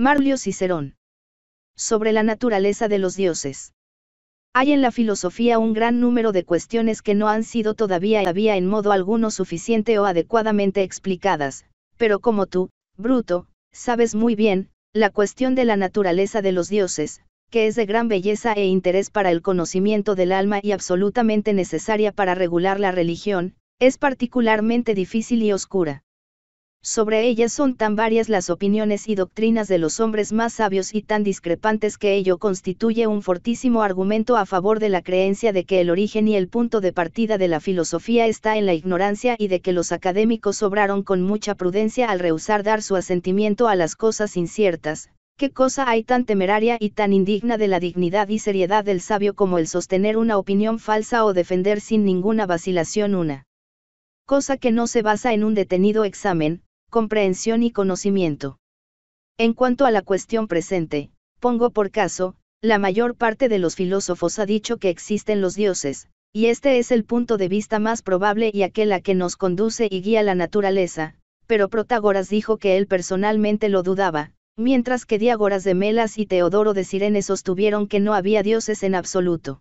Marlio Cicerón. Sobre la naturaleza de los dioses. Hay en la filosofía un gran número de cuestiones que no han sido todavía había en modo alguno suficiente o adecuadamente explicadas, pero como tú, Bruto, sabes muy bien, la cuestión de la naturaleza de los dioses, que es de gran belleza e interés para el conocimiento del alma y absolutamente necesaria para regular la religión, es particularmente difícil y oscura sobre ellas son tan varias las opiniones y doctrinas de los hombres más sabios y tan discrepantes que ello constituye un fortísimo argumento a favor de la creencia de que el origen y el punto de partida de la filosofía está en la ignorancia y de que los académicos obraron con mucha prudencia al rehusar dar su asentimiento a las cosas inciertas, ¿Qué cosa hay tan temeraria y tan indigna de la dignidad y seriedad del sabio como el sostener una opinión falsa o defender sin ninguna vacilación una cosa que no se basa en un detenido examen, comprensión y conocimiento. En cuanto a la cuestión presente, pongo por caso, la mayor parte de los filósofos ha dicho que existen los dioses, y este es el punto de vista más probable y aquel a que nos conduce y guía la naturaleza, pero Protágoras dijo que él personalmente lo dudaba, mientras que Diágoras de Melas y Teodoro de Sirene sostuvieron que no había dioses en absoluto.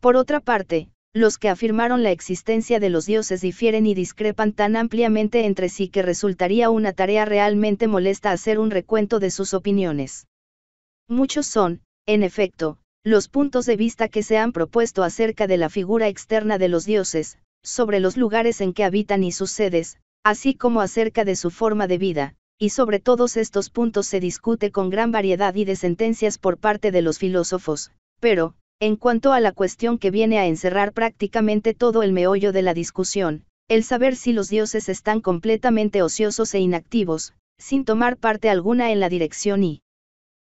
Por otra parte, los que afirmaron la existencia de los dioses difieren y discrepan tan ampliamente entre sí que resultaría una tarea realmente molesta hacer un recuento de sus opiniones. Muchos son, en efecto, los puntos de vista que se han propuesto acerca de la figura externa de los dioses, sobre los lugares en que habitan y sus sedes, así como acerca de su forma de vida, y sobre todos estos puntos se discute con gran variedad y de sentencias por parte de los filósofos, pero, en cuanto a la cuestión que viene a encerrar prácticamente todo el meollo de la discusión, el saber si los dioses están completamente ociosos e inactivos, sin tomar parte alguna en la dirección y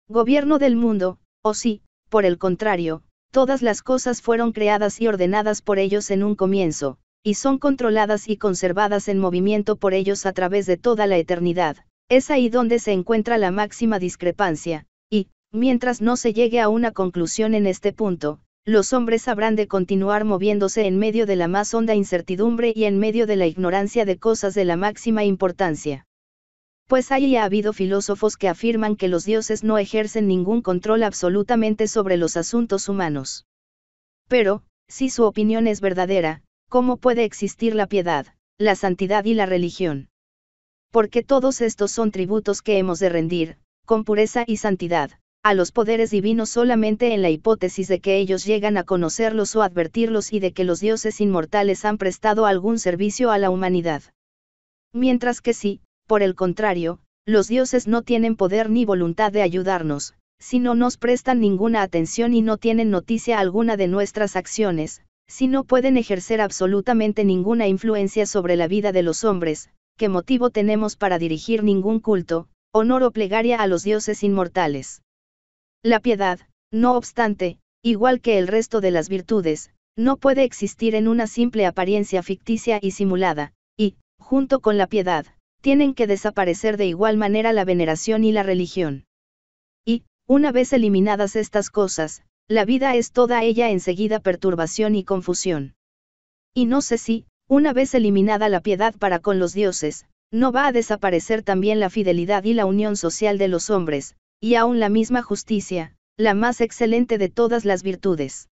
gobierno del mundo, o si, por el contrario, todas las cosas fueron creadas y ordenadas por ellos en un comienzo, y son controladas y conservadas en movimiento por ellos a través de toda la eternidad. Es ahí donde se encuentra la máxima discrepancia, Mientras no se llegue a una conclusión en este punto, los hombres habrán de continuar moviéndose en medio de la más honda incertidumbre y en medio de la ignorancia de cosas de la máxima importancia. Pues ahí ha habido filósofos que afirman que los dioses no ejercen ningún control absolutamente sobre los asuntos humanos. Pero, si su opinión es verdadera, ¿cómo puede existir la piedad, la santidad y la religión? Porque todos estos son tributos que hemos de rendir, con pureza y santidad, a los poderes divinos solamente en la hipótesis de que ellos llegan a conocerlos o advertirlos y de que los dioses inmortales han prestado algún servicio a la humanidad. Mientras que si, por el contrario, los dioses no tienen poder ni voluntad de ayudarnos, si no nos prestan ninguna atención y no tienen noticia alguna de nuestras acciones, si no pueden ejercer absolutamente ninguna influencia sobre la vida de los hombres, ¿qué motivo tenemos para dirigir ningún culto, honor o plegaria a los dioses inmortales? La piedad, no obstante, igual que el resto de las virtudes, no puede existir en una simple apariencia ficticia y simulada, y, junto con la piedad, tienen que desaparecer de igual manera la veneración y la religión. Y, una vez eliminadas estas cosas, la vida es toda ella enseguida perturbación y confusión. Y no sé si, una vez eliminada la piedad para con los dioses, no va a desaparecer también la fidelidad y la unión social de los hombres, y aún la misma justicia, la más excelente de todas las virtudes.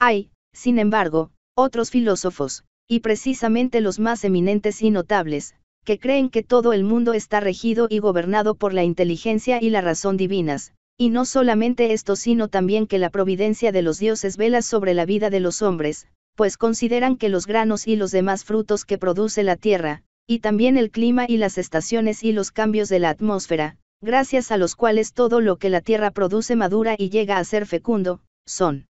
Hay, sin embargo, otros filósofos, y precisamente los más eminentes y notables, que creen que todo el mundo está regido y gobernado por la inteligencia y la razón divinas, y no solamente esto sino también que la providencia de los dioses vela sobre la vida de los hombres, pues consideran que los granos y los demás frutos que produce la tierra, y también el clima y las estaciones y los cambios de la atmósfera, gracias a los cuales todo lo que la tierra produce madura y llega a ser fecundo, son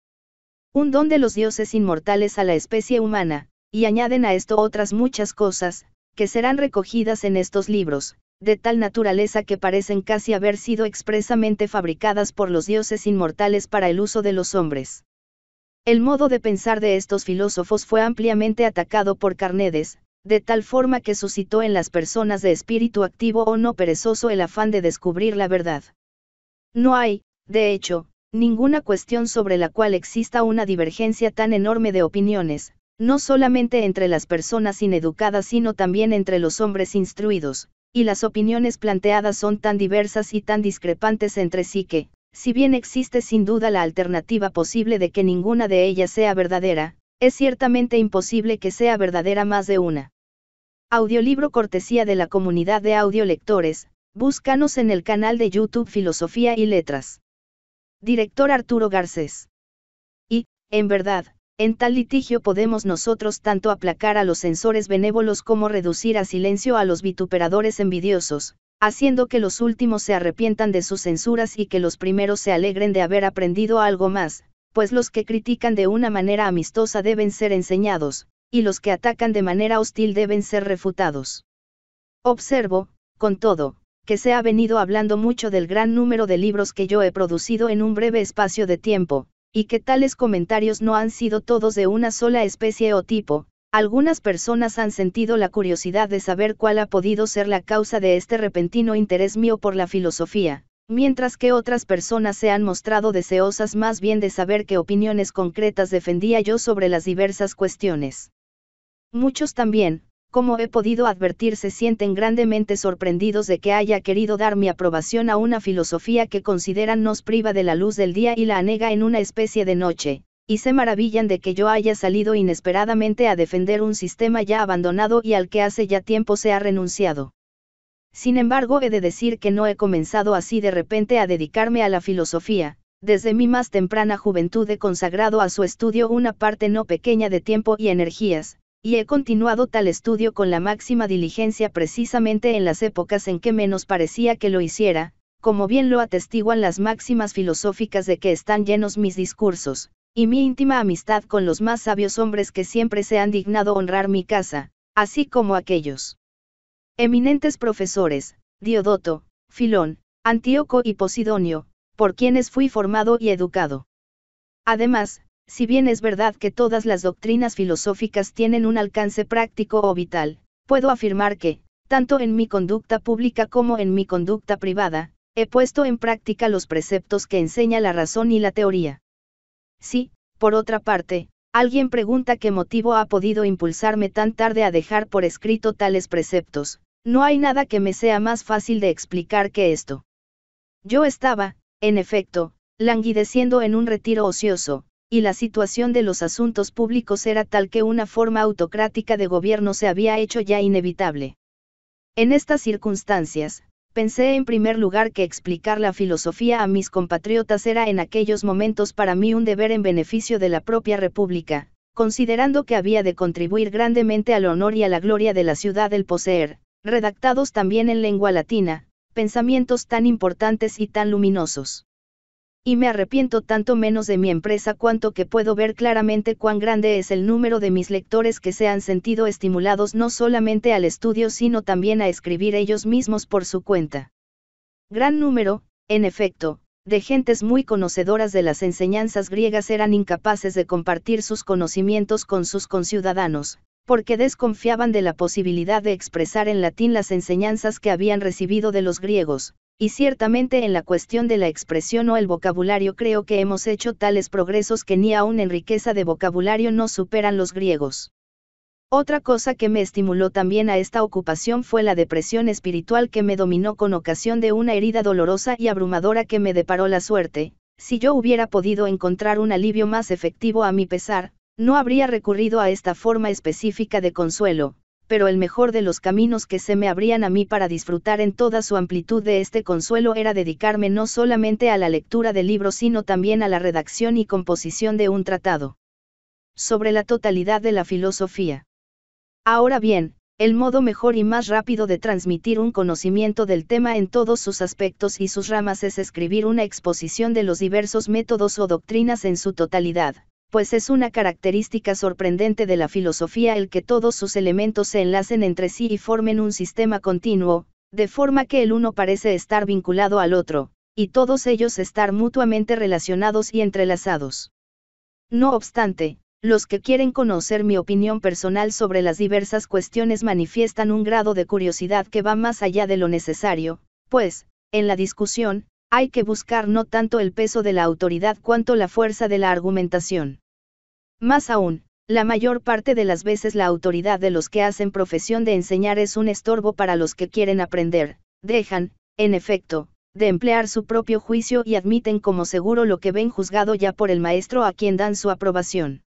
un don de los dioses inmortales a la especie humana, y añaden a esto otras muchas cosas, que serán recogidas en estos libros, de tal naturaleza que parecen casi haber sido expresamente fabricadas por los dioses inmortales para el uso de los hombres. El modo de pensar de estos filósofos fue ampliamente atacado por Carnedes, de tal forma que suscitó en las personas de espíritu activo o no perezoso el afán de descubrir la verdad. No hay, de hecho, ninguna cuestión sobre la cual exista una divergencia tan enorme de opiniones, no solamente entre las personas ineducadas sino también entre los hombres instruidos, y las opiniones planteadas son tan diversas y tan discrepantes entre sí que, si bien existe sin duda la alternativa posible de que ninguna de ellas sea verdadera, es ciertamente imposible que sea verdadera más de una. Audiolibro cortesía de la comunidad de audiolectores, búscanos en el canal de YouTube Filosofía y Letras. Director Arturo Garcés. Y, en verdad, en tal litigio podemos nosotros tanto aplacar a los censores benévolos como reducir a silencio a los vituperadores envidiosos, haciendo que los últimos se arrepientan de sus censuras y que los primeros se alegren de haber aprendido algo más, pues los que critican de una manera amistosa deben ser enseñados, y los que atacan de manera hostil deben ser refutados. Observo, con todo, que se ha venido hablando mucho del gran número de libros que yo he producido en un breve espacio de tiempo, y que tales comentarios no han sido todos de una sola especie o tipo, algunas personas han sentido la curiosidad de saber cuál ha podido ser la causa de este repentino interés mío por la filosofía, mientras que otras personas se han mostrado deseosas más bien de saber qué opiniones concretas defendía yo sobre las diversas cuestiones. Muchos también, como he podido advertir, se sienten grandemente sorprendidos de que haya querido dar mi aprobación a una filosofía que consideran nos priva de la luz del día y la anega en una especie de noche, y se maravillan de que yo haya salido inesperadamente a defender un sistema ya abandonado y al que hace ya tiempo se ha renunciado. Sin embargo, he de decir que no he comenzado así de repente a dedicarme a la filosofía, desde mi más temprana juventud he consagrado a su estudio una parte no pequeña de tiempo y energías, y he continuado tal estudio con la máxima diligencia precisamente en las épocas en que menos parecía que lo hiciera, como bien lo atestiguan las máximas filosóficas de que están llenos mis discursos, y mi íntima amistad con los más sabios hombres que siempre se han dignado honrar mi casa, así como aquellos Eminentes profesores, Diodoto, Filón, Antíoco y Posidonio, por quienes fui formado y educado. Además, si bien es verdad que todas las doctrinas filosóficas tienen un alcance práctico o vital, puedo afirmar que, tanto en mi conducta pública como en mi conducta privada, he puesto en práctica los preceptos que enseña la razón y la teoría. Si, por otra parte, alguien pregunta qué motivo ha podido impulsarme tan tarde a dejar por escrito tales preceptos, no hay nada que me sea más fácil de explicar que esto. Yo estaba, en efecto, languideciendo en un retiro ocioso, y la situación de los asuntos públicos era tal que una forma autocrática de gobierno se había hecho ya inevitable. En estas circunstancias, pensé en primer lugar que explicar la filosofía a mis compatriotas era en aquellos momentos para mí un deber en beneficio de la propia República, considerando que había de contribuir grandemente al honor y a la gloria de la ciudad del poseer, redactados también en lengua latina, pensamientos tan importantes y tan luminosos. Y me arrepiento tanto menos de mi empresa cuanto que puedo ver claramente cuán grande es el número de mis lectores que se han sentido estimulados no solamente al estudio sino también a escribir ellos mismos por su cuenta. Gran número, en efecto, de gentes muy conocedoras de las enseñanzas griegas eran incapaces de compartir sus conocimientos con sus conciudadanos, porque desconfiaban de la posibilidad de expresar en latín las enseñanzas que habían recibido de los griegos, y ciertamente en la cuestión de la expresión o el vocabulario creo que hemos hecho tales progresos que ni aún en riqueza de vocabulario no superan los griegos. Otra cosa que me estimuló también a esta ocupación fue la depresión espiritual que me dominó con ocasión de una herida dolorosa y abrumadora que me deparó la suerte, si yo hubiera podido encontrar un alivio más efectivo a mi pesar, no habría recurrido a esta forma específica de consuelo, pero el mejor de los caminos que se me abrían a mí para disfrutar en toda su amplitud de este consuelo era dedicarme no solamente a la lectura de libros, sino también a la redacción y composición de un tratado sobre la totalidad de la filosofía. Ahora bien, el modo mejor y más rápido de transmitir un conocimiento del tema en todos sus aspectos y sus ramas es escribir una exposición de los diversos métodos o doctrinas en su totalidad pues es una característica sorprendente de la filosofía el que todos sus elementos se enlacen entre sí y formen un sistema continuo, de forma que el uno parece estar vinculado al otro, y todos ellos estar mutuamente relacionados y entrelazados. No obstante, los que quieren conocer mi opinión personal sobre las diversas cuestiones manifiestan un grado de curiosidad que va más allá de lo necesario, pues, en la discusión, hay que buscar no tanto el peso de la autoridad cuanto la fuerza de la argumentación. Más aún, la mayor parte de las veces la autoridad de los que hacen profesión de enseñar es un estorbo para los que quieren aprender, dejan, en efecto, de emplear su propio juicio y admiten como seguro lo que ven juzgado ya por el maestro a quien dan su aprobación.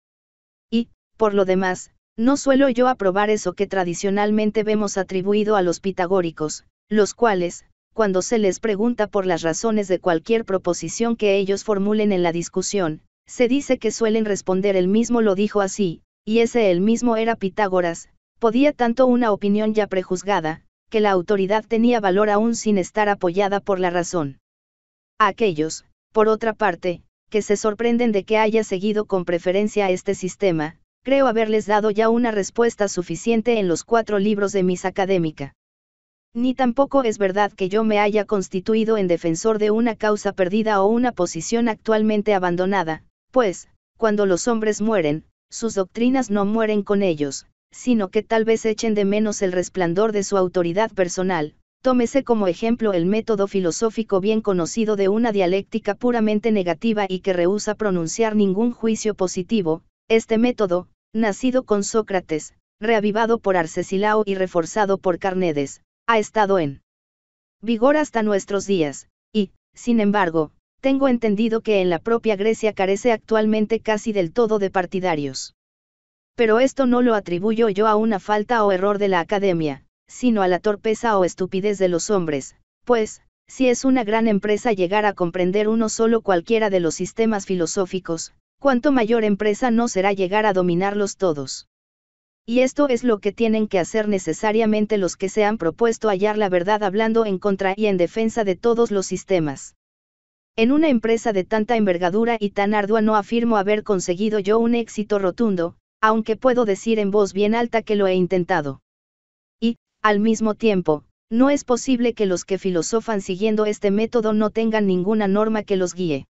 Y, por lo demás, no suelo yo aprobar eso que tradicionalmente vemos atribuido a los pitagóricos, los cuales, cuando se les pregunta por las razones de cualquier proposición que ellos formulen en la discusión, se dice que suelen responder el mismo lo dijo así, y ese el mismo era Pitágoras, podía tanto una opinión ya prejuzgada, que la autoridad tenía valor aún sin estar apoyada por la razón. A aquellos, por otra parte, que se sorprenden de que haya seguido con preferencia este sistema, creo haberles dado ya una respuesta suficiente en los cuatro libros de mis académica. Ni tampoco es verdad que yo me haya constituido en defensor de una causa perdida o una posición actualmente abandonada, pues, cuando los hombres mueren, sus doctrinas no mueren con ellos, sino que tal vez echen de menos el resplandor de su autoridad personal. Tómese como ejemplo el método filosófico bien conocido de una dialéctica puramente negativa y que rehúsa pronunciar ningún juicio positivo, este método, nacido con Sócrates, reavivado por Arcesilao y reforzado por Carnedes, ha estado en vigor hasta nuestros días, y, sin embargo, tengo entendido que en la propia Grecia carece actualmente casi del todo de partidarios. Pero esto no lo atribuyo yo a una falta o error de la academia, sino a la torpeza o estupidez de los hombres, pues, si es una gran empresa llegar a comprender uno solo cualquiera de los sistemas filosóficos, cuanto mayor empresa no será llegar a dominarlos todos. Y esto es lo que tienen que hacer necesariamente los que se han propuesto hallar la verdad hablando en contra y en defensa de todos los sistemas. En una empresa de tanta envergadura y tan ardua no afirmo haber conseguido yo un éxito rotundo, aunque puedo decir en voz bien alta que lo he intentado. Y, al mismo tiempo, no es posible que los que filosofan siguiendo este método no tengan ninguna norma que los guíe.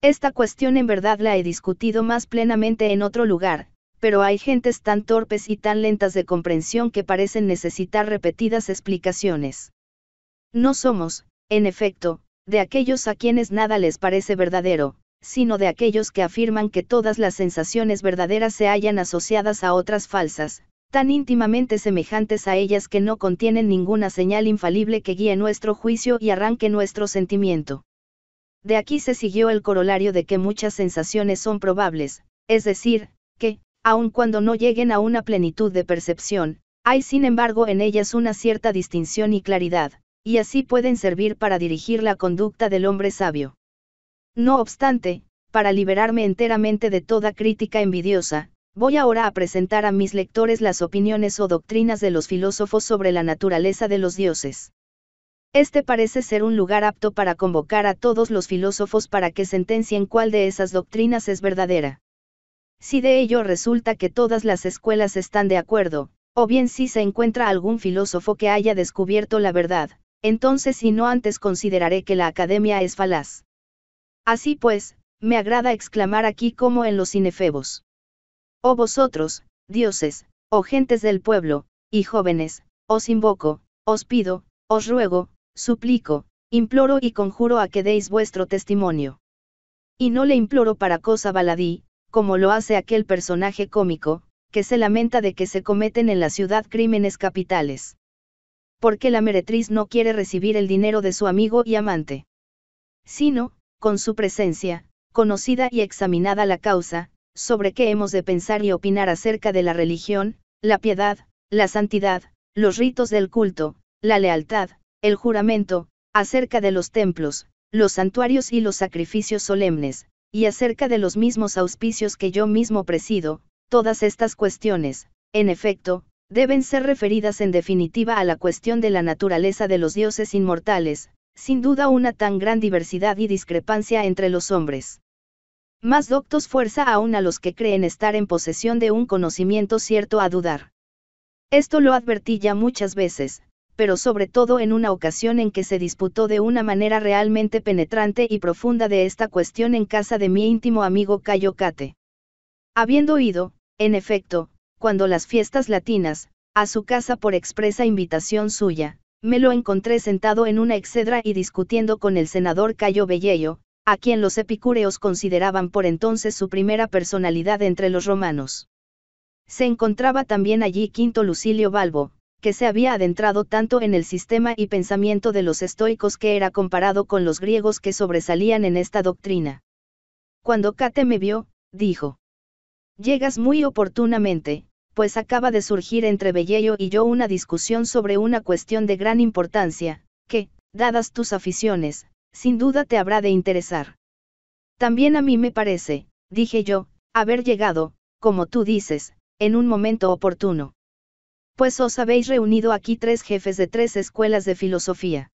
Esta cuestión en verdad la he discutido más plenamente en otro lugar, pero hay gentes tan torpes y tan lentas de comprensión que parecen necesitar repetidas explicaciones. No somos, en efecto, de aquellos a quienes nada les parece verdadero, sino de aquellos que afirman que todas las sensaciones verdaderas se hallan asociadas a otras falsas, tan íntimamente semejantes a ellas que no contienen ninguna señal infalible que guíe nuestro juicio y arranque nuestro sentimiento. De aquí se siguió el corolario de que muchas sensaciones son probables, es decir, que, aun cuando no lleguen a una plenitud de percepción, hay sin embargo en ellas una cierta distinción y claridad, y así pueden servir para dirigir la conducta del hombre sabio. No obstante, para liberarme enteramente de toda crítica envidiosa, voy ahora a presentar a mis lectores las opiniones o doctrinas de los filósofos sobre la naturaleza de los dioses. Este parece ser un lugar apto para convocar a todos los filósofos para que sentencien cuál de esas doctrinas es verdadera si de ello resulta que todas las escuelas están de acuerdo, o bien si se encuentra algún filósofo que haya descubierto la verdad, entonces y no antes consideraré que la academia es falaz. Así pues, me agrada exclamar aquí como en los cinefebos Oh vosotros, dioses, oh gentes del pueblo, y jóvenes, os invoco, os pido, os ruego, suplico, imploro y conjuro a que deis vuestro testimonio. Y no le imploro para cosa baladí, como lo hace aquel personaje cómico, que se lamenta de que se cometen en la ciudad crímenes capitales. Porque la meretriz no quiere recibir el dinero de su amigo y amante. Sino, con su presencia, conocida y examinada la causa, sobre qué hemos de pensar y opinar acerca de la religión, la piedad, la santidad, los ritos del culto, la lealtad, el juramento, acerca de los templos, los santuarios y los sacrificios solemnes, y acerca de los mismos auspicios que yo mismo presido, todas estas cuestiones, en efecto, deben ser referidas en definitiva a la cuestión de la naturaleza de los dioses inmortales, sin duda una tan gran diversidad y discrepancia entre los hombres. Más doctos fuerza aún a los que creen estar en posesión de un conocimiento cierto a dudar. Esto lo advertí ya muchas veces, pero sobre todo en una ocasión en que se disputó de una manera realmente penetrante y profunda de esta cuestión en casa de mi íntimo amigo Cayo Cate. Habiendo ido, en efecto, cuando las fiestas latinas, a su casa por expresa invitación suya, me lo encontré sentado en una excedra y discutiendo con el senador Cayo Bellello, a quien los epicúreos consideraban por entonces su primera personalidad entre los romanos. Se encontraba también allí Quinto Lucilio Balbo, que se había adentrado tanto en el sistema y pensamiento de los estoicos que era comparado con los griegos que sobresalían en esta doctrina. Cuando Kate me vio, dijo. Llegas muy oportunamente, pues acaba de surgir entre Belleyo y yo una discusión sobre una cuestión de gran importancia, que, dadas tus aficiones, sin duda te habrá de interesar. También a mí me parece, dije yo, haber llegado, como tú dices, en un momento oportuno pues os habéis reunido aquí tres jefes de tres escuelas de filosofía.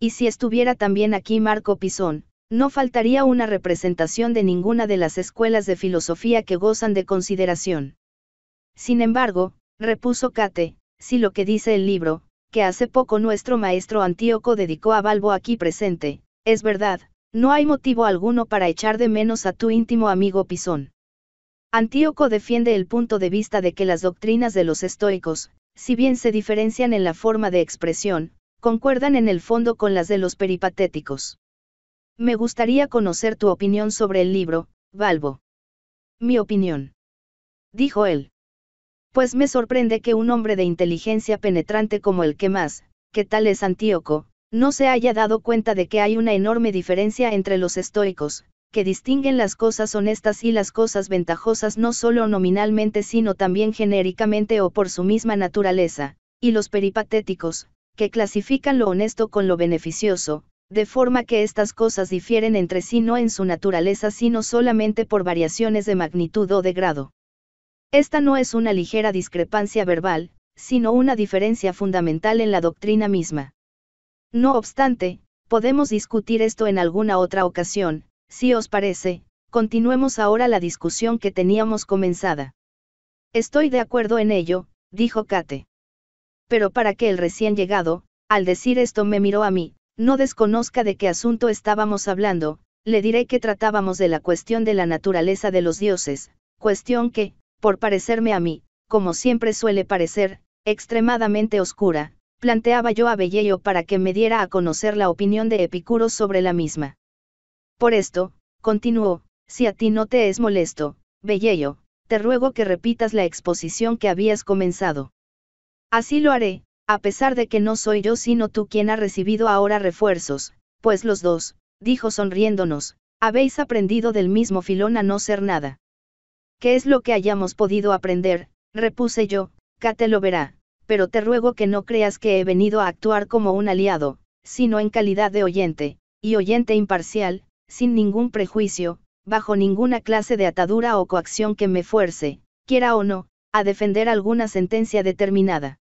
Y si estuviera también aquí Marco Pisón, no faltaría una representación de ninguna de las escuelas de filosofía que gozan de consideración. Sin embargo, repuso Cate, si lo que dice el libro, que hace poco nuestro maestro Antíoco dedicó a Balbo aquí presente, es verdad, no hay motivo alguno para echar de menos a tu íntimo amigo Pisón. Antíoco defiende el punto de vista de que las doctrinas de los estoicos, si bien se diferencian en la forma de expresión, concuerdan en el fondo con las de los peripatéticos. Me gustaría conocer tu opinión sobre el libro, Balbo. Mi opinión. Dijo él. Pues me sorprende que un hombre de inteligencia penetrante como el que más, que tal es Antíoco, no se haya dado cuenta de que hay una enorme diferencia entre los estoicos, que distinguen las cosas honestas y las cosas ventajosas no solo nominalmente sino también genéricamente o por su misma naturaleza, y los peripatéticos, que clasifican lo honesto con lo beneficioso, de forma que estas cosas difieren entre sí no en su naturaleza sino solamente por variaciones de magnitud o de grado. Esta no es una ligera discrepancia verbal, sino una diferencia fundamental en la doctrina misma. No obstante, podemos discutir esto en alguna otra ocasión, si os parece, continuemos ahora la discusión que teníamos comenzada. Estoy de acuerdo en ello, dijo Kate. Pero para que el recién llegado, al decir esto me miró a mí, no desconozca de qué asunto estábamos hablando, le diré que tratábamos de la cuestión de la naturaleza de los dioses, cuestión que, por parecerme a mí, como siempre suele parecer, extremadamente oscura, planteaba yo a Bello para que me diera a conocer la opinión de Epicuro sobre la misma. Por esto, continuó, si a ti no te es molesto, Bellello, te ruego que repitas la exposición que habías comenzado. Así lo haré, a pesar de que no soy yo sino tú quien ha recibido ahora refuerzos, pues los dos, dijo sonriéndonos, habéis aprendido del mismo filón a no ser nada. ¿Qué es lo que hayamos podido aprender? repuse yo, Kate lo verá, pero te ruego que no creas que he venido a actuar como un aliado, sino en calidad de oyente, y oyente imparcial, sin ningún prejuicio, bajo ninguna clase de atadura o coacción que me fuerce, quiera o no, a defender alguna sentencia determinada.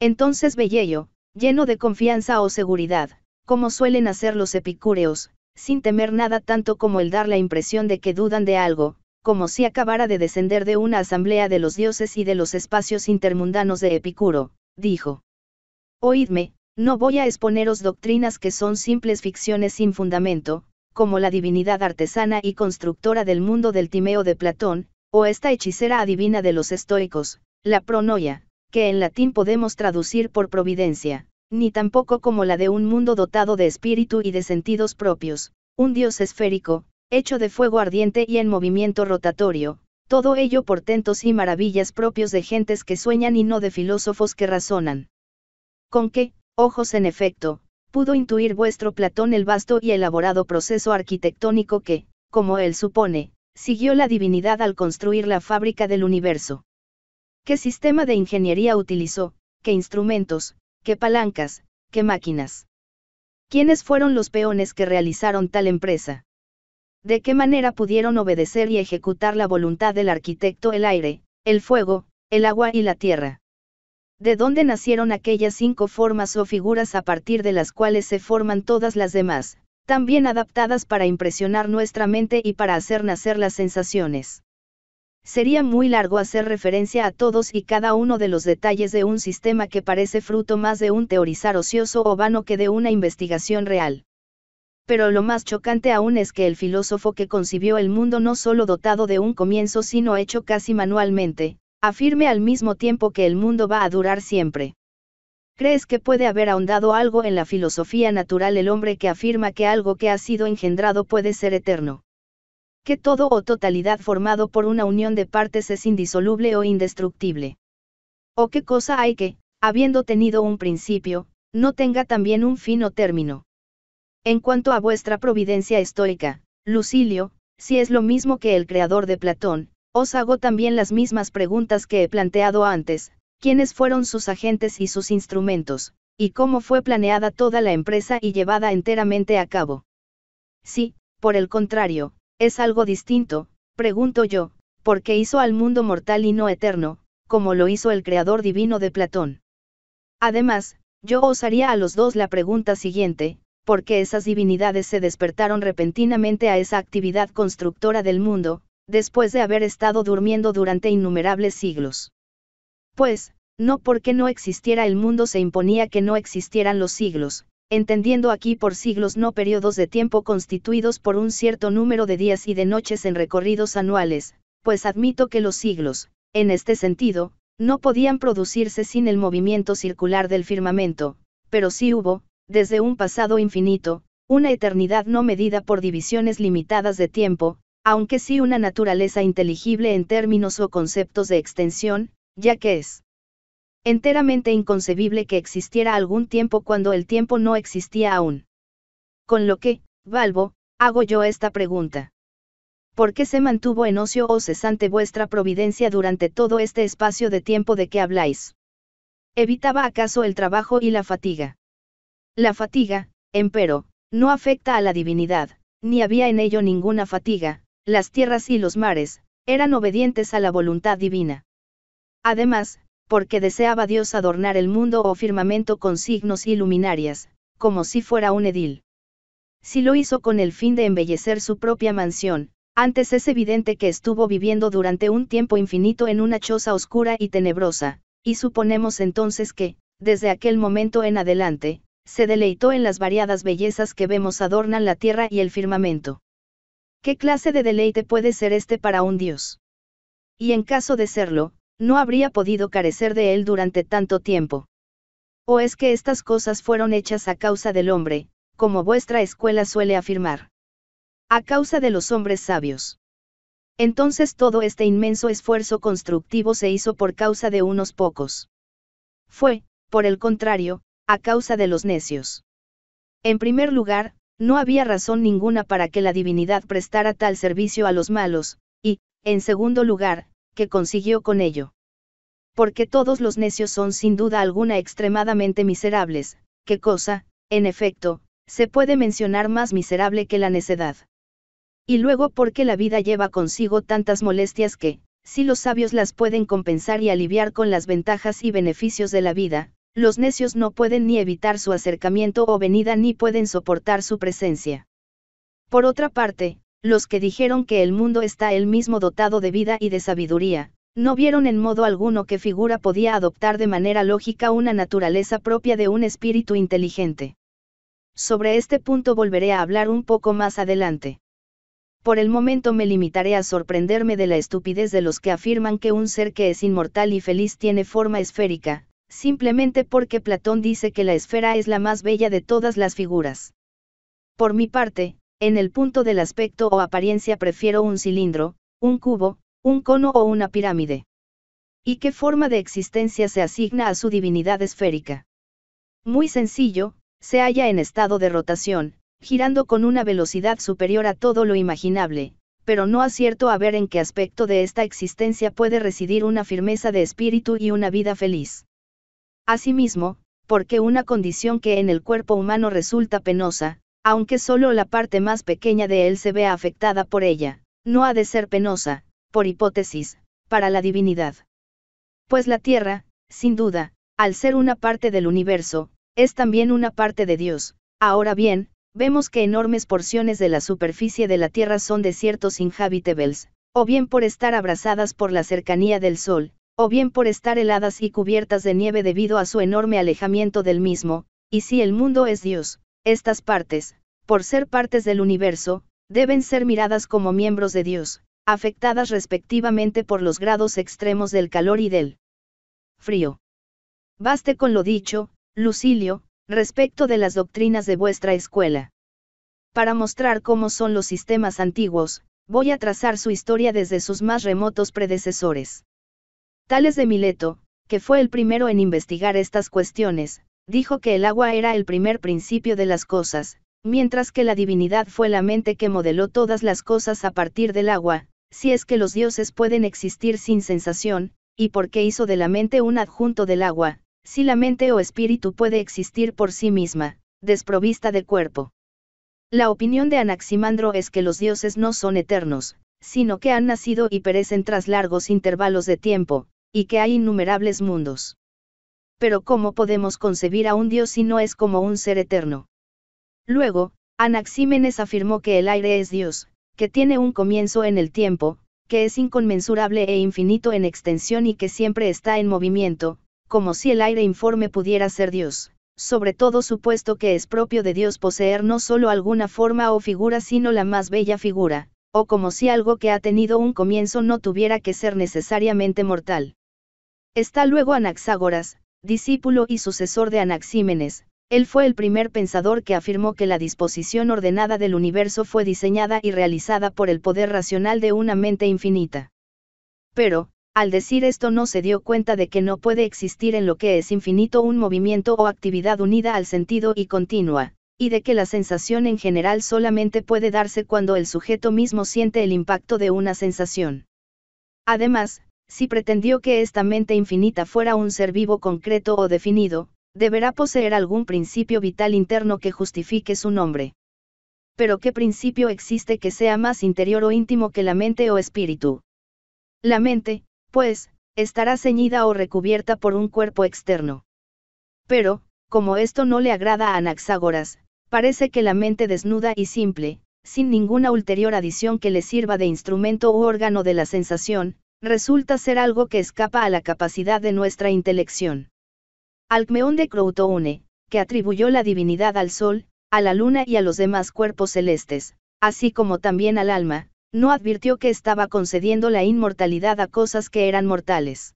Entonces Bellello, lleno de confianza o seguridad, como suelen hacer los epicúreos, sin temer nada tanto como el dar la impresión de que dudan de algo, como si acabara de descender de una asamblea de los dioses y de los espacios intermundanos de Epicuro, dijo. Oídme, no voy a exponeros doctrinas que son simples ficciones sin fundamento, como la divinidad artesana y constructora del mundo del Timeo de Platón, o esta hechicera adivina de los estoicos, la pronoia, que en latín podemos traducir por providencia, ni tampoco como la de un mundo dotado de espíritu y de sentidos propios, un dios esférico, hecho de fuego ardiente y en movimiento rotatorio, todo ello portentos y maravillas propios de gentes que sueñan y no de filósofos que razonan. Con qué, ojos en efecto, pudo intuir vuestro Platón el vasto y elaborado proceso arquitectónico que, como él supone, siguió la divinidad al construir la fábrica del universo. ¿Qué sistema de ingeniería utilizó? ¿Qué instrumentos? ¿Qué palancas? ¿Qué máquinas? ¿Quiénes fueron los peones que realizaron tal empresa? ¿De qué manera pudieron obedecer y ejecutar la voluntad del arquitecto el aire, el fuego, el agua y la tierra? de dónde nacieron aquellas cinco formas o figuras a partir de las cuales se forman todas las demás, también adaptadas para impresionar nuestra mente y para hacer nacer las sensaciones. Sería muy largo hacer referencia a todos y cada uno de los detalles de un sistema que parece fruto más de un teorizar ocioso o vano que de una investigación real. Pero lo más chocante aún es que el filósofo que concibió el mundo no solo dotado de un comienzo sino hecho casi manualmente, Afirme al mismo tiempo que el mundo va a durar siempre. ¿Crees que puede haber ahondado algo en la filosofía natural el hombre que afirma que algo que ha sido engendrado puede ser eterno? Que todo o totalidad formado por una unión de partes es indisoluble o indestructible. ¿O qué cosa hay que, habiendo tenido un principio, no tenga también un fin o término? En cuanto a vuestra providencia estoica, Lucilio, si es lo mismo que el creador de Platón, os hago también las mismas preguntas que he planteado antes, quiénes fueron sus agentes y sus instrumentos, y cómo fue planeada toda la empresa y llevada enteramente a cabo. Si, por el contrario, es algo distinto, pregunto yo, ¿por qué hizo al mundo mortal y no eterno, como lo hizo el creador divino de Platón. Además, yo os haría a los dos la pregunta siguiente, ¿por qué esas divinidades se despertaron repentinamente a esa actividad constructora del mundo, después de haber estado durmiendo durante innumerables siglos. Pues, no porque no existiera el mundo se imponía que no existieran los siglos, entendiendo aquí por siglos no periodos de tiempo constituidos por un cierto número de días y de noches en recorridos anuales, pues admito que los siglos, en este sentido, no podían producirse sin el movimiento circular del firmamento, pero sí hubo, desde un pasado infinito, una eternidad no medida por divisiones limitadas de tiempo, aunque sí una naturaleza inteligible en términos o conceptos de extensión, ya que es enteramente inconcebible que existiera algún tiempo cuando el tiempo no existía aún. Con lo que, Valvo, hago yo esta pregunta. ¿Por qué se mantuvo en ocio o cesante vuestra providencia durante todo este espacio de tiempo de que habláis? ¿Evitaba acaso el trabajo y la fatiga? La fatiga, empero, no afecta a la divinidad, ni había en ello ninguna fatiga, las tierras y los mares, eran obedientes a la voluntad divina. Además, porque deseaba Dios adornar el mundo o firmamento con signos y luminarias, como si fuera un edil. Si lo hizo con el fin de embellecer su propia mansión, antes es evidente que estuvo viviendo durante un tiempo infinito en una choza oscura y tenebrosa, y suponemos entonces que, desde aquel momento en adelante, se deleitó en las variadas bellezas que vemos adornan la tierra y el firmamento. ¿Qué clase de deleite puede ser este para un dios? Y en caso de serlo, no habría podido carecer de él durante tanto tiempo. ¿O es que estas cosas fueron hechas a causa del hombre, como vuestra escuela suele afirmar? A causa de los hombres sabios. Entonces todo este inmenso esfuerzo constructivo se hizo por causa de unos pocos. Fue, por el contrario, a causa de los necios. En primer lugar, no había razón ninguna para que la divinidad prestara tal servicio a los malos, y, en segundo lugar, que consiguió con ello. Porque todos los necios son sin duda alguna extremadamente miserables, qué cosa, en efecto, se puede mencionar más miserable que la necedad. Y luego porque la vida lleva consigo tantas molestias que, si los sabios las pueden compensar y aliviar con las ventajas y beneficios de la vida, los necios no pueden ni evitar su acercamiento o venida ni pueden soportar su presencia. Por otra parte, los que dijeron que el mundo está él mismo dotado de vida y de sabiduría, no vieron en modo alguno que figura podía adoptar de manera lógica una naturaleza propia de un espíritu inteligente. Sobre este punto volveré a hablar un poco más adelante. Por el momento me limitaré a sorprenderme de la estupidez de los que afirman que un ser que es inmortal y feliz tiene forma esférica, simplemente porque Platón dice que la esfera es la más bella de todas las figuras. Por mi parte, en el punto del aspecto o apariencia prefiero un cilindro, un cubo, un cono o una pirámide. ¿Y qué forma de existencia se asigna a su divinidad esférica? Muy sencillo, se halla en estado de rotación, girando con una velocidad superior a todo lo imaginable, pero no acierto a ver en qué aspecto de esta existencia puede residir una firmeza de espíritu y una vida feliz. Asimismo, porque una condición que en el cuerpo humano resulta penosa, aunque solo la parte más pequeña de él se vea afectada por ella, no ha de ser penosa, por hipótesis, para la divinidad. Pues la tierra, sin duda, al ser una parte del universo, es también una parte de Dios. Ahora bien, vemos que enormes porciones de la superficie de la tierra son desiertos inhabitables, o bien por estar abrazadas por la cercanía del sol, o bien por estar heladas y cubiertas de nieve debido a su enorme alejamiento del mismo, y si el mundo es Dios, estas partes, por ser partes del universo, deben ser miradas como miembros de Dios, afectadas respectivamente por los grados extremos del calor y del frío. Baste con lo dicho, Lucilio, respecto de las doctrinas de vuestra escuela. Para mostrar cómo son los sistemas antiguos, voy a trazar su historia desde sus más remotos predecesores. Tales de Mileto, que fue el primero en investigar estas cuestiones, dijo que el agua era el primer principio de las cosas, mientras que la divinidad fue la mente que modeló todas las cosas a partir del agua, si es que los dioses pueden existir sin sensación, y porque hizo de la mente un adjunto del agua, si la mente o espíritu puede existir por sí misma, desprovista de cuerpo. La opinión de Anaximandro es que los dioses no son eternos, sino que han nacido y perecen tras largos intervalos de tiempo, y que hay innumerables mundos. Pero ¿cómo podemos concebir a un Dios si no es como un ser eterno? Luego, Anaxímenes afirmó que el aire es Dios, que tiene un comienzo en el tiempo, que es inconmensurable e infinito en extensión y que siempre está en movimiento, como si el aire informe pudiera ser Dios, sobre todo supuesto que es propio de Dios poseer no solo alguna forma o figura sino la más bella figura, o como si algo que ha tenido un comienzo no tuviera que ser necesariamente mortal. Está luego Anaxágoras, discípulo y sucesor de Anaxímenes, él fue el primer pensador que afirmó que la disposición ordenada del universo fue diseñada y realizada por el poder racional de una mente infinita. Pero, al decir esto no se dio cuenta de que no puede existir en lo que es infinito un movimiento o actividad unida al sentido y continua, y de que la sensación en general solamente puede darse cuando el sujeto mismo siente el impacto de una sensación. Además, si pretendió que esta mente infinita fuera un ser vivo concreto o definido, deberá poseer algún principio vital interno que justifique su nombre. Pero ¿qué principio existe que sea más interior o íntimo que la mente o espíritu? La mente, pues, estará ceñida o recubierta por un cuerpo externo. Pero, como esto no le agrada a Anaxágoras, parece que la mente desnuda y simple, sin ninguna ulterior adición que le sirva de instrumento u órgano de la sensación, resulta ser algo que escapa a la capacidad de nuestra intelección. Alcmeón de Croutoune, que atribuyó la divinidad al sol, a la luna y a los demás cuerpos celestes, así como también al alma, no advirtió que estaba concediendo la inmortalidad a cosas que eran mortales.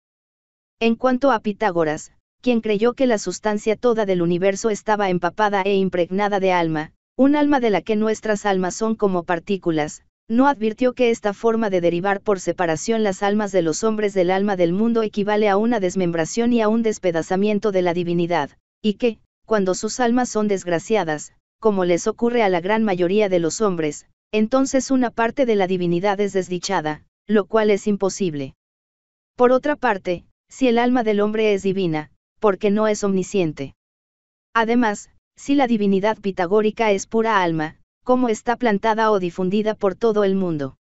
En cuanto a Pitágoras, quien creyó que la sustancia toda del universo estaba empapada e impregnada de alma, un alma de la que nuestras almas son como partículas, no advirtió que esta forma de derivar por separación las almas de los hombres del alma del mundo equivale a una desmembración y a un despedazamiento de la divinidad, y que, cuando sus almas son desgraciadas, como les ocurre a la gran mayoría de los hombres, entonces una parte de la divinidad es desdichada, lo cual es imposible. Por otra parte, si el alma del hombre es divina, porque no es omnisciente. Además, si la divinidad pitagórica es pura alma, Cómo está plantada o difundida por todo el mundo.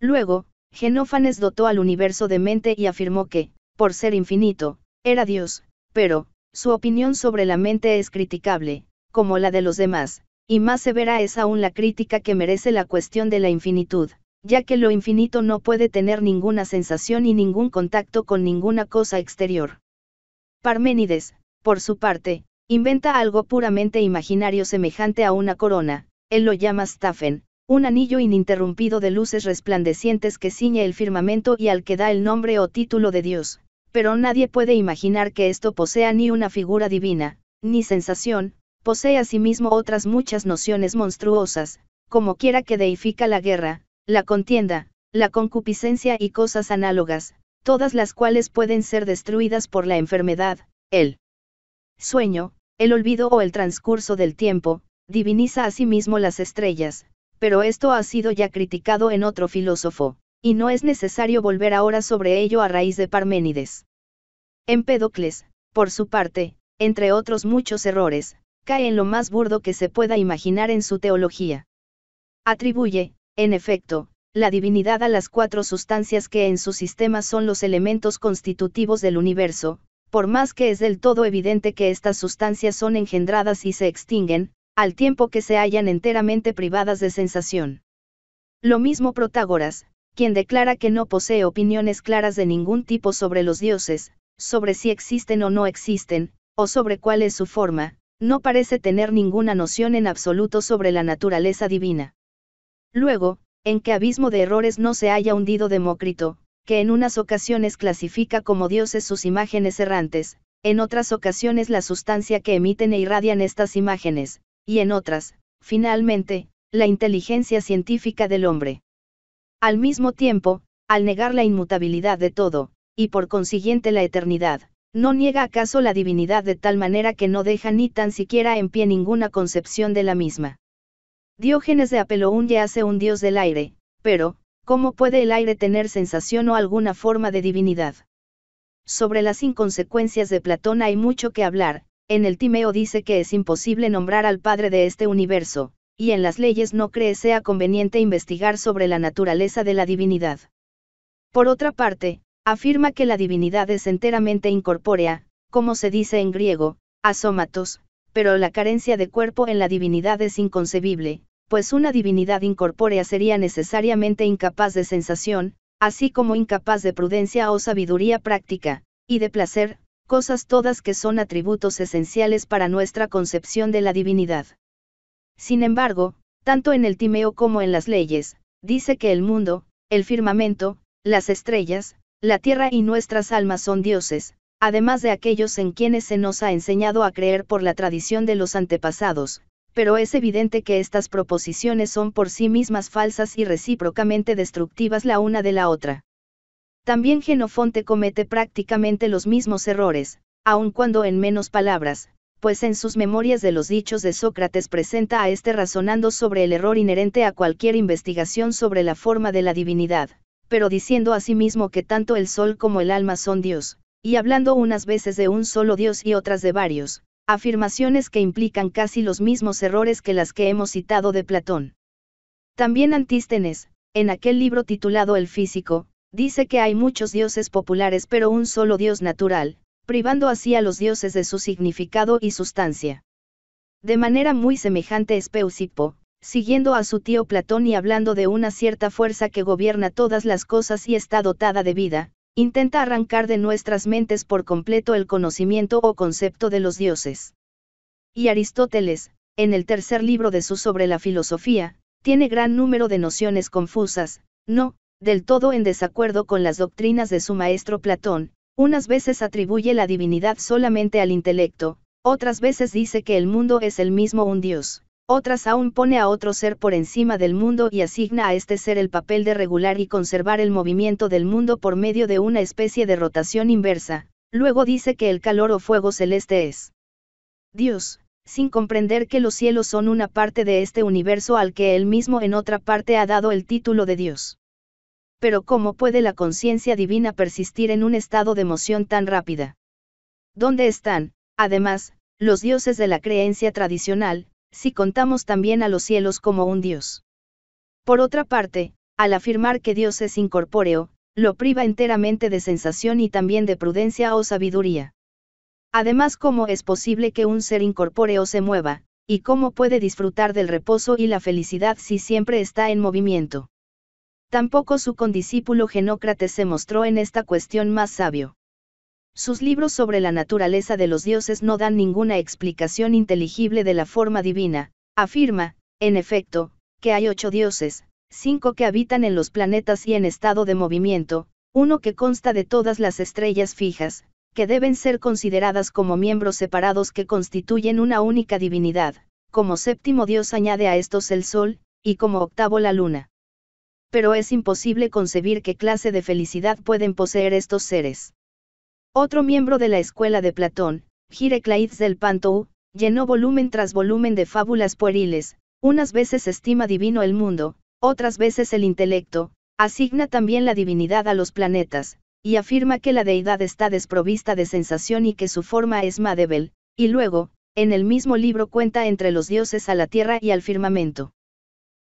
Luego, Genófanes dotó al universo de mente y afirmó que, por ser infinito, era Dios, pero, su opinión sobre la mente es criticable, como la de los demás, y más severa es aún la crítica que merece la cuestión de la infinitud, ya que lo infinito no puede tener ninguna sensación y ningún contacto con ninguna cosa exterior. Parménides, por su parte, inventa algo puramente imaginario semejante a una corona, él lo llama Staffen, un anillo ininterrumpido de luces resplandecientes que ciñe el firmamento y al que da el nombre o título de Dios, pero nadie puede imaginar que esto posea ni una figura divina, ni sensación, posee asimismo otras muchas nociones monstruosas, como quiera que deifica la guerra, la contienda, la concupiscencia y cosas análogas, todas las cuales pueden ser destruidas por la enfermedad, el sueño, el olvido o el transcurso del tiempo, diviniza a sí mismo las estrellas, pero esto ha sido ya criticado en otro filósofo, y no es necesario volver ahora sobre ello a raíz de Parménides. Empédocles, por su parte, entre otros muchos errores, cae en lo más burdo que se pueda imaginar en su teología. Atribuye, en efecto, la divinidad a las cuatro sustancias que en su sistema son los elementos constitutivos del universo, por más que es del todo evidente que estas sustancias son engendradas y se extinguen, al tiempo que se hallan enteramente privadas de sensación. Lo mismo Protágoras, quien declara que no posee opiniones claras de ningún tipo sobre los dioses, sobre si existen o no existen, o sobre cuál es su forma, no parece tener ninguna noción en absoluto sobre la naturaleza divina. Luego, en qué abismo de errores no se haya hundido Demócrito, que en unas ocasiones clasifica como dioses sus imágenes errantes, en otras ocasiones la sustancia que emiten e irradian estas imágenes, y en otras, finalmente, la inteligencia científica del hombre. Al mismo tiempo, al negar la inmutabilidad de todo, y por consiguiente la eternidad, ¿No niega acaso la divinidad de tal manera que no deja ni tan siquiera en pie ninguna concepción de la misma? Diógenes de Apeloún ya hace un dios del aire, pero, ¿cómo puede el aire tener sensación o alguna forma de divinidad? Sobre las inconsecuencias de Platón hay mucho que hablar, en el Timeo dice que es imposible nombrar al Padre de este universo, y en las leyes no cree sea conveniente investigar sobre la naturaleza de la divinidad. Por otra parte, afirma que la divinidad es enteramente incorpórea, como se dice en griego, asómatos, pero la carencia de cuerpo en la divinidad es inconcebible, pues una divinidad incorpórea sería necesariamente incapaz de sensación, así como incapaz de prudencia o sabiduría práctica, y de placer, cosas todas que son atributos esenciales para nuestra concepción de la divinidad. Sin embargo, tanto en el Timeo como en las leyes, dice que el mundo, el firmamento, las estrellas, la tierra y nuestras almas son dioses, además de aquellos en quienes se nos ha enseñado a creer por la tradición de los antepasados, pero es evidente que estas proposiciones son por sí mismas falsas y recíprocamente destructivas la una de la otra. También Genofonte comete prácticamente los mismos errores, aun cuando en menos palabras, pues en sus memorias de los dichos de Sócrates presenta a este razonando sobre el error inherente a cualquier investigación sobre la forma de la divinidad, pero diciendo asimismo sí que tanto el sol como el alma son Dios, y hablando unas veces de un solo Dios y otras de varios, afirmaciones que implican casi los mismos errores que las que hemos citado de Platón. También Antístenes, en aquel libro titulado El Físico, Dice que hay muchos dioses populares pero un solo dios natural, privando así a los dioses de su significado y sustancia. De manera muy semejante es Peusipo, siguiendo a su tío Platón y hablando de una cierta fuerza que gobierna todas las cosas y está dotada de vida, intenta arrancar de nuestras mentes por completo el conocimiento o concepto de los dioses. Y Aristóteles, en el tercer libro de su sobre la filosofía, tiene gran número de nociones confusas, no, del todo en desacuerdo con las doctrinas de su maestro Platón, unas veces atribuye la divinidad solamente al intelecto, otras veces dice que el mundo es el mismo un dios, otras aún pone a otro ser por encima del mundo y asigna a este ser el papel de regular y conservar el movimiento del mundo por medio de una especie de rotación inversa, luego dice que el calor o fuego celeste es Dios, sin comprender que los cielos son una parte de este universo al que él mismo en otra parte ha dado el título de Dios pero ¿cómo puede la conciencia divina persistir en un estado de emoción tan rápida? ¿Dónde están, además, los dioses de la creencia tradicional, si contamos también a los cielos como un dios? Por otra parte, al afirmar que Dios es incorpóreo, lo priva enteramente de sensación y también de prudencia o sabiduría. Además, ¿cómo es posible que un ser incorpóreo se mueva, y cómo puede disfrutar del reposo y la felicidad si siempre está en movimiento? Tampoco su condiscípulo Genócrates se mostró en esta cuestión más sabio. Sus libros sobre la naturaleza de los dioses no dan ninguna explicación inteligible de la forma divina, afirma, en efecto, que hay ocho dioses, cinco que habitan en los planetas y en estado de movimiento, uno que consta de todas las estrellas fijas, que deben ser consideradas como miembros separados que constituyen una única divinidad, como séptimo dios añade a estos el sol, y como octavo la luna pero es imposible concebir qué clase de felicidad pueden poseer estos seres. Otro miembro de la escuela de Platón, Gireclaides del Pantou, llenó volumen tras volumen de fábulas pueriles, unas veces estima divino el mundo, otras veces el intelecto, asigna también la divinidad a los planetas, y afirma que la deidad está desprovista de sensación y que su forma es Madebel, y luego, en el mismo libro cuenta entre los dioses a la tierra y al firmamento.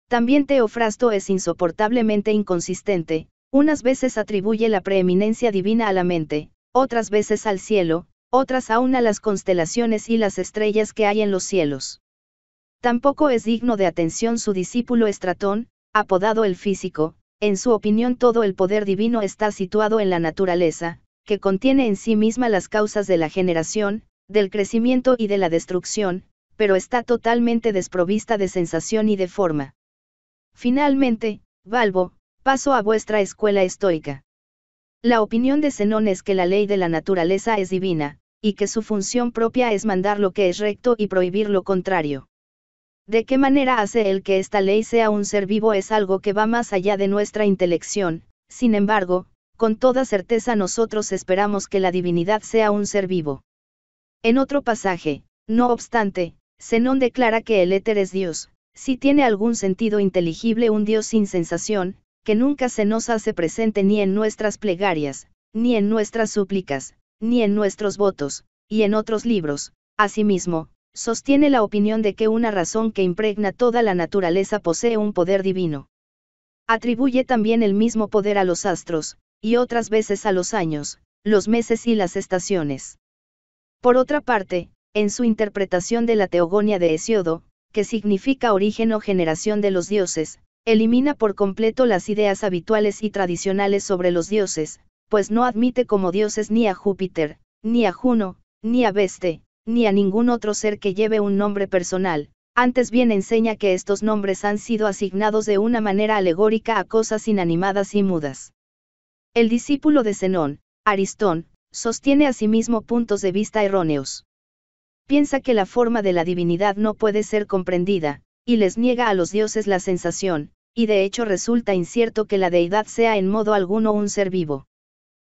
También Teofrasto es insoportablemente inconsistente, unas veces atribuye la preeminencia divina a la mente, otras veces al cielo, otras aún a las constelaciones y las estrellas que hay en los cielos. Tampoco es digno de atención su discípulo Estratón, apodado el físico, en su opinión todo el poder divino está situado en la naturaleza, que contiene en sí misma las causas de la generación, del crecimiento y de la destrucción, pero está totalmente desprovista de sensación y de forma. Finalmente, Balbo, paso a vuestra escuela estoica. La opinión de Zenón es que la ley de la naturaleza es divina, y que su función propia es mandar lo que es recto y prohibir lo contrario. De qué manera hace él que esta ley sea un ser vivo es algo que va más allá de nuestra intelección, sin embargo, con toda certeza nosotros esperamos que la divinidad sea un ser vivo. En otro pasaje, no obstante, Zenón declara que el éter es Dios, si tiene algún sentido inteligible un Dios sin sensación, que nunca se nos hace presente ni en nuestras plegarias, ni en nuestras súplicas, ni en nuestros votos, y en otros libros. Asimismo, sostiene la opinión de que una razón que impregna toda la naturaleza posee un poder divino. Atribuye también el mismo poder a los astros, y otras veces a los años, los meses y las estaciones. Por otra parte, en su interpretación de la Teogonia de Hesiodo, que significa origen o generación de los dioses, elimina por completo las ideas habituales y tradicionales sobre los dioses, pues no admite como dioses ni a Júpiter, ni a Juno, ni a Veste, ni a ningún otro ser que lleve un nombre personal, antes bien enseña que estos nombres han sido asignados de una manera alegórica a cosas inanimadas y mudas. El discípulo de Zenón, Aristón, sostiene asimismo puntos de vista erróneos piensa que la forma de la divinidad no puede ser comprendida, y les niega a los dioses la sensación, y de hecho resulta incierto que la deidad sea en modo alguno un ser vivo.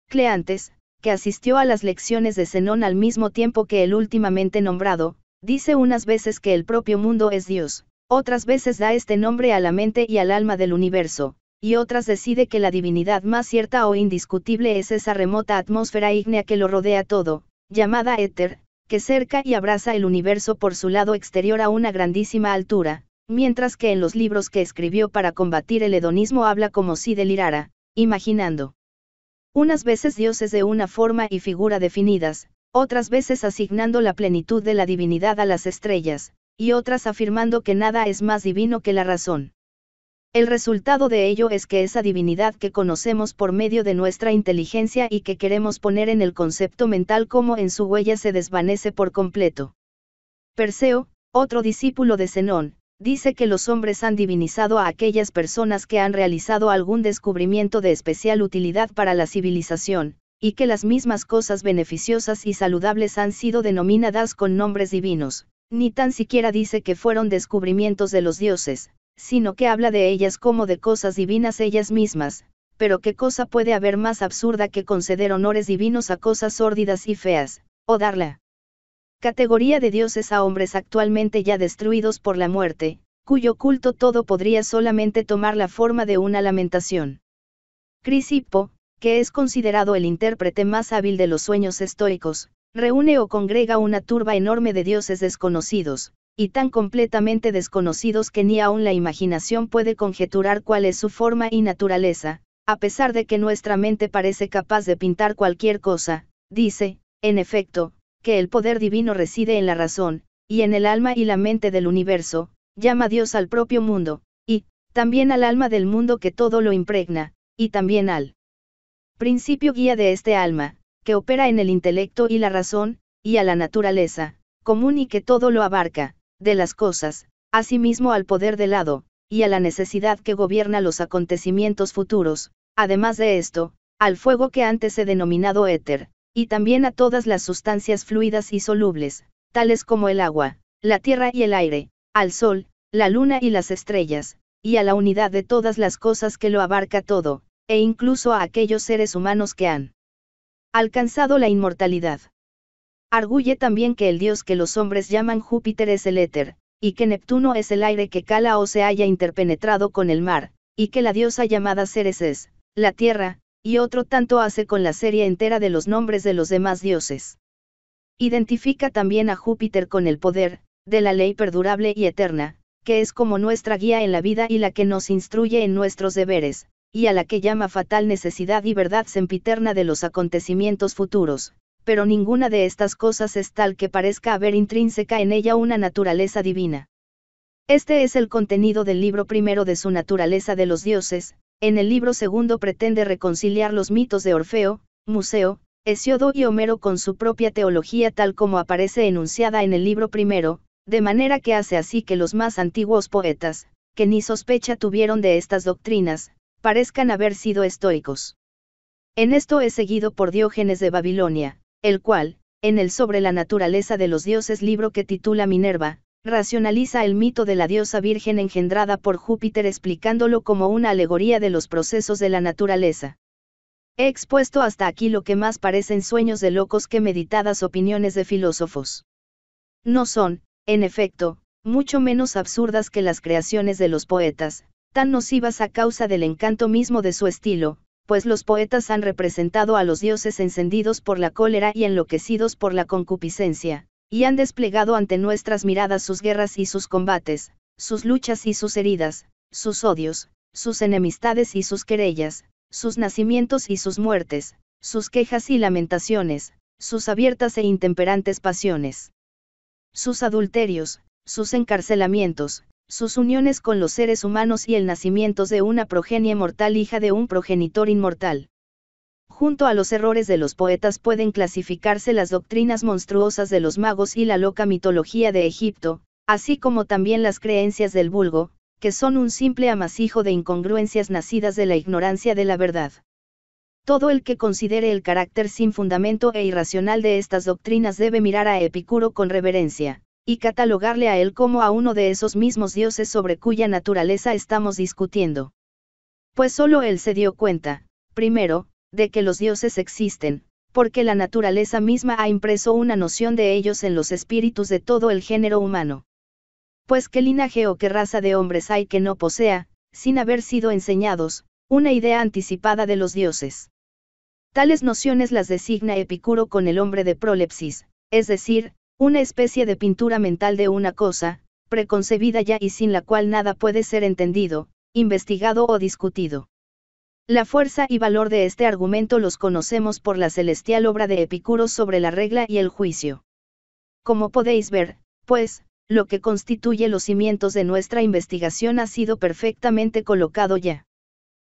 Cleantes, que asistió a las lecciones de Zenón al mismo tiempo que el últimamente nombrado, dice unas veces que el propio mundo es Dios, otras veces da este nombre a la mente y al alma del universo, y otras decide que la divinidad más cierta o indiscutible es esa remota atmósfera ígnea que lo rodea todo, llamada éter, que cerca y abraza el universo por su lado exterior a una grandísima altura, mientras que en los libros que escribió para combatir el hedonismo habla como si delirara, imaginando. Unas veces dioses de una forma y figura definidas, otras veces asignando la plenitud de la divinidad a las estrellas, y otras afirmando que nada es más divino que la razón. El resultado de ello es que esa divinidad que conocemos por medio de nuestra inteligencia y que queremos poner en el concepto mental como en su huella se desvanece por completo. Perseo, otro discípulo de Zenón, dice que los hombres han divinizado a aquellas personas que han realizado algún descubrimiento de especial utilidad para la civilización, y que las mismas cosas beneficiosas y saludables han sido denominadas con nombres divinos, ni tan siquiera dice que fueron descubrimientos de los dioses, sino que habla de ellas como de cosas divinas ellas mismas, pero qué cosa puede haber más absurda que conceder honores divinos a cosas sórdidas y feas, o dar la categoría de dioses a hombres actualmente ya destruidos por la muerte, cuyo culto todo podría solamente tomar la forma de una lamentación. Crisipo, que es considerado el intérprete más hábil de los sueños estoicos, reúne o congrega una turba enorme de dioses desconocidos, y tan completamente desconocidos que ni aún la imaginación puede conjeturar cuál es su forma y naturaleza, a pesar de que nuestra mente parece capaz de pintar cualquier cosa, dice, en efecto, que el poder divino reside en la razón, y en el alma y la mente del universo, llama Dios al propio mundo, y, también al alma del mundo que todo lo impregna, y también al principio guía de este alma, que opera en el intelecto y la razón, y a la naturaleza, común y que todo lo abarca de las cosas, asimismo al poder del lado, y a la necesidad que gobierna los acontecimientos futuros, además de esto, al fuego que antes he denominado éter, y también a todas las sustancias fluidas y solubles, tales como el agua, la tierra y el aire, al sol, la luna y las estrellas, y a la unidad de todas las cosas que lo abarca todo, e incluso a aquellos seres humanos que han alcanzado la inmortalidad. Arguye también que el dios que los hombres llaman Júpiter es el éter, y que Neptuno es el aire que cala o se haya interpenetrado con el mar, y que la diosa llamada Ceres es, la tierra, y otro tanto hace con la serie entera de los nombres de los demás dioses. Identifica también a Júpiter con el poder, de la ley perdurable y eterna, que es como nuestra guía en la vida y la que nos instruye en nuestros deberes, y a la que llama fatal necesidad y verdad sempiterna de los acontecimientos futuros, pero ninguna de estas cosas es tal que parezca haber intrínseca en ella una naturaleza divina. Este es el contenido del libro primero de su naturaleza de los dioses, en el libro segundo pretende reconciliar los mitos de Orfeo, Museo, Hesiodo y Homero con su propia teología tal como aparece enunciada en el libro primero, de manera que hace así que los más antiguos poetas, que ni sospecha tuvieron de estas doctrinas, parezcan haber sido estoicos. En esto es seguido por Diógenes de Babilonia, el cual, en el Sobre la naturaleza de los dioses libro que titula Minerva, racionaliza el mito de la diosa virgen engendrada por Júpiter explicándolo como una alegoría de los procesos de la naturaleza. He expuesto hasta aquí lo que más parecen sueños de locos que meditadas opiniones de filósofos. No son, en efecto, mucho menos absurdas que las creaciones de los poetas, tan nocivas a causa del encanto mismo de su estilo, pues los poetas han representado a los dioses encendidos por la cólera y enloquecidos por la concupiscencia, y han desplegado ante nuestras miradas sus guerras y sus combates, sus luchas y sus heridas, sus odios, sus enemistades y sus querellas, sus nacimientos y sus muertes, sus quejas y lamentaciones, sus abiertas e intemperantes pasiones, sus adulterios, sus encarcelamientos, sus uniones con los seres humanos y el nacimiento de una progenie mortal hija de un progenitor inmortal. Junto a los errores de los poetas pueden clasificarse las doctrinas monstruosas de los magos y la loca mitología de Egipto, así como también las creencias del vulgo, que son un simple amasijo de incongruencias nacidas de la ignorancia de la verdad. Todo el que considere el carácter sin fundamento e irracional de estas doctrinas debe mirar a Epicuro con reverencia y catalogarle a él como a uno de esos mismos dioses sobre cuya naturaleza estamos discutiendo. Pues solo él se dio cuenta, primero, de que los dioses existen, porque la naturaleza misma ha impreso una noción de ellos en los espíritus de todo el género humano. Pues qué linaje o qué raza de hombres hay que no posea, sin haber sido enseñados, una idea anticipada de los dioses. Tales nociones las designa Epicuro con el hombre de prolepsis, es decir, una especie de pintura mental de una cosa, preconcebida ya y sin la cual nada puede ser entendido, investigado o discutido. La fuerza y valor de este argumento los conocemos por la celestial obra de Epicuro sobre la regla y el juicio. Como podéis ver, pues, lo que constituye los cimientos de nuestra investigación ha sido perfectamente colocado ya.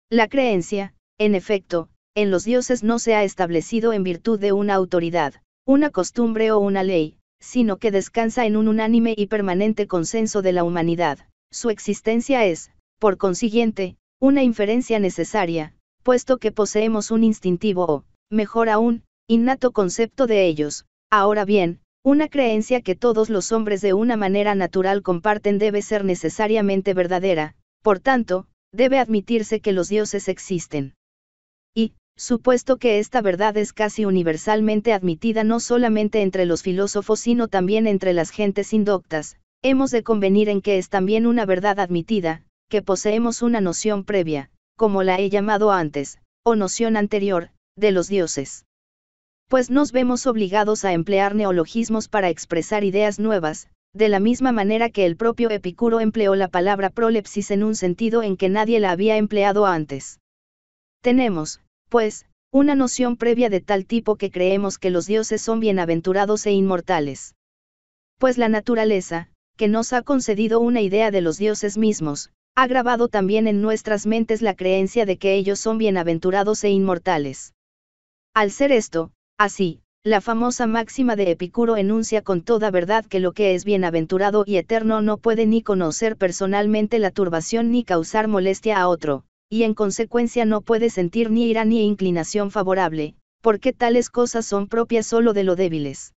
La creencia, en efecto, en los dioses no se ha establecido en virtud de una autoridad, una costumbre o una ley, sino que descansa en un unánime y permanente consenso de la humanidad. Su existencia es, por consiguiente, una inferencia necesaria, puesto que poseemos un instintivo o, mejor aún, innato concepto de ellos. Ahora bien, una creencia que todos los hombres de una manera natural comparten debe ser necesariamente verdadera, por tanto, debe admitirse que los dioses existen. Y, supuesto que esta verdad es casi universalmente admitida no solamente entre los filósofos sino también entre las gentes indoctas, hemos de convenir en que es también una verdad admitida, que poseemos una noción previa, como la he llamado antes, o noción anterior, de los dioses. Pues nos vemos obligados a emplear neologismos para expresar ideas nuevas, de la misma manera que el propio Epicuro empleó la palabra prolepsis en un sentido en que nadie la había empleado antes. Tenemos, pues, una noción previa de tal tipo que creemos que los dioses son bienaventurados e inmortales. Pues la naturaleza, que nos ha concedido una idea de los dioses mismos, ha grabado también en nuestras mentes la creencia de que ellos son bienaventurados e inmortales. Al ser esto, así, la famosa máxima de Epicuro enuncia con toda verdad que lo que es bienaventurado y eterno no puede ni conocer personalmente la turbación ni causar molestia a otro y en consecuencia no puede sentir ni ira ni inclinación favorable, porque tales cosas son propias solo de lo débiles.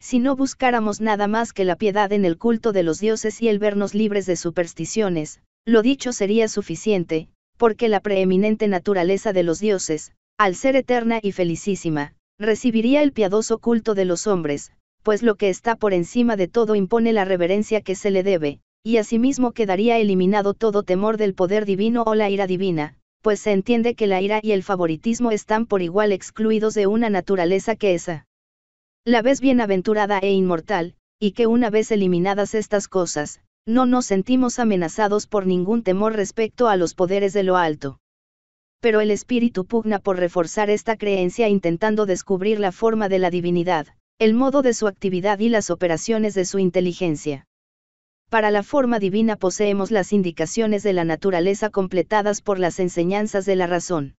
Si no buscáramos nada más que la piedad en el culto de los dioses y el vernos libres de supersticiones, lo dicho sería suficiente, porque la preeminente naturaleza de los dioses, al ser eterna y felicísima, recibiría el piadoso culto de los hombres, pues lo que está por encima de todo impone la reverencia que se le debe, y asimismo quedaría eliminado todo temor del poder divino o la ira divina, pues se entiende que la ira y el favoritismo están por igual excluidos de una naturaleza que esa. La vez bienaventurada e inmortal, y que una vez eliminadas estas cosas, no nos sentimos amenazados por ningún temor respecto a los poderes de lo alto. Pero el espíritu pugna por reforzar esta creencia intentando descubrir la forma de la divinidad, el modo de su actividad y las operaciones de su inteligencia. Para la forma divina poseemos las indicaciones de la naturaleza completadas por las enseñanzas de la razón.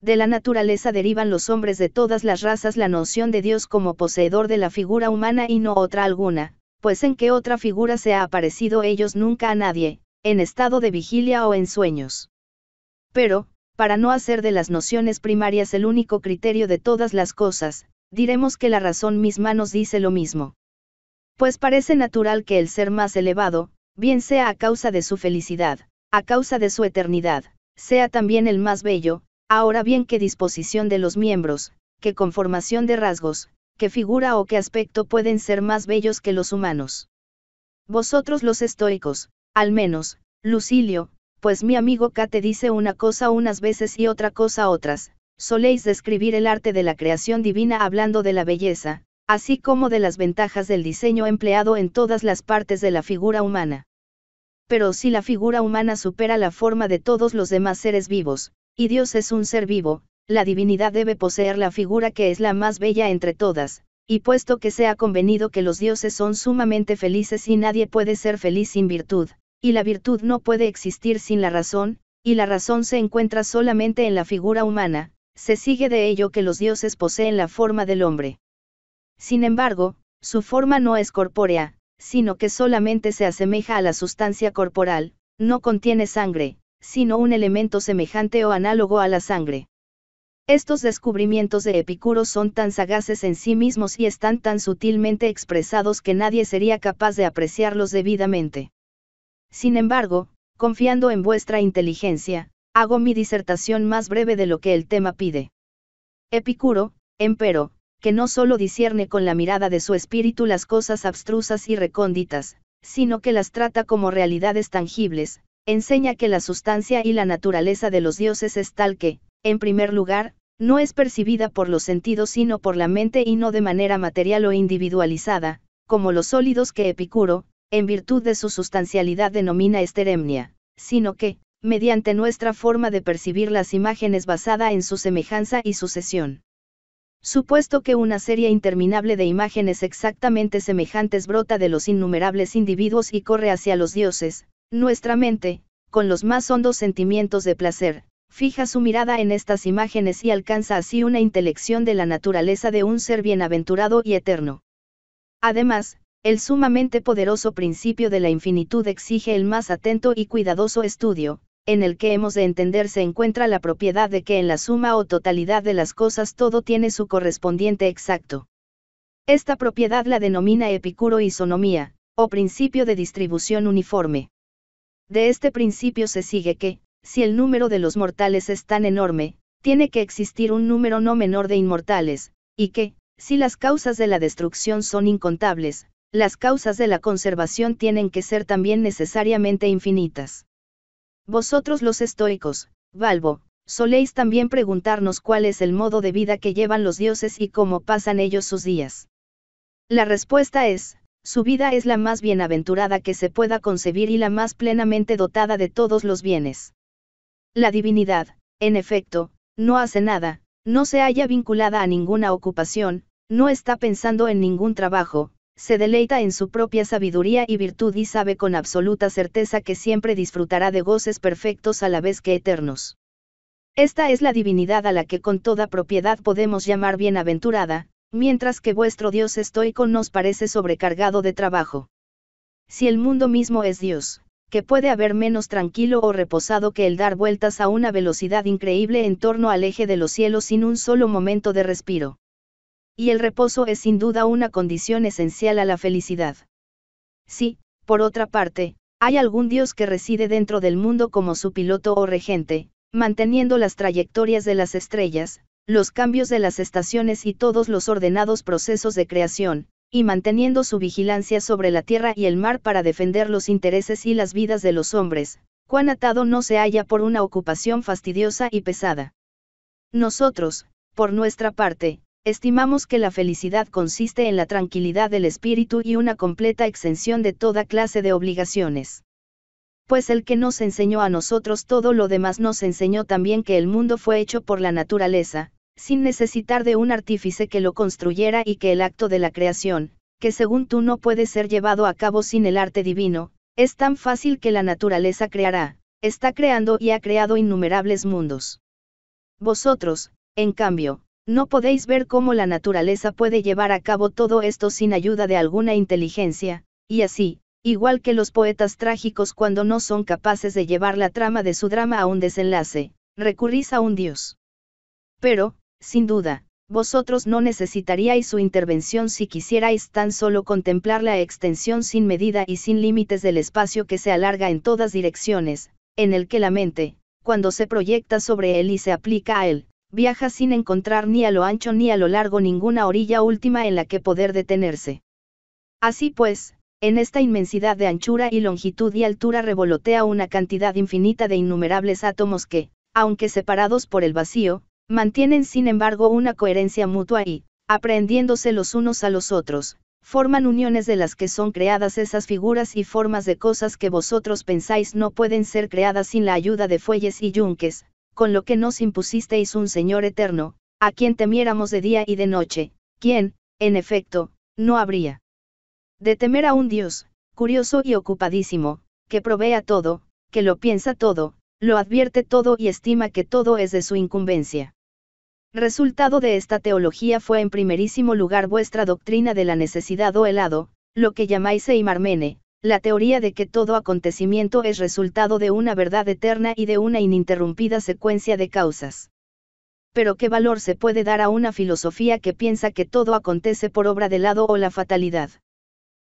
De la naturaleza derivan los hombres de todas las razas la noción de Dios como poseedor de la figura humana y no otra alguna, pues en qué otra figura se ha aparecido ellos nunca a nadie, en estado de vigilia o en sueños. Pero, para no hacer de las nociones primarias el único criterio de todas las cosas, diremos que la razón misma nos dice lo mismo pues parece natural que el ser más elevado, bien sea a causa de su felicidad, a causa de su eternidad, sea también el más bello, ahora bien qué disposición de los miembros, qué conformación de rasgos, qué figura o qué aspecto pueden ser más bellos que los humanos. Vosotros los estoicos, al menos, Lucilio, pues mi amigo K te dice una cosa unas veces y otra cosa otras, soléis describir el arte de la creación divina hablando de la belleza, así como de las ventajas del diseño empleado en todas las partes de la figura humana. Pero si la figura humana supera la forma de todos los demás seres vivos, y Dios es un ser vivo, la divinidad debe poseer la figura que es la más bella entre todas, y puesto que se ha convenido que los dioses son sumamente felices y nadie puede ser feliz sin virtud, y la virtud no puede existir sin la razón, y la razón se encuentra solamente en la figura humana, se sigue de ello que los dioses poseen la forma del hombre. Sin embargo, su forma no es corpórea, sino que solamente se asemeja a la sustancia corporal, no contiene sangre, sino un elemento semejante o análogo a la sangre. Estos descubrimientos de Epicuro son tan sagaces en sí mismos y están tan sutilmente expresados que nadie sería capaz de apreciarlos debidamente. Sin embargo, confiando en vuestra inteligencia, hago mi disertación más breve de lo que el tema pide. Epicuro, empero, que no solo discierne con la mirada de su espíritu las cosas abstrusas y recónditas, sino que las trata como realidades tangibles, enseña que la sustancia y la naturaleza de los dioses es tal que, en primer lugar, no es percibida por los sentidos sino por la mente y no de manera material o individualizada, como los sólidos que Epicuro, en virtud de su sustancialidad denomina esteremnia, sino que, mediante nuestra forma de percibir las imágenes basada en su semejanza y sucesión supuesto que una serie interminable de imágenes exactamente semejantes brota de los innumerables individuos y corre hacia los dioses, nuestra mente, con los más hondos sentimientos de placer, fija su mirada en estas imágenes y alcanza así una intelección de la naturaleza de un ser bienaventurado y eterno. Además, el sumamente poderoso principio de la infinitud exige el más atento y cuidadoso estudio, en el que hemos de entender se encuentra la propiedad de que en la suma o totalidad de las cosas todo tiene su correspondiente exacto. Esta propiedad la denomina epicuro isonomía, o principio de distribución uniforme. De este principio se sigue que, si el número de los mortales es tan enorme, tiene que existir un número no menor de inmortales, y que, si las causas de la destrucción son incontables, las causas de la conservación tienen que ser también necesariamente infinitas. Vosotros los estoicos, valvo soléis también preguntarnos cuál es el modo de vida que llevan los dioses y cómo pasan ellos sus días. La respuesta es, su vida es la más bienaventurada que se pueda concebir y la más plenamente dotada de todos los bienes. La divinidad, en efecto, no hace nada, no se halla vinculada a ninguna ocupación, no está pensando en ningún trabajo, se deleita en su propia sabiduría y virtud y sabe con absoluta certeza que siempre disfrutará de goces perfectos a la vez que eternos. Esta es la divinidad a la que con toda propiedad podemos llamar bienaventurada, mientras que vuestro Dios estoico nos parece sobrecargado de trabajo. Si el mundo mismo es Dios, ¿qué puede haber menos tranquilo o reposado que el dar vueltas a una velocidad increíble en torno al eje de los cielos sin un solo momento de respiro y el reposo es sin duda una condición esencial a la felicidad. Si, por otra parte, hay algún dios que reside dentro del mundo como su piloto o regente, manteniendo las trayectorias de las estrellas, los cambios de las estaciones y todos los ordenados procesos de creación, y manteniendo su vigilancia sobre la tierra y el mar para defender los intereses y las vidas de los hombres, cuán atado no se halla por una ocupación fastidiosa y pesada. Nosotros, por nuestra parte, Estimamos que la felicidad consiste en la tranquilidad del espíritu y una completa exención de toda clase de obligaciones. Pues el que nos enseñó a nosotros todo lo demás nos enseñó también que el mundo fue hecho por la naturaleza, sin necesitar de un artífice que lo construyera y que el acto de la creación, que según tú no puede ser llevado a cabo sin el arte divino, es tan fácil que la naturaleza creará, está creando y ha creado innumerables mundos. Vosotros, en cambio, no podéis ver cómo la naturaleza puede llevar a cabo todo esto sin ayuda de alguna inteligencia, y así, igual que los poetas trágicos cuando no son capaces de llevar la trama de su drama a un desenlace, recurrís a un dios. Pero, sin duda, vosotros no necesitaríais su intervención si quisierais tan solo contemplar la extensión sin medida y sin límites del espacio que se alarga en todas direcciones, en el que la mente, cuando se proyecta sobre él y se aplica a él, Viaja sin encontrar ni a lo ancho ni a lo largo ninguna orilla última en la que poder detenerse. Así pues, en esta inmensidad de anchura y longitud y altura revolotea una cantidad infinita de innumerables átomos que, aunque separados por el vacío, mantienen sin embargo una coherencia mutua y, aprendiéndose los unos a los otros, forman uniones de las que son creadas esas figuras y formas de cosas que vosotros pensáis no pueden ser creadas sin la ayuda de fuelles y yunques, con lo que nos impusisteis un Señor eterno, a quien temiéramos de día y de noche, quien, en efecto, no habría de temer a un Dios, curioso y ocupadísimo, que provea todo, que lo piensa todo, lo advierte todo y estima que todo es de su incumbencia. Resultado de esta teología fue en primerísimo lugar vuestra doctrina de la necesidad o helado, lo que llamáis Eimarmene, la teoría de que todo acontecimiento es resultado de una verdad eterna y de una ininterrumpida secuencia de causas. Pero qué valor se puede dar a una filosofía que piensa que todo acontece por obra del lado o la fatalidad.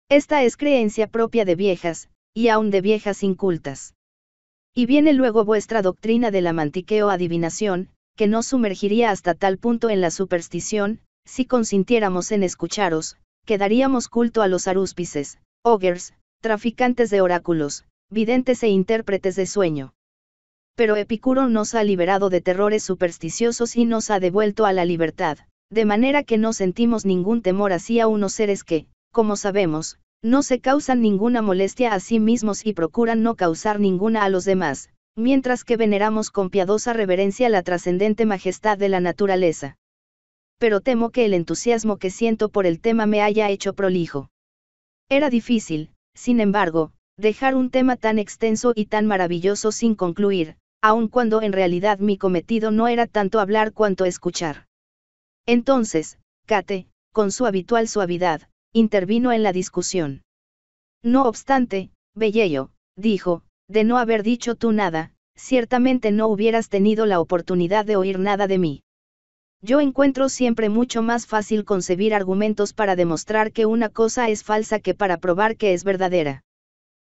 Esta es creencia propia de viejas, y aun de viejas incultas. Y viene luego vuestra doctrina de la mantiqueo adivinación, que no sumergiría hasta tal punto en la superstición, si consintiéramos en escucharos, que daríamos culto a los arúspices, ogres, traficantes de oráculos, videntes e intérpretes de sueño. Pero Epicuro nos ha liberado de terrores supersticiosos y nos ha devuelto a la libertad, de manera que no sentimos ningún temor así a unos seres que, como sabemos, no se causan ninguna molestia a sí mismos y procuran no causar ninguna a los demás, mientras que veneramos con piadosa reverencia la trascendente majestad de la naturaleza. Pero temo que el entusiasmo que siento por el tema me haya hecho prolijo. Era difícil, sin embargo, dejar un tema tan extenso y tan maravilloso sin concluir, aun cuando en realidad mi cometido no era tanto hablar cuanto escuchar. Entonces, Kate, con su habitual suavidad, intervino en la discusión. No obstante, Bellello, dijo, de no haber dicho tú nada, ciertamente no hubieras tenido la oportunidad de oír nada de mí. Yo encuentro siempre mucho más fácil concebir argumentos para demostrar que una cosa es falsa que para probar que es verdadera.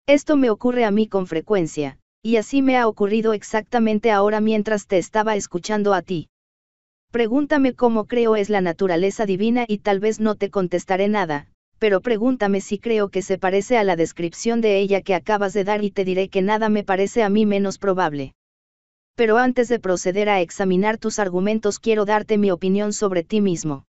Esto me ocurre a mí con frecuencia, y así me ha ocurrido exactamente ahora mientras te estaba escuchando a ti. Pregúntame cómo creo es la naturaleza divina y tal vez no te contestaré nada, pero pregúntame si creo que se parece a la descripción de ella que acabas de dar y te diré que nada me parece a mí menos probable pero antes de proceder a examinar tus argumentos quiero darte mi opinión sobre ti mismo.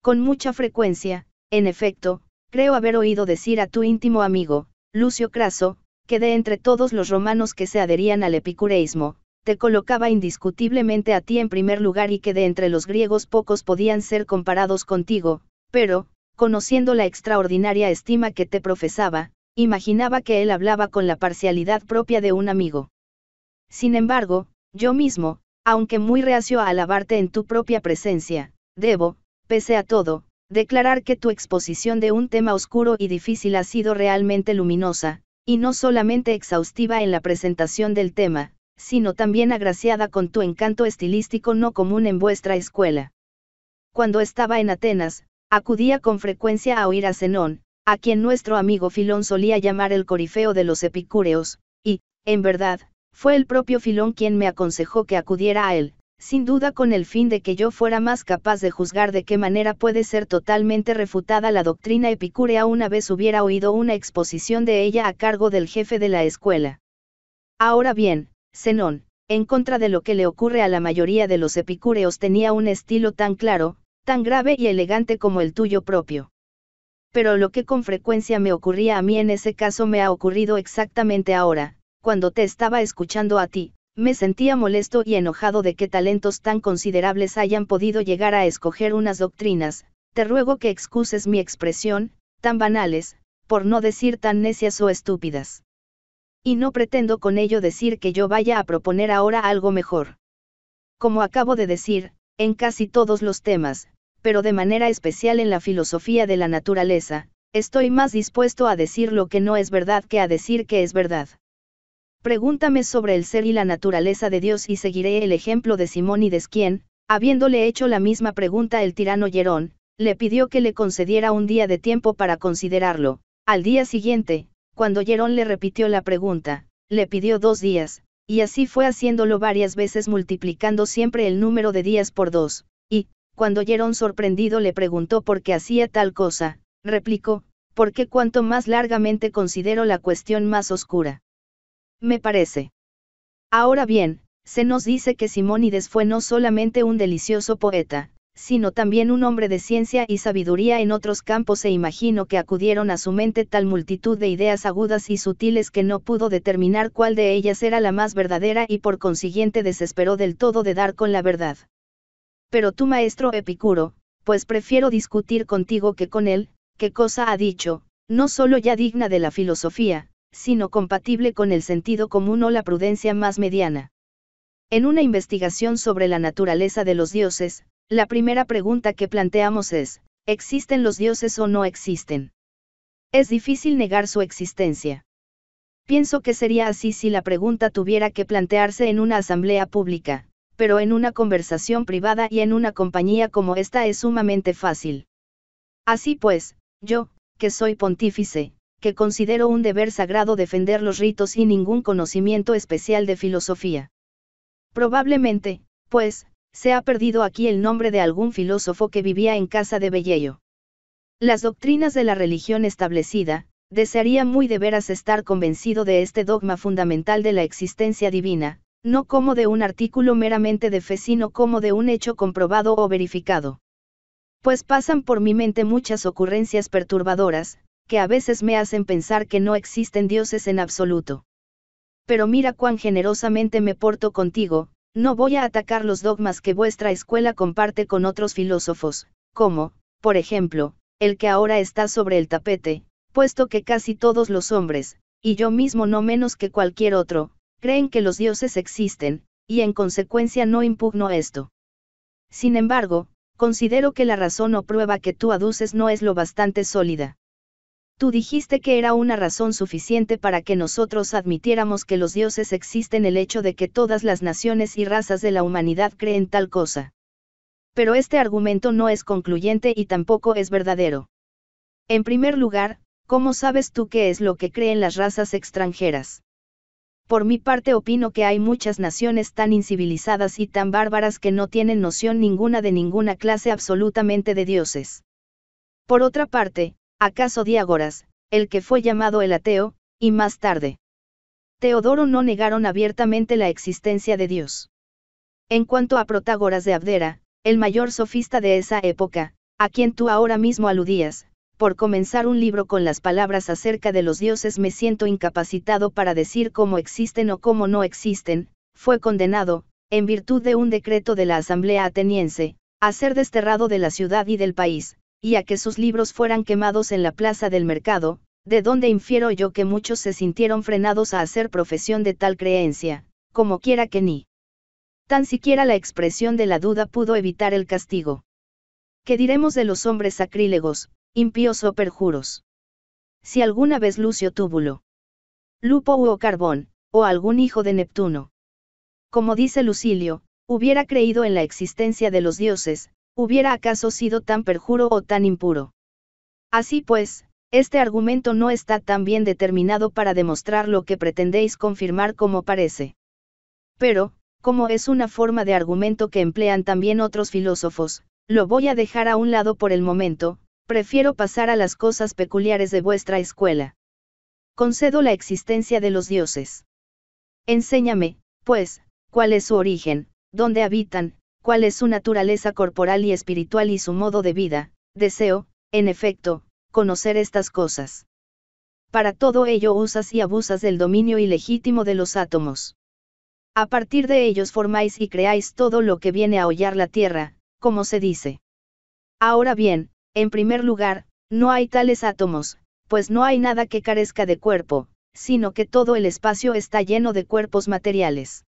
Con mucha frecuencia, en efecto, creo haber oído decir a tu íntimo amigo, Lucio Craso, que de entre todos los romanos que se adherían al epicureísmo, te colocaba indiscutiblemente a ti en primer lugar y que de entre los griegos pocos podían ser comparados contigo, pero, conociendo la extraordinaria estima que te profesaba, imaginaba que él hablaba con la parcialidad propia de un amigo. Sin embargo, yo mismo, aunque muy reacio a alabarte en tu propia presencia, debo, pese a todo, declarar que tu exposición de un tema oscuro y difícil ha sido realmente luminosa, y no solamente exhaustiva en la presentación del tema, sino también agraciada con tu encanto estilístico no común en vuestra escuela. Cuando estaba en Atenas, acudía con frecuencia a oír a Zenón, a quien nuestro amigo Filón solía llamar el corifeo de los epicúreos, y, en verdad, fue el propio Filón quien me aconsejó que acudiera a él, sin duda con el fin de que yo fuera más capaz de juzgar de qué manera puede ser totalmente refutada la doctrina epicúrea una vez hubiera oído una exposición de ella a cargo del jefe de la escuela. Ahora bien, Zenón, en contra de lo que le ocurre a la mayoría de los epicúreos tenía un estilo tan claro, tan grave y elegante como el tuyo propio. Pero lo que con frecuencia me ocurría a mí en ese caso me ha ocurrido exactamente ahora, cuando te estaba escuchando a ti, me sentía molesto y enojado de que talentos tan considerables hayan podido llegar a escoger unas doctrinas, te ruego que excuses mi expresión, tan banales, por no decir tan necias o estúpidas. Y no pretendo con ello decir que yo vaya a proponer ahora algo mejor. Como acabo de decir, en casi todos los temas, pero de manera especial en la filosofía de la naturaleza, estoy más dispuesto a decir lo que no es verdad que a decir que es verdad. Pregúntame sobre el ser y la naturaleza de Dios y seguiré el ejemplo de Simónides quien, habiéndole hecho la misma pregunta el tirano Jerón, le pidió que le concediera un día de tiempo para considerarlo. Al día siguiente, cuando Jerón le repitió la pregunta, le pidió dos días, y así fue haciéndolo varias veces multiplicando siempre el número de días por dos, y, cuando Jerón sorprendido le preguntó por qué hacía tal cosa, replicó, ¿por qué cuanto más largamente considero la cuestión más oscura me parece. Ahora bien, se nos dice que Simónides fue no solamente un delicioso poeta, sino también un hombre de ciencia y sabiduría en otros campos e imagino que acudieron a su mente tal multitud de ideas agudas y sutiles que no pudo determinar cuál de ellas era la más verdadera y por consiguiente desesperó del todo de dar con la verdad. Pero tu maestro Epicuro, pues prefiero discutir contigo que con él, qué cosa ha dicho, no solo ya digna de la filosofía, sino compatible con el sentido común o la prudencia más mediana. En una investigación sobre la naturaleza de los dioses, la primera pregunta que planteamos es, ¿existen los dioses o no existen? Es difícil negar su existencia. Pienso que sería así si la pregunta tuviera que plantearse en una asamblea pública, pero en una conversación privada y en una compañía como esta es sumamente fácil. Así pues, yo, que soy pontífice, que considero un deber sagrado defender los ritos sin ningún conocimiento especial de filosofía. Probablemente, pues, se ha perdido aquí el nombre de algún filósofo que vivía en casa de Bellello. Las doctrinas de la religión establecida, desearía muy de veras estar convencido de este dogma fundamental de la existencia divina, no como de un artículo meramente de fe, sino como de un hecho comprobado o verificado. Pues pasan por mi mente muchas ocurrencias perturbadoras, que a veces me hacen pensar que no existen dioses en absoluto. Pero mira cuán generosamente me porto contigo, no voy a atacar los dogmas que vuestra escuela comparte con otros filósofos, como, por ejemplo, el que ahora está sobre el tapete, puesto que casi todos los hombres, y yo mismo no menos que cualquier otro, creen que los dioses existen, y en consecuencia no impugno esto. Sin embargo, considero que la razón o prueba que tú aduces no es lo bastante sólida. Tú dijiste que era una razón suficiente para que nosotros admitiéramos que los dioses existen el hecho de que todas las naciones y razas de la humanidad creen tal cosa. Pero este argumento no es concluyente y tampoco es verdadero. En primer lugar, ¿cómo sabes tú qué es lo que creen las razas extranjeras? Por mi parte opino que hay muchas naciones tan incivilizadas y tan bárbaras que no tienen noción ninguna de ninguna clase absolutamente de dioses. Por otra parte, acaso Diágoras, el que fue llamado el ateo, y más tarde. Teodoro no negaron abiertamente la existencia de Dios. En cuanto a Protágoras de Abdera, el mayor sofista de esa época, a quien tú ahora mismo aludías, por comenzar un libro con las palabras acerca de los dioses me siento incapacitado para decir cómo existen o cómo no existen, fue condenado, en virtud de un decreto de la Asamblea ateniense, a ser desterrado de la ciudad y del país, y a que sus libros fueran quemados en la plaza del mercado, de donde infiero yo que muchos se sintieron frenados a hacer profesión de tal creencia, como quiera que ni. Tan siquiera la expresión de la duda pudo evitar el castigo. ¿Qué diremos de los hombres sacrílegos, impíos o perjuros? Si alguna vez Lucio Túbulo, Lupo u Carbón, o algún hijo de Neptuno, como dice Lucilio, hubiera creído en la existencia de los dioses, ¿Hubiera acaso sido tan perjuro o tan impuro? Así pues, este argumento no está tan bien determinado para demostrar lo que pretendéis confirmar como parece. Pero, como es una forma de argumento que emplean también otros filósofos, lo voy a dejar a un lado por el momento, prefiero pasar a las cosas peculiares de vuestra escuela. Concedo la existencia de los dioses. Enséñame, pues, cuál es su origen, dónde habitan, cuál es su naturaleza corporal y espiritual y su modo de vida, deseo, en efecto, conocer estas cosas. Para todo ello usas y abusas del dominio ilegítimo de los átomos. A partir de ellos formáis y creáis todo lo que viene a hollar la Tierra, como se dice. Ahora bien, en primer lugar, no hay tales átomos, pues no hay nada que carezca de cuerpo, sino que todo el espacio está lleno de cuerpos materiales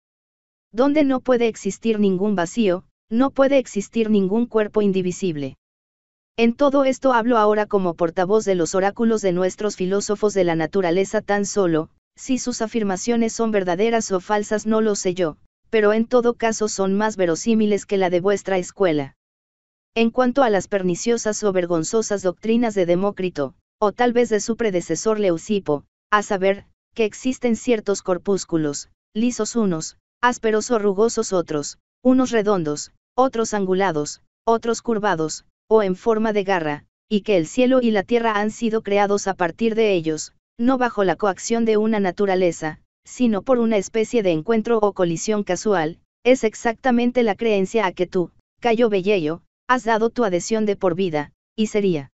donde no puede existir ningún vacío, no puede existir ningún cuerpo indivisible. En todo esto hablo ahora como portavoz de los oráculos de nuestros filósofos de la naturaleza tan solo, si sus afirmaciones son verdaderas o falsas no lo sé yo, pero en todo caso son más verosímiles que la de vuestra escuela. En cuanto a las perniciosas o vergonzosas doctrinas de Demócrito, o tal vez de su predecesor Leucipo, a saber, que existen ciertos corpúsculos, lisos unos, ásperos o rugosos otros, unos redondos, otros angulados, otros curvados, o en forma de garra, y que el cielo y la tierra han sido creados a partir de ellos, no bajo la coacción de una naturaleza, sino por una especie de encuentro o colisión casual, es exactamente la creencia a que tú, Cayo Bellello, has dado tu adhesión de por vida, y sería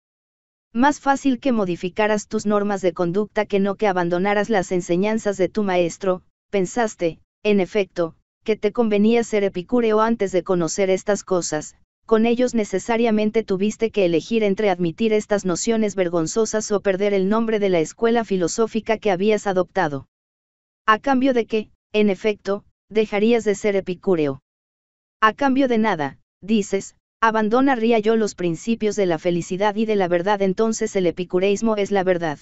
más fácil que modificaras tus normas de conducta que no que abandonaras las enseñanzas de tu maestro, pensaste, en efecto, que te convenía ser epicúreo antes de conocer estas cosas, con ellos necesariamente tuviste que elegir entre admitir estas nociones vergonzosas o perder el nombre de la escuela filosófica que habías adoptado. A cambio de que, en efecto, dejarías de ser epicúreo. A cambio de nada, dices, abandonaría yo los principios de la felicidad y de la verdad entonces el epicureísmo es la verdad.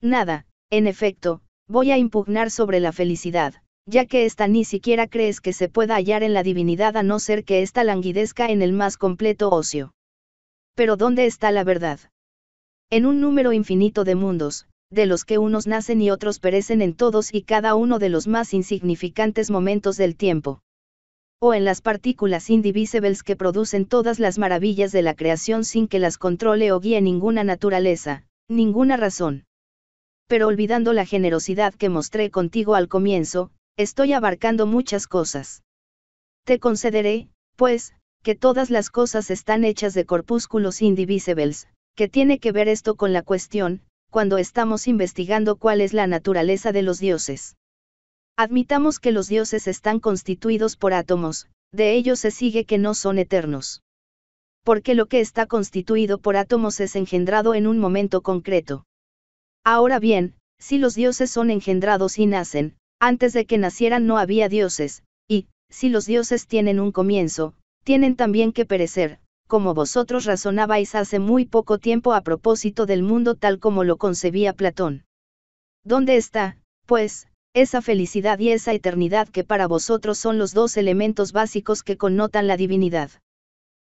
Nada, en efecto, voy a impugnar sobre la felicidad, ya que ésta ni siquiera crees que se pueda hallar en la divinidad a no ser que esta languidezca en el más completo ocio. Pero ¿dónde está la verdad? En un número infinito de mundos, de los que unos nacen y otros perecen en todos y cada uno de los más insignificantes momentos del tiempo. O en las partículas indivisibles que producen todas las maravillas de la creación sin que las controle o guíe ninguna naturaleza, ninguna razón. Pero olvidando la generosidad que mostré contigo al comienzo, estoy abarcando muchas cosas. Te concederé, pues, que todas las cosas están hechas de corpúsculos indivisibles, que tiene que ver esto con la cuestión, cuando estamos investigando cuál es la naturaleza de los dioses. Admitamos que los dioses están constituidos por átomos, de ellos se sigue que no son eternos. Porque lo que está constituido por átomos es engendrado en un momento concreto. Ahora bien, si los dioses son engendrados y nacen, antes de que nacieran no había dioses, y, si los dioses tienen un comienzo, tienen también que perecer, como vosotros razonabais hace muy poco tiempo a propósito del mundo tal como lo concebía Platón. ¿Dónde está, pues, esa felicidad y esa eternidad que para vosotros son los dos elementos básicos que connotan la divinidad?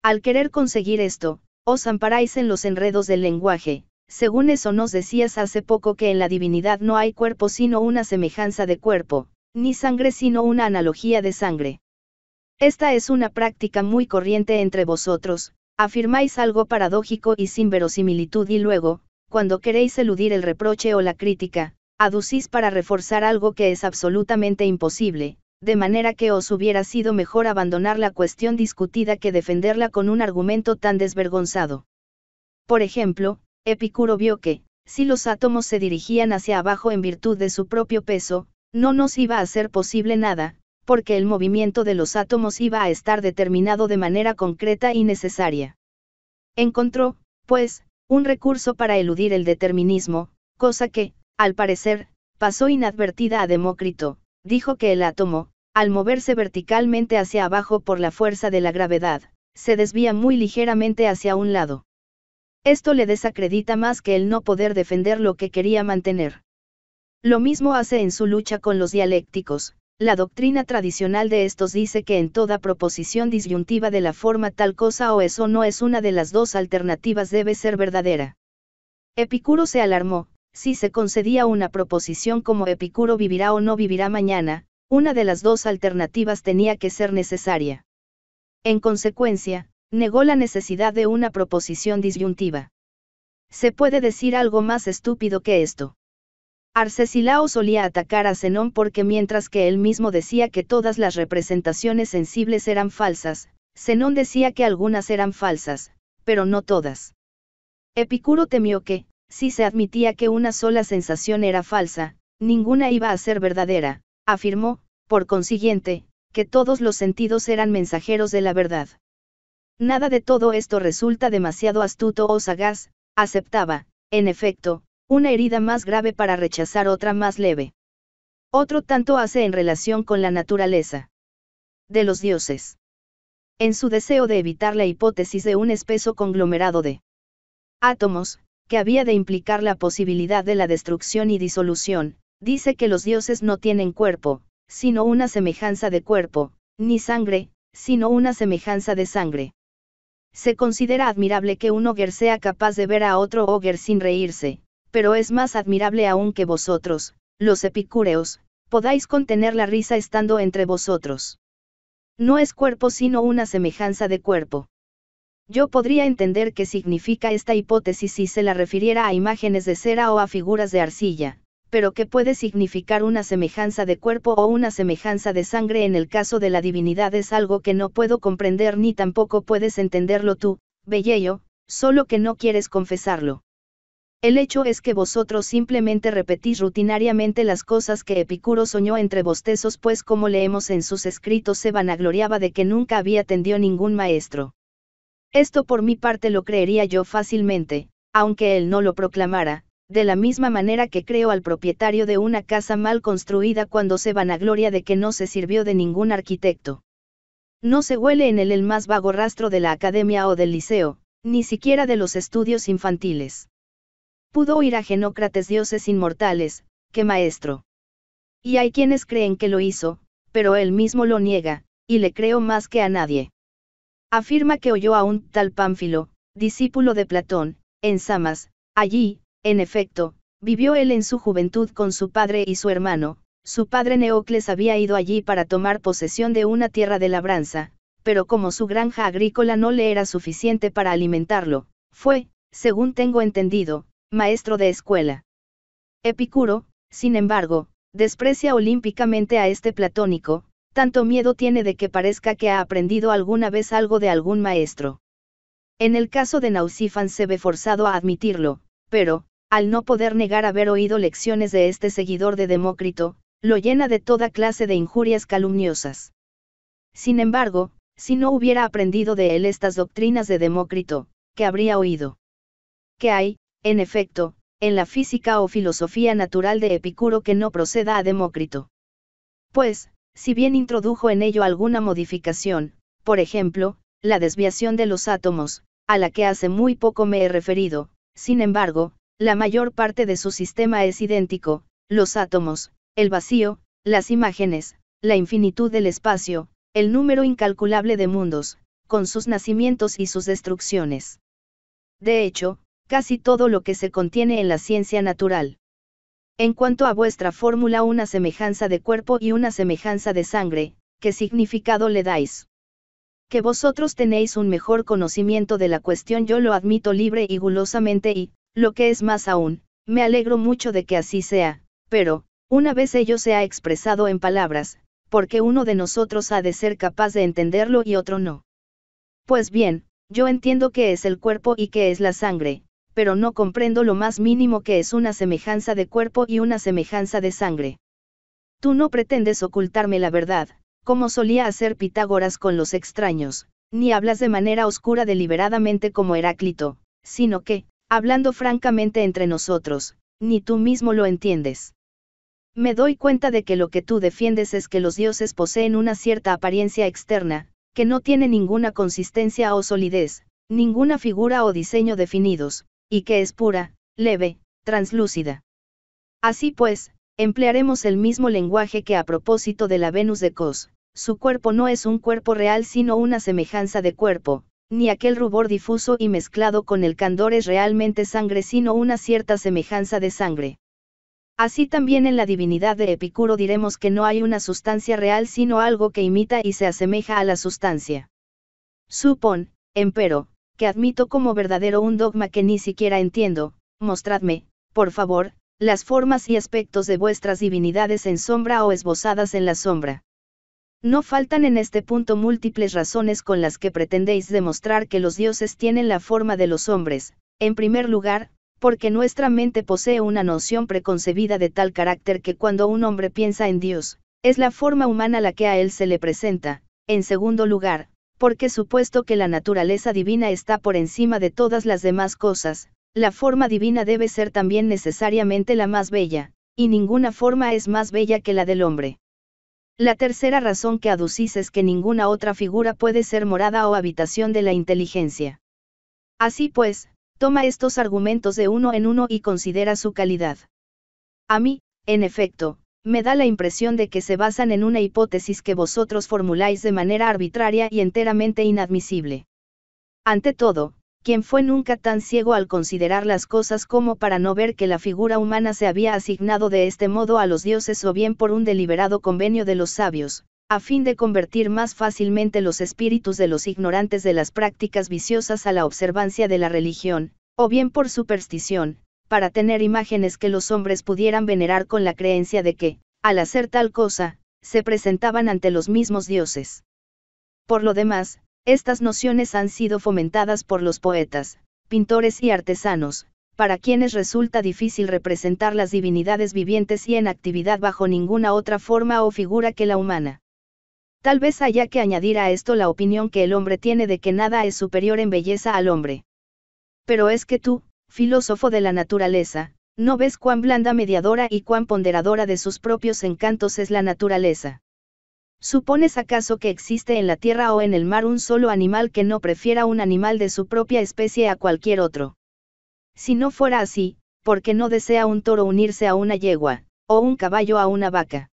Al querer conseguir esto, os amparáis en los enredos del lenguaje, según eso nos decías hace poco que en la divinidad no hay cuerpo sino una semejanza de cuerpo, ni sangre sino una analogía de sangre. Esta es una práctica muy corriente entre vosotros, afirmáis algo paradójico y sin verosimilitud y luego, cuando queréis eludir el reproche o la crítica, aducís para reforzar algo que es absolutamente imposible, de manera que os hubiera sido mejor abandonar la cuestión discutida que defenderla con un argumento tan desvergonzado. Por ejemplo, Epicuro vio que, si los átomos se dirigían hacia abajo en virtud de su propio peso, no nos iba a ser posible nada, porque el movimiento de los átomos iba a estar determinado de manera concreta y necesaria. Encontró, pues, un recurso para eludir el determinismo, cosa que, al parecer, pasó inadvertida a Demócrito, dijo que el átomo, al moverse verticalmente hacia abajo por la fuerza de la gravedad, se desvía muy ligeramente hacia un lado. Esto le desacredita más que el no poder defender lo que quería mantener. Lo mismo hace en su lucha con los dialécticos. La doctrina tradicional de estos dice que en toda proposición disyuntiva de la forma tal cosa o eso no es una de las dos alternativas debe ser verdadera. Epicuro se alarmó, si se concedía una proposición como Epicuro vivirá o no vivirá mañana, una de las dos alternativas tenía que ser necesaria. En consecuencia, Negó la necesidad de una proposición disyuntiva. ¿Se puede decir algo más estúpido que esto? Arcesilao solía atacar a Zenón porque mientras que él mismo decía que todas las representaciones sensibles eran falsas, Zenón decía que algunas eran falsas, pero no todas. Epicuro temió que, si se admitía que una sola sensación era falsa, ninguna iba a ser verdadera, afirmó, por consiguiente, que todos los sentidos eran mensajeros de la verdad. Nada de todo esto resulta demasiado astuto o sagaz, aceptaba, en efecto, una herida más grave para rechazar otra más leve. Otro tanto hace en relación con la naturaleza de los dioses. En su deseo de evitar la hipótesis de un espeso conglomerado de átomos, que había de implicar la posibilidad de la destrucción y disolución, dice que los dioses no tienen cuerpo, sino una semejanza de cuerpo, ni sangre, sino una semejanza de sangre. Se considera admirable que un Ogre sea capaz de ver a otro Ogre sin reírse, pero es más admirable aún que vosotros, los epicúreos, podáis contener la risa estando entre vosotros. No es cuerpo sino una semejanza de cuerpo. Yo podría entender qué significa esta hipótesis si se la refiriera a imágenes de cera o a figuras de arcilla pero que puede significar una semejanza de cuerpo o una semejanza de sangre en el caso de la divinidad es algo que no puedo comprender ni tampoco puedes entenderlo tú, belleyo, solo que no quieres confesarlo. El hecho es que vosotros simplemente repetís rutinariamente las cosas que Epicuro soñó entre bostezos, pues como leemos en sus escritos se vanagloriaba de que nunca había atendido ningún maestro. Esto por mi parte lo creería yo fácilmente, aunque él no lo proclamara, de la misma manera que creo al propietario de una casa mal construida cuando se vanagloria de que no se sirvió de ningún arquitecto. No se huele en él el más vago rastro de la academia o del liceo, ni siquiera de los estudios infantiles. Pudo oír a Genócrates dioses inmortales, qué maestro. Y hay quienes creen que lo hizo, pero él mismo lo niega, y le creo más que a nadie. Afirma que oyó a un tal Pánfilo, discípulo de Platón, en Samas, allí, en efecto, vivió él en su juventud con su padre y su hermano, su padre Neocles había ido allí para tomar posesión de una tierra de labranza, pero como su granja agrícola no le era suficiente para alimentarlo, fue, según tengo entendido, maestro de escuela. Epicuro, sin embargo, desprecia olímpicamente a este platónico, tanto miedo tiene de que parezca que ha aprendido alguna vez algo de algún maestro. En el caso de nausífan se ve forzado a admitirlo, pero, al no poder negar haber oído lecciones de este seguidor de Demócrito, lo llena de toda clase de injurias calumniosas. Sin embargo, si no hubiera aprendido de él estas doctrinas de Demócrito, ¿qué habría oído? ¿Qué hay, en efecto, en la física o filosofía natural de Epicuro que no proceda a Demócrito. Pues, si bien introdujo en ello alguna modificación, por ejemplo, la desviación de los átomos, a la que hace muy poco me he referido, sin embargo, la mayor parte de su sistema es idéntico, los átomos, el vacío, las imágenes, la infinitud del espacio, el número incalculable de mundos, con sus nacimientos y sus destrucciones. De hecho, casi todo lo que se contiene en la ciencia natural. En cuanto a vuestra fórmula, una semejanza de cuerpo y una semejanza de sangre, ¿qué significado le dais? que vosotros tenéis un mejor conocimiento de la cuestión, yo lo admito libre y gulosamente y, lo que es más aún, me alegro mucho de que así sea, pero, una vez ello se ha expresado en palabras, porque uno de nosotros ha de ser capaz de entenderlo y otro no. Pues bien, yo entiendo qué es el cuerpo y qué es la sangre, pero no comprendo lo más mínimo que es una semejanza de cuerpo y una semejanza de sangre. Tú no pretendes ocultarme la verdad, como solía hacer Pitágoras con los extraños, ni hablas de manera oscura deliberadamente como Heráclito, sino que, hablando francamente entre nosotros, ni tú mismo lo entiendes. Me doy cuenta de que lo que tú defiendes es que los dioses poseen una cierta apariencia externa, que no tiene ninguna consistencia o solidez, ninguna figura o diseño definidos, y que es pura, leve, translúcida. Así pues, emplearemos el mismo lenguaje que a propósito de la Venus de Cos, su cuerpo no es un cuerpo real sino una semejanza de cuerpo, ni aquel rubor difuso y mezclado con el candor es realmente sangre sino una cierta semejanza de sangre. Así también en la divinidad de Epicuro diremos que no hay una sustancia real sino algo que imita y se asemeja a la sustancia. Supón, empero, que admito como verdadero un dogma que ni siquiera entiendo, mostradme, por favor, las formas y aspectos de vuestras divinidades en sombra o esbozadas en la sombra. No faltan en este punto múltiples razones con las que pretendéis demostrar que los dioses tienen la forma de los hombres, en primer lugar, porque nuestra mente posee una noción preconcebida de tal carácter que cuando un hombre piensa en Dios, es la forma humana la que a él se le presenta, en segundo lugar, porque supuesto que la naturaleza divina está por encima de todas las demás cosas, la forma divina debe ser también necesariamente la más bella, y ninguna forma es más bella que la del hombre. La tercera razón que aducís es que ninguna otra figura puede ser morada o habitación de la inteligencia. Así pues, toma estos argumentos de uno en uno y considera su calidad. A mí, en efecto, me da la impresión de que se basan en una hipótesis que vosotros formuláis de manera arbitraria y enteramente inadmisible. Ante todo, quien fue nunca tan ciego al considerar las cosas como para no ver que la figura humana se había asignado de este modo a los dioses o bien por un deliberado convenio de los sabios, a fin de convertir más fácilmente los espíritus de los ignorantes de las prácticas viciosas a la observancia de la religión, o bien por superstición, para tener imágenes que los hombres pudieran venerar con la creencia de que, al hacer tal cosa, se presentaban ante los mismos dioses. Por lo demás, estas nociones han sido fomentadas por los poetas, pintores y artesanos, para quienes resulta difícil representar las divinidades vivientes y en actividad bajo ninguna otra forma o figura que la humana. Tal vez haya que añadir a esto la opinión que el hombre tiene de que nada es superior en belleza al hombre. Pero es que tú, filósofo de la naturaleza, no ves cuán blanda mediadora y cuán ponderadora de sus propios encantos es la naturaleza. ¿Supones acaso que existe en la tierra o en el mar un solo animal que no prefiera un animal de su propia especie a cualquier otro? Si no fuera así, ¿por qué no desea un toro unirse a una yegua, o un caballo a una vaca?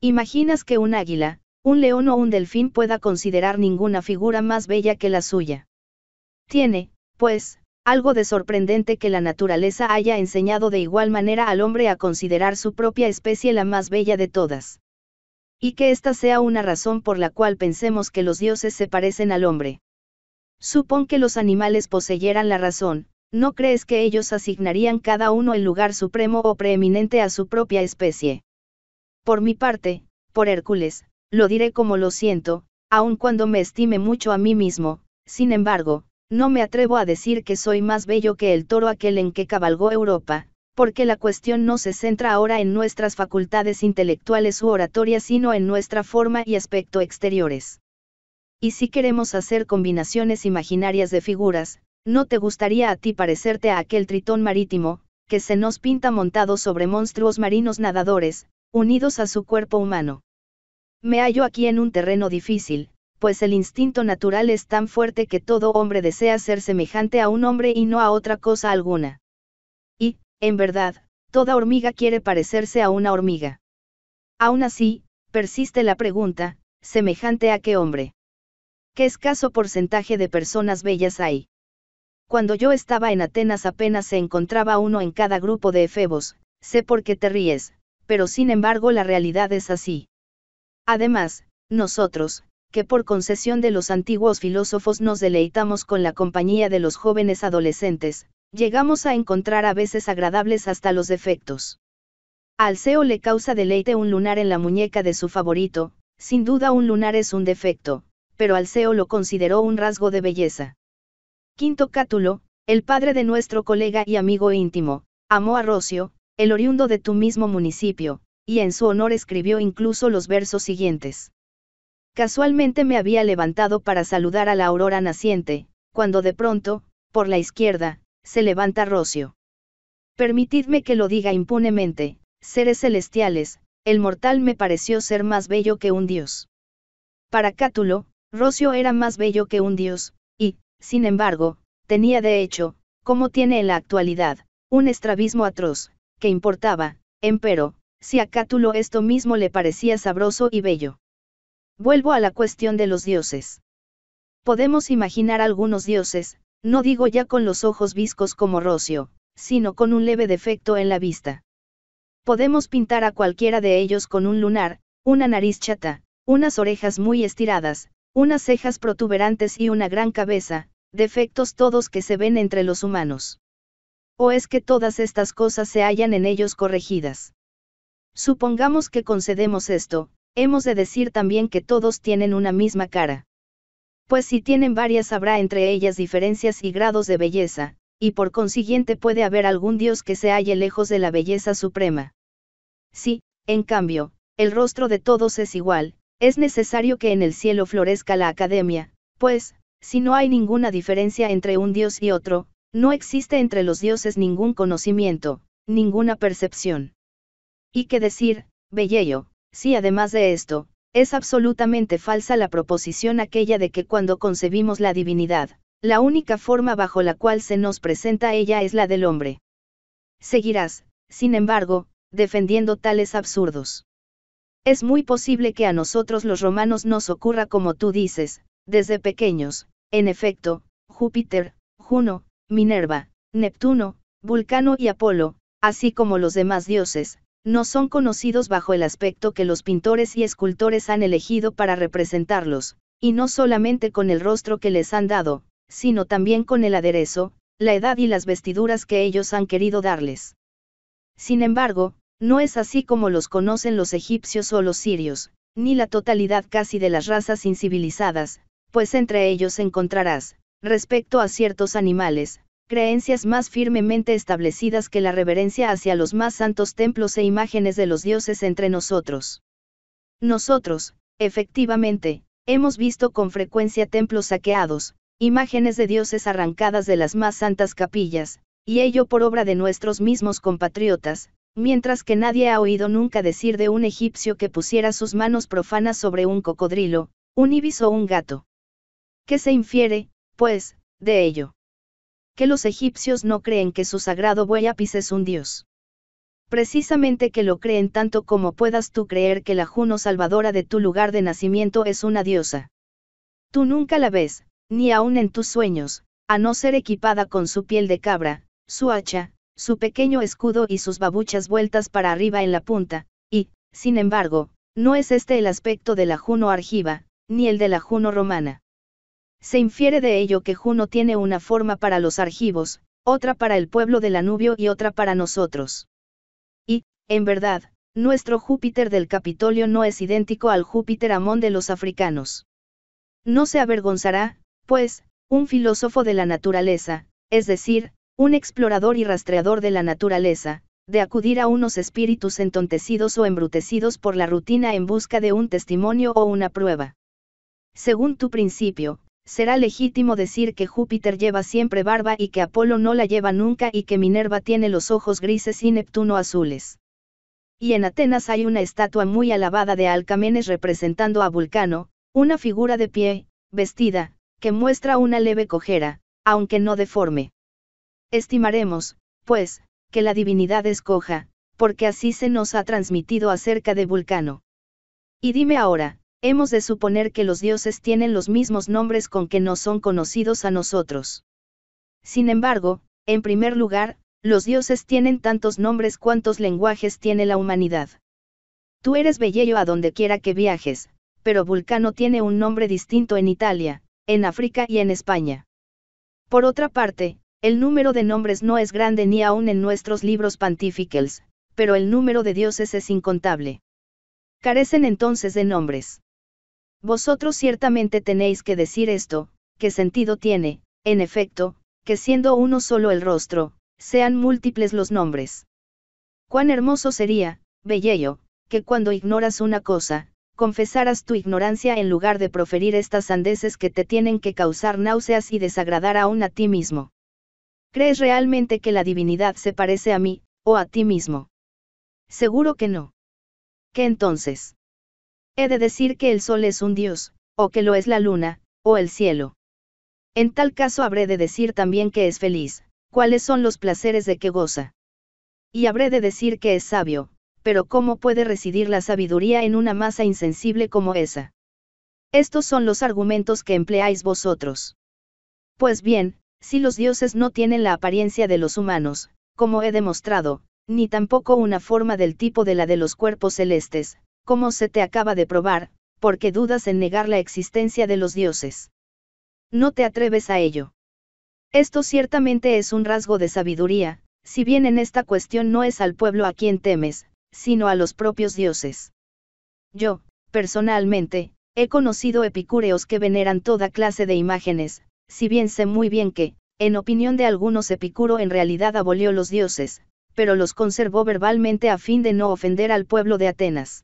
¿Imaginas que un águila, un león o un delfín pueda considerar ninguna figura más bella que la suya? Tiene, pues, algo de sorprendente que la naturaleza haya enseñado de igual manera al hombre a considerar su propia especie la más bella de todas y que esta sea una razón por la cual pensemos que los dioses se parecen al hombre. Supón que los animales poseyeran la razón, ¿no crees que ellos asignarían cada uno el lugar supremo o preeminente a su propia especie? Por mi parte, por Hércules, lo diré como lo siento, aun cuando me estime mucho a mí mismo, sin embargo, no me atrevo a decir que soy más bello que el toro aquel en que cabalgó Europa, porque la cuestión no se centra ahora en nuestras facultades intelectuales u oratorias, sino en nuestra forma y aspecto exteriores. Y si queremos hacer combinaciones imaginarias de figuras, ¿no te gustaría a ti parecerte a aquel tritón marítimo, que se nos pinta montado sobre monstruos marinos nadadores, unidos a su cuerpo humano? Me hallo aquí en un terreno difícil, pues el instinto natural es tan fuerte que todo hombre desea ser semejante a un hombre y no a otra cosa alguna. En verdad, toda hormiga quiere parecerse a una hormiga. Aún así, persiste la pregunta, semejante a qué hombre. Qué escaso porcentaje de personas bellas hay. Cuando yo estaba en Atenas apenas se encontraba uno en cada grupo de efebos, sé por qué te ríes, pero sin embargo la realidad es así. Además, nosotros, que por concesión de los antiguos filósofos nos deleitamos con la compañía de los jóvenes adolescentes, Llegamos a encontrar a veces agradables hasta los defectos. Alceo le causa deleite un lunar en la muñeca de su favorito, sin duda un lunar es un defecto, pero Alceo lo consideró un rasgo de belleza. Quinto Cátulo, el padre de nuestro colega y amigo íntimo, amó a Rocio, el oriundo de tu mismo municipio, y en su honor escribió incluso los versos siguientes. Casualmente me había levantado para saludar a la aurora naciente, cuando de pronto, por la izquierda, se levanta Rocio. Permitidme que lo diga impunemente, seres celestiales, el mortal me pareció ser más bello que un dios. Para Cátulo, Rocio era más bello que un dios, y, sin embargo, tenía de hecho, como tiene en la actualidad, un estrabismo atroz, que importaba, empero, si a Cátulo esto mismo le parecía sabroso y bello. Vuelvo a la cuestión de los dioses. Podemos imaginar algunos dioses, no digo ya con los ojos viscos como rocio, sino con un leve defecto en la vista. Podemos pintar a cualquiera de ellos con un lunar, una nariz chata, unas orejas muy estiradas, unas cejas protuberantes y una gran cabeza, defectos todos que se ven entre los humanos. ¿O es que todas estas cosas se hallan en ellos corregidas? Supongamos que concedemos esto, hemos de decir también que todos tienen una misma cara pues si tienen varias habrá entre ellas diferencias y grados de belleza, y por consiguiente puede haber algún dios que se halle lejos de la belleza suprema. Si, en cambio, el rostro de todos es igual, es necesario que en el cielo florezca la academia, pues, si no hay ninguna diferencia entre un dios y otro, no existe entre los dioses ningún conocimiento, ninguna percepción. Y qué decir, bello, si además de esto, es absolutamente falsa la proposición aquella de que cuando concebimos la divinidad, la única forma bajo la cual se nos presenta ella es la del hombre. Seguirás, sin embargo, defendiendo tales absurdos. Es muy posible que a nosotros los romanos nos ocurra como tú dices, desde pequeños, en efecto, Júpiter, Juno, Minerva, Neptuno, Vulcano y Apolo, así como los demás dioses, no son conocidos bajo el aspecto que los pintores y escultores han elegido para representarlos, y no solamente con el rostro que les han dado, sino también con el aderezo, la edad y las vestiduras que ellos han querido darles. Sin embargo, no es así como los conocen los egipcios o los sirios, ni la totalidad casi de las razas incivilizadas, pues entre ellos encontrarás, respecto a ciertos animales, creencias más firmemente establecidas que la reverencia hacia los más santos templos e imágenes de los dioses entre nosotros. Nosotros, efectivamente, hemos visto con frecuencia templos saqueados, imágenes de dioses arrancadas de las más santas capillas, y ello por obra de nuestros mismos compatriotas, mientras que nadie ha oído nunca decir de un egipcio que pusiera sus manos profanas sobre un cocodrilo, un ibis o un gato. ¿Qué se infiere, pues, de ello? los egipcios no creen que su sagrado buey Apis es un dios. Precisamente que lo creen tanto como puedas tú creer que la Juno salvadora de tu lugar de nacimiento es una diosa. Tú nunca la ves, ni aun en tus sueños, a no ser equipada con su piel de cabra, su hacha, su pequeño escudo y sus babuchas vueltas para arriba en la punta, y, sin embargo, no es este el aspecto de la Juno argiva, ni el de la Juno romana. Se infiere de ello que Juno tiene una forma para los argivos, otra para el pueblo de Lanubio y otra para nosotros. Y, en verdad, nuestro Júpiter del Capitolio no es idéntico al Júpiter Amón de los africanos. No se avergonzará, pues, un filósofo de la naturaleza, es decir, un explorador y rastreador de la naturaleza, de acudir a unos espíritus entontecidos o embrutecidos por la rutina en busca de un testimonio o una prueba. Según tu principio, será legítimo decir que Júpiter lleva siempre barba y que Apolo no la lleva nunca y que Minerva tiene los ojos grises y Neptuno azules. Y en Atenas hay una estatua muy alabada de Alcamenes representando a Vulcano, una figura de pie, vestida, que muestra una leve cojera, aunque no deforme. Estimaremos, pues, que la divinidad escoja, porque así se nos ha transmitido acerca de Vulcano. Y dime ahora, hemos de suponer que los dioses tienen los mismos nombres con que nos son conocidos a nosotros. Sin embargo, en primer lugar, los dioses tienen tantos nombres cuantos lenguajes tiene la humanidad. Tú eres bello a donde quiera que viajes, pero Vulcano tiene un nombre distinto en Italia, en África y en España. Por otra parte, el número de nombres no es grande ni aún en nuestros libros pontificals, pero el número de dioses es incontable. Carecen entonces de nombres. Vosotros ciertamente tenéis que decir esto, ¿qué sentido tiene, en efecto, que siendo uno solo el rostro, sean múltiples los nombres? Cuán hermoso sería, belleyo, que cuando ignoras una cosa, confesaras tu ignorancia en lugar de proferir estas sandeces que te tienen que causar náuseas y desagradar aún a ti mismo. ¿Crees realmente que la divinidad se parece a mí, o a ti mismo? Seguro que no. ¿Qué entonces? He de decir que el sol es un dios, o que lo es la luna, o el cielo. En tal caso habré de decir también que es feliz, cuáles son los placeres de que goza. Y habré de decir que es sabio, pero ¿cómo puede residir la sabiduría en una masa insensible como esa? Estos son los argumentos que empleáis vosotros. Pues bien, si los dioses no tienen la apariencia de los humanos, como he demostrado, ni tampoco una forma del tipo de la de los cuerpos celestes, como se te acaba de probar, porque dudas en negar la existencia de los dioses. No te atreves a ello. Esto ciertamente es un rasgo de sabiduría, si bien en esta cuestión no es al pueblo a quien temes, sino a los propios dioses. Yo, personalmente, he conocido epicúreos que veneran toda clase de imágenes, si bien sé muy bien que, en opinión de algunos Epicuro en realidad abolió los dioses, pero los conservó verbalmente a fin de no ofender al pueblo de Atenas.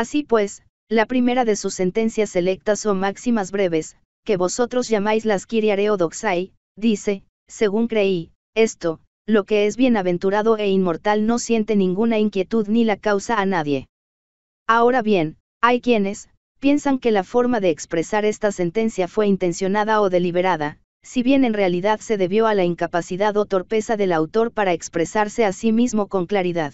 Así pues, la primera de sus sentencias selectas o máximas breves, que vosotros llamáis las Kyriareo Doxai, dice, según creí, esto, lo que es bienaventurado e inmortal no siente ninguna inquietud ni la causa a nadie. Ahora bien, hay quienes, piensan que la forma de expresar esta sentencia fue intencionada o deliberada, si bien en realidad se debió a la incapacidad o torpeza del autor para expresarse a sí mismo con claridad.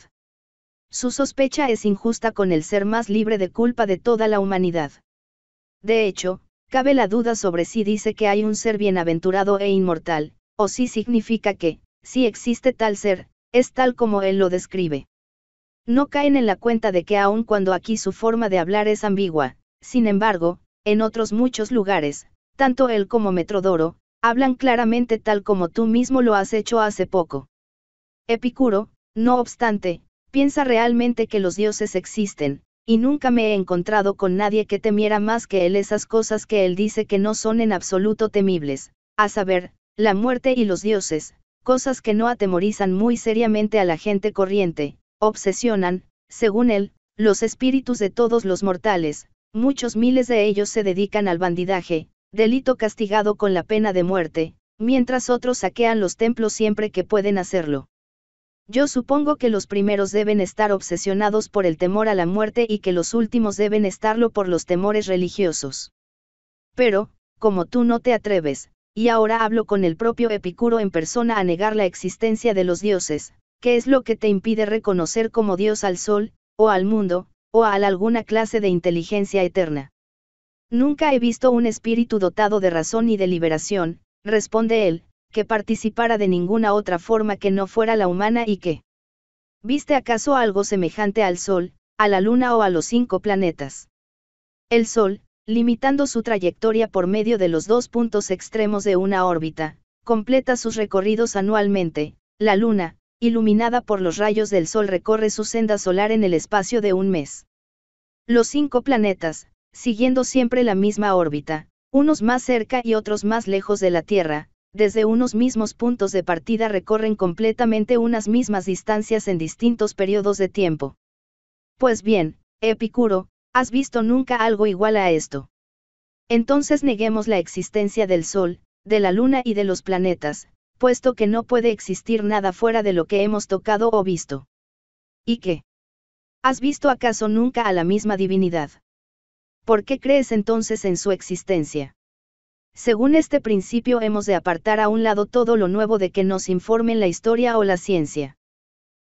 Su sospecha es injusta con el ser más libre de culpa de toda la humanidad. De hecho, cabe la duda sobre si dice que hay un ser bienaventurado e inmortal, o si significa que, si existe tal ser, es tal como él lo describe. No caen en la cuenta de que aun cuando aquí su forma de hablar es ambigua, sin embargo, en otros muchos lugares, tanto él como Metrodoro, hablan claramente tal como tú mismo lo has hecho hace poco. Epicuro, no obstante, Piensa realmente que los dioses existen, y nunca me he encontrado con nadie que temiera más que él esas cosas que él dice que no son en absoluto temibles, a saber, la muerte y los dioses, cosas que no atemorizan muy seriamente a la gente corriente, obsesionan, según él, los espíritus de todos los mortales, muchos miles de ellos se dedican al bandidaje, delito castigado con la pena de muerte, mientras otros saquean los templos siempre que pueden hacerlo. Yo supongo que los primeros deben estar obsesionados por el temor a la muerte y que los últimos deben estarlo por los temores religiosos. Pero, como tú no te atreves, y ahora hablo con el propio Epicuro en persona a negar la existencia de los dioses, ¿qué es lo que te impide reconocer como Dios al Sol, o al mundo, o a alguna clase de inteligencia eterna? Nunca he visto un espíritu dotado de razón y de liberación, responde él, que participara de ninguna otra forma que no fuera la humana y que. ¿Viste acaso algo semejante al Sol, a la Luna o a los cinco planetas? El Sol, limitando su trayectoria por medio de los dos puntos extremos de una órbita, completa sus recorridos anualmente, la Luna, iluminada por los rayos del Sol, recorre su senda solar en el espacio de un mes. Los cinco planetas, siguiendo siempre la misma órbita, unos más cerca y otros más lejos de la Tierra, desde unos mismos puntos de partida recorren completamente unas mismas distancias en distintos periodos de tiempo. Pues bien, Epicuro, ¿has visto nunca algo igual a esto? Entonces neguemos la existencia del Sol, de la Luna y de los planetas, puesto que no puede existir nada fuera de lo que hemos tocado o visto. ¿Y qué? ¿Has visto acaso nunca a la misma divinidad? ¿Por qué crees entonces en su existencia? Según este principio hemos de apartar a un lado todo lo nuevo de que nos informen la historia o la ciencia.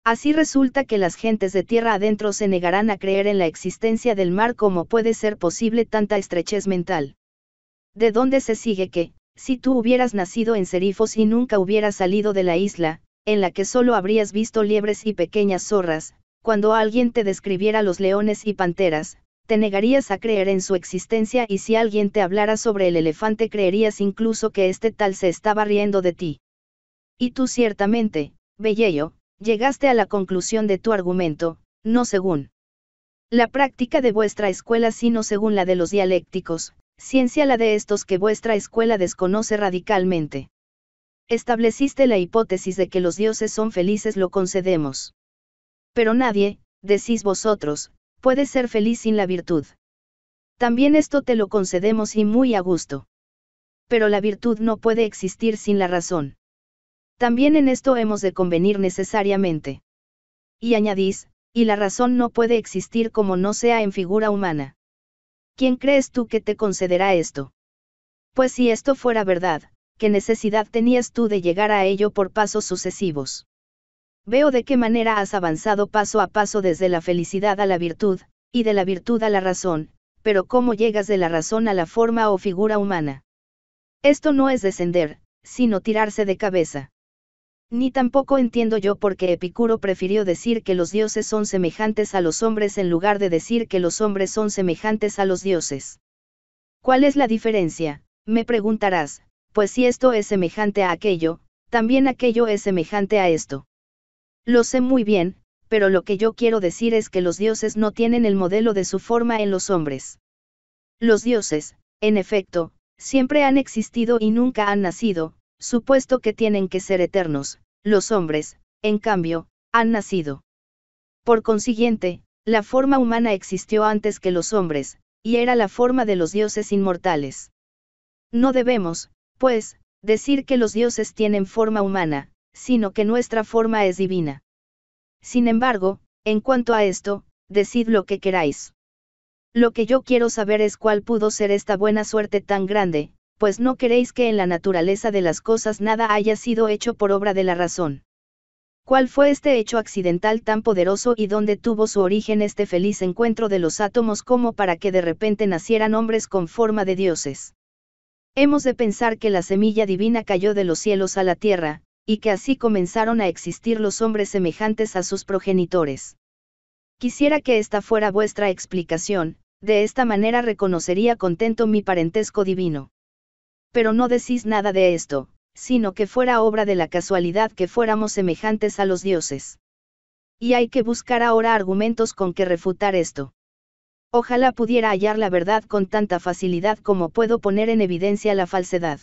Así resulta que las gentes de tierra adentro se negarán a creer en la existencia del mar como puede ser posible tanta estrechez mental. De dónde se sigue que, si tú hubieras nacido en Serifos y nunca hubieras salido de la isla, en la que solo habrías visto liebres y pequeñas zorras, cuando alguien te describiera los leones y panteras, te negarías a creer en su existencia y si alguien te hablara sobre el elefante creerías incluso que este tal se estaba riendo de ti. Y tú ciertamente, Bellello, llegaste a la conclusión de tu argumento, no según la práctica de vuestra escuela sino según la de los dialécticos, ciencia la de estos que vuestra escuela desconoce radicalmente. Estableciste la hipótesis de que los dioses son felices lo concedemos. Pero nadie, decís vosotros, Puedes ser feliz sin la virtud. También esto te lo concedemos y muy a gusto. Pero la virtud no puede existir sin la razón. También en esto hemos de convenir necesariamente. Y añadís, y la razón no puede existir como no sea en figura humana. ¿Quién crees tú que te concederá esto? Pues si esto fuera verdad, ¿qué necesidad tenías tú de llegar a ello por pasos sucesivos? Veo de qué manera has avanzado paso a paso desde la felicidad a la virtud, y de la virtud a la razón, pero cómo llegas de la razón a la forma o figura humana. Esto no es descender, sino tirarse de cabeza. Ni tampoco entiendo yo por qué Epicuro prefirió decir que los dioses son semejantes a los hombres en lugar de decir que los hombres son semejantes a los dioses. ¿Cuál es la diferencia? Me preguntarás, pues si esto es semejante a aquello, también aquello es semejante a esto. Lo sé muy bien, pero lo que yo quiero decir es que los dioses no tienen el modelo de su forma en los hombres. Los dioses, en efecto, siempre han existido y nunca han nacido, supuesto que tienen que ser eternos, los hombres, en cambio, han nacido. Por consiguiente, la forma humana existió antes que los hombres, y era la forma de los dioses inmortales. No debemos, pues, decir que los dioses tienen forma humana, sino que nuestra forma es divina. Sin embargo, en cuanto a esto, decid lo que queráis. Lo que yo quiero saber es cuál pudo ser esta buena suerte tan grande, pues no queréis que en la naturaleza de las cosas nada haya sido hecho por obra de la razón. ¿Cuál fue este hecho accidental tan poderoso y dónde tuvo su origen este feliz encuentro de los átomos como para que de repente nacieran hombres con forma de dioses? Hemos de pensar que la semilla divina cayó de los cielos a la tierra, y que así comenzaron a existir los hombres semejantes a sus progenitores. Quisiera que esta fuera vuestra explicación, de esta manera reconocería contento mi parentesco divino. Pero no decís nada de esto, sino que fuera obra de la casualidad que fuéramos semejantes a los dioses. Y hay que buscar ahora argumentos con que refutar esto. Ojalá pudiera hallar la verdad con tanta facilidad como puedo poner en evidencia la falsedad.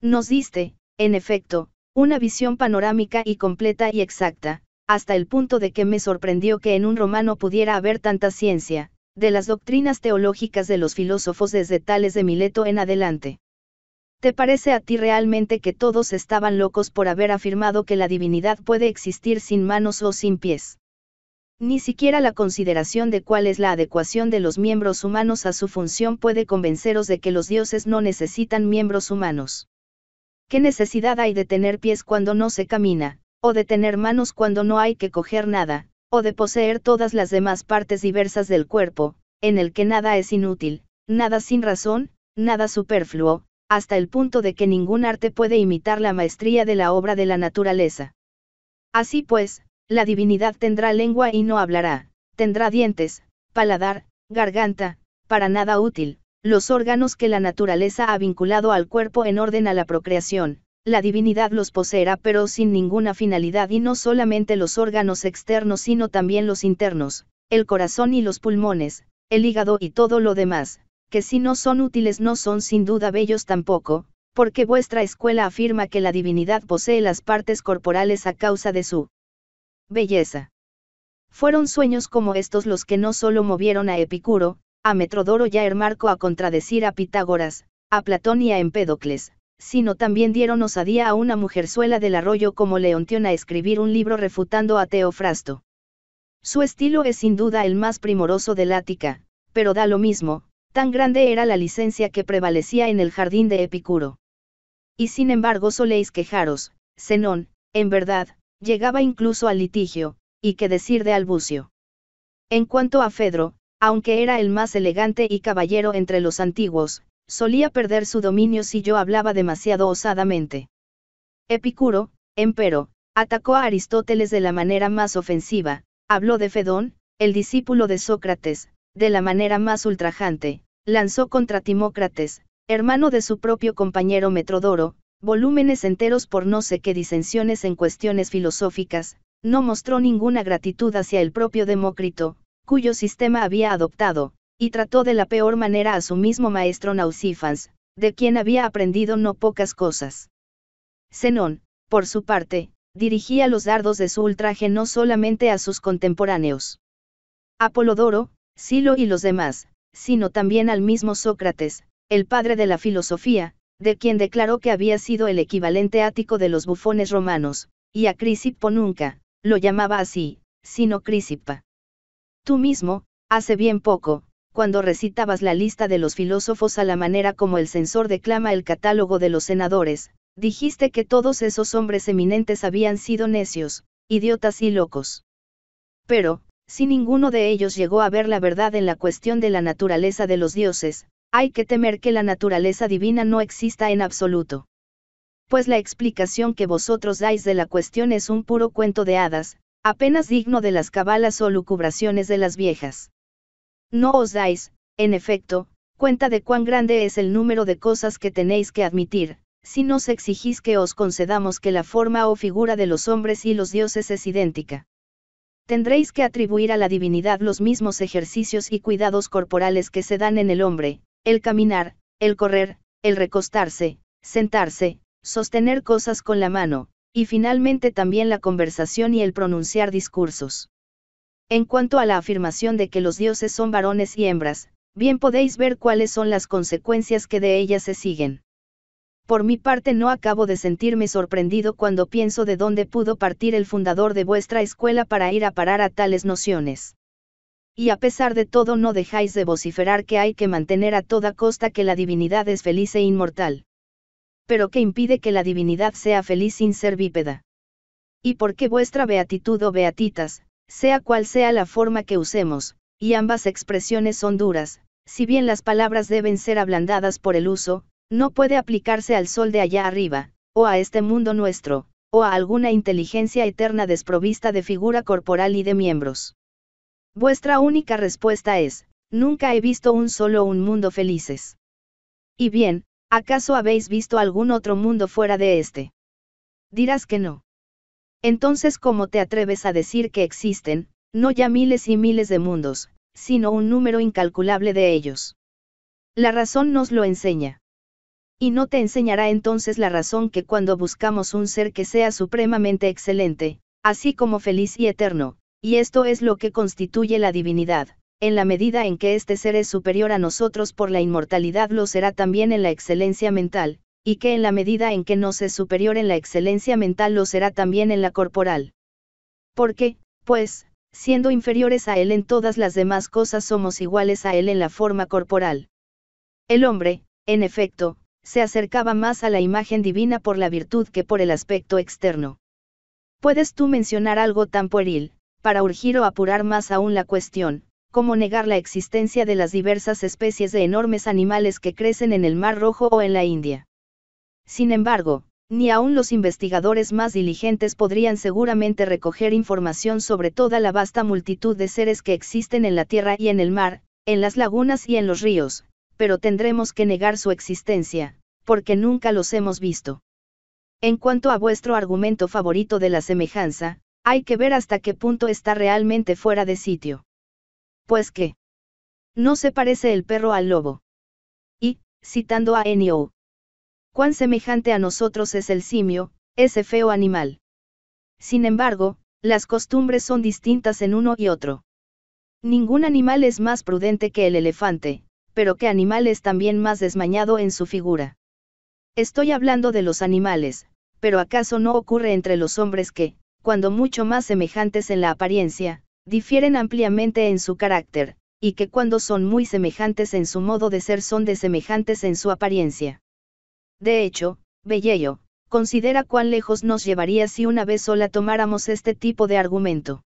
Nos diste, en efecto, una visión panorámica y completa y exacta, hasta el punto de que me sorprendió que en un romano pudiera haber tanta ciencia, de las doctrinas teológicas de los filósofos desde Tales de Mileto en adelante. ¿Te parece a ti realmente que todos estaban locos por haber afirmado que la divinidad puede existir sin manos o sin pies? Ni siquiera la consideración de cuál es la adecuación de los miembros humanos a su función puede convenceros de que los dioses no necesitan miembros humanos. ¿Qué necesidad hay de tener pies cuando no se camina, o de tener manos cuando no hay que coger nada, o de poseer todas las demás partes diversas del cuerpo, en el que nada es inútil, nada sin razón, nada superfluo, hasta el punto de que ningún arte puede imitar la maestría de la obra de la naturaleza? Así pues, la divinidad tendrá lengua y no hablará, tendrá dientes, paladar, garganta, para nada útil, los órganos que la naturaleza ha vinculado al cuerpo en orden a la procreación, la divinidad los poseerá pero sin ninguna finalidad y no solamente los órganos externos sino también los internos, el corazón y los pulmones, el hígado y todo lo demás, que si no son útiles no son sin duda bellos tampoco, porque vuestra escuela afirma que la divinidad posee las partes corporales a causa de su belleza. Fueron sueños como estos los que no solo movieron a Epicuro, a Metrodoro y a Hermarco a contradecir a Pitágoras, a Platón y a Empédocles, sino también dieron osadía a una mujerzuela del arroyo como Leontión a escribir un libro refutando a Teofrasto. Su estilo es sin duda el más primoroso de Ática, pero da lo mismo, tan grande era la licencia que prevalecía en el jardín de Epicuro. Y sin embargo soléis quejaros, Zenón, en verdad, llegaba incluso al litigio, y qué decir de Albucio. En cuanto a Fedro, aunque era el más elegante y caballero entre los antiguos, solía perder su dominio si yo hablaba demasiado osadamente. Epicuro, empero, atacó a Aristóteles de la manera más ofensiva, habló de Fedón, el discípulo de Sócrates, de la manera más ultrajante, lanzó contra Timócrates, hermano de su propio compañero Metrodoro, volúmenes enteros por no sé qué disensiones en cuestiones filosóficas, no mostró ninguna gratitud hacia el propio Demócrito, cuyo sistema había adoptado, y trató de la peor manera a su mismo maestro Naucifans, de quien había aprendido no pocas cosas. Zenón, por su parte, dirigía los dardos de su ultraje no solamente a sus contemporáneos. Apolodoro, Silo y los demás, sino también al mismo Sócrates, el padre de la filosofía, de quien declaró que había sido el equivalente ático de los bufones romanos, y a Crisipo nunca, lo llamaba así, sino Crisipa. Tú mismo, hace bien poco, cuando recitabas la lista de los filósofos a la manera como el censor declama el catálogo de los senadores, dijiste que todos esos hombres eminentes habían sido necios, idiotas y locos. Pero, si ninguno de ellos llegó a ver la verdad en la cuestión de la naturaleza de los dioses, hay que temer que la naturaleza divina no exista en absoluto. Pues la explicación que vosotros dais de la cuestión es un puro cuento de hadas, apenas digno de las cabalas o lucubraciones de las viejas. No os dais, en efecto, cuenta de cuán grande es el número de cosas que tenéis que admitir, si nos exigís que os concedamos que la forma o figura de los hombres y los dioses es idéntica. Tendréis que atribuir a la divinidad los mismos ejercicios y cuidados corporales que se dan en el hombre, el caminar, el correr, el recostarse, sentarse, sostener cosas con la mano, y finalmente también la conversación y el pronunciar discursos. En cuanto a la afirmación de que los dioses son varones y hembras, bien podéis ver cuáles son las consecuencias que de ellas se siguen. Por mi parte no acabo de sentirme sorprendido cuando pienso de dónde pudo partir el fundador de vuestra escuela para ir a parar a tales nociones. Y a pesar de todo no dejáis de vociferar que hay que mantener a toda costa que la divinidad es feliz e inmortal pero que impide que la divinidad sea feliz sin ser bípeda. Y porque vuestra beatitud o oh beatitas, sea cual sea la forma que usemos, y ambas expresiones son duras, si bien las palabras deben ser ablandadas por el uso, no puede aplicarse al sol de allá arriba, o a este mundo nuestro, o a alguna inteligencia eterna desprovista de figura corporal y de miembros. Vuestra única respuesta es, nunca he visto un solo un mundo felices. Y bien, ¿Acaso habéis visto algún otro mundo fuera de este? Dirás que no. Entonces, ¿cómo te atreves a decir que existen, no ya miles y miles de mundos, sino un número incalculable de ellos? La razón nos lo enseña. Y no te enseñará entonces la razón que cuando buscamos un ser que sea supremamente excelente, así como feliz y eterno, y esto es lo que constituye la divinidad, en la medida en que este ser es superior a nosotros por la inmortalidad lo será también en la excelencia mental, y que en la medida en que nos es superior en la excelencia mental lo será también en la corporal. Porque, pues, siendo inferiores a él en todas las demás cosas somos iguales a él en la forma corporal. El hombre, en efecto, se acercaba más a la imagen divina por la virtud que por el aspecto externo. ¿Puedes tú mencionar algo tan pueril, para urgir o apurar más aún la cuestión, cómo negar la existencia de las diversas especies de enormes animales que crecen en el Mar Rojo o en la India. Sin embargo, ni aun los investigadores más diligentes podrían seguramente recoger información sobre toda la vasta multitud de seres que existen en la tierra y en el mar, en las lagunas y en los ríos, pero tendremos que negar su existencia, porque nunca los hemos visto. En cuanto a vuestro argumento favorito de la semejanza, hay que ver hasta qué punto está realmente fuera de sitio pues que no se parece el perro al lobo. Y, citando a Enio, cuán semejante a nosotros es el simio, ese feo animal. Sin embargo, las costumbres son distintas en uno y otro. Ningún animal es más prudente que el elefante, pero qué animal es también más desmañado en su figura. Estoy hablando de los animales, pero acaso no ocurre entre los hombres que, cuando mucho más semejantes en la apariencia, difieren ampliamente en su carácter, y que cuando son muy semejantes en su modo de ser son desemejantes en su apariencia. De hecho, Bellello, considera cuán lejos nos llevaría si una vez sola tomáramos este tipo de argumento.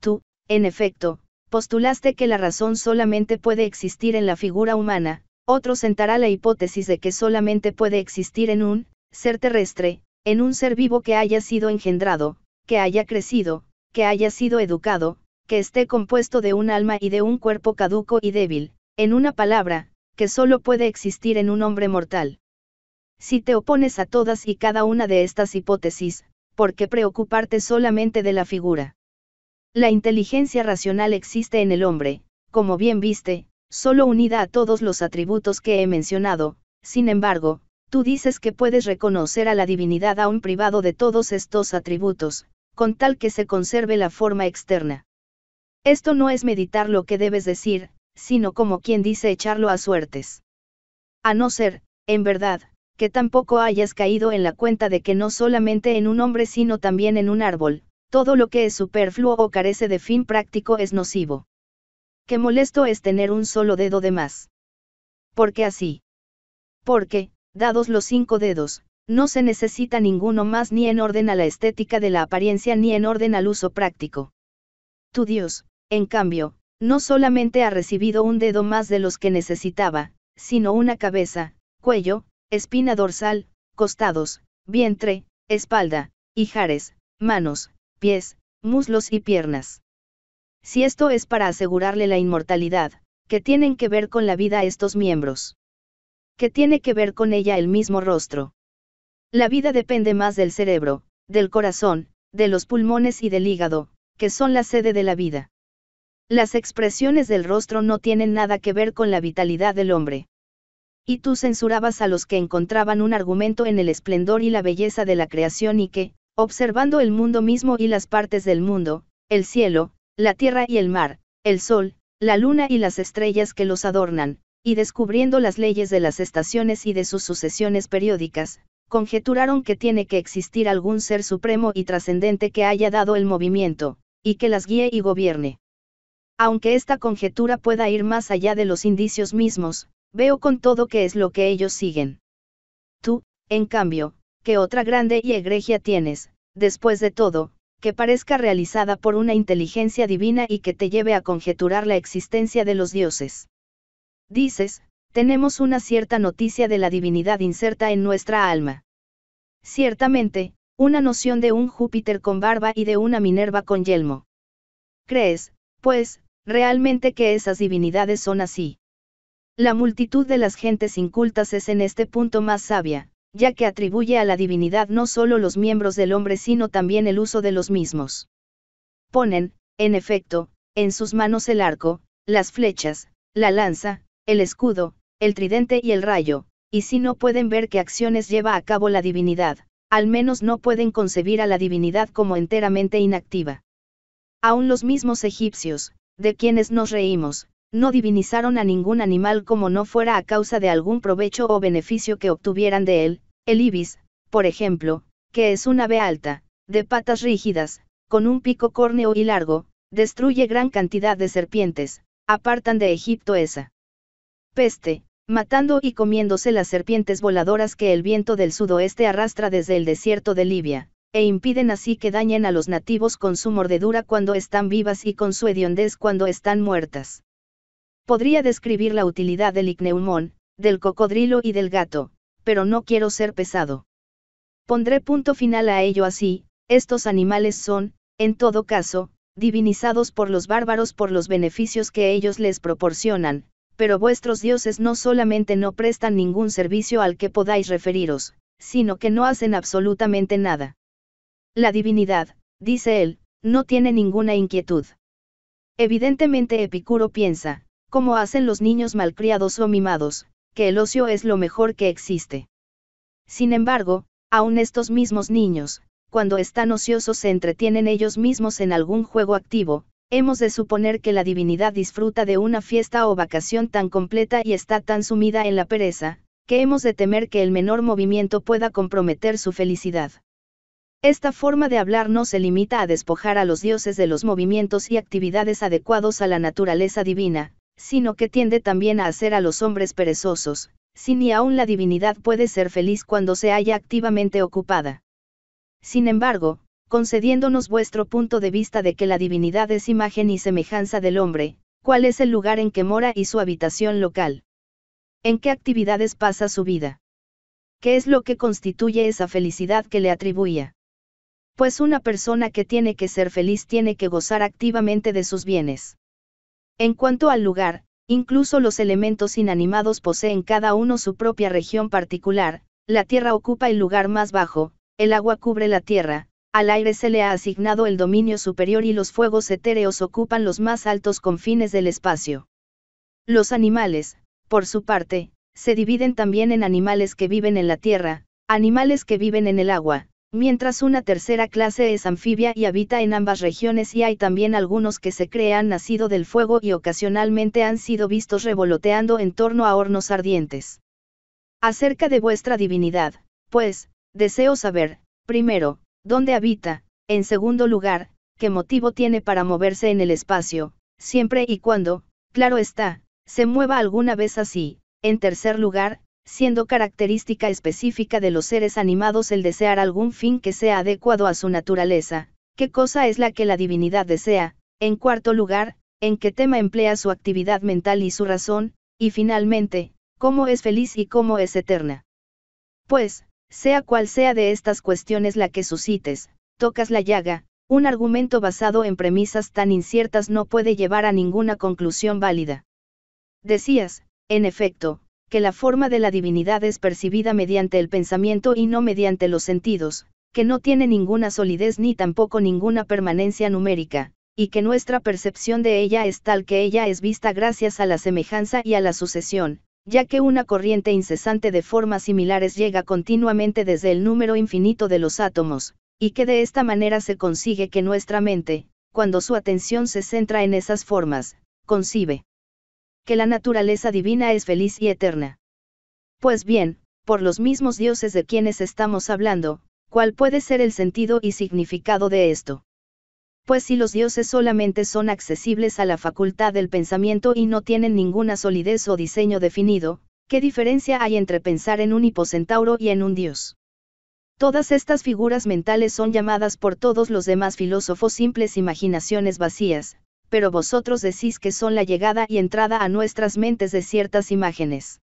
Tú, en efecto, postulaste que la razón solamente puede existir en la figura humana, otro sentará la hipótesis de que solamente puede existir en un ser terrestre, en un ser vivo que haya sido engendrado, que haya crecido, que haya sido educado, que esté compuesto de un alma y de un cuerpo caduco y débil, en una palabra, que solo puede existir en un hombre mortal. Si te opones a todas y cada una de estas hipótesis, ¿por qué preocuparte solamente de la figura? La inteligencia racional existe en el hombre, como bien viste, solo unida a todos los atributos que he mencionado, sin embargo, tú dices que puedes reconocer a la divinidad aún privado de todos estos atributos, con tal que se conserve la forma externa. Esto no es meditar lo que debes decir, sino como quien dice echarlo a suertes. A no ser, en verdad, que tampoco hayas caído en la cuenta de que no solamente en un hombre sino también en un árbol, todo lo que es superfluo o carece de fin práctico es nocivo. Qué molesto es tener un solo dedo de más. ¿Por qué así? Porque, dados los cinco dedos, no se necesita ninguno más ni en orden a la estética de la apariencia ni en orden al uso práctico. Tu Dios, en cambio, no solamente ha recibido un dedo más de los que necesitaba, sino una cabeza, cuello, espina dorsal, costados, vientre, espalda, hijares, manos, pies, muslos y piernas. Si esto es para asegurarle la inmortalidad, ¿qué tienen que ver con la vida estos miembros? ¿Qué tiene que ver con ella el mismo rostro? La vida depende más del cerebro, del corazón, de los pulmones y del hígado, que son la sede de la vida. Las expresiones del rostro no tienen nada que ver con la vitalidad del hombre. Y tú censurabas a los que encontraban un argumento en el esplendor y la belleza de la creación y que, observando el mundo mismo y las partes del mundo, el cielo, la tierra y el mar, el sol, la luna y las estrellas que los adornan, y descubriendo las leyes de las estaciones y de sus sucesiones periódicas, conjeturaron que tiene que existir algún ser supremo y trascendente que haya dado el movimiento, y que las guíe y gobierne. Aunque esta conjetura pueda ir más allá de los indicios mismos, veo con todo que es lo que ellos siguen. Tú, en cambio, que otra grande y egregia tienes, después de todo, que parezca realizada por una inteligencia divina y que te lleve a conjeturar la existencia de los dioses. Dices, tenemos una cierta noticia de la divinidad inserta en nuestra alma. Ciertamente, una noción de un Júpiter con barba y de una Minerva con yelmo. ¿Crees, pues, realmente que esas divinidades son así? La multitud de las gentes incultas es en este punto más sabia, ya que atribuye a la divinidad no solo los miembros del hombre sino también el uso de los mismos. Ponen, en efecto, en sus manos el arco, las flechas, la lanza, el escudo, el tridente y el rayo, y si no pueden ver qué acciones lleva a cabo la divinidad, al menos no pueden concebir a la divinidad como enteramente inactiva. Aún los mismos egipcios, de quienes nos reímos, no divinizaron a ningún animal como no fuera a causa de algún provecho o beneficio que obtuvieran de él, el ibis, por ejemplo, que es un ave alta, de patas rígidas, con un pico córneo y largo, destruye gran cantidad de serpientes, apartan de Egipto esa peste, matando y comiéndose las serpientes voladoras que el viento del sudoeste arrastra desde el desierto de Libia, e impiden así que dañen a los nativos con su mordedura cuando están vivas y con su hediondez cuando están muertas. Podría describir la utilidad del icneumón, del cocodrilo y del gato, pero no quiero ser pesado. Pondré punto final a ello así, estos animales son, en todo caso, divinizados por los bárbaros por los beneficios que ellos les proporcionan, pero vuestros dioses no solamente no prestan ningún servicio al que podáis referiros, sino que no hacen absolutamente nada. La divinidad, dice él, no tiene ninguna inquietud. Evidentemente Epicuro piensa, como hacen los niños malcriados o mimados, que el ocio es lo mejor que existe. Sin embargo, aun estos mismos niños, cuando están ociosos se entretienen ellos mismos en algún juego activo, hemos de suponer que la divinidad disfruta de una fiesta o vacación tan completa y está tan sumida en la pereza, que hemos de temer que el menor movimiento pueda comprometer su felicidad. Esta forma de hablar no se limita a despojar a los dioses de los movimientos y actividades adecuados a la naturaleza divina, sino que tiende también a hacer a los hombres perezosos, si ni aún la divinidad puede ser feliz cuando se halla activamente ocupada. Sin embargo, concediéndonos vuestro punto de vista de que la divinidad es imagen y semejanza del hombre, cuál es el lugar en que mora y su habitación local. ¿En qué actividades pasa su vida? ¿Qué es lo que constituye esa felicidad que le atribuía? Pues una persona que tiene que ser feliz tiene que gozar activamente de sus bienes. En cuanto al lugar, incluso los elementos inanimados poseen cada uno su propia región particular, la tierra ocupa el lugar más bajo, el agua cubre la tierra, al aire se le ha asignado el dominio superior y los fuegos etéreos ocupan los más altos confines del espacio. Los animales, por su parte, se dividen también en animales que viven en la tierra, animales que viven en el agua, mientras una tercera clase es anfibia y habita en ambas regiones y hay también algunos que se crean nacido del fuego y ocasionalmente han sido vistos revoloteando en torno a hornos ardientes. Acerca de vuestra divinidad, pues, deseo saber, primero, ¿Dónde habita? En segundo lugar, ¿qué motivo tiene para moverse en el espacio, siempre y cuando, claro está, se mueva alguna vez así? En tercer lugar, siendo característica específica de los seres animados el desear algún fin que sea adecuado a su naturaleza, qué cosa es la que la divinidad desea, en cuarto lugar, en qué tema emplea su actividad mental y su razón, y finalmente, cómo es feliz y cómo es eterna. Pues, sea cual sea de estas cuestiones la que suscites, tocas la llaga, un argumento basado en premisas tan inciertas no puede llevar a ninguna conclusión válida. Decías, en efecto, que la forma de la divinidad es percibida mediante el pensamiento y no mediante los sentidos, que no tiene ninguna solidez ni tampoco ninguna permanencia numérica, y que nuestra percepción de ella es tal que ella es vista gracias a la semejanza y a la sucesión, ya que una corriente incesante de formas similares llega continuamente desde el número infinito de los átomos, y que de esta manera se consigue que nuestra mente, cuando su atención se centra en esas formas, concibe que la naturaleza divina es feliz y eterna. Pues bien, por los mismos dioses de quienes estamos hablando, ¿cuál puede ser el sentido y significado de esto? pues si los dioses solamente son accesibles a la facultad del pensamiento y no tienen ninguna solidez o diseño definido, ¿qué diferencia hay entre pensar en un hipocentauro y en un dios? Todas estas figuras mentales son llamadas por todos los demás filósofos simples imaginaciones vacías, pero vosotros decís que son la llegada y entrada a nuestras mentes de ciertas imágenes.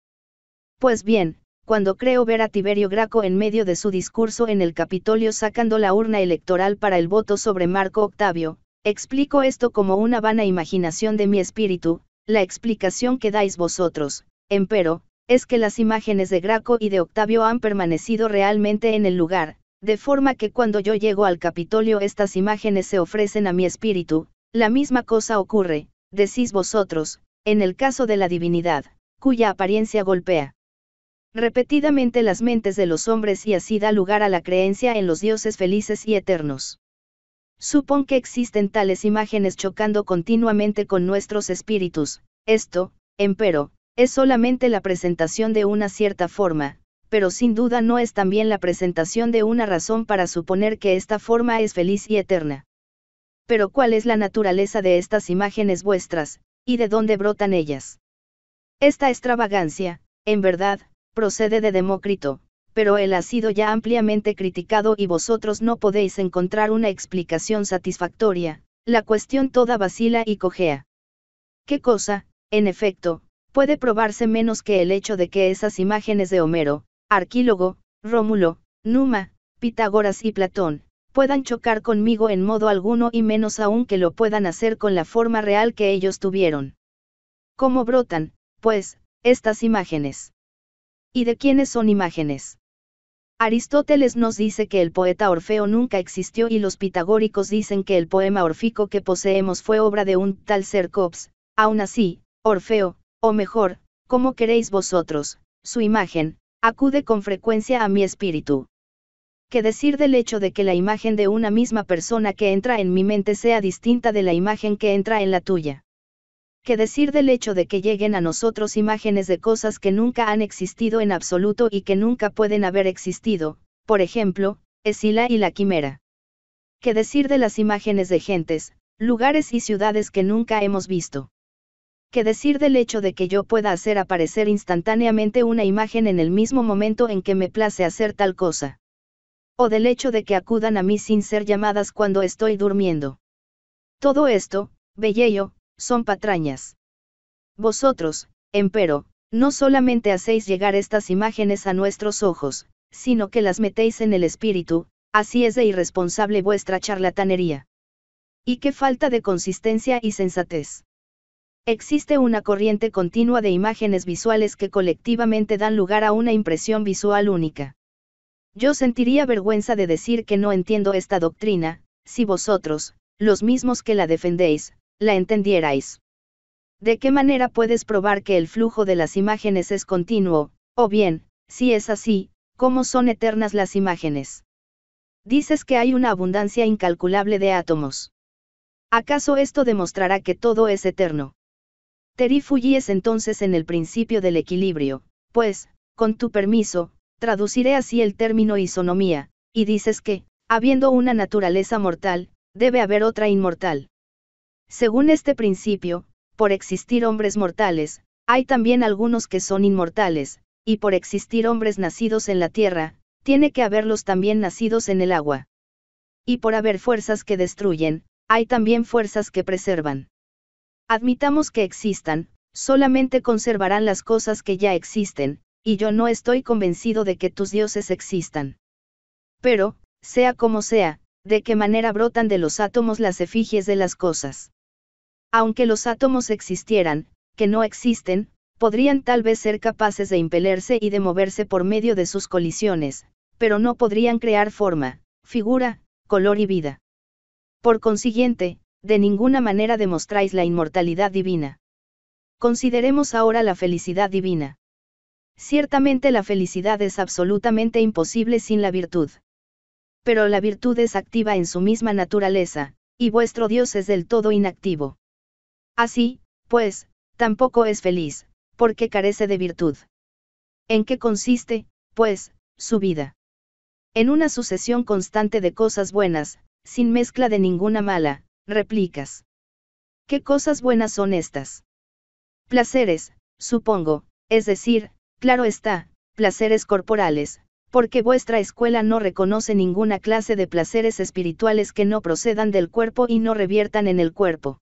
Pues bien, cuando creo ver a Tiberio Graco en medio de su discurso en el Capitolio sacando la urna electoral para el voto sobre Marco Octavio, explico esto como una vana imaginación de mi espíritu, la explicación que dais vosotros, empero, es que las imágenes de Graco y de Octavio han permanecido realmente en el lugar, de forma que cuando yo llego al Capitolio estas imágenes se ofrecen a mi espíritu, la misma cosa ocurre, decís vosotros, en el caso de la divinidad, cuya apariencia golpea, repetidamente las mentes de los hombres y así da lugar a la creencia en los dioses felices y eternos. Supón que existen tales imágenes chocando continuamente con nuestros espíritus, esto, empero, es solamente la presentación de una cierta forma, pero sin duda no es también la presentación de una razón para suponer que esta forma es feliz y eterna. Pero ¿cuál es la naturaleza de estas imágenes vuestras, y de dónde brotan ellas? Esta extravagancia, en verdad, procede de Demócrito, pero él ha sido ya ampliamente criticado y vosotros no podéis encontrar una explicación satisfactoria, la cuestión toda vacila y cojea. ¿Qué cosa, en efecto, puede probarse menos que el hecho de que esas imágenes de Homero, Arquílogo, Rómulo, Numa, Pitágoras y Platón, puedan chocar conmigo en modo alguno y menos aún que lo puedan hacer con la forma real que ellos tuvieron. ¿Cómo brotan, pues, estas imágenes? ¿Y de quiénes son imágenes? Aristóteles nos dice que el poeta Orfeo nunca existió y los pitagóricos dicen que el poema orfico que poseemos fue obra de un tal cops, aún así, Orfeo, o mejor, como queréis vosotros, su imagen, acude con frecuencia a mi espíritu. ¿Qué decir del hecho de que la imagen de una misma persona que entra en mi mente sea distinta de la imagen que entra en la tuya? ¿Qué decir del hecho de que lleguen a nosotros imágenes de cosas que nunca han existido en absoluto y que nunca pueden haber existido, por ejemplo, Esila y la Quimera? ¿Qué decir de las imágenes de gentes, lugares y ciudades que nunca hemos visto? ¿Qué decir del hecho de que yo pueda hacer aparecer instantáneamente una imagen en el mismo momento en que me place hacer tal cosa? ¿O del hecho de que acudan a mí sin ser llamadas cuando estoy durmiendo? Todo esto, Belleyo, son patrañas. Vosotros, empero, no solamente hacéis llegar estas imágenes a nuestros ojos, sino que las metéis en el espíritu, así es de irresponsable vuestra charlatanería. Y qué falta de consistencia y sensatez. Existe una corriente continua de imágenes visuales que colectivamente dan lugar a una impresión visual única. Yo sentiría vergüenza de decir que no entiendo esta doctrina, si vosotros, los mismos que la defendéis, la entendierais. ¿De qué manera puedes probar que el flujo de las imágenes es continuo, o bien, si es así, cómo son eternas las imágenes? Dices que hay una abundancia incalculable de átomos. ¿Acaso esto demostrará que todo es eterno? Terifuji es entonces en el principio del equilibrio, pues, con tu permiso, traduciré así el término isonomía, y dices que, habiendo una naturaleza mortal, debe haber otra inmortal. Según este principio, por existir hombres mortales, hay también algunos que son inmortales, y por existir hombres nacidos en la tierra, tiene que haberlos también nacidos en el agua. Y por haber fuerzas que destruyen, hay también fuerzas que preservan. Admitamos que existan, solamente conservarán las cosas que ya existen, y yo no estoy convencido de que tus dioses existan. Pero, sea como sea, de qué manera brotan de los átomos las efigies de las cosas. Aunque los átomos existieran, que no existen, podrían tal vez ser capaces de impelerse y de moverse por medio de sus colisiones, pero no podrían crear forma, figura, color y vida. Por consiguiente, de ninguna manera demostráis la inmortalidad divina. Consideremos ahora la felicidad divina. Ciertamente la felicidad es absolutamente imposible sin la virtud. Pero la virtud es activa en su misma naturaleza, y vuestro Dios es del todo inactivo. Así, ah, pues, tampoco es feliz, porque carece de virtud. ¿En qué consiste, pues, su vida? En una sucesión constante de cosas buenas, sin mezcla de ninguna mala, replicas. ¿Qué cosas buenas son estas? Placeres, supongo, es decir, claro está, placeres corporales, porque vuestra escuela no reconoce ninguna clase de placeres espirituales que no procedan del cuerpo y no reviertan en el cuerpo.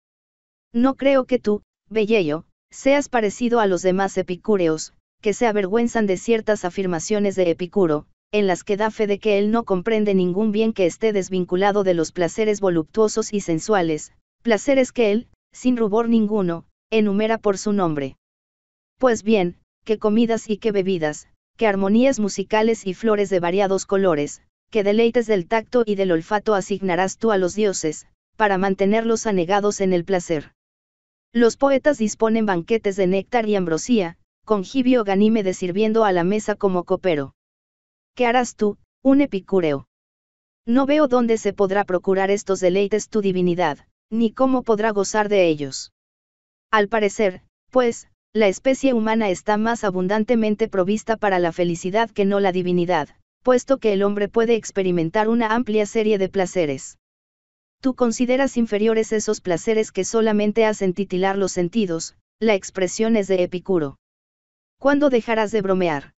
No creo que tú, Belleyo, seas parecido a los demás epicúreos, que se avergüenzan de ciertas afirmaciones de Epicuro, en las que da fe de que él no comprende ningún bien que esté desvinculado de los placeres voluptuosos y sensuales, placeres que él, sin rubor ninguno, enumera por su nombre. Pues bien, qué comidas y qué bebidas, qué armonías musicales y flores de variados colores, qué deleites del tacto y del olfato asignarás tú a los dioses, para mantenerlos anegados en el placer. Los poetas disponen banquetes de néctar y ambrosía, con Gibio Ganímedes sirviendo a la mesa como copero. ¿Qué harás tú, un epicúreo? No veo dónde se podrá procurar estos deleites tu divinidad, ni cómo podrá gozar de ellos. Al parecer, pues, la especie humana está más abundantemente provista para la felicidad que no la divinidad, puesto que el hombre puede experimentar una amplia serie de placeres tú consideras inferiores esos placeres que solamente hacen titilar los sentidos, la expresión es de Epicuro. ¿Cuándo dejarás de bromear?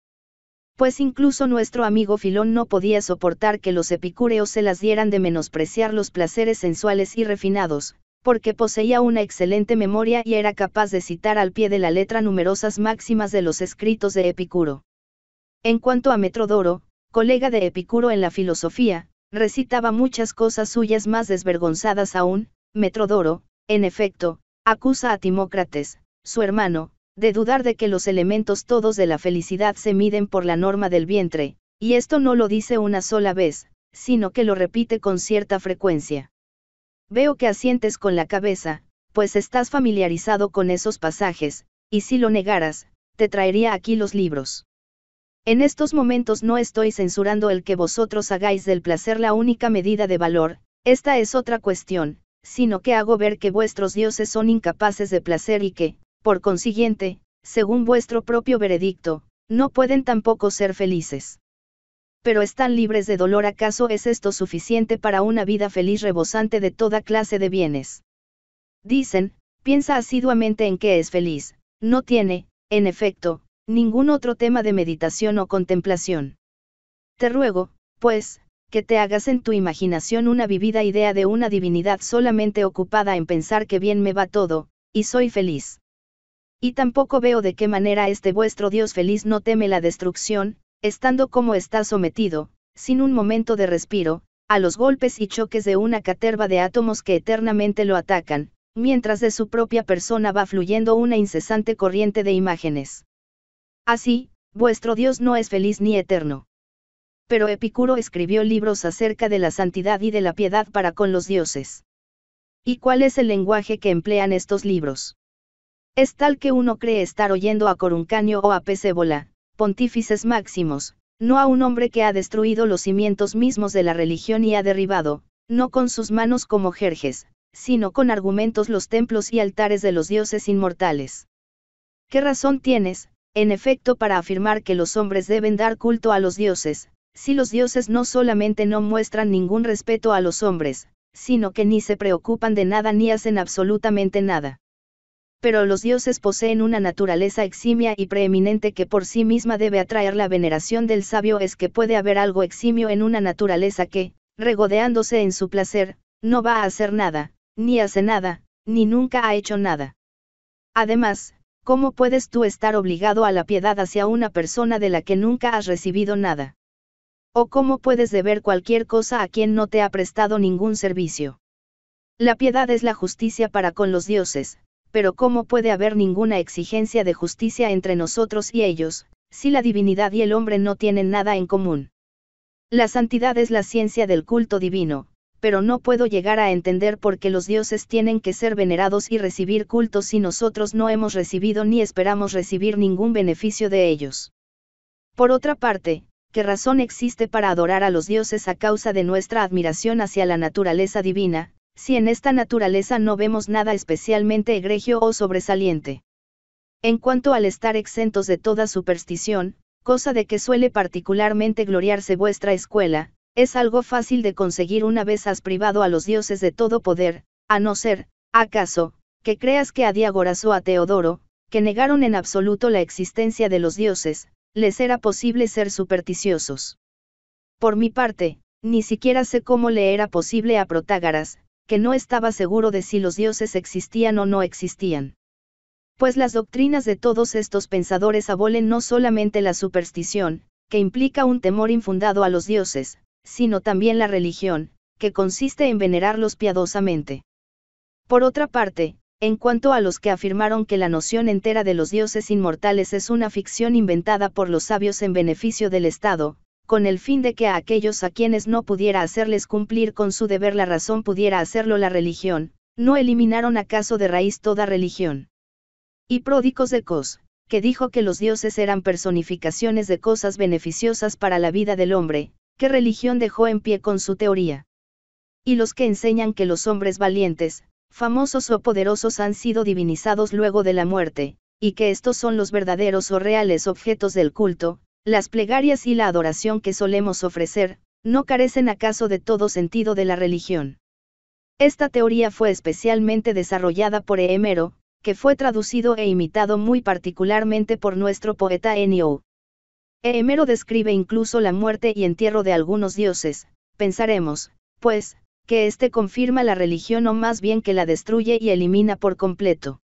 Pues incluso nuestro amigo Filón no podía soportar que los epicúreos se las dieran de menospreciar los placeres sensuales y refinados, porque poseía una excelente memoria y era capaz de citar al pie de la letra numerosas máximas de los escritos de Epicuro. En cuanto a Metrodoro, colega de Epicuro en la filosofía, recitaba muchas cosas suyas más desvergonzadas aún, Metrodoro, en efecto, acusa a Timócrates, su hermano, de dudar de que los elementos todos de la felicidad se miden por la norma del vientre, y esto no lo dice una sola vez, sino que lo repite con cierta frecuencia. Veo que asientes con la cabeza, pues estás familiarizado con esos pasajes, y si lo negaras, te traería aquí los libros. En estos momentos no estoy censurando el que vosotros hagáis del placer la única medida de valor, esta es otra cuestión, sino que hago ver que vuestros dioses son incapaces de placer y que, por consiguiente, según vuestro propio veredicto, no pueden tampoco ser felices. Pero están libres de dolor, ¿acaso es esto suficiente para una vida feliz rebosante de toda clase de bienes? Dicen, piensa asiduamente en que es feliz, no tiene, en efecto, ningún otro tema de meditación o contemplación. Te ruego, pues, que te hagas en tu imaginación una vivida idea de una divinidad solamente ocupada en pensar que bien me va todo, y soy feliz. Y tampoco veo de qué manera este vuestro Dios feliz no teme la destrucción, estando como está sometido, sin un momento de respiro, a los golpes y choques de una caterva de átomos que eternamente lo atacan, mientras de su propia persona va fluyendo una incesante corriente de imágenes. Así, vuestro Dios no es feliz ni eterno. Pero Epicuro escribió libros acerca de la santidad y de la piedad para con los dioses. ¿Y cuál es el lenguaje que emplean estos libros? Es tal que uno cree estar oyendo a Coruncanio o a Pesebola, pontífices máximos, no a un hombre que ha destruido los cimientos mismos de la religión y ha derribado, no con sus manos como Jerjes, sino con argumentos los templos y altares de los dioses inmortales. ¿Qué razón tienes, en efecto para afirmar que los hombres deben dar culto a los dioses, si los dioses no solamente no muestran ningún respeto a los hombres, sino que ni se preocupan de nada ni hacen absolutamente nada. Pero los dioses poseen una naturaleza eximia y preeminente que por sí misma debe atraer la veneración del sabio es que puede haber algo eximio en una naturaleza que, regodeándose en su placer, no va a hacer nada, ni hace nada, ni nunca ha hecho nada. Además, ¿cómo puedes tú estar obligado a la piedad hacia una persona de la que nunca has recibido nada? ¿O cómo puedes deber cualquier cosa a quien no te ha prestado ningún servicio? La piedad es la justicia para con los dioses, pero ¿cómo puede haber ninguna exigencia de justicia entre nosotros y ellos, si la divinidad y el hombre no tienen nada en común? La santidad es la ciencia del culto divino, pero no puedo llegar a entender por qué los dioses tienen que ser venerados y recibir cultos si nosotros no hemos recibido ni esperamos recibir ningún beneficio de ellos. Por otra parte, ¿qué razón existe para adorar a los dioses a causa de nuestra admiración hacia la naturaleza divina, si en esta naturaleza no vemos nada especialmente egregio o sobresaliente? En cuanto al estar exentos de toda superstición, cosa de que suele particularmente gloriarse vuestra escuela, es algo fácil de conseguir una vez has privado a los dioses de todo poder, a no ser, acaso, que creas que a Diágoras o a Teodoro, que negaron en absoluto la existencia de los dioses, les era posible ser supersticiosos. Por mi parte, ni siquiera sé cómo le era posible a Protágoras, que no estaba seguro de si los dioses existían o no existían. Pues las doctrinas de todos estos pensadores abolen no solamente la superstición, que implica un temor infundado a los dioses, sino también la religión, que consiste en venerarlos piadosamente. Por otra parte, en cuanto a los que afirmaron que la noción entera de los dioses inmortales es una ficción inventada por los sabios en beneficio del Estado, con el fin de que a aquellos a quienes no pudiera hacerles cumplir con su deber la razón pudiera hacerlo la religión, no eliminaron acaso de raíz toda religión. Y Pródicos de Cos, que dijo que los dioses eran personificaciones de cosas beneficiosas para la vida del hombre, ¿Qué religión dejó en pie con su teoría? Y los que enseñan que los hombres valientes, famosos o poderosos han sido divinizados luego de la muerte, y que estos son los verdaderos o reales objetos del culto, las plegarias y la adoración que solemos ofrecer, no carecen acaso de todo sentido de la religión. Esta teoría fue especialmente desarrollada por Ehemero, que fue traducido e imitado muy particularmente por nuestro poeta Enio. Hemero describe incluso la muerte y entierro de algunos dioses, pensaremos, pues, que este confirma la religión o más bien que la destruye y elimina por completo.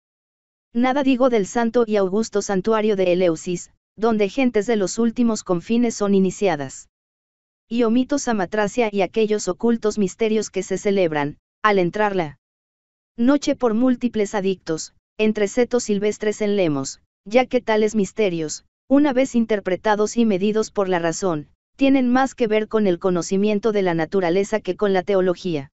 Nada digo del santo y augusto santuario de Eleusis, donde gentes de los últimos confines son iniciadas. Y omito Samatracia y aquellos ocultos misterios que se celebran, al entrarla. Noche por múltiples adictos, entre setos silvestres en Lemos, ya que tales misterios, una vez interpretados y medidos por la razón, tienen más que ver con el conocimiento de la naturaleza que con la teología.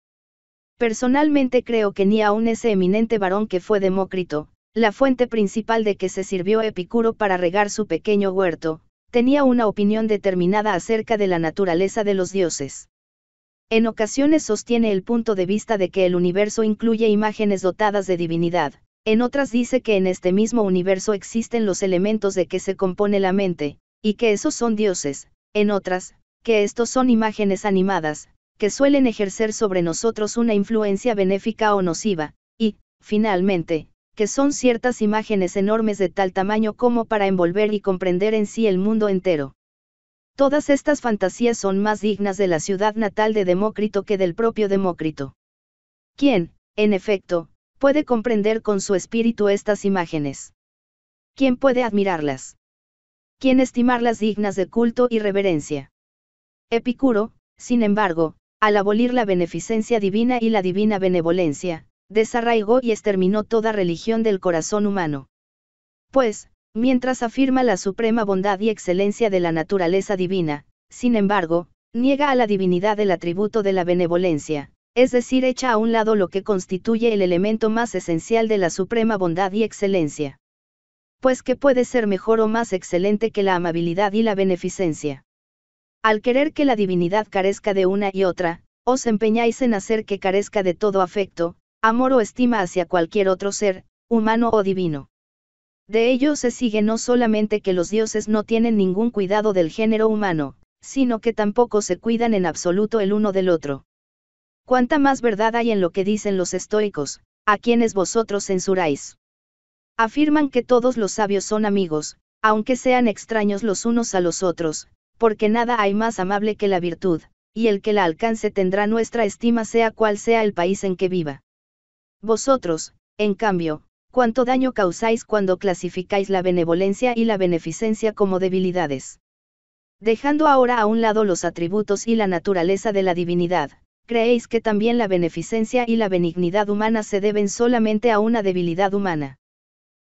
Personalmente creo que ni aun ese eminente varón que fue Demócrito, la fuente principal de que se sirvió Epicuro para regar su pequeño huerto, tenía una opinión determinada acerca de la naturaleza de los dioses. En ocasiones sostiene el punto de vista de que el universo incluye imágenes dotadas de divinidad, en otras dice que en este mismo universo existen los elementos de que se compone la mente, y que esos son dioses, en otras, que estos son imágenes animadas, que suelen ejercer sobre nosotros una influencia benéfica o nociva, y, finalmente, que son ciertas imágenes enormes de tal tamaño como para envolver y comprender en sí el mundo entero. Todas estas fantasías son más dignas de la ciudad natal de Demócrito que del propio Demócrito. ¿Quién, en efecto, puede comprender con su espíritu estas imágenes. ¿Quién puede admirarlas? ¿Quién estimarlas dignas de culto y reverencia? Epicuro, sin embargo, al abolir la beneficencia divina y la divina benevolencia, desarraigó y exterminó toda religión del corazón humano. Pues, mientras afirma la suprema bondad y excelencia de la naturaleza divina, sin embargo, niega a la divinidad el atributo de la benevolencia, es decir, echa a un lado lo que constituye el elemento más esencial de la suprema bondad y excelencia. Pues qué puede ser mejor o más excelente que la amabilidad y la beneficencia. Al querer que la divinidad carezca de una y otra, os empeñáis en hacer que carezca de todo afecto, amor o estima hacia cualquier otro ser, humano o divino. De ello se sigue no solamente que los dioses no tienen ningún cuidado del género humano, sino que tampoco se cuidan en absoluto el uno del otro. ¿Cuánta más verdad hay en lo que dicen los estoicos, a quienes vosotros censuráis? Afirman que todos los sabios son amigos, aunque sean extraños los unos a los otros, porque nada hay más amable que la virtud, y el que la alcance tendrá nuestra estima sea cual sea el país en que viva. Vosotros, en cambio, cuánto daño causáis cuando clasificáis la benevolencia y la beneficencia como debilidades. Dejando ahora a un lado los atributos y la naturaleza de la divinidad, ¿Creéis que también la beneficencia y la benignidad humana se deben solamente a una debilidad humana?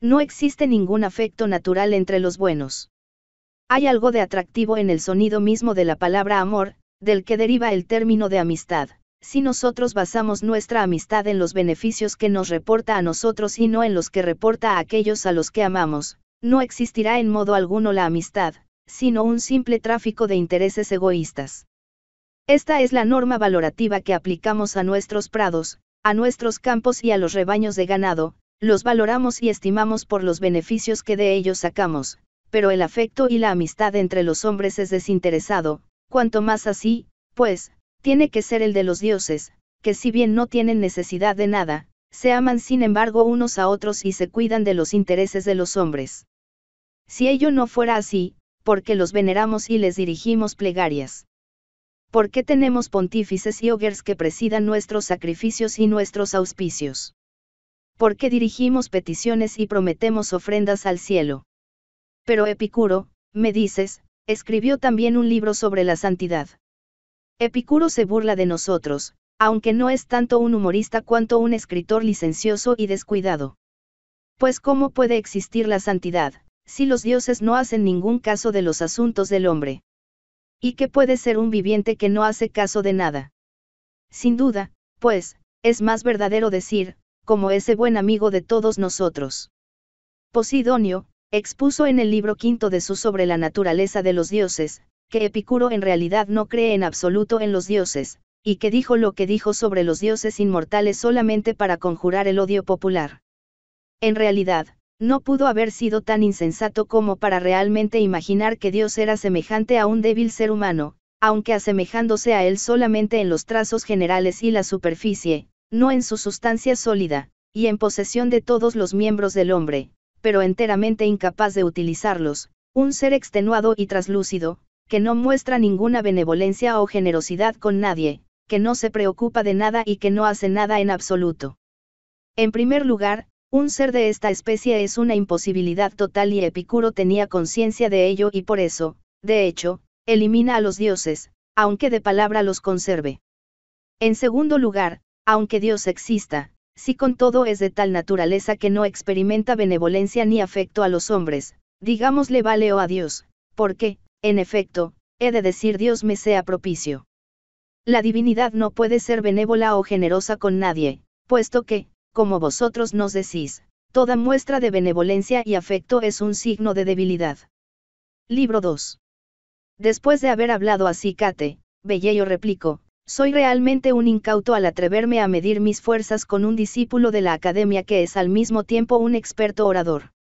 No existe ningún afecto natural entre los buenos. Hay algo de atractivo en el sonido mismo de la palabra amor, del que deriva el término de amistad, si nosotros basamos nuestra amistad en los beneficios que nos reporta a nosotros y no en los que reporta a aquellos a los que amamos, no existirá en modo alguno la amistad, sino un simple tráfico de intereses egoístas. Esta es la norma valorativa que aplicamos a nuestros prados, a nuestros campos y a los rebaños de ganado, los valoramos y estimamos por los beneficios que de ellos sacamos, pero el afecto y la amistad entre los hombres es desinteresado, cuanto más así, pues, tiene que ser el de los dioses, que si bien no tienen necesidad de nada, se aman sin embargo unos a otros y se cuidan de los intereses de los hombres. Si ello no fuera así, porque los veneramos y les dirigimos plegarias. ¿Por qué tenemos pontífices y ogres que presidan nuestros sacrificios y nuestros auspicios? ¿Por qué dirigimos peticiones y prometemos ofrendas al cielo? Pero Epicuro, me dices, escribió también un libro sobre la santidad. Epicuro se burla de nosotros, aunque no es tanto un humorista cuanto un escritor licencioso y descuidado. Pues ¿cómo puede existir la santidad, si los dioses no hacen ningún caso de los asuntos del hombre? ¿Y qué puede ser un viviente que no hace caso de nada? Sin duda, pues, es más verdadero decir, como ese buen amigo de todos nosotros. Posidonio, expuso en el libro quinto de su sobre la naturaleza de los dioses, que Epicuro en realidad no cree en absoluto en los dioses, y que dijo lo que dijo sobre los dioses inmortales solamente para conjurar el odio popular. En realidad, no pudo haber sido tan insensato como para realmente imaginar que Dios era semejante a un débil ser humano, aunque asemejándose a él solamente en los trazos generales y la superficie, no en su sustancia sólida, y en posesión de todos los miembros del hombre, pero enteramente incapaz de utilizarlos, un ser extenuado y traslúcido, que no muestra ninguna benevolencia o generosidad con nadie, que no se preocupa de nada y que no hace nada en absoluto. En primer lugar, un ser de esta especie es una imposibilidad total y Epicuro tenía conciencia de ello y por eso, de hecho, elimina a los dioses, aunque de palabra los conserve. En segundo lugar, aunque Dios exista, si con todo es de tal naturaleza que no experimenta benevolencia ni afecto a los hombres, digámosle o a Dios, porque, en efecto, he de decir Dios me sea propicio. La divinidad no puede ser benévola o generosa con nadie, puesto que, como vosotros nos decís, toda muestra de benevolencia y afecto es un signo de debilidad. Libro 2. Después de haber hablado así Cate, Bellello replicó, soy realmente un incauto al atreverme a medir mis fuerzas con un discípulo de la academia que es al mismo tiempo un experto orador.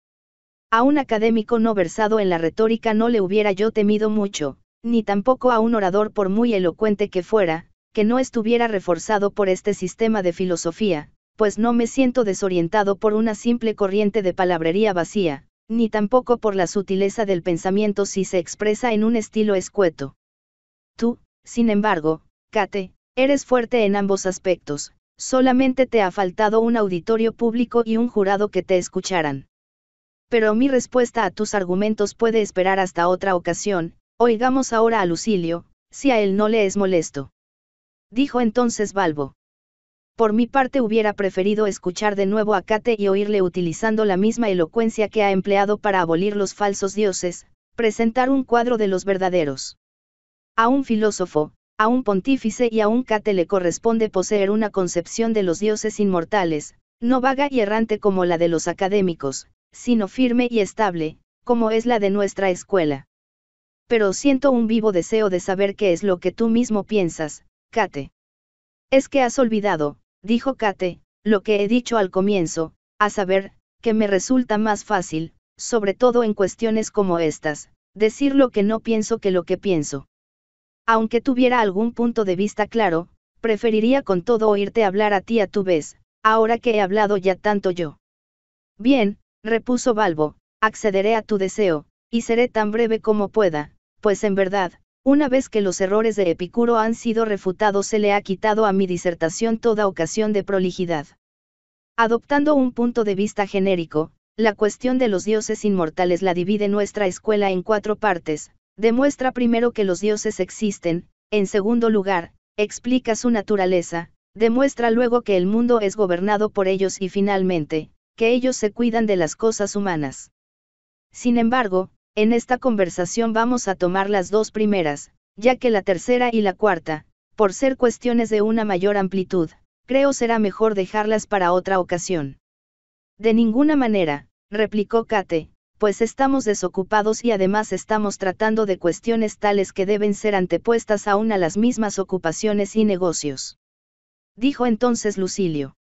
A un académico no versado en la retórica no le hubiera yo temido mucho, ni tampoco a un orador por muy elocuente que fuera, que no estuviera reforzado por este sistema de filosofía, pues no me siento desorientado por una simple corriente de palabrería vacía, ni tampoco por la sutileza del pensamiento si se expresa en un estilo escueto. Tú, sin embargo, Kate, eres fuerte en ambos aspectos, solamente te ha faltado un auditorio público y un jurado que te escucharan. Pero mi respuesta a tus argumentos puede esperar hasta otra ocasión, oigamos ahora a Lucilio, si a él no le es molesto. Dijo entonces Balbo. Por mi parte hubiera preferido escuchar de nuevo a Kate y oírle utilizando la misma elocuencia que ha empleado para abolir los falsos dioses, presentar un cuadro de los verdaderos. A un filósofo, a un pontífice y a un Kate le corresponde poseer una concepción de los dioses inmortales, no vaga y errante como la de los académicos, sino firme y estable, como es la de nuestra escuela. Pero siento un vivo deseo de saber qué es lo que tú mismo piensas, Kate. Es que has olvidado, Dijo Kate, lo que he dicho al comienzo, a saber, que me resulta más fácil, sobre todo en cuestiones como estas, decir lo que no pienso que lo que pienso. Aunque tuviera algún punto de vista claro, preferiría con todo oírte hablar a ti a tu vez, ahora que he hablado ya tanto yo. Bien, repuso Balbo, accederé a tu deseo, y seré tan breve como pueda, pues en verdad, una vez que los errores de Epicuro han sido refutados se le ha quitado a mi disertación toda ocasión de prolijidad. Adoptando un punto de vista genérico, la cuestión de los dioses inmortales la divide nuestra escuela en cuatro partes, demuestra primero que los dioses existen, en segundo lugar, explica su naturaleza, demuestra luego que el mundo es gobernado por ellos y finalmente, que ellos se cuidan de las cosas humanas. Sin embargo, en esta conversación vamos a tomar las dos primeras, ya que la tercera y la cuarta, por ser cuestiones de una mayor amplitud, creo será mejor dejarlas para otra ocasión. De ninguna manera, replicó Kate, pues estamos desocupados y además estamos tratando de cuestiones tales que deben ser antepuestas aún a las mismas ocupaciones y negocios. Dijo entonces Lucilio.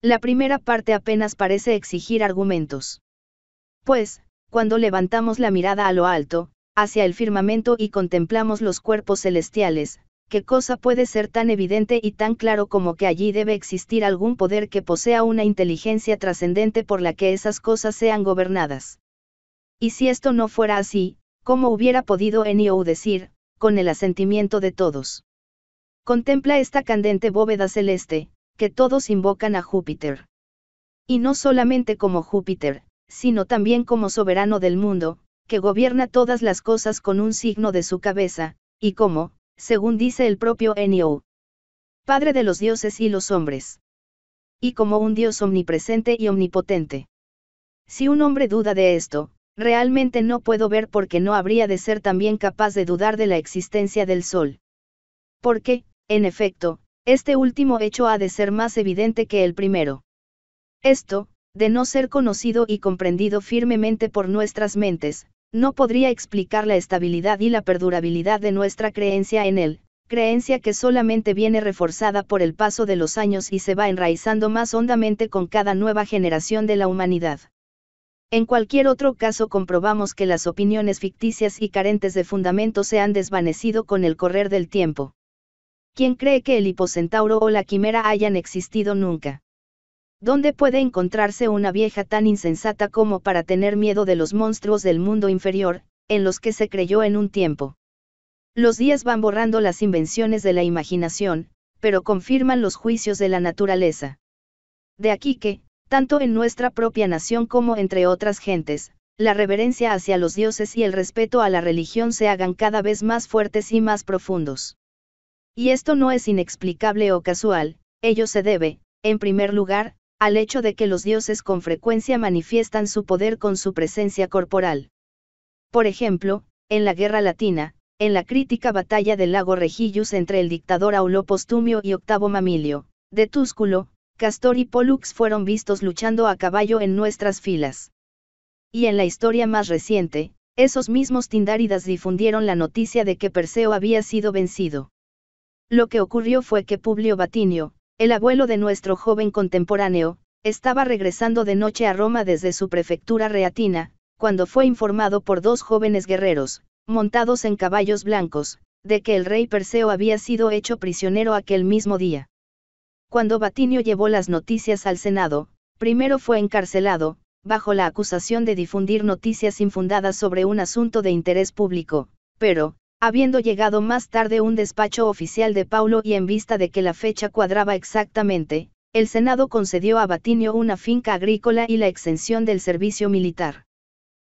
La primera parte apenas parece exigir argumentos. Pues, cuando levantamos la mirada a lo alto, hacia el firmamento y contemplamos los cuerpos celestiales, ¿qué cosa puede ser tan evidente y tan claro como que allí debe existir algún poder que posea una inteligencia trascendente por la que esas cosas sean gobernadas? Y si esto no fuera así, ¿cómo hubiera podido Enio decir, con el asentimiento de todos? Contempla esta candente bóveda celeste, que todos invocan a Júpiter. Y no solamente como Júpiter, sino también como soberano del mundo, que gobierna todas las cosas con un signo de su cabeza, y como, según dice el propio Enio, Padre de los dioses y los hombres. Y como un Dios omnipresente y omnipotente. Si un hombre duda de esto, realmente no puedo ver por qué no habría de ser también capaz de dudar de la existencia del Sol. Porque, en efecto, este último hecho ha de ser más evidente que el primero. Esto, de no ser conocido y comprendido firmemente por nuestras mentes, no podría explicar la estabilidad y la perdurabilidad de nuestra creencia en él, creencia que solamente viene reforzada por el paso de los años y se va enraizando más hondamente con cada nueva generación de la humanidad. En cualquier otro caso comprobamos que las opiniones ficticias y carentes de fundamento se han desvanecido con el correr del tiempo. ¿Quién cree que el hipocentauro o la quimera hayan existido nunca? ¿Dónde puede encontrarse una vieja tan insensata como para tener miedo de los monstruos del mundo inferior, en los que se creyó en un tiempo? Los días van borrando las invenciones de la imaginación, pero confirman los juicios de la naturaleza. De aquí que, tanto en nuestra propia nación como entre otras gentes, la reverencia hacia los dioses y el respeto a la religión se hagan cada vez más fuertes y más profundos. Y esto no es inexplicable o casual, ello se debe, en primer lugar, al hecho de que los dioses con frecuencia manifiestan su poder con su presencia corporal. Por ejemplo, en la Guerra Latina, en la crítica batalla del lago Regillus entre el dictador Aulo Postumio y Octavo Mamilio, de Túsculo, Castor y Pollux fueron vistos luchando a caballo en nuestras filas. Y en la historia más reciente, esos mismos Tindáridas difundieron la noticia de que Perseo había sido vencido. Lo que ocurrió fue que Publio Batinio, el abuelo de nuestro joven contemporáneo, estaba regresando de noche a Roma desde su prefectura reatina, cuando fue informado por dos jóvenes guerreros, montados en caballos blancos, de que el rey Perseo había sido hecho prisionero aquel mismo día. Cuando Batinio llevó las noticias al Senado, primero fue encarcelado, bajo la acusación de difundir noticias infundadas sobre un asunto de interés público, pero, Habiendo llegado más tarde un despacho oficial de Paulo y en vista de que la fecha cuadraba exactamente, el Senado concedió a Batinio una finca agrícola y la exención del servicio militar.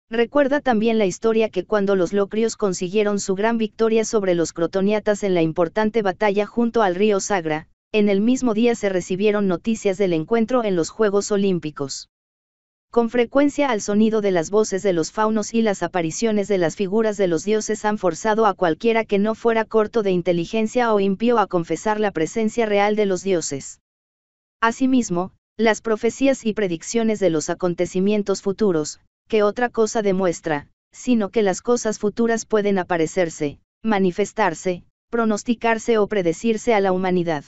Recuerda también la historia que cuando los locrios consiguieron su gran victoria sobre los crotoniatas en la importante batalla junto al río Sagra, en el mismo día se recibieron noticias del encuentro en los Juegos Olímpicos con frecuencia al sonido de las voces de los faunos y las apariciones de las figuras de los dioses han forzado a cualquiera que no fuera corto de inteligencia o impío a confesar la presencia real de los dioses. Asimismo, las profecías y predicciones de los acontecimientos futuros, que otra cosa demuestra, sino que las cosas futuras pueden aparecerse, manifestarse, pronosticarse o predecirse a la humanidad.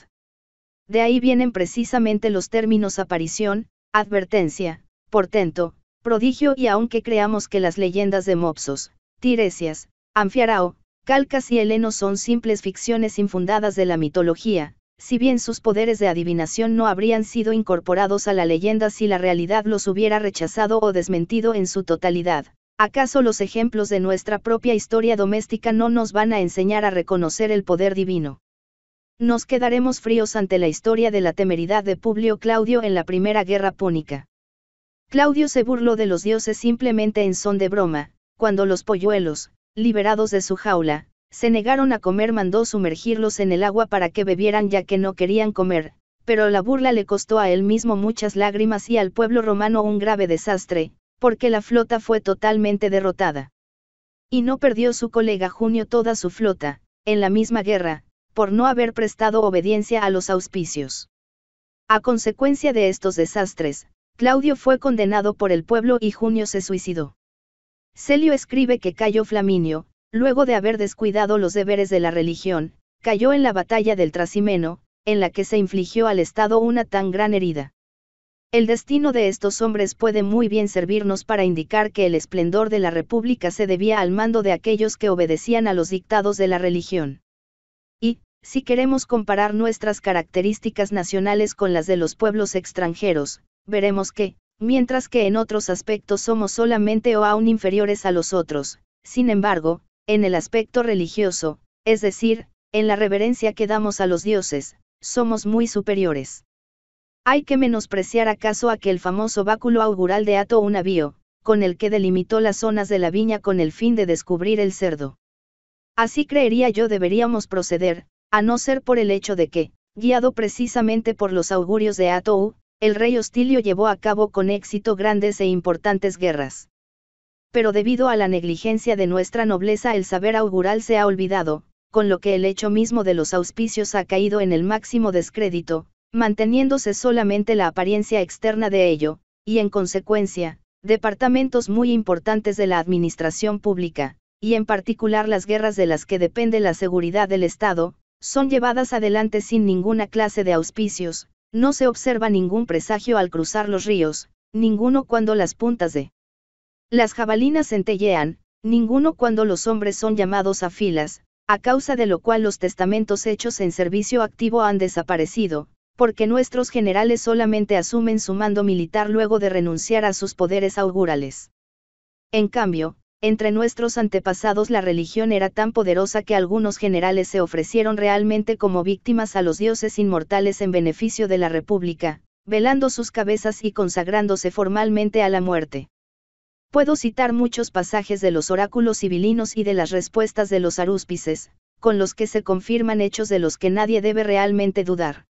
De ahí vienen precisamente los términos aparición, advertencia, portento, prodigio y aunque creamos que las leyendas de Mopsos, Tiresias, Anfiarao, Calcas y Heleno son simples ficciones infundadas de la mitología, si bien sus poderes de adivinación no habrían sido incorporados a la leyenda si la realidad los hubiera rechazado o desmentido en su totalidad. ¿Acaso los ejemplos de nuestra propia historia doméstica no nos van a enseñar a reconocer el poder divino? Nos quedaremos fríos ante la historia de la temeridad de Publio Claudio en la Primera Guerra Púnica. Claudio se burló de los dioses simplemente en son de broma, cuando los polluelos, liberados de su jaula, se negaron a comer mandó sumergirlos en el agua para que bebieran ya que no querían comer, pero la burla le costó a él mismo muchas lágrimas y al pueblo romano un grave desastre, porque la flota fue totalmente derrotada. Y no perdió su colega Junio toda su flota, en la misma guerra, por no haber prestado obediencia a los auspicios. A consecuencia de estos desastres, Claudio fue condenado por el pueblo y Junio se suicidó. Celio escribe que Cayo Flaminio, luego de haber descuidado los deberes de la religión, cayó en la batalla del Trasimeno, en la que se infligió al Estado una tan gran herida. El destino de estos hombres puede muy bien servirnos para indicar que el esplendor de la República se debía al mando de aquellos que obedecían a los dictados de la religión. Y, si queremos comparar nuestras características nacionales con las de los pueblos extranjeros, veremos que, mientras que en otros aspectos somos solamente o aún inferiores a los otros, sin embargo, en el aspecto religioso, es decir, en la reverencia que damos a los dioses, somos muy superiores. Hay que menospreciar acaso aquel famoso báculo augural de Ato Navío, con el que delimitó las zonas de la viña con el fin de descubrir el cerdo. Así creería yo deberíamos proceder, a no ser por el hecho de que, guiado precisamente por los augurios de Atou, el rey Hostilio llevó a cabo con éxito grandes e importantes guerras. Pero debido a la negligencia de nuestra nobleza el saber augural se ha olvidado, con lo que el hecho mismo de los auspicios ha caído en el máximo descrédito, manteniéndose solamente la apariencia externa de ello, y en consecuencia, departamentos muy importantes de la administración pública, y en particular las guerras de las que depende la seguridad del Estado, son llevadas adelante sin ninguna clase de auspicios, no se observa ningún presagio al cruzar los ríos, ninguno cuando las puntas de las jabalinas centellean, ninguno cuando los hombres son llamados a filas, a causa de lo cual los testamentos hechos en servicio activo han desaparecido, porque nuestros generales solamente asumen su mando militar luego de renunciar a sus poderes augurales. En cambio, entre nuestros antepasados la religión era tan poderosa que algunos generales se ofrecieron realmente como víctimas a los dioses inmortales en beneficio de la República, velando sus cabezas y consagrándose formalmente a la muerte. Puedo citar muchos pasajes de los oráculos civilinos y de las respuestas de los arúspices, con los que se confirman hechos de los que nadie debe realmente dudar.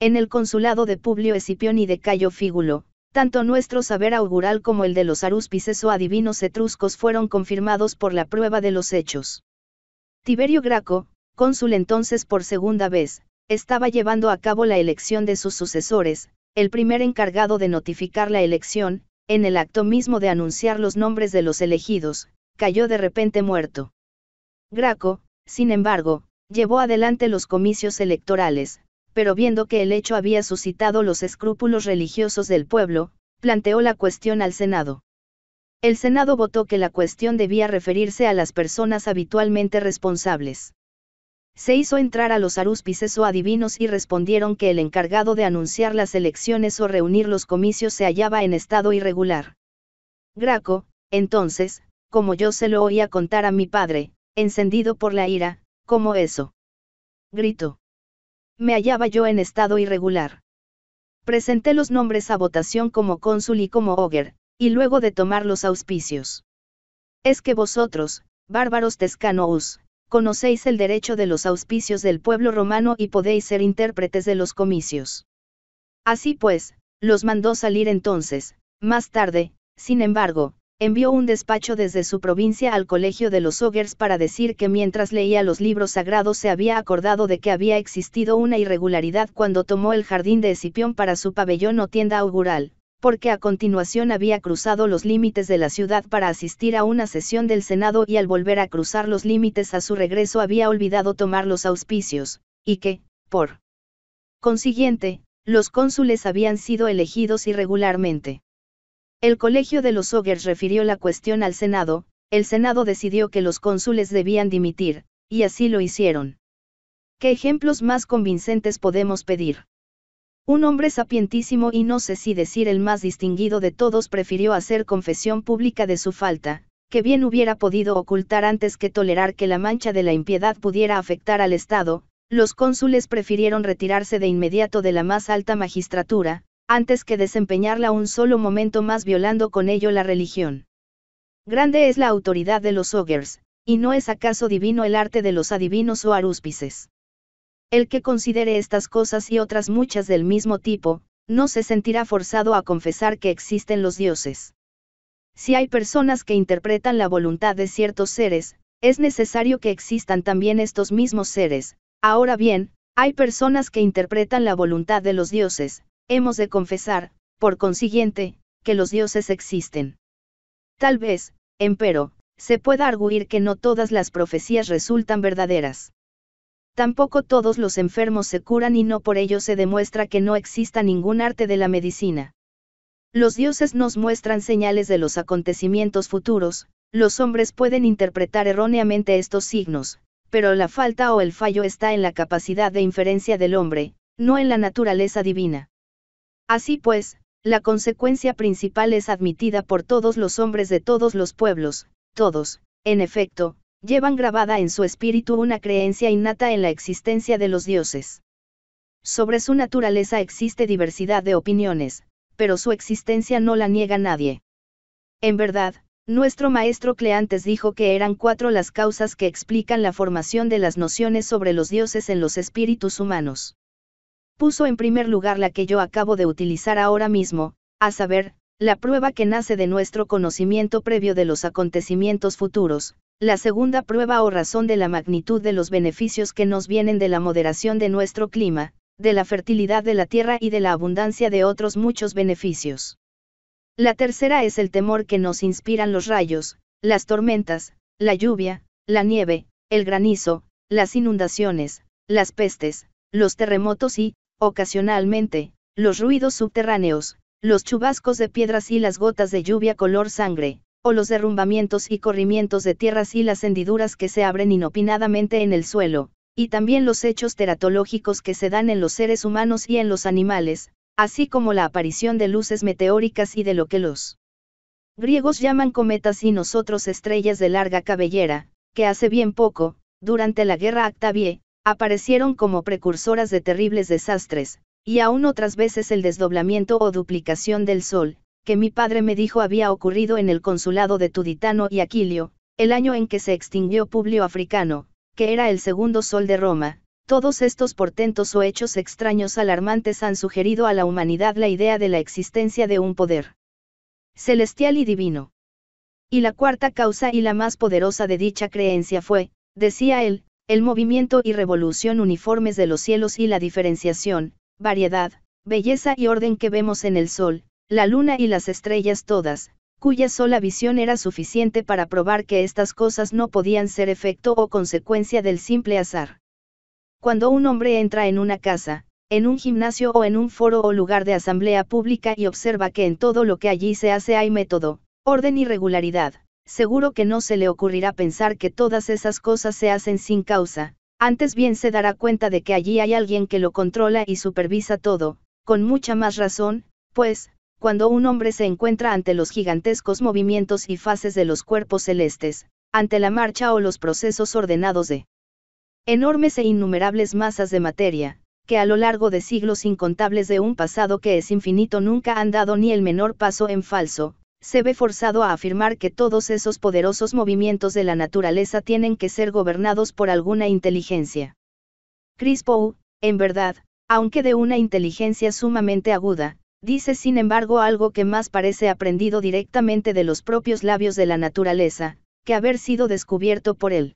En el consulado de Publio Escipión y de Cayo Fígulo, tanto nuestro saber augural como el de los arúspices o adivinos etruscos fueron confirmados por la prueba de los hechos. Tiberio Graco, cónsul entonces por segunda vez, estaba llevando a cabo la elección de sus sucesores, el primer encargado de notificar la elección, en el acto mismo de anunciar los nombres de los elegidos, cayó de repente muerto. Graco, sin embargo, llevó adelante los comicios electorales, pero viendo que el hecho había suscitado los escrúpulos religiosos del pueblo, planteó la cuestión al Senado. El Senado votó que la cuestión debía referirse a las personas habitualmente responsables. Se hizo entrar a los arúspices o adivinos y respondieron que el encargado de anunciar las elecciones o reunir los comicios se hallaba en estado irregular. Graco, entonces, como yo se lo oía contar a mi padre, encendido por la ira, como eso. Gritó me hallaba yo en estado irregular. Presenté los nombres a votación como cónsul y como ogre, y luego de tomar los auspicios. Es que vosotros, bárbaros Tescanous, conocéis el derecho de los auspicios del pueblo romano y podéis ser intérpretes de los comicios. Así pues, los mandó salir entonces, más tarde, sin embargo, envió un despacho desde su provincia al colegio de los Ogers para decir que mientras leía los libros sagrados se había acordado de que había existido una irregularidad cuando tomó el jardín de Escipión para su pabellón o tienda augural, porque a continuación había cruzado los límites de la ciudad para asistir a una sesión del Senado y al volver a cruzar los límites a su regreso había olvidado tomar los auspicios, y que, por consiguiente, los cónsules habían sido elegidos irregularmente. El Colegio de los Ogers refirió la cuestión al Senado, el Senado decidió que los cónsules debían dimitir, y así lo hicieron. ¿Qué ejemplos más convincentes podemos pedir? Un hombre sapientísimo y no sé si decir el más distinguido de todos prefirió hacer confesión pública de su falta, que bien hubiera podido ocultar antes que tolerar que la mancha de la impiedad pudiera afectar al Estado, los cónsules prefirieron retirarse de inmediato de la más alta magistratura, antes que desempeñarla un solo momento más violando con ello la religión. Grande es la autoridad de los ogers, y no es acaso divino el arte de los adivinos o arúspices. El que considere estas cosas y otras muchas del mismo tipo, no se sentirá forzado a confesar que existen los dioses. Si hay personas que interpretan la voluntad de ciertos seres, es necesario que existan también estos mismos seres. Ahora bien, hay personas que interpretan la voluntad de los dioses, Hemos de confesar, por consiguiente, que los dioses existen. Tal vez, empero, se pueda arguir que no todas las profecías resultan verdaderas. Tampoco todos los enfermos se curan y no por ello se demuestra que no exista ningún arte de la medicina. Los dioses nos muestran señales de los acontecimientos futuros, los hombres pueden interpretar erróneamente estos signos, pero la falta o el fallo está en la capacidad de inferencia del hombre, no en la naturaleza divina. Así pues, la consecuencia principal es admitida por todos los hombres de todos los pueblos, todos, en efecto, llevan grabada en su espíritu una creencia innata en la existencia de los dioses. Sobre su naturaleza existe diversidad de opiniones, pero su existencia no la niega nadie. En verdad, nuestro maestro Cleantes dijo que eran cuatro las causas que explican la formación de las nociones sobre los dioses en los espíritus humanos puso en primer lugar la que yo acabo de utilizar ahora mismo, a saber, la prueba que nace de nuestro conocimiento previo de los acontecimientos futuros, la segunda prueba o razón de la magnitud de los beneficios que nos vienen de la moderación de nuestro clima, de la fertilidad de la tierra y de la abundancia de otros muchos beneficios. La tercera es el temor que nos inspiran los rayos, las tormentas, la lluvia, la nieve, el granizo, las inundaciones, las pestes, los terremotos y, Ocasionalmente, los ruidos subterráneos, los chubascos de piedras y las gotas de lluvia color sangre, o los derrumbamientos y corrimientos de tierras y las hendiduras que se abren inopinadamente en el suelo, y también los hechos teratológicos que se dan en los seres humanos y en los animales, así como la aparición de luces meteóricas y de lo que los griegos llaman cometas y nosotros estrellas de larga cabellera, que hace bien poco, durante la guerra Actavie, aparecieron como precursoras de terribles desastres, y aún otras veces el desdoblamiento o duplicación del Sol, que mi padre me dijo había ocurrido en el consulado de Tuditano y Aquilio, el año en que se extinguió Publio Africano, que era el segundo Sol de Roma. Todos estos portentos o hechos extraños alarmantes han sugerido a la humanidad la idea de la existencia de un poder celestial y divino. Y la cuarta causa y la más poderosa de dicha creencia fue, decía él, el movimiento y revolución uniformes de los cielos y la diferenciación, variedad, belleza y orden que vemos en el sol, la luna y las estrellas todas, cuya sola visión era suficiente para probar que estas cosas no podían ser efecto o consecuencia del simple azar. Cuando un hombre entra en una casa, en un gimnasio o en un foro o lugar de asamblea pública y observa que en todo lo que allí se hace hay método, orden y regularidad, seguro que no se le ocurrirá pensar que todas esas cosas se hacen sin causa, antes bien se dará cuenta de que allí hay alguien que lo controla y supervisa todo, con mucha más razón, pues, cuando un hombre se encuentra ante los gigantescos movimientos y fases de los cuerpos celestes, ante la marcha o los procesos ordenados de enormes e innumerables masas de materia, que a lo largo de siglos incontables de un pasado que es infinito nunca han dado ni el menor paso en falso, se ve forzado a afirmar que todos esos poderosos movimientos de la naturaleza tienen que ser gobernados por alguna inteligencia. Chris en verdad, aunque de una inteligencia sumamente aguda, dice sin embargo algo que más parece aprendido directamente de los propios labios de la naturaleza, que haber sido descubierto por él.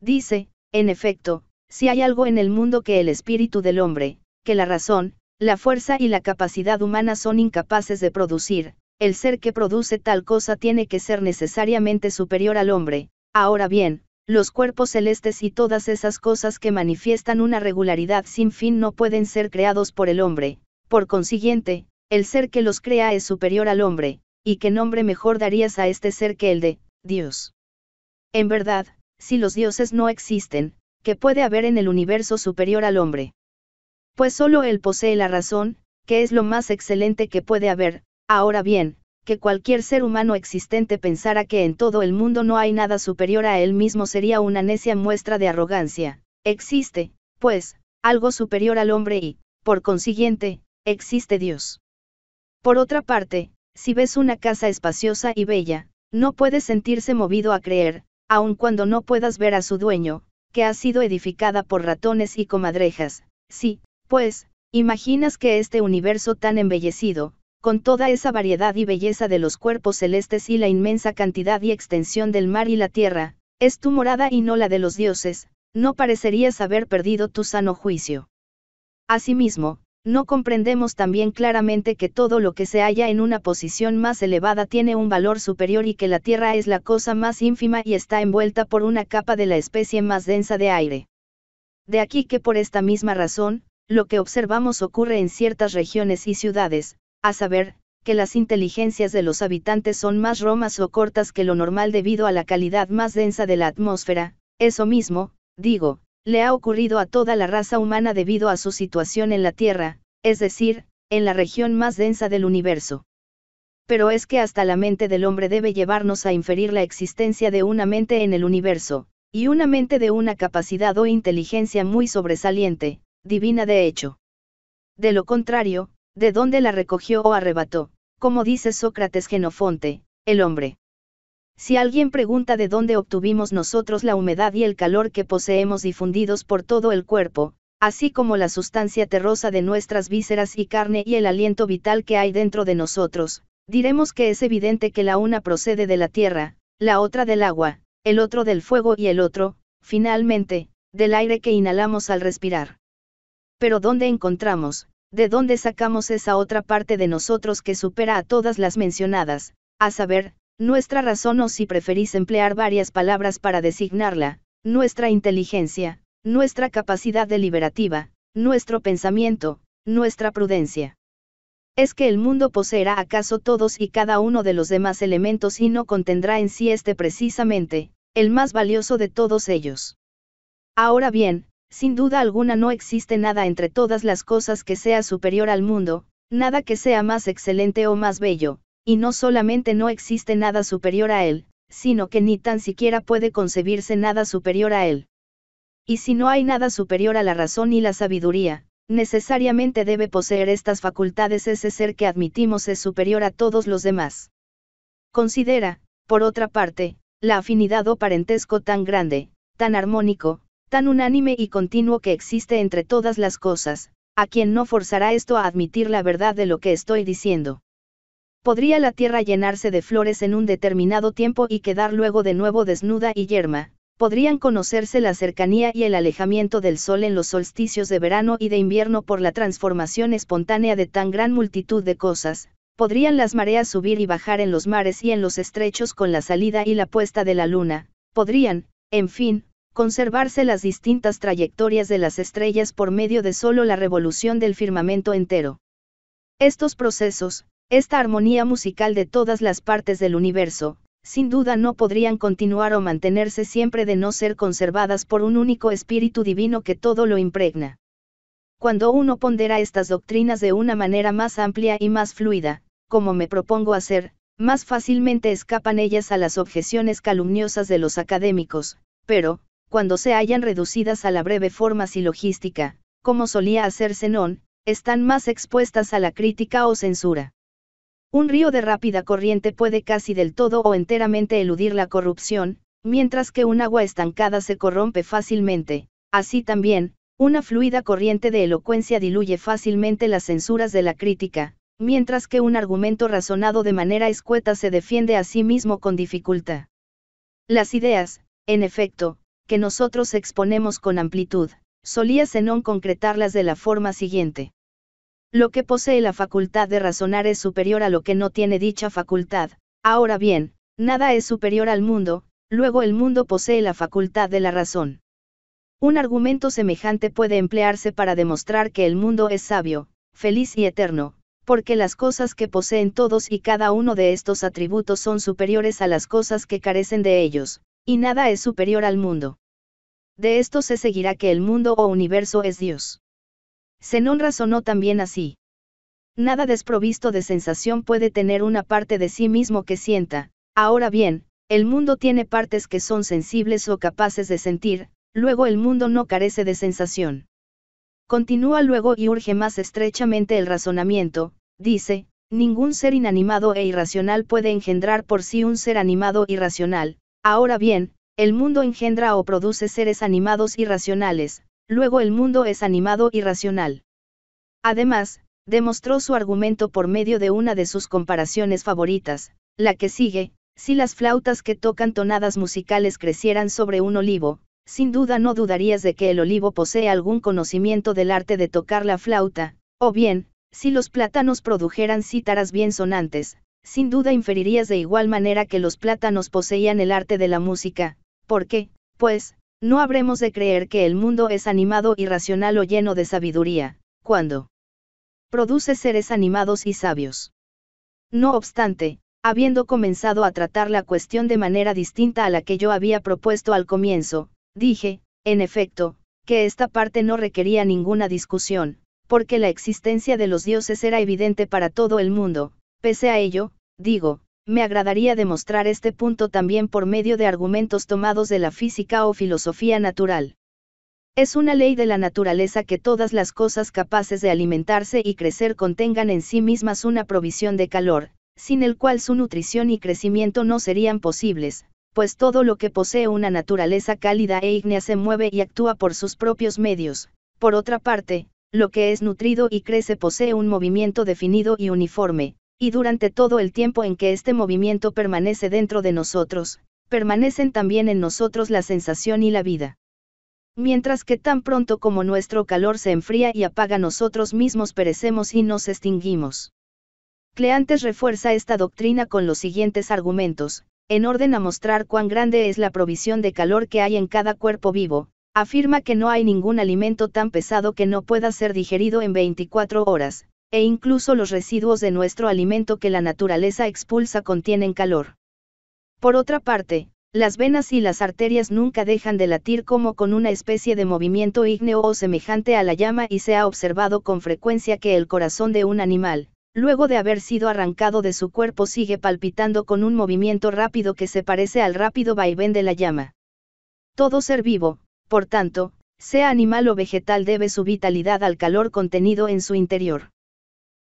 Dice, en efecto, si hay algo en el mundo que el espíritu del hombre, que la razón, la fuerza y la capacidad humana son incapaces de producir, el ser que produce tal cosa tiene que ser necesariamente superior al hombre. Ahora bien, los cuerpos celestes y todas esas cosas que manifiestan una regularidad sin fin no pueden ser creados por el hombre, por consiguiente, el ser que los crea es superior al hombre, y qué nombre mejor darías a este ser que el de Dios. En verdad, si los dioses no existen, ¿qué puede haber en el universo superior al hombre? Pues solo él posee la razón, que es lo más excelente que puede haber, Ahora bien, que cualquier ser humano existente pensara que en todo el mundo no hay nada superior a él mismo sería una necia muestra de arrogancia. Existe, pues, algo superior al hombre y, por consiguiente, existe Dios. Por otra parte, si ves una casa espaciosa y bella, no puedes sentirse movido a creer, aun cuando no puedas ver a su dueño, que ha sido edificada por ratones y comadrejas, sí, pues, imaginas que este universo tan embellecido, con toda esa variedad y belleza de los cuerpos celestes y la inmensa cantidad y extensión del mar y la tierra, es tu morada y no la de los dioses, no parecerías haber perdido tu sano juicio. Asimismo, no comprendemos también claramente que todo lo que se halla en una posición más elevada tiene un valor superior y que la Tierra es la cosa más ínfima y está envuelta por una capa de la especie más densa de aire. De aquí que por esta misma razón, lo que observamos ocurre en ciertas regiones y ciudades, a saber, que las inteligencias de los habitantes son más romas o cortas que lo normal debido a la calidad más densa de la atmósfera, eso mismo, digo, le ha ocurrido a toda la raza humana debido a su situación en la Tierra, es decir, en la región más densa del universo. Pero es que hasta la mente del hombre debe llevarnos a inferir la existencia de una mente en el universo, y una mente de una capacidad o inteligencia muy sobresaliente, divina de hecho. De lo contrario, de dónde la recogió o arrebató, como dice Sócrates Genofonte, el hombre. Si alguien pregunta de dónde obtuvimos nosotros la humedad y el calor que poseemos difundidos por todo el cuerpo, así como la sustancia terrosa de nuestras vísceras y carne y el aliento vital que hay dentro de nosotros, diremos que es evidente que la una procede de la tierra, la otra del agua, el otro del fuego y el otro, finalmente, del aire que inhalamos al respirar. Pero ¿dónde encontramos, ¿De dónde sacamos esa otra parte de nosotros que supera a todas las mencionadas, a saber, nuestra razón o si preferís emplear varias palabras para designarla, nuestra inteligencia, nuestra capacidad deliberativa, nuestro pensamiento, nuestra prudencia? ¿Es que el mundo poseerá acaso todos y cada uno de los demás elementos y no contendrá en sí este precisamente, el más valioso de todos ellos? Ahora bien, sin duda alguna no existe nada entre todas las cosas que sea superior al mundo, nada que sea más excelente o más bello, y no solamente no existe nada superior a él, sino que ni tan siquiera puede concebirse nada superior a él. Y si no hay nada superior a la razón y la sabiduría, necesariamente debe poseer estas facultades ese ser que admitimos es superior a todos los demás. Considera, por otra parte, la afinidad o parentesco tan grande, tan armónico, tan unánime y continuo que existe entre todas las cosas, a quien no forzará esto a admitir la verdad de lo que estoy diciendo. ¿Podría la tierra llenarse de flores en un determinado tiempo y quedar luego de nuevo desnuda y yerma? ¿Podrían conocerse la cercanía y el alejamiento del sol en los solsticios de verano y de invierno por la transformación espontánea de tan gran multitud de cosas? ¿Podrían las mareas subir y bajar en los mares y en los estrechos con la salida y la puesta de la luna? ¿Podrían, en fin, conservarse las distintas trayectorias de las estrellas por medio de solo la revolución del firmamento entero. Estos procesos, esta armonía musical de todas las partes del universo, sin duda no podrían continuar o mantenerse siempre de no ser conservadas por un único espíritu divino que todo lo impregna. Cuando uno pondera estas doctrinas de una manera más amplia y más fluida, como me propongo hacer, más fácilmente escapan ellas a las objeciones calumniosas de los académicos, pero, cuando se hayan reducidas a la breve forma silogística, como solía hacer Zenón, están más expuestas a la crítica o censura. Un río de rápida corriente puede casi del todo o enteramente eludir la corrupción, mientras que un agua estancada se corrompe fácilmente, así también, una fluida corriente de elocuencia diluye fácilmente las censuras de la crítica, mientras que un argumento razonado de manera escueta se defiende a sí mismo con dificultad. Las ideas, en efecto, que nosotros exponemos con amplitud, solía Zenón concretarlas de la forma siguiente. Lo que posee la facultad de razonar es superior a lo que no tiene dicha facultad, ahora bien, nada es superior al mundo, luego el mundo posee la facultad de la razón. Un argumento semejante puede emplearse para demostrar que el mundo es sabio, feliz y eterno, porque las cosas que poseen todos y cada uno de estos atributos son superiores a las cosas que carecen de ellos, y nada es superior al mundo. De esto se seguirá que el mundo o universo es Dios. Zenón razonó también así. Nada desprovisto de sensación puede tener una parte de sí mismo que sienta, ahora bien, el mundo tiene partes que son sensibles o capaces de sentir, luego el mundo no carece de sensación. Continúa luego y urge más estrechamente el razonamiento, dice, ningún ser inanimado e irracional puede engendrar por sí un ser animado irracional, Ahora bien, el mundo engendra o produce seres animados y racionales, luego el mundo es animado y racional. Además, demostró su argumento por medio de una de sus comparaciones favoritas, la que sigue, si las flautas que tocan tonadas musicales crecieran sobre un olivo, sin duda no dudarías de que el olivo posee algún conocimiento del arte de tocar la flauta, o bien, si los plátanos produjeran cítaras bien sonantes, sin duda inferirías de igual manera que los plátanos poseían el arte de la música, porque, pues, no habremos de creer que el mundo es animado y racional o lleno de sabiduría, cuando produce seres animados y sabios. No obstante, habiendo comenzado a tratar la cuestión de manera distinta a la que yo había propuesto al comienzo, dije, en efecto, que esta parte no requería ninguna discusión, porque la existencia de los dioses era evidente para todo el mundo, Pese a ello, digo, me agradaría demostrar este punto también por medio de argumentos tomados de la física o filosofía natural. Es una ley de la naturaleza que todas las cosas capaces de alimentarse y crecer contengan en sí mismas una provisión de calor, sin el cual su nutrición y crecimiento no serían posibles, pues todo lo que posee una naturaleza cálida e ígnea se mueve y actúa por sus propios medios. Por otra parte, lo que es nutrido y crece posee un movimiento definido y uniforme, y durante todo el tiempo en que este movimiento permanece dentro de nosotros, permanecen también en nosotros la sensación y la vida. Mientras que tan pronto como nuestro calor se enfría y apaga nosotros mismos perecemos y nos extinguimos. Cleantes refuerza esta doctrina con los siguientes argumentos, en orden a mostrar cuán grande es la provisión de calor que hay en cada cuerpo vivo, afirma que no hay ningún alimento tan pesado que no pueda ser digerido en 24 horas, e incluso los residuos de nuestro alimento que la naturaleza expulsa contienen calor. Por otra parte, las venas y las arterias nunca dejan de latir como con una especie de movimiento ígneo o semejante a la llama y se ha observado con frecuencia que el corazón de un animal, luego de haber sido arrancado de su cuerpo sigue palpitando con un movimiento rápido que se parece al rápido vaivén de la llama. Todo ser vivo, por tanto, sea animal o vegetal debe su vitalidad al calor contenido en su interior.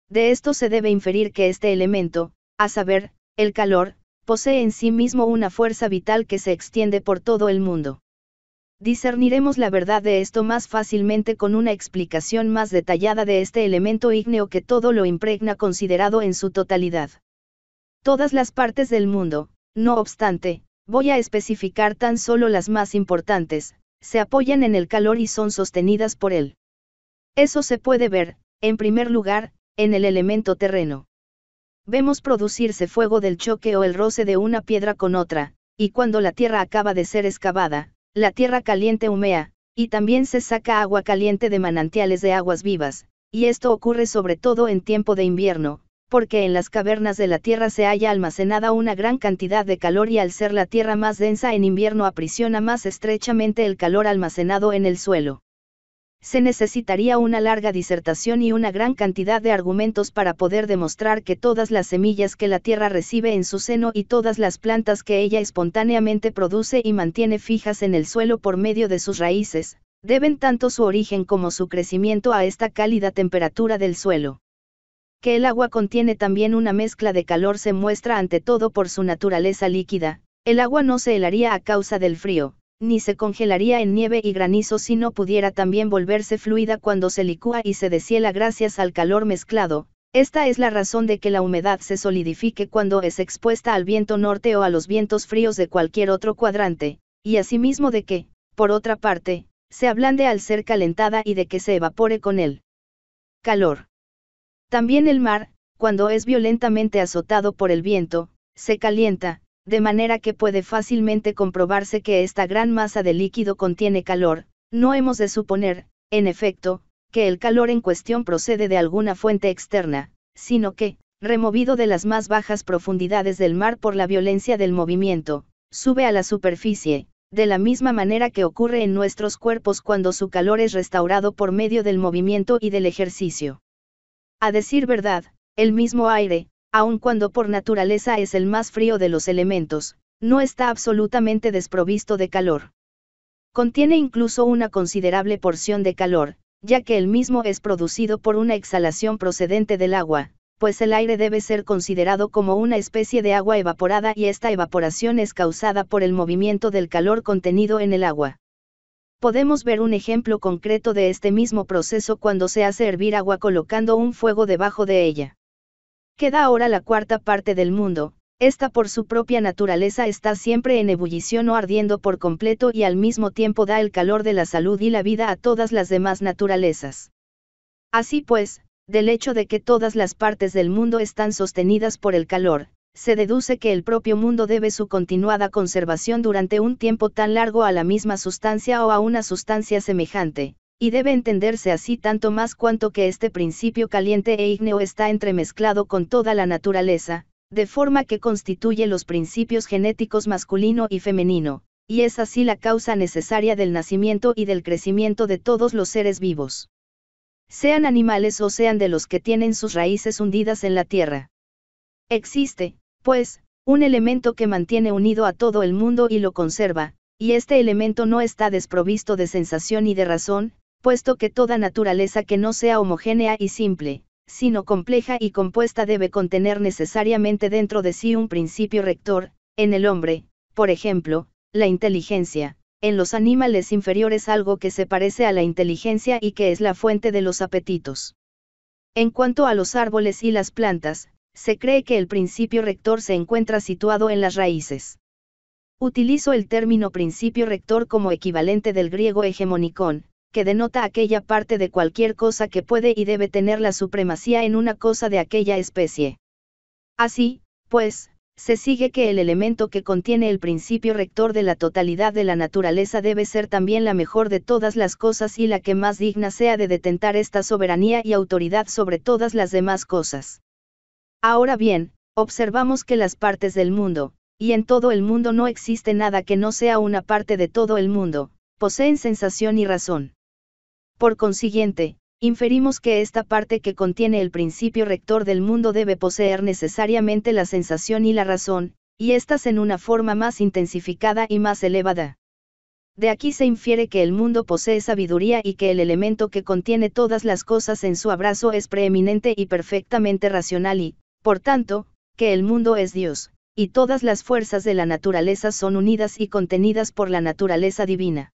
De esto se debe inferir que este elemento, a saber, el calor, posee en sí mismo una fuerza vital que se extiende por todo el mundo. Discerniremos la verdad de esto más fácilmente con una explicación más detallada de este elemento ígneo que todo lo impregna considerado en su totalidad. Todas las partes del mundo, no obstante, voy a especificar tan solo las más importantes, se apoyan en el calor y son sostenidas por él. Eso se puede ver, en primer lugar, en el elemento terreno. Vemos producirse fuego del choque o el roce de una piedra con otra, y cuando la tierra acaba de ser excavada, la tierra caliente humea, y también se saca agua caliente de manantiales de aguas vivas, y esto ocurre sobre todo en tiempo de invierno, porque en las cavernas de la Tierra se halla almacenada una gran cantidad de calor y al ser la Tierra más densa en invierno aprisiona más estrechamente el calor almacenado en el suelo se necesitaría una larga disertación y una gran cantidad de argumentos para poder demostrar que todas las semillas que la Tierra recibe en su seno y todas las plantas que ella espontáneamente produce y mantiene fijas en el suelo por medio de sus raíces, deben tanto su origen como su crecimiento a esta cálida temperatura del suelo. Que el agua contiene también una mezcla de calor se muestra ante todo por su naturaleza líquida, el agua no se helaría a causa del frío, ni se congelaría en nieve y granizo si no pudiera también volverse fluida cuando se licúa y se deshiela gracias al calor mezclado. Esta es la razón de que la humedad se solidifique cuando es expuesta al viento norte o a los vientos fríos de cualquier otro cuadrante, y asimismo de que, por otra parte, se ablande al ser calentada y de que se evapore con él. calor. También el mar, cuando es violentamente azotado por el viento, se calienta, de manera que puede fácilmente comprobarse que esta gran masa de líquido contiene calor, no hemos de suponer, en efecto, que el calor en cuestión procede de alguna fuente externa, sino que, removido de las más bajas profundidades del mar por la violencia del movimiento, sube a la superficie, de la misma manera que ocurre en nuestros cuerpos cuando su calor es restaurado por medio del movimiento y del ejercicio. A decir verdad, el mismo aire, aun cuando por naturaleza es el más frío de los elementos, no está absolutamente desprovisto de calor. Contiene incluso una considerable porción de calor, ya que el mismo es producido por una exhalación procedente del agua, pues el aire debe ser considerado como una especie de agua evaporada y esta evaporación es causada por el movimiento del calor contenido en el agua. Podemos ver un ejemplo concreto de este mismo proceso cuando se hace hervir agua colocando un fuego debajo de ella. Queda ahora la cuarta parte del mundo, esta por su propia naturaleza está siempre en ebullición o ardiendo por completo y al mismo tiempo da el calor de la salud y la vida a todas las demás naturalezas. Así pues, del hecho de que todas las partes del mundo están sostenidas por el calor, se deduce que el propio mundo debe su continuada conservación durante un tiempo tan largo a la misma sustancia o a una sustancia semejante, y debe entenderse así tanto más cuanto que este principio caliente e ígneo está entremezclado con toda la naturaleza, de forma que constituye los principios genéticos masculino y femenino, y es así la causa necesaria del nacimiento y del crecimiento de todos los seres vivos. Sean animales o sean de los que tienen sus raíces hundidas en la tierra. Existe, pues, un elemento que mantiene unido a todo el mundo y lo conserva, y este elemento no está desprovisto de sensación y de razón, puesto que toda naturaleza que no sea homogénea y simple, sino compleja y compuesta debe contener necesariamente dentro de sí un principio rector, en el hombre, por ejemplo, la inteligencia, en los animales inferiores algo que se parece a la inteligencia y que es la fuente de los apetitos. En cuanto a los árboles y las plantas, se cree que el principio rector se encuentra situado en las raíces. Utilizo el término principio rector como equivalente del griego hegemonicón, que denota aquella parte de cualquier cosa que puede y debe tener la supremacía en una cosa de aquella especie. Así, pues, se sigue que el elemento que contiene el principio rector de la totalidad de la naturaleza debe ser también la mejor de todas las cosas y la que más digna sea de detentar esta soberanía y autoridad sobre todas las demás cosas. Ahora bien, observamos que las partes del mundo, y en todo el mundo no existe nada que no sea una parte de todo el mundo, poseen sensación y razón. Por consiguiente, inferimos que esta parte que contiene el principio rector del mundo debe poseer necesariamente la sensación y la razón, y éstas en una forma más intensificada y más elevada. De aquí se infiere que el mundo posee sabiduría y que el elemento que contiene todas las cosas en su abrazo es preeminente y perfectamente racional y, por tanto, que el mundo es Dios, y todas las fuerzas de la naturaleza son unidas y contenidas por la naturaleza divina.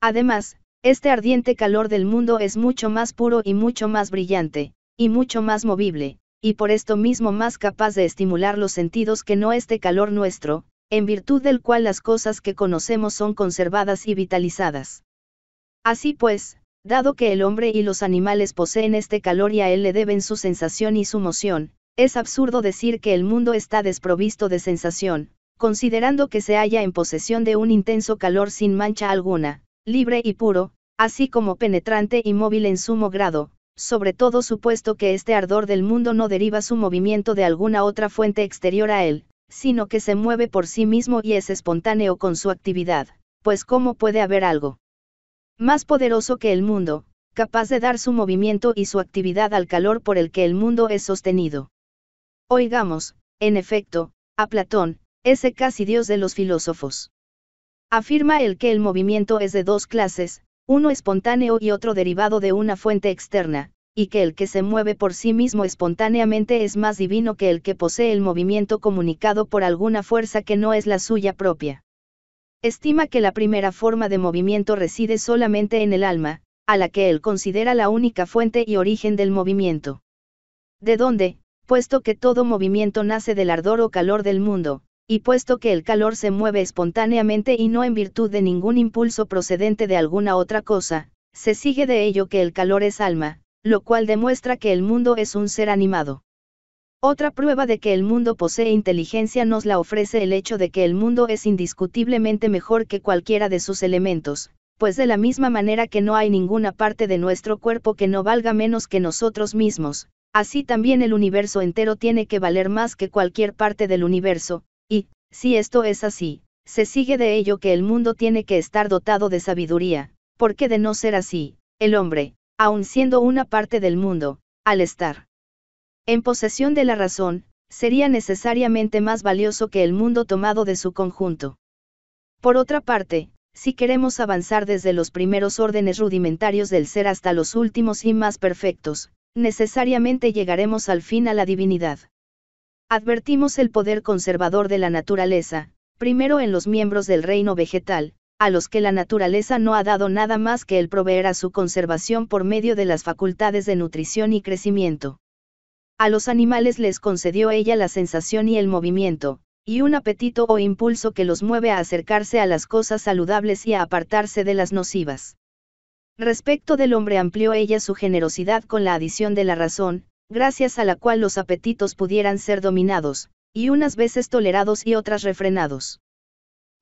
Además, este ardiente calor del mundo es mucho más puro y mucho más brillante, y mucho más movible, y por esto mismo más capaz de estimular los sentidos que no este calor nuestro, en virtud del cual las cosas que conocemos son conservadas y vitalizadas. Así pues, dado que el hombre y los animales poseen este calor y a él le deben su sensación y su moción, es absurdo decir que el mundo está desprovisto de sensación, considerando que se halla en posesión de un intenso calor sin mancha alguna, libre y puro, así como penetrante y móvil en sumo grado, sobre todo supuesto que este ardor del mundo no deriva su movimiento de alguna otra fuente exterior a él, sino que se mueve por sí mismo y es espontáneo con su actividad, pues ¿cómo puede haber algo más poderoso que el mundo, capaz de dar su movimiento y su actividad al calor por el que el mundo es sostenido? Oigamos, en efecto, a Platón, ese casi dios de los filósofos. Afirma el que el movimiento es de dos clases, uno espontáneo y otro derivado de una fuente externa, y que el que se mueve por sí mismo espontáneamente es más divino que el que posee el movimiento comunicado por alguna fuerza que no es la suya propia. Estima que la primera forma de movimiento reside solamente en el alma, a la que él considera la única fuente y origen del movimiento. ¿De dónde, puesto que todo movimiento nace del ardor o calor del mundo, y puesto que el calor se mueve espontáneamente y no en virtud de ningún impulso procedente de alguna otra cosa, se sigue de ello que el calor es alma, lo cual demuestra que el mundo es un ser animado. Otra prueba de que el mundo posee inteligencia nos la ofrece el hecho de que el mundo es indiscutiblemente mejor que cualquiera de sus elementos, pues de la misma manera que no hay ninguna parte de nuestro cuerpo que no valga menos que nosotros mismos, así también el universo entero tiene que valer más que cualquier parte del universo, y, si esto es así, se sigue de ello que el mundo tiene que estar dotado de sabiduría, porque de no ser así, el hombre, aun siendo una parte del mundo, al estar en posesión de la razón, sería necesariamente más valioso que el mundo tomado de su conjunto. Por otra parte, si queremos avanzar desde los primeros órdenes rudimentarios del ser hasta los últimos y más perfectos, necesariamente llegaremos al fin a la divinidad. Advertimos el poder conservador de la naturaleza, primero en los miembros del reino vegetal, a los que la naturaleza no ha dado nada más que el proveer a su conservación por medio de las facultades de nutrición y crecimiento. A los animales les concedió ella la sensación y el movimiento, y un apetito o impulso que los mueve a acercarse a las cosas saludables y a apartarse de las nocivas. Respecto del hombre amplió ella su generosidad con la adición de la razón, gracias a la cual los apetitos pudieran ser dominados, y unas veces tolerados y otras refrenados.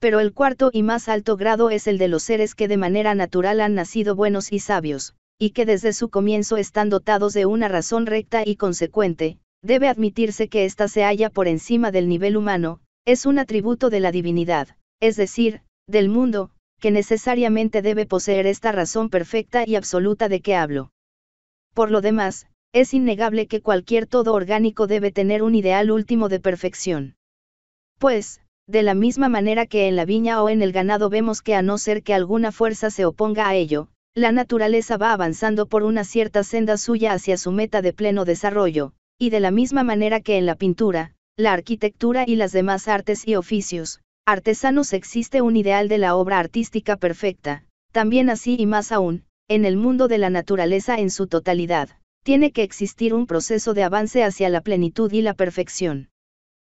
Pero el cuarto y más alto grado es el de los seres que de manera natural han nacido buenos y sabios, y que desde su comienzo están dotados de una razón recta y consecuente, debe admitirse que ésta se halla por encima del nivel humano, es un atributo de la divinidad, es decir, del mundo, que necesariamente debe poseer esta razón perfecta y absoluta de que hablo. Por lo demás, es innegable que cualquier todo orgánico debe tener un ideal último de perfección. Pues, de la misma manera que en la viña o en el ganado vemos que a no ser que alguna fuerza se oponga a ello, la naturaleza va avanzando por una cierta senda suya hacia su meta de pleno desarrollo, y de la misma manera que en la pintura, la arquitectura y las demás artes y oficios, artesanos existe un ideal de la obra artística perfecta, también así y más aún, en el mundo de la naturaleza en su totalidad tiene que existir un proceso de avance hacia la plenitud y la perfección.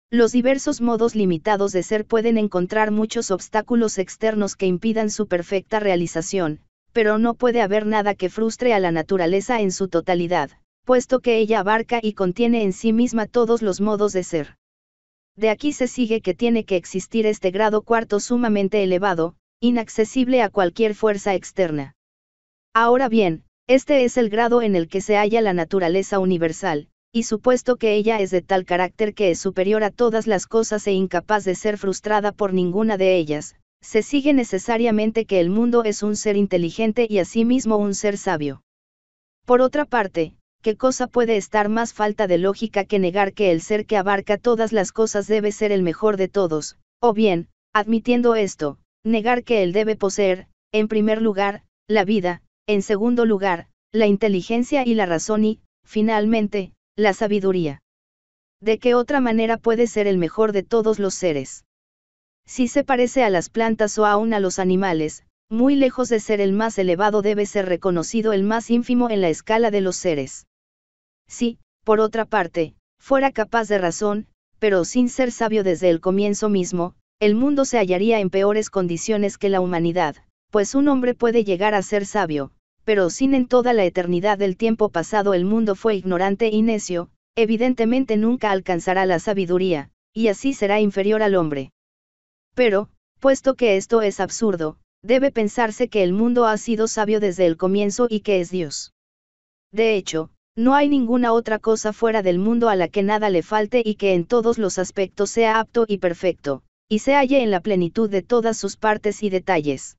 Los diversos modos limitados de ser pueden encontrar muchos obstáculos externos que impidan su perfecta realización, pero no puede haber nada que frustre a la naturaleza en su totalidad, puesto que ella abarca y contiene en sí misma todos los modos de ser. De aquí se sigue que tiene que existir este grado cuarto sumamente elevado, inaccesible a cualquier fuerza externa. Ahora bien, este es el grado en el que se halla la naturaleza universal, y supuesto que ella es de tal carácter que es superior a todas las cosas e incapaz de ser frustrada por ninguna de ellas, se sigue necesariamente que el mundo es un ser inteligente y asimismo un ser sabio. Por otra parte, ¿qué cosa puede estar más falta de lógica que negar que el ser que abarca todas las cosas debe ser el mejor de todos? O bien, admitiendo esto, negar que él debe poseer, en primer lugar, la vida, en segundo lugar, la inteligencia y la razón y, finalmente, la sabiduría. ¿De qué otra manera puede ser el mejor de todos los seres? Si se parece a las plantas o aún a los animales, muy lejos de ser el más elevado debe ser reconocido el más ínfimo en la escala de los seres. Si, por otra parte, fuera capaz de razón, pero sin ser sabio desde el comienzo mismo, el mundo se hallaría en peores condiciones que la humanidad, pues un hombre puede llegar a ser sabio, pero sin en toda la eternidad del tiempo pasado el mundo fue ignorante y necio, evidentemente nunca alcanzará la sabiduría, y así será inferior al hombre. Pero, puesto que esto es absurdo, debe pensarse que el mundo ha sido sabio desde el comienzo y que es Dios. De hecho, no hay ninguna otra cosa fuera del mundo a la que nada le falte y que en todos los aspectos sea apto y perfecto, y se halle en la plenitud de todas sus partes y detalles.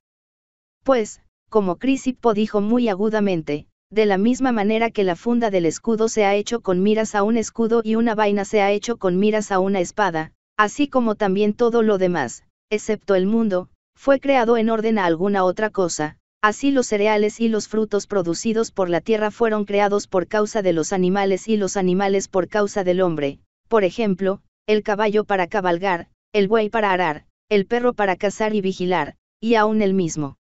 Pues, como Crisipo dijo muy agudamente, de la misma manera que la funda del escudo se ha hecho con miras a un escudo y una vaina se ha hecho con miras a una espada, así como también todo lo demás, excepto el mundo, fue creado en orden a alguna otra cosa, así los cereales y los frutos producidos por la tierra fueron creados por causa de los animales y los animales por causa del hombre, por ejemplo, el caballo para cabalgar, el buey para arar, el perro para cazar y vigilar, y aún el mismo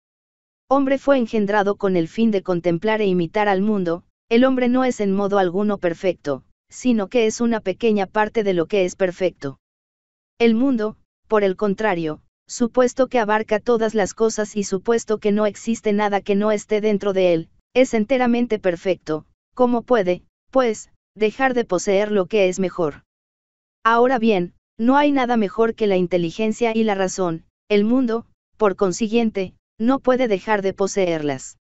Hombre fue engendrado con el fin de contemplar e imitar al mundo, el hombre no es en modo alguno perfecto, sino que es una pequeña parte de lo que es perfecto. El mundo, por el contrario, supuesto que abarca todas las cosas y supuesto que no existe nada que no esté dentro de él, es enteramente perfecto, ¿cómo puede, pues, dejar de poseer lo que es mejor? Ahora bien, no hay nada mejor que la inteligencia y la razón, el mundo, por consiguiente, no puede dejar de poseerlas.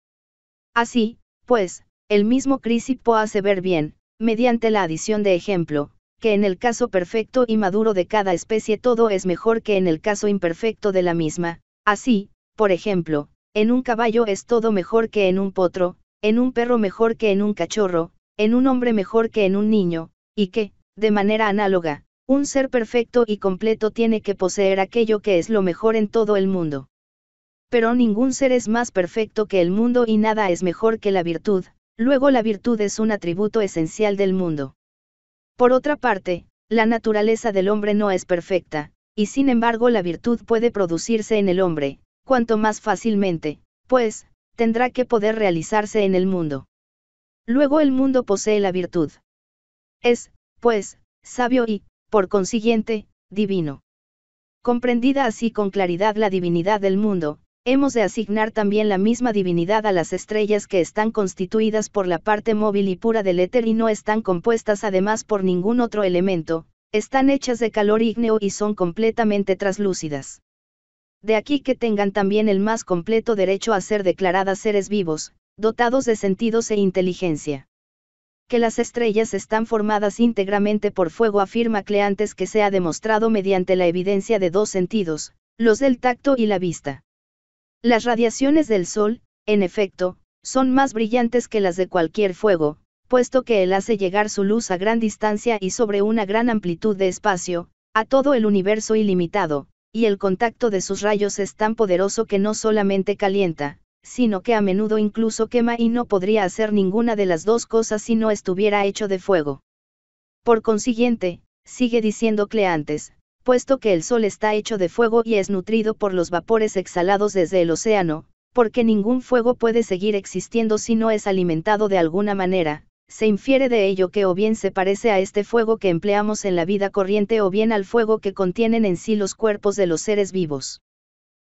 Así, pues, el mismo Crisipo hace ver bien, mediante la adición de ejemplo, que en el caso perfecto y maduro de cada especie todo es mejor que en el caso imperfecto de la misma, así, por ejemplo, en un caballo es todo mejor que en un potro, en un perro mejor que en un cachorro, en un hombre mejor que en un niño, y que, de manera análoga, un ser perfecto y completo tiene que poseer aquello que es lo mejor en todo el mundo pero ningún ser es más perfecto que el mundo y nada es mejor que la virtud, luego la virtud es un atributo esencial del mundo. Por otra parte, la naturaleza del hombre no es perfecta, y sin embargo la virtud puede producirse en el hombre, cuanto más fácilmente, pues, tendrá que poder realizarse en el mundo. Luego el mundo posee la virtud. Es, pues, sabio y, por consiguiente, divino. Comprendida así con claridad la divinidad del mundo, Hemos de asignar también la misma divinidad a las estrellas que están constituidas por la parte móvil y pura del éter y no están compuestas además por ningún otro elemento, están hechas de calor ígneo y son completamente traslúcidas. De aquí que tengan también el más completo derecho a ser declaradas seres vivos, dotados de sentidos e inteligencia. Que las estrellas están formadas íntegramente por fuego afirma Cleantes que se ha demostrado mediante la evidencia de dos sentidos, los del tacto y la vista. Las radiaciones del Sol, en efecto, son más brillantes que las de cualquier fuego, puesto que él hace llegar su luz a gran distancia y sobre una gran amplitud de espacio, a todo el universo ilimitado, y el contacto de sus rayos es tan poderoso que no solamente calienta, sino que a menudo incluso quema y no podría hacer ninguna de las dos cosas si no estuviera hecho de fuego. Por consiguiente, sigue diciendo Cleantes, puesto que el Sol está hecho de fuego y es nutrido por los vapores exhalados desde el océano, porque ningún fuego puede seguir existiendo si no es alimentado de alguna manera, se infiere de ello que o bien se parece a este fuego que empleamos en la vida corriente o bien al fuego que contienen en sí los cuerpos de los seres vivos.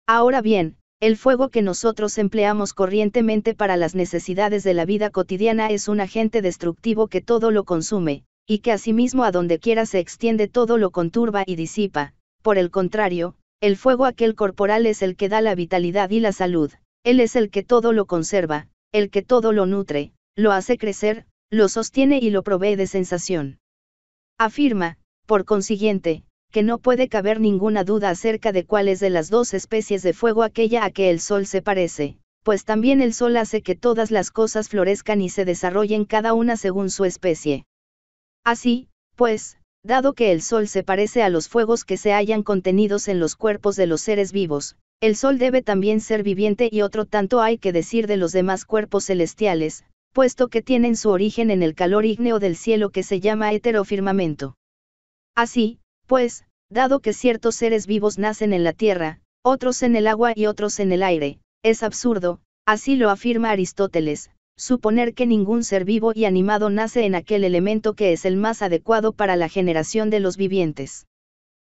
Ahora bien, el fuego que nosotros empleamos corrientemente para las necesidades de la vida cotidiana es un agente destructivo que todo lo consume, y que asimismo a donde quiera se extiende todo lo conturba y disipa, por el contrario, el fuego aquel corporal es el que da la vitalidad y la salud, él es el que todo lo conserva, el que todo lo nutre, lo hace crecer, lo sostiene y lo provee de sensación. Afirma, por consiguiente, que no puede caber ninguna duda acerca de cuál es de las dos especies de fuego aquella a que el sol se parece, pues también el sol hace que todas las cosas florezcan y se desarrollen cada una según su especie. Así, pues, dado que el Sol se parece a los fuegos que se hallan contenidos en los cuerpos de los seres vivos, el Sol debe también ser viviente y otro tanto hay que decir de los demás cuerpos celestiales, puesto que tienen su origen en el calor ígneo del cielo que se llama heterofirmamento. Así, pues, dado que ciertos seres vivos nacen en la tierra, otros en el agua y otros en el aire, es absurdo, así lo afirma Aristóteles, suponer que ningún ser vivo y animado nace en aquel elemento que es el más adecuado para la generación de los vivientes.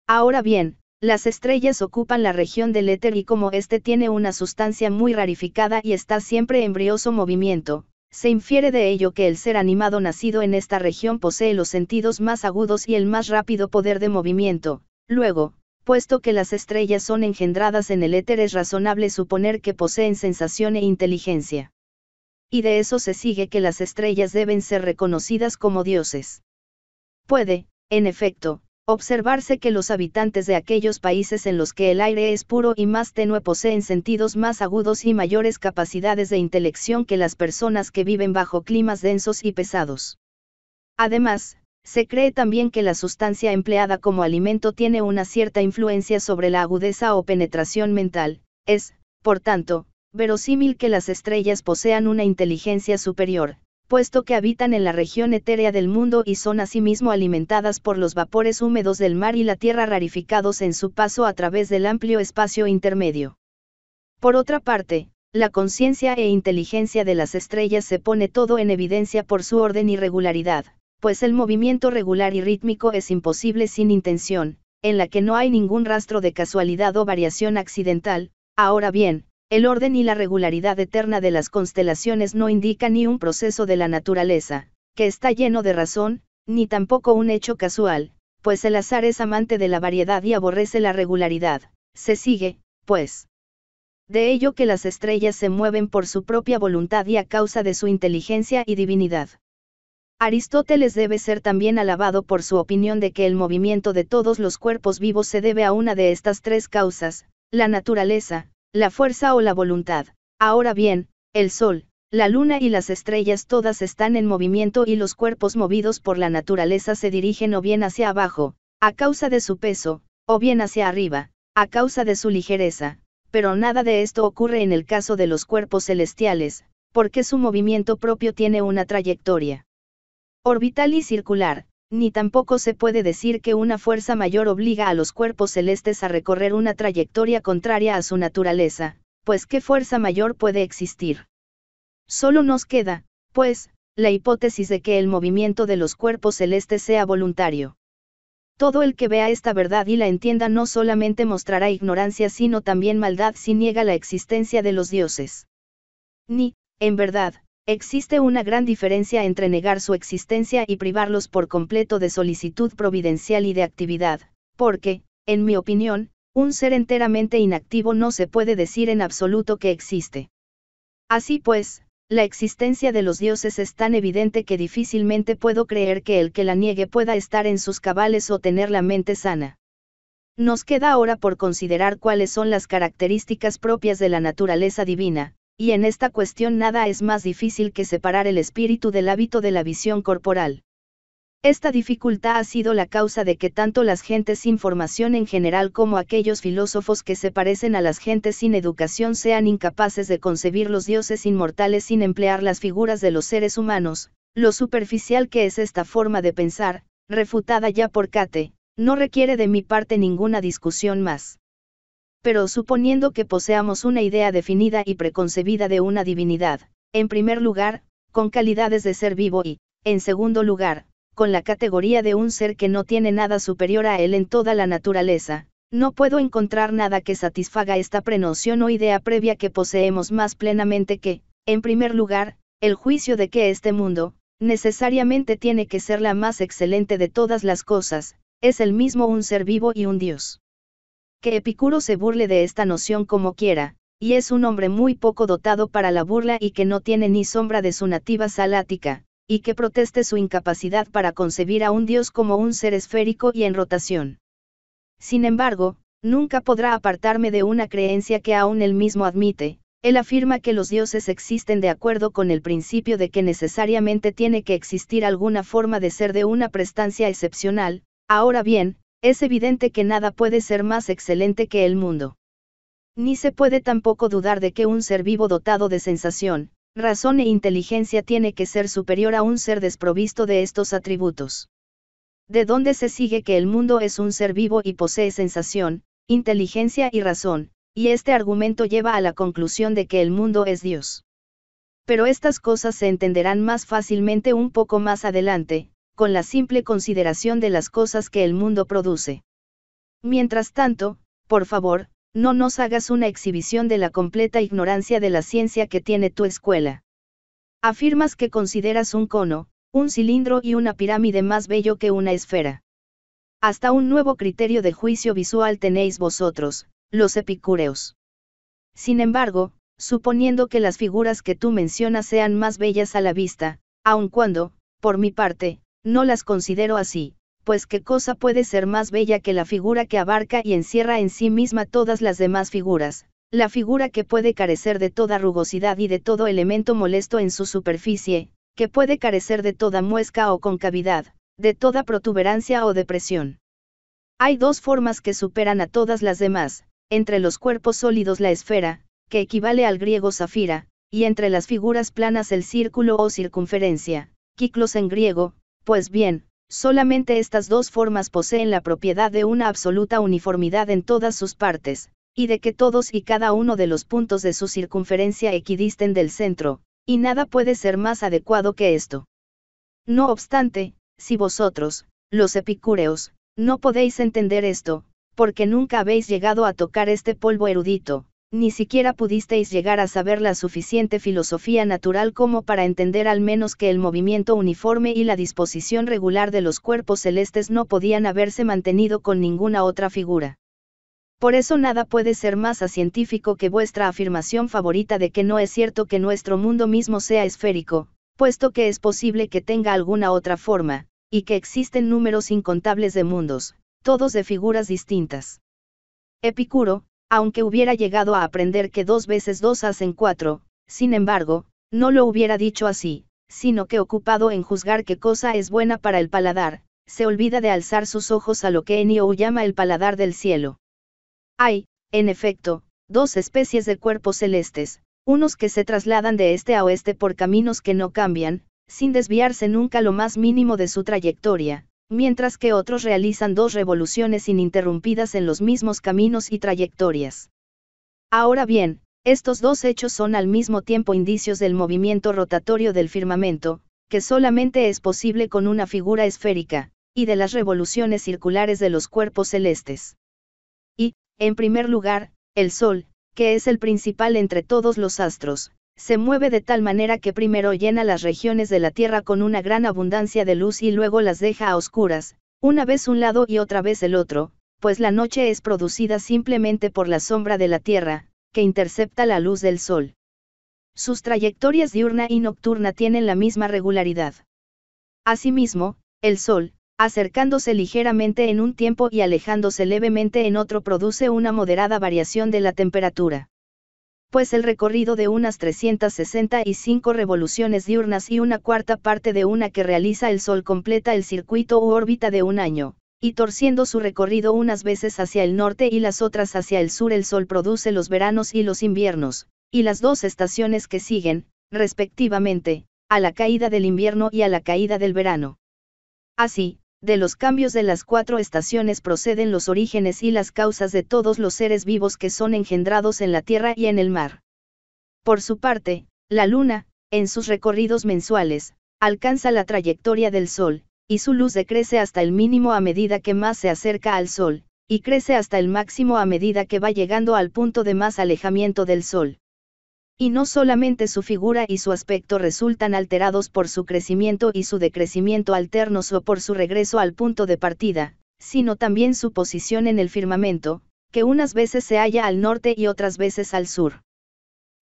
Ahora bien, las estrellas ocupan la región del éter y como éste tiene una sustancia muy rarificada y está siempre en brioso movimiento, se infiere de ello que el ser animado nacido en esta región posee los sentidos más agudos y el más rápido poder de movimiento. Luego, puesto que las estrellas son engendradas en el éter es razonable suponer que poseen sensación e inteligencia y de eso se sigue que las estrellas deben ser reconocidas como dioses. Puede, en efecto, observarse que los habitantes de aquellos países en los que el aire es puro y más tenue poseen sentidos más agudos y mayores capacidades de intelección que las personas que viven bajo climas densos y pesados. Además, se cree también que la sustancia empleada como alimento tiene una cierta influencia sobre la agudeza o penetración mental, es, por tanto, verosímil que las estrellas posean una inteligencia superior, puesto que habitan en la región etérea del mundo y son asimismo alimentadas por los vapores húmedos del mar y la tierra rarificados en su paso a través del amplio espacio intermedio. Por otra parte, la conciencia e inteligencia de las estrellas se pone todo en evidencia por su orden y regularidad, pues el movimiento regular y rítmico es imposible sin intención, en la que no hay ningún rastro de casualidad o variación accidental, ahora bien, el orden y la regularidad eterna de las constelaciones no indica ni un proceso de la naturaleza, que está lleno de razón, ni tampoco un hecho casual, pues el azar es amante de la variedad y aborrece la regularidad. Se sigue, pues, de ello que las estrellas se mueven por su propia voluntad y a causa de su inteligencia y divinidad. Aristóteles debe ser también alabado por su opinión de que el movimiento de todos los cuerpos vivos se debe a una de estas tres causas, la naturaleza, la fuerza o la voluntad. Ahora bien, el sol, la luna y las estrellas todas están en movimiento y los cuerpos movidos por la naturaleza se dirigen o bien hacia abajo, a causa de su peso, o bien hacia arriba, a causa de su ligereza, pero nada de esto ocurre en el caso de los cuerpos celestiales, porque su movimiento propio tiene una trayectoria orbital y circular, ni tampoco se puede decir que una fuerza mayor obliga a los cuerpos celestes a recorrer una trayectoria contraria a su naturaleza, pues ¿qué fuerza mayor puede existir? Solo nos queda, pues, la hipótesis de que el movimiento de los cuerpos celestes sea voluntario. Todo el que vea esta verdad y la entienda no solamente mostrará ignorancia sino también maldad si niega la existencia de los dioses. Ni, en verdad, Existe una gran diferencia entre negar su existencia y privarlos por completo de solicitud providencial y de actividad, porque, en mi opinión, un ser enteramente inactivo no se puede decir en absoluto que existe. Así pues, la existencia de los dioses es tan evidente que difícilmente puedo creer que el que la niegue pueda estar en sus cabales o tener la mente sana. Nos queda ahora por considerar cuáles son las características propias de la naturaleza divina, y en esta cuestión nada es más difícil que separar el espíritu del hábito de la visión corporal. Esta dificultad ha sido la causa de que tanto las gentes sin formación en general como aquellos filósofos que se parecen a las gentes sin educación sean incapaces de concebir los dioses inmortales sin emplear las figuras de los seres humanos, lo superficial que es esta forma de pensar, refutada ya por Kate, no requiere de mi parte ninguna discusión más pero suponiendo que poseamos una idea definida y preconcebida de una divinidad, en primer lugar, con calidades de ser vivo y, en segundo lugar, con la categoría de un ser que no tiene nada superior a él en toda la naturaleza, no puedo encontrar nada que satisfaga esta prenoción o idea previa que poseemos más plenamente que, en primer lugar, el juicio de que este mundo, necesariamente tiene que ser la más excelente de todas las cosas, es el mismo un ser vivo y un Dios que Epicuro se burle de esta noción como quiera, y es un hombre muy poco dotado para la burla y que no tiene ni sombra de su nativa salática, y que proteste su incapacidad para concebir a un dios como un ser esférico y en rotación. Sin embargo, nunca podrá apartarme de una creencia que aún él mismo admite, él afirma que los dioses existen de acuerdo con el principio de que necesariamente tiene que existir alguna forma de ser de una prestancia excepcional, ahora bien, es evidente que nada puede ser más excelente que el mundo. Ni se puede tampoco dudar de que un ser vivo dotado de sensación, razón e inteligencia tiene que ser superior a un ser desprovisto de estos atributos. De dónde se sigue que el mundo es un ser vivo y posee sensación, inteligencia y razón, y este argumento lleva a la conclusión de que el mundo es Dios. Pero estas cosas se entenderán más fácilmente un poco más adelante, con la simple consideración de las cosas que el mundo produce. Mientras tanto, por favor, no nos hagas una exhibición de la completa ignorancia de la ciencia que tiene tu escuela. Afirmas que consideras un cono, un cilindro y una pirámide más bello que una esfera. Hasta un nuevo criterio de juicio visual tenéis vosotros, los epicúreos. Sin embargo, suponiendo que las figuras que tú mencionas sean más bellas a la vista, aun cuando, por mi parte, no las considero así, pues qué cosa puede ser más bella que la figura que abarca y encierra en sí misma todas las demás figuras, la figura que puede carecer de toda rugosidad y de todo elemento molesto en su superficie, que puede carecer de toda muesca o concavidad, de toda protuberancia o depresión. Hay dos formas que superan a todas las demás, entre los cuerpos sólidos la esfera, que equivale al griego zafira, y entre las figuras planas el círculo o circunferencia, kiklos en griego, pues bien, solamente estas dos formas poseen la propiedad de una absoluta uniformidad en todas sus partes, y de que todos y cada uno de los puntos de su circunferencia equidisten del centro, y nada puede ser más adecuado que esto. No obstante, si vosotros, los epicúreos, no podéis entender esto, porque nunca habéis llegado a tocar este polvo erudito, ni siquiera pudisteis llegar a saber la suficiente filosofía natural como para entender al menos que el movimiento uniforme y la disposición regular de los cuerpos celestes no podían haberse mantenido con ninguna otra figura. Por eso nada puede ser más científico que vuestra afirmación favorita de que no es cierto que nuestro mundo mismo sea esférico, puesto que es posible que tenga alguna otra forma, y que existen números incontables de mundos, todos de figuras distintas. Epicuro, aunque hubiera llegado a aprender que dos veces dos hacen cuatro, sin embargo, no lo hubiera dicho así, sino que ocupado en juzgar qué cosa es buena para el paladar, se olvida de alzar sus ojos a lo que Enio llama el paladar del cielo. Hay, en efecto, dos especies de cuerpos celestes, unos que se trasladan de este a oeste por caminos que no cambian, sin desviarse nunca lo más mínimo de su trayectoria, mientras que otros realizan dos revoluciones ininterrumpidas en los mismos caminos y trayectorias. Ahora bien, estos dos hechos son al mismo tiempo indicios del movimiento rotatorio del firmamento, que solamente es posible con una figura esférica, y de las revoluciones circulares de los cuerpos celestes. Y, en primer lugar, el Sol, que es el principal entre todos los astros, se mueve de tal manera que primero llena las regiones de la Tierra con una gran abundancia de luz y luego las deja a oscuras, una vez un lado y otra vez el otro, pues la noche es producida simplemente por la sombra de la Tierra, que intercepta la luz del Sol. Sus trayectorias diurna y nocturna tienen la misma regularidad. Asimismo, el Sol, acercándose ligeramente en un tiempo y alejándose levemente en otro produce una moderada variación de la temperatura pues el recorrido de unas 365 revoluciones diurnas y una cuarta parte de una que realiza el Sol completa el circuito u órbita de un año, y torciendo su recorrido unas veces hacia el norte y las otras hacia el sur el Sol produce los veranos y los inviernos, y las dos estaciones que siguen, respectivamente, a la caída del invierno y a la caída del verano. Así, de los cambios de las cuatro estaciones proceden los orígenes y las causas de todos los seres vivos que son engendrados en la tierra y en el mar. Por su parte, la luna, en sus recorridos mensuales, alcanza la trayectoria del sol, y su luz decrece hasta el mínimo a medida que más se acerca al sol, y crece hasta el máximo a medida que va llegando al punto de más alejamiento del sol. Y no solamente su figura y su aspecto resultan alterados por su crecimiento y su decrecimiento alternos o por su regreso al punto de partida, sino también su posición en el firmamento, que unas veces se halla al norte y otras veces al sur.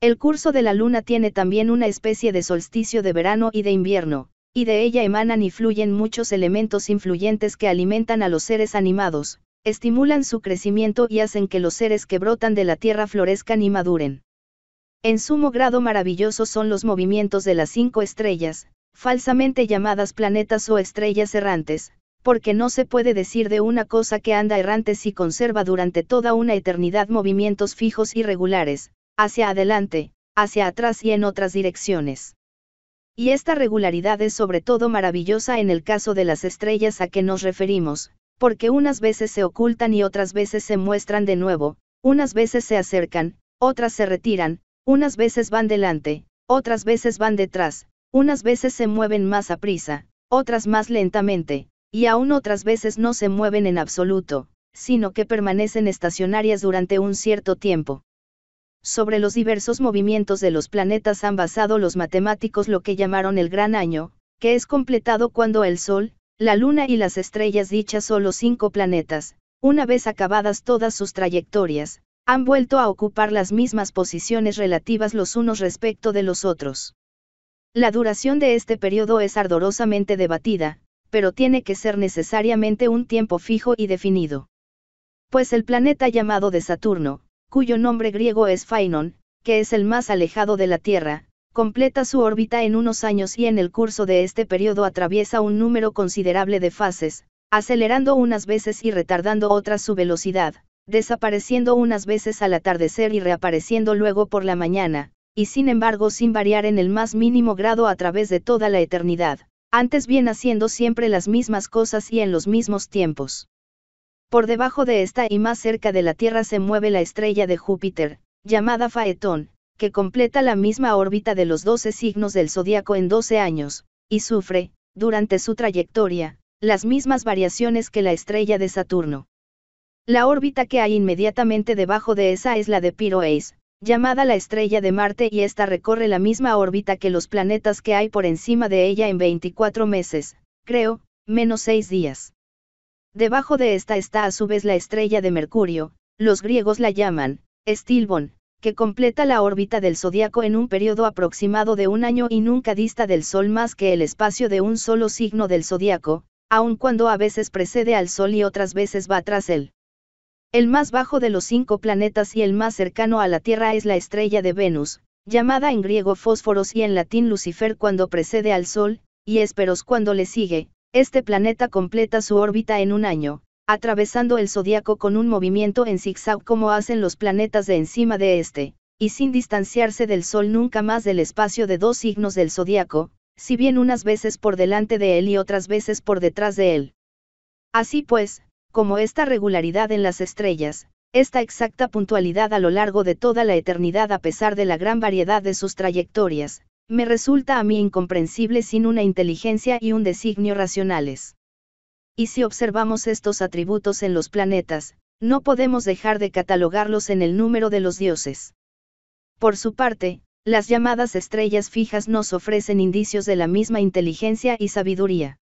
El curso de la luna tiene también una especie de solsticio de verano y de invierno, y de ella emanan y fluyen muchos elementos influyentes que alimentan a los seres animados, estimulan su crecimiento y hacen que los seres que brotan de la tierra florezcan y maduren. En sumo grado maravillosos son los movimientos de las cinco estrellas, falsamente llamadas planetas o estrellas errantes, porque no se puede decir de una cosa que anda errante si conserva durante toda una eternidad movimientos fijos y regulares, hacia adelante, hacia atrás y en otras direcciones. Y esta regularidad es sobre todo maravillosa en el caso de las estrellas a que nos referimos, porque unas veces se ocultan y otras veces se muestran de nuevo, unas veces se acercan, otras se retiran, unas veces van delante, otras veces van detrás, unas veces se mueven más a prisa, otras más lentamente, y aún otras veces no se mueven en absoluto, sino que permanecen estacionarias durante un cierto tiempo. Sobre los diversos movimientos de los planetas han basado los matemáticos lo que llamaron el gran año, que es completado cuando el Sol, la Luna y las estrellas dichas solo cinco planetas, una vez acabadas todas sus trayectorias, han vuelto a ocupar las mismas posiciones relativas los unos respecto de los otros. La duración de este periodo es ardorosamente debatida, pero tiene que ser necesariamente un tiempo fijo y definido. Pues el planeta llamado de Saturno, cuyo nombre griego es Phainon, que es el más alejado de la Tierra, completa su órbita en unos años y en el curso de este periodo atraviesa un número considerable de fases, acelerando unas veces y retardando otras su velocidad, desapareciendo unas veces al atardecer y reapareciendo luego por la mañana, y sin embargo sin variar en el más mínimo grado a través de toda la eternidad, antes bien haciendo siempre las mismas cosas y en los mismos tiempos. Por debajo de esta y más cerca de la Tierra se mueve la estrella de Júpiter, llamada Faetón, que completa la misma órbita de los 12 signos del zodiaco en 12 años, y sufre, durante su trayectoria, las mismas variaciones que la estrella de Saturno. La órbita que hay inmediatamente debajo de esa es la de Piro llamada la estrella de Marte y esta recorre la misma órbita que los planetas que hay por encima de ella en 24 meses, creo, menos 6 días. Debajo de esta está a su vez la estrella de Mercurio, los griegos la llaman, Stilbon, que completa la órbita del zodiaco en un periodo aproximado de un año y nunca dista del Sol más que el espacio de un solo signo del zodiaco, aun cuando a veces precede al Sol y otras veces va tras él. El más bajo de los cinco planetas y el más cercano a la Tierra es la estrella de Venus, llamada en griego Fósforos y en latín Lucifer cuando precede al Sol, y Esperos cuando le sigue. Este planeta completa su órbita en un año, atravesando el zodiaco con un movimiento en zigzag como hacen los planetas de encima de este, y sin distanciarse del Sol nunca más del espacio de dos signos del zodiaco, si bien unas veces por delante de él y otras veces por detrás de él. Así pues, como esta regularidad en las estrellas, esta exacta puntualidad a lo largo de toda la eternidad a pesar de la gran variedad de sus trayectorias, me resulta a mí incomprensible sin una inteligencia y un designio racionales. Y si observamos estos atributos en los planetas, no podemos dejar de catalogarlos en el número de los dioses. Por su parte, las llamadas estrellas fijas nos ofrecen indicios de la misma inteligencia y sabiduría.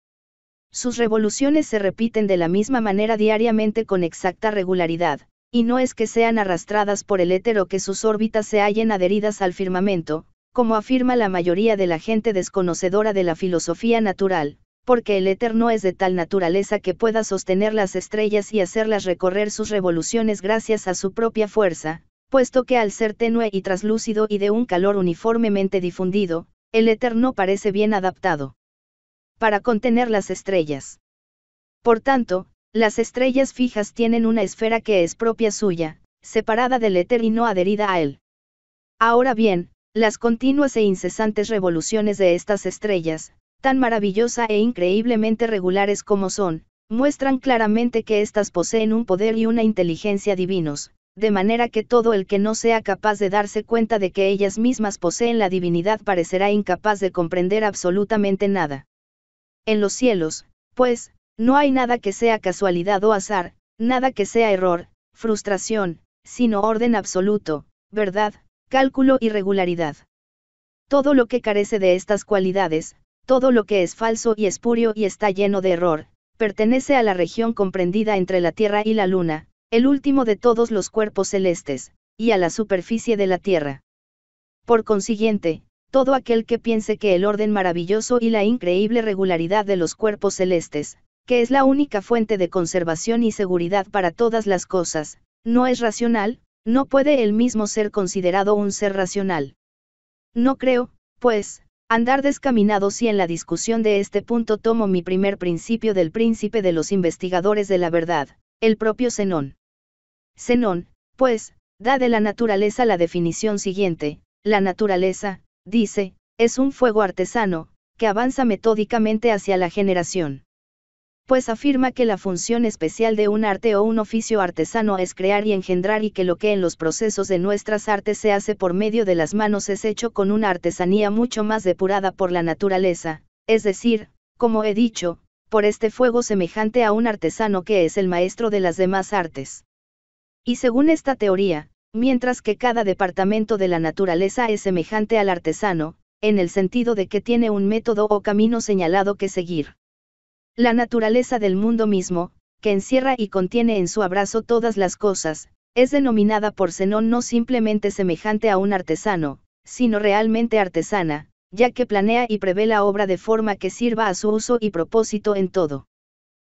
Sus revoluciones se repiten de la misma manera diariamente con exacta regularidad, y no es que sean arrastradas por el éter o que sus órbitas se hallen adheridas al firmamento, como afirma la mayoría de la gente desconocedora de la filosofía natural, porque el éter no es de tal naturaleza que pueda sostener las estrellas y hacerlas recorrer sus revoluciones gracias a su propia fuerza, puesto que al ser tenue y traslúcido y de un calor uniformemente difundido, el éter no parece bien adaptado para contener las estrellas. Por tanto, las estrellas fijas tienen una esfera que es propia suya, separada del éter y no adherida a él. Ahora bien, las continuas e incesantes revoluciones de estas estrellas, tan maravillosa e increíblemente regulares como son, muestran claramente que éstas poseen un poder y una inteligencia divinos, de manera que todo el que no sea capaz de darse cuenta de que ellas mismas poseen la divinidad parecerá incapaz de comprender absolutamente nada. En los cielos, pues, no hay nada que sea casualidad o azar, nada que sea error, frustración, sino orden absoluto, verdad, cálculo y regularidad. Todo lo que carece de estas cualidades, todo lo que es falso y espurio y está lleno de error, pertenece a la región comprendida entre la Tierra y la Luna, el último de todos los cuerpos celestes, y a la superficie de la Tierra. Por consiguiente, todo aquel que piense que el orden maravilloso y la increíble regularidad de los cuerpos celestes, que es la única fuente de conservación y seguridad para todas las cosas, no es racional, no puede él mismo ser considerado un ser racional. No creo, pues, andar descaminado si en la discusión de este punto tomo mi primer principio del príncipe de los investigadores de la verdad, el propio Zenón. Zenón, pues, da de la naturaleza la definición siguiente, la naturaleza, dice, es un fuego artesano, que avanza metódicamente hacia la generación. Pues afirma que la función especial de un arte o un oficio artesano es crear y engendrar y que lo que en los procesos de nuestras artes se hace por medio de las manos es hecho con una artesanía mucho más depurada por la naturaleza, es decir, como he dicho, por este fuego semejante a un artesano que es el maestro de las demás artes. Y según esta teoría, Mientras que cada departamento de la naturaleza es semejante al artesano, en el sentido de que tiene un método o camino señalado que seguir. La naturaleza del mundo mismo, que encierra y contiene en su abrazo todas las cosas, es denominada por Zenón no simplemente semejante a un artesano, sino realmente artesana, ya que planea y prevé la obra de forma que sirva a su uso y propósito en todo.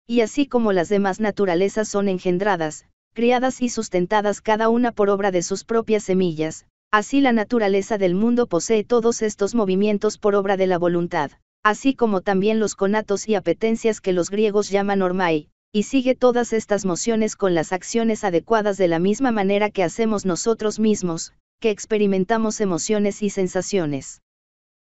Y así como las demás naturalezas son engendradas, criadas y sustentadas cada una por obra de sus propias semillas, así la naturaleza del mundo posee todos estos movimientos por obra de la voluntad, así como también los conatos y apetencias que los griegos llaman ormai, y sigue todas estas mociones con las acciones adecuadas de la misma manera que hacemos nosotros mismos, que experimentamos emociones y sensaciones.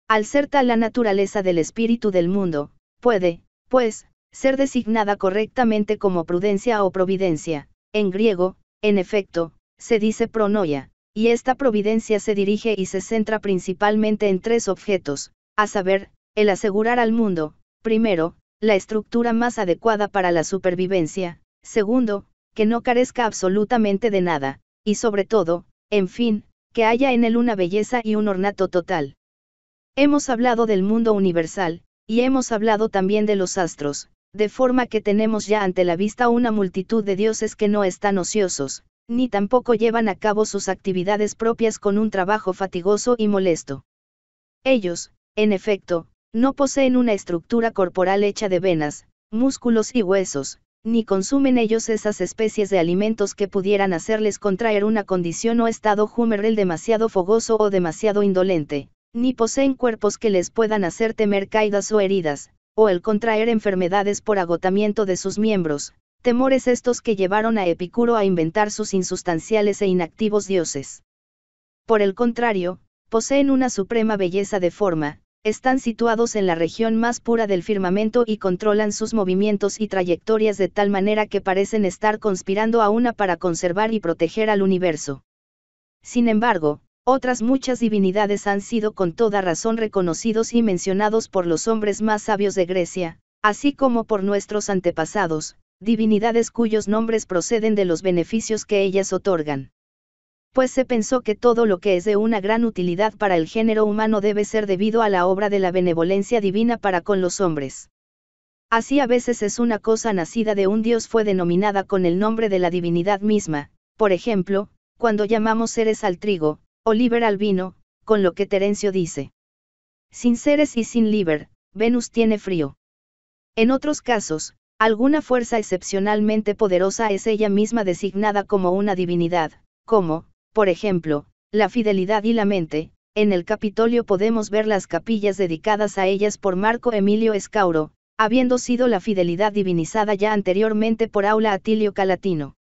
Al ser tal la naturaleza del espíritu del mundo, puede, pues, ser designada correctamente como prudencia o providencia, en griego, en efecto, se dice pronoia, y esta providencia se dirige y se centra principalmente en tres objetos, a saber, el asegurar al mundo, primero, la estructura más adecuada para la supervivencia, segundo, que no carezca absolutamente de nada, y sobre todo, en fin, que haya en él una belleza y un ornato total. Hemos hablado del mundo universal, y hemos hablado también de los astros, de forma que tenemos ya ante la vista una multitud de dioses que no están ociosos, ni tampoco llevan a cabo sus actividades propias con un trabajo fatigoso y molesto. Ellos, en efecto, no poseen una estructura corporal hecha de venas, músculos y huesos, ni consumen ellos esas especies de alimentos que pudieran hacerles contraer una condición o estado humeral demasiado fogoso o demasiado indolente, ni poseen cuerpos que les puedan hacer temer caídas o heridas, o el contraer enfermedades por agotamiento de sus miembros, temores estos que llevaron a Epicuro a inventar sus insustanciales e inactivos dioses. Por el contrario, poseen una suprema belleza de forma, están situados en la región más pura del firmamento y controlan sus movimientos y trayectorias de tal manera que parecen estar conspirando a una para conservar y proteger al universo. Sin embargo, otras muchas divinidades han sido con toda razón reconocidos y mencionados por los hombres más sabios de Grecia, así como por nuestros antepasados, divinidades cuyos nombres proceden de los beneficios que ellas otorgan. Pues se pensó que todo lo que es de una gran utilidad para el género humano debe ser debido a la obra de la benevolencia divina para con los hombres. Así a veces es una cosa nacida de un dios fue denominada con el nombre de la divinidad misma, por ejemplo, cuando llamamos seres al trigo, Oliver Albino, con lo que Terencio dice. Sin seres y sin Liber, Venus tiene frío. En otros casos, alguna fuerza excepcionalmente poderosa es ella misma designada como una divinidad, como, por ejemplo, la fidelidad y la mente, en el Capitolio podemos ver las capillas dedicadas a ellas por Marco Emilio Escauro, habiendo sido la fidelidad divinizada ya anteriormente por Aula Atilio Calatino.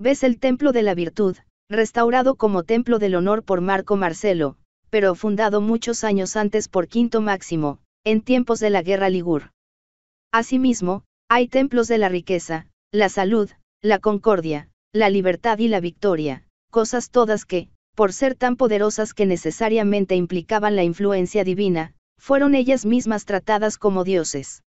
Ves el templo de la virtud, restaurado como templo del honor por Marco Marcelo, pero fundado muchos años antes por Quinto Máximo, en tiempos de la guerra ligur. Asimismo, hay templos de la riqueza, la salud, la concordia, la libertad y la victoria, cosas todas que, por ser tan poderosas que necesariamente implicaban la influencia divina, fueron ellas mismas tratadas como dioses.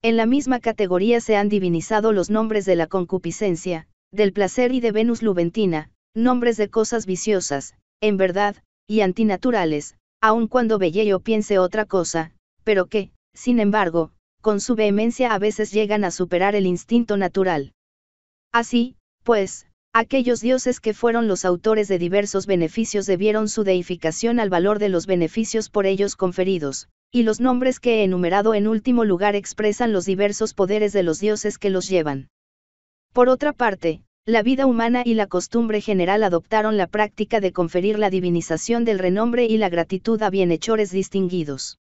En la misma categoría se han divinizado los nombres de la concupiscencia, del placer y de Venus Luventina, Nombres de cosas viciosas, en verdad, y antinaturales, aun cuando Bellello piense otra cosa, pero que, sin embargo, con su vehemencia a veces llegan a superar el instinto natural. Así, pues, aquellos dioses que fueron los autores de diversos beneficios debieron su deificación al valor de los beneficios por ellos conferidos, y los nombres que he enumerado en último lugar expresan los diversos poderes de los dioses que los llevan. Por otra parte, la vida humana y la costumbre general adoptaron la práctica de conferir la divinización del renombre y la gratitud a bienhechores distinguidos.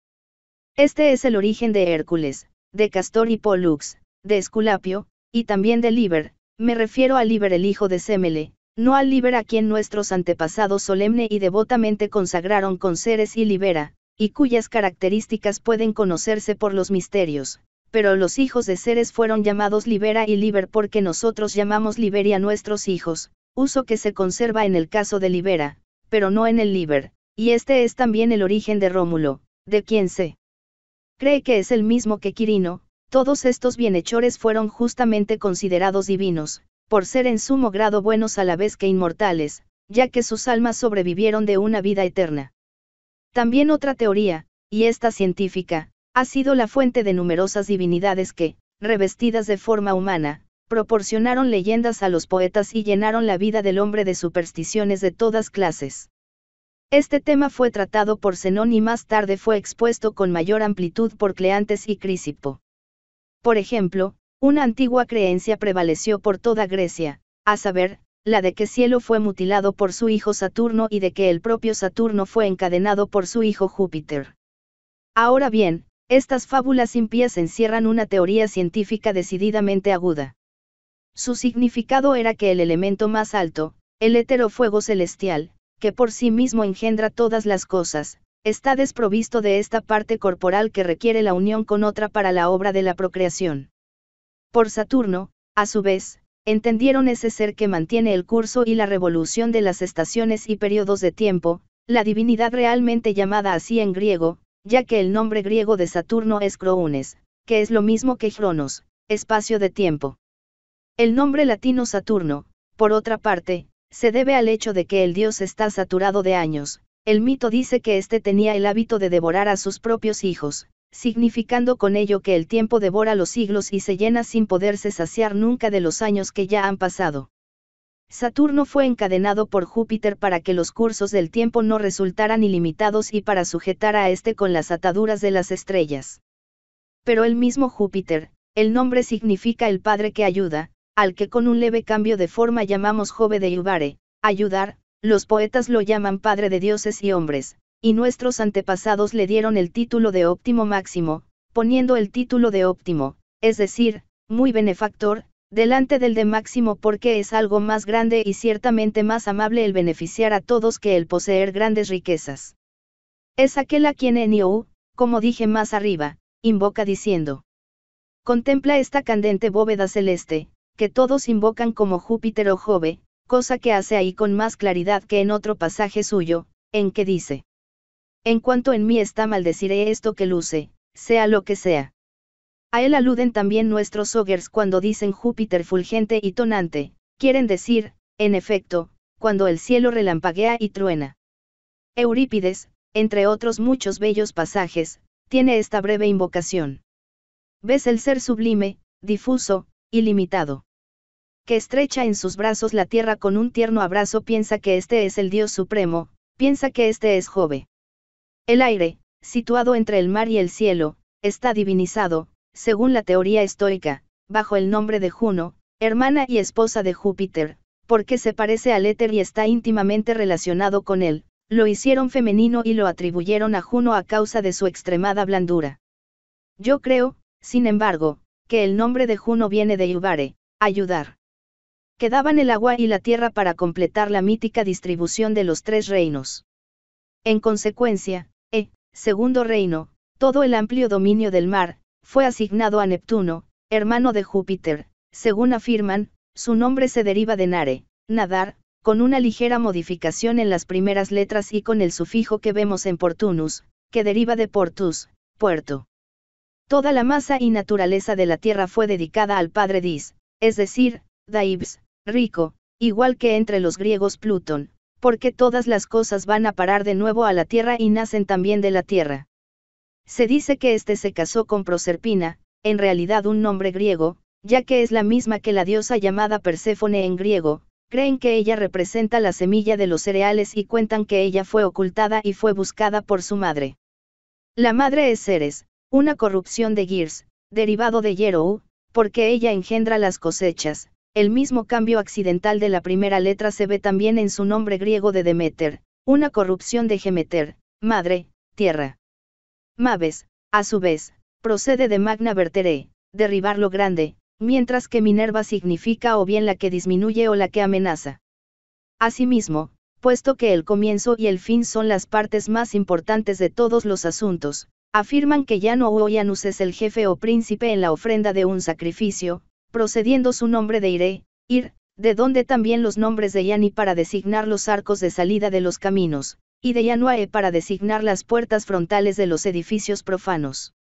Este es el origen de Hércules, de Castor y Pollux, de Esculapio, y también de Liber, me refiero a Liber el hijo de Semele, no al Liber a quien nuestros antepasados solemne y devotamente consagraron con seres y libera, y cuyas características pueden conocerse por los misterios, pero los hijos de seres fueron llamados Libera y Liber porque nosotros llamamos Liberia nuestros hijos, uso que se conserva en el caso de Libera, pero no en el Liber, y este es también el origen de Rómulo, de quien se cree que es el mismo que Quirino, todos estos bienhechores fueron justamente considerados divinos, por ser en sumo grado buenos a la vez que inmortales, ya que sus almas sobrevivieron de una vida eterna. También otra teoría, y esta científica, ha sido la fuente de numerosas divinidades que, revestidas de forma humana, proporcionaron leyendas a los poetas y llenaron la vida del hombre de supersticiones de todas clases. Este tema fue tratado por Zenón y más tarde fue expuesto con mayor amplitud por Cleantes y Crisipo. Por ejemplo, una antigua creencia prevaleció por toda Grecia, a saber, la de que Cielo fue mutilado por su hijo Saturno y de que el propio Saturno fue encadenado por su hijo Júpiter. Ahora bien, estas fábulas impías encierran una teoría científica decididamente aguda. Su significado era que el elemento más alto, el hétero fuego celestial, que por sí mismo engendra todas las cosas, está desprovisto de esta parte corporal que requiere la unión con otra para la obra de la procreación. Por Saturno, a su vez, entendieron ese ser que mantiene el curso y la revolución de las estaciones y periodos de tiempo, la divinidad realmente llamada así en griego, ya que el nombre griego de Saturno es Croones, que es lo mismo que Cronos, espacio de tiempo. El nombre latino Saturno, por otra parte, se debe al hecho de que el dios está saturado de años, el mito dice que éste tenía el hábito de devorar a sus propios hijos, significando con ello que el tiempo devora los siglos y se llena sin poderse saciar nunca de los años que ya han pasado. Saturno fue encadenado por Júpiter para que los cursos del tiempo no resultaran ilimitados y para sujetar a éste con las ataduras de las estrellas. Pero el mismo Júpiter, el nombre significa el padre que ayuda, al que con un leve cambio de forma llamamos Jove de Iubare, ayudar, los poetas lo llaman padre de dioses y hombres, y nuestros antepasados le dieron el título de óptimo máximo, poniendo el título de óptimo, es decir, muy benefactor, delante del de máximo porque es algo más grande y ciertamente más amable el beneficiar a todos que el poseer grandes riquezas. Es aquel a quien Eniu, como dije más arriba, invoca diciendo. Contempla esta candente bóveda celeste, que todos invocan como Júpiter o oh Jove, cosa que hace ahí con más claridad que en otro pasaje suyo, en que dice. En cuanto en mí está maldeciré esto que luce, sea lo que sea. A él aluden también nuestros ogres cuando dicen Júpiter fulgente y tonante, quieren decir, en efecto, cuando el cielo relampaguea y truena. Eurípides, entre otros muchos bellos pasajes, tiene esta breve invocación. Ves el ser sublime, difuso, ilimitado. Que estrecha en sus brazos la tierra con un tierno abrazo piensa que este es el Dios supremo, piensa que este es Jove. El aire, situado entre el mar y el cielo, está divinizado, según la teoría estoica, bajo el nombre de Juno, hermana y esposa de Júpiter, porque se parece al éter y está íntimamente relacionado con él, lo hicieron femenino y lo atribuyeron a Juno a causa de su extremada blandura. Yo creo, sin embargo, que el nombre de Juno viene de Iubare, ayudar. Quedaban el agua y la tierra para completar la mítica distribución de los tres reinos. En consecuencia, E, segundo reino, todo el amplio dominio del mar, fue asignado a Neptuno, hermano de Júpiter, según afirman, su nombre se deriva de nare, nadar, con una ligera modificación en las primeras letras y con el sufijo que vemos en Portunus, que deriva de portus, puerto. Toda la masa y naturaleza de la tierra fue dedicada al padre Dis, es decir, Daibs, rico, igual que entre los griegos Plutón, porque todas las cosas van a parar de nuevo a la tierra y nacen también de la tierra. Se dice que este se casó con Proserpina, en realidad un nombre griego, ya que es la misma que la diosa llamada Perséfone en griego, creen que ella representa la semilla de los cereales y cuentan que ella fue ocultada y fue buscada por su madre. La madre es Ceres, una corrupción de Gears, derivado de Yerou, porque ella engendra las cosechas, el mismo cambio accidental de la primera letra se ve también en su nombre griego de Demeter, una corrupción de Gemeter, madre, tierra. Maves, a su vez, procede de magna vertere, derribar lo grande, mientras que Minerva significa o bien la que disminuye o la que amenaza. Asimismo, puesto que el comienzo y el fin son las partes más importantes de todos los asuntos, afirman que Yano o Janus es el jefe o príncipe en la ofrenda de un sacrificio, procediendo su nombre de Ire, Ir, de donde también los nombres de Yani para designar los arcos de salida de los caminos, y de Yanuae para designar las puertas frontales de los edificios profanos.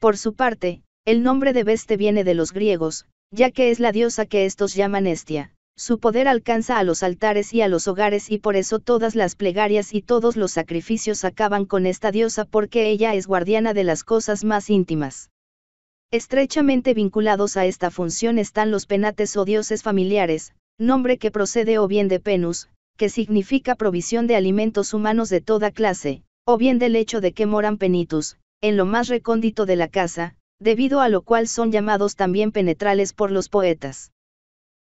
Por su parte, el nombre de Beste viene de los griegos, ya que es la diosa que estos llaman Estia. Su poder alcanza a los altares y a los hogares y por eso todas las plegarias y todos los sacrificios acaban con esta diosa porque ella es guardiana de las cosas más íntimas. Estrechamente vinculados a esta función están los penates o dioses familiares, nombre que procede o bien de Penus, que significa provisión de alimentos humanos de toda clase, o bien del hecho de que moran penitus, en lo más recóndito de la casa, debido a lo cual son llamados también penetrales por los poetas.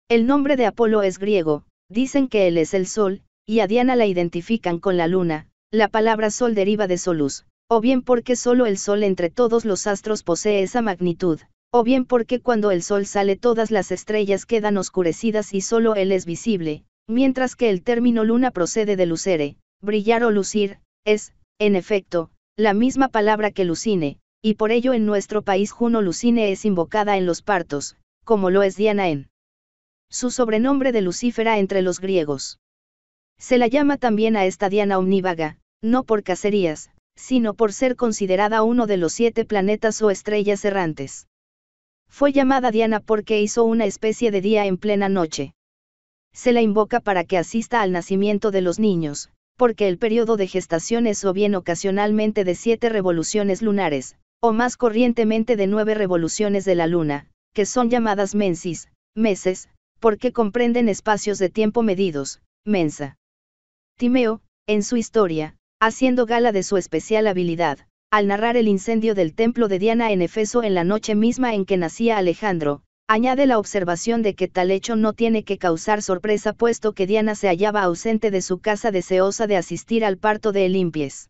El nombre de Apolo es griego, dicen que él es el sol, y a Diana la identifican con la luna, la palabra sol deriva de solus, o bien porque solo el sol entre todos los astros posee esa magnitud, o bien porque cuando el sol sale todas las estrellas quedan oscurecidas y solo él es visible, Mientras que el término luna procede de lucere, brillar o lucir, es, en efecto, la misma palabra que lucine, y por ello en nuestro país Juno Lucine es invocada en los partos, como lo es Diana en su sobrenombre de Lucífera entre los griegos. Se la llama también a esta Diana omnívaga, no por cacerías, sino por ser considerada uno de los siete planetas o estrellas errantes. Fue llamada Diana porque hizo una especie de día en plena noche se la invoca para que asista al nacimiento de los niños, porque el periodo de gestación es o bien ocasionalmente de siete revoluciones lunares, o más corrientemente de nueve revoluciones de la luna, que son llamadas mensis, meses, porque comprenden espacios de tiempo medidos, mensa. Timeo, en su historia, haciendo gala de su especial habilidad, al narrar el incendio del templo de Diana en Efeso en la noche misma en que nacía Alejandro, Añade la observación de que tal hecho no tiene que causar sorpresa puesto que Diana se hallaba ausente de su casa deseosa de asistir al parto de Elimpies.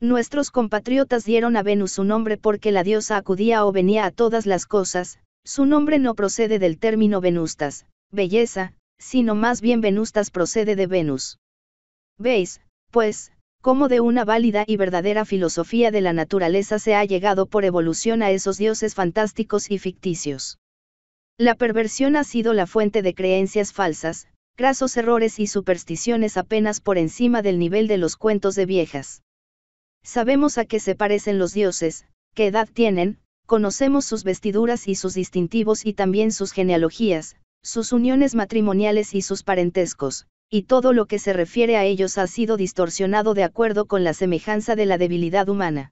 Nuestros compatriotas dieron a Venus su nombre porque la diosa acudía o venía a todas las cosas, su nombre no procede del término Venustas, belleza, sino más bien Venustas procede de Venus. Veis, pues, cómo de una válida y verdadera filosofía de la naturaleza se ha llegado por evolución a esos dioses fantásticos y ficticios. La perversión ha sido la fuente de creencias falsas, grasos errores y supersticiones apenas por encima del nivel de los cuentos de viejas. Sabemos a qué se parecen los dioses, qué edad tienen, conocemos sus vestiduras y sus distintivos y también sus genealogías, sus uniones matrimoniales y sus parentescos, y todo lo que se refiere a ellos ha sido distorsionado de acuerdo con la semejanza de la debilidad humana.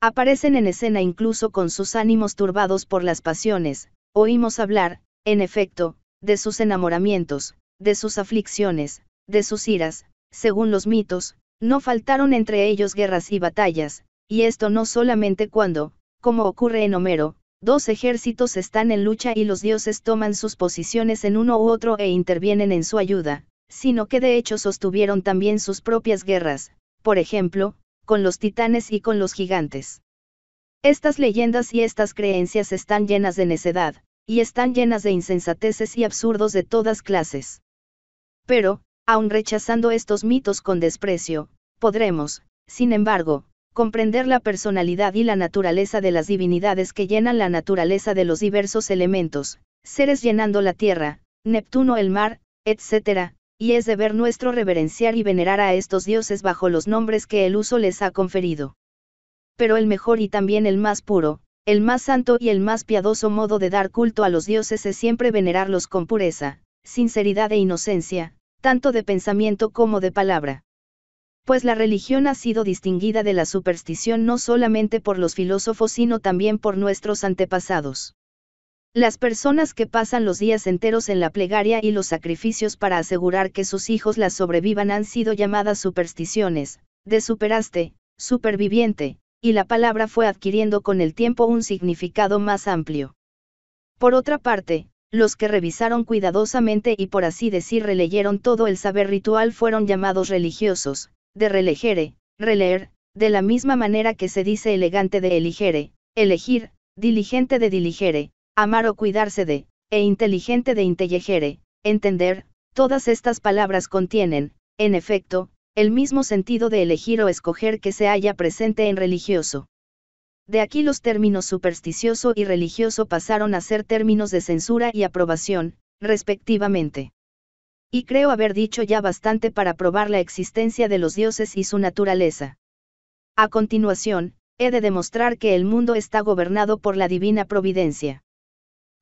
Aparecen en escena incluso con sus ánimos turbados por las pasiones, Oímos hablar, en efecto, de sus enamoramientos, de sus aflicciones, de sus iras, según los mitos, no faltaron entre ellos guerras y batallas, y esto no solamente cuando, como ocurre en Homero, dos ejércitos están en lucha y los dioses toman sus posiciones en uno u otro e intervienen en su ayuda, sino que de hecho sostuvieron también sus propias guerras, por ejemplo, con los titanes y con los gigantes. Estas leyendas y estas creencias están llenas de necedad, y están llenas de insensateces y absurdos de todas clases. Pero, aun rechazando estos mitos con desprecio, podremos, sin embargo, comprender la personalidad y la naturaleza de las divinidades que llenan la naturaleza de los diversos elementos, seres llenando la tierra, Neptuno el mar, etc., y es deber nuestro reverenciar y venerar a estos dioses bajo los nombres que el uso les ha conferido pero el mejor y también el más puro, el más santo y el más piadoso modo de dar culto a los dioses es siempre venerarlos con pureza, sinceridad e inocencia, tanto de pensamiento como de palabra. Pues la religión ha sido distinguida de la superstición no solamente por los filósofos sino también por nuestros antepasados. Las personas que pasan los días enteros en la plegaria y los sacrificios para asegurar que sus hijos las sobrevivan han sido llamadas supersticiones, de superaste, superviviente, y la palabra fue adquiriendo con el tiempo un significado más amplio. Por otra parte, los que revisaron cuidadosamente y por así decir releyeron todo el saber ritual fueron llamados religiosos, de relegere, releer, de la misma manera que se dice elegante de eligere, elegir, diligente de diligere, amar o cuidarse de, e inteligente de intellejere, entender, todas estas palabras contienen, en efecto, el mismo sentido de elegir o escoger que se haya presente en religioso. De aquí los términos supersticioso y religioso pasaron a ser términos de censura y aprobación, respectivamente. Y creo haber dicho ya bastante para probar la existencia de los dioses y su naturaleza. A continuación, he de demostrar que el mundo está gobernado por la divina providencia.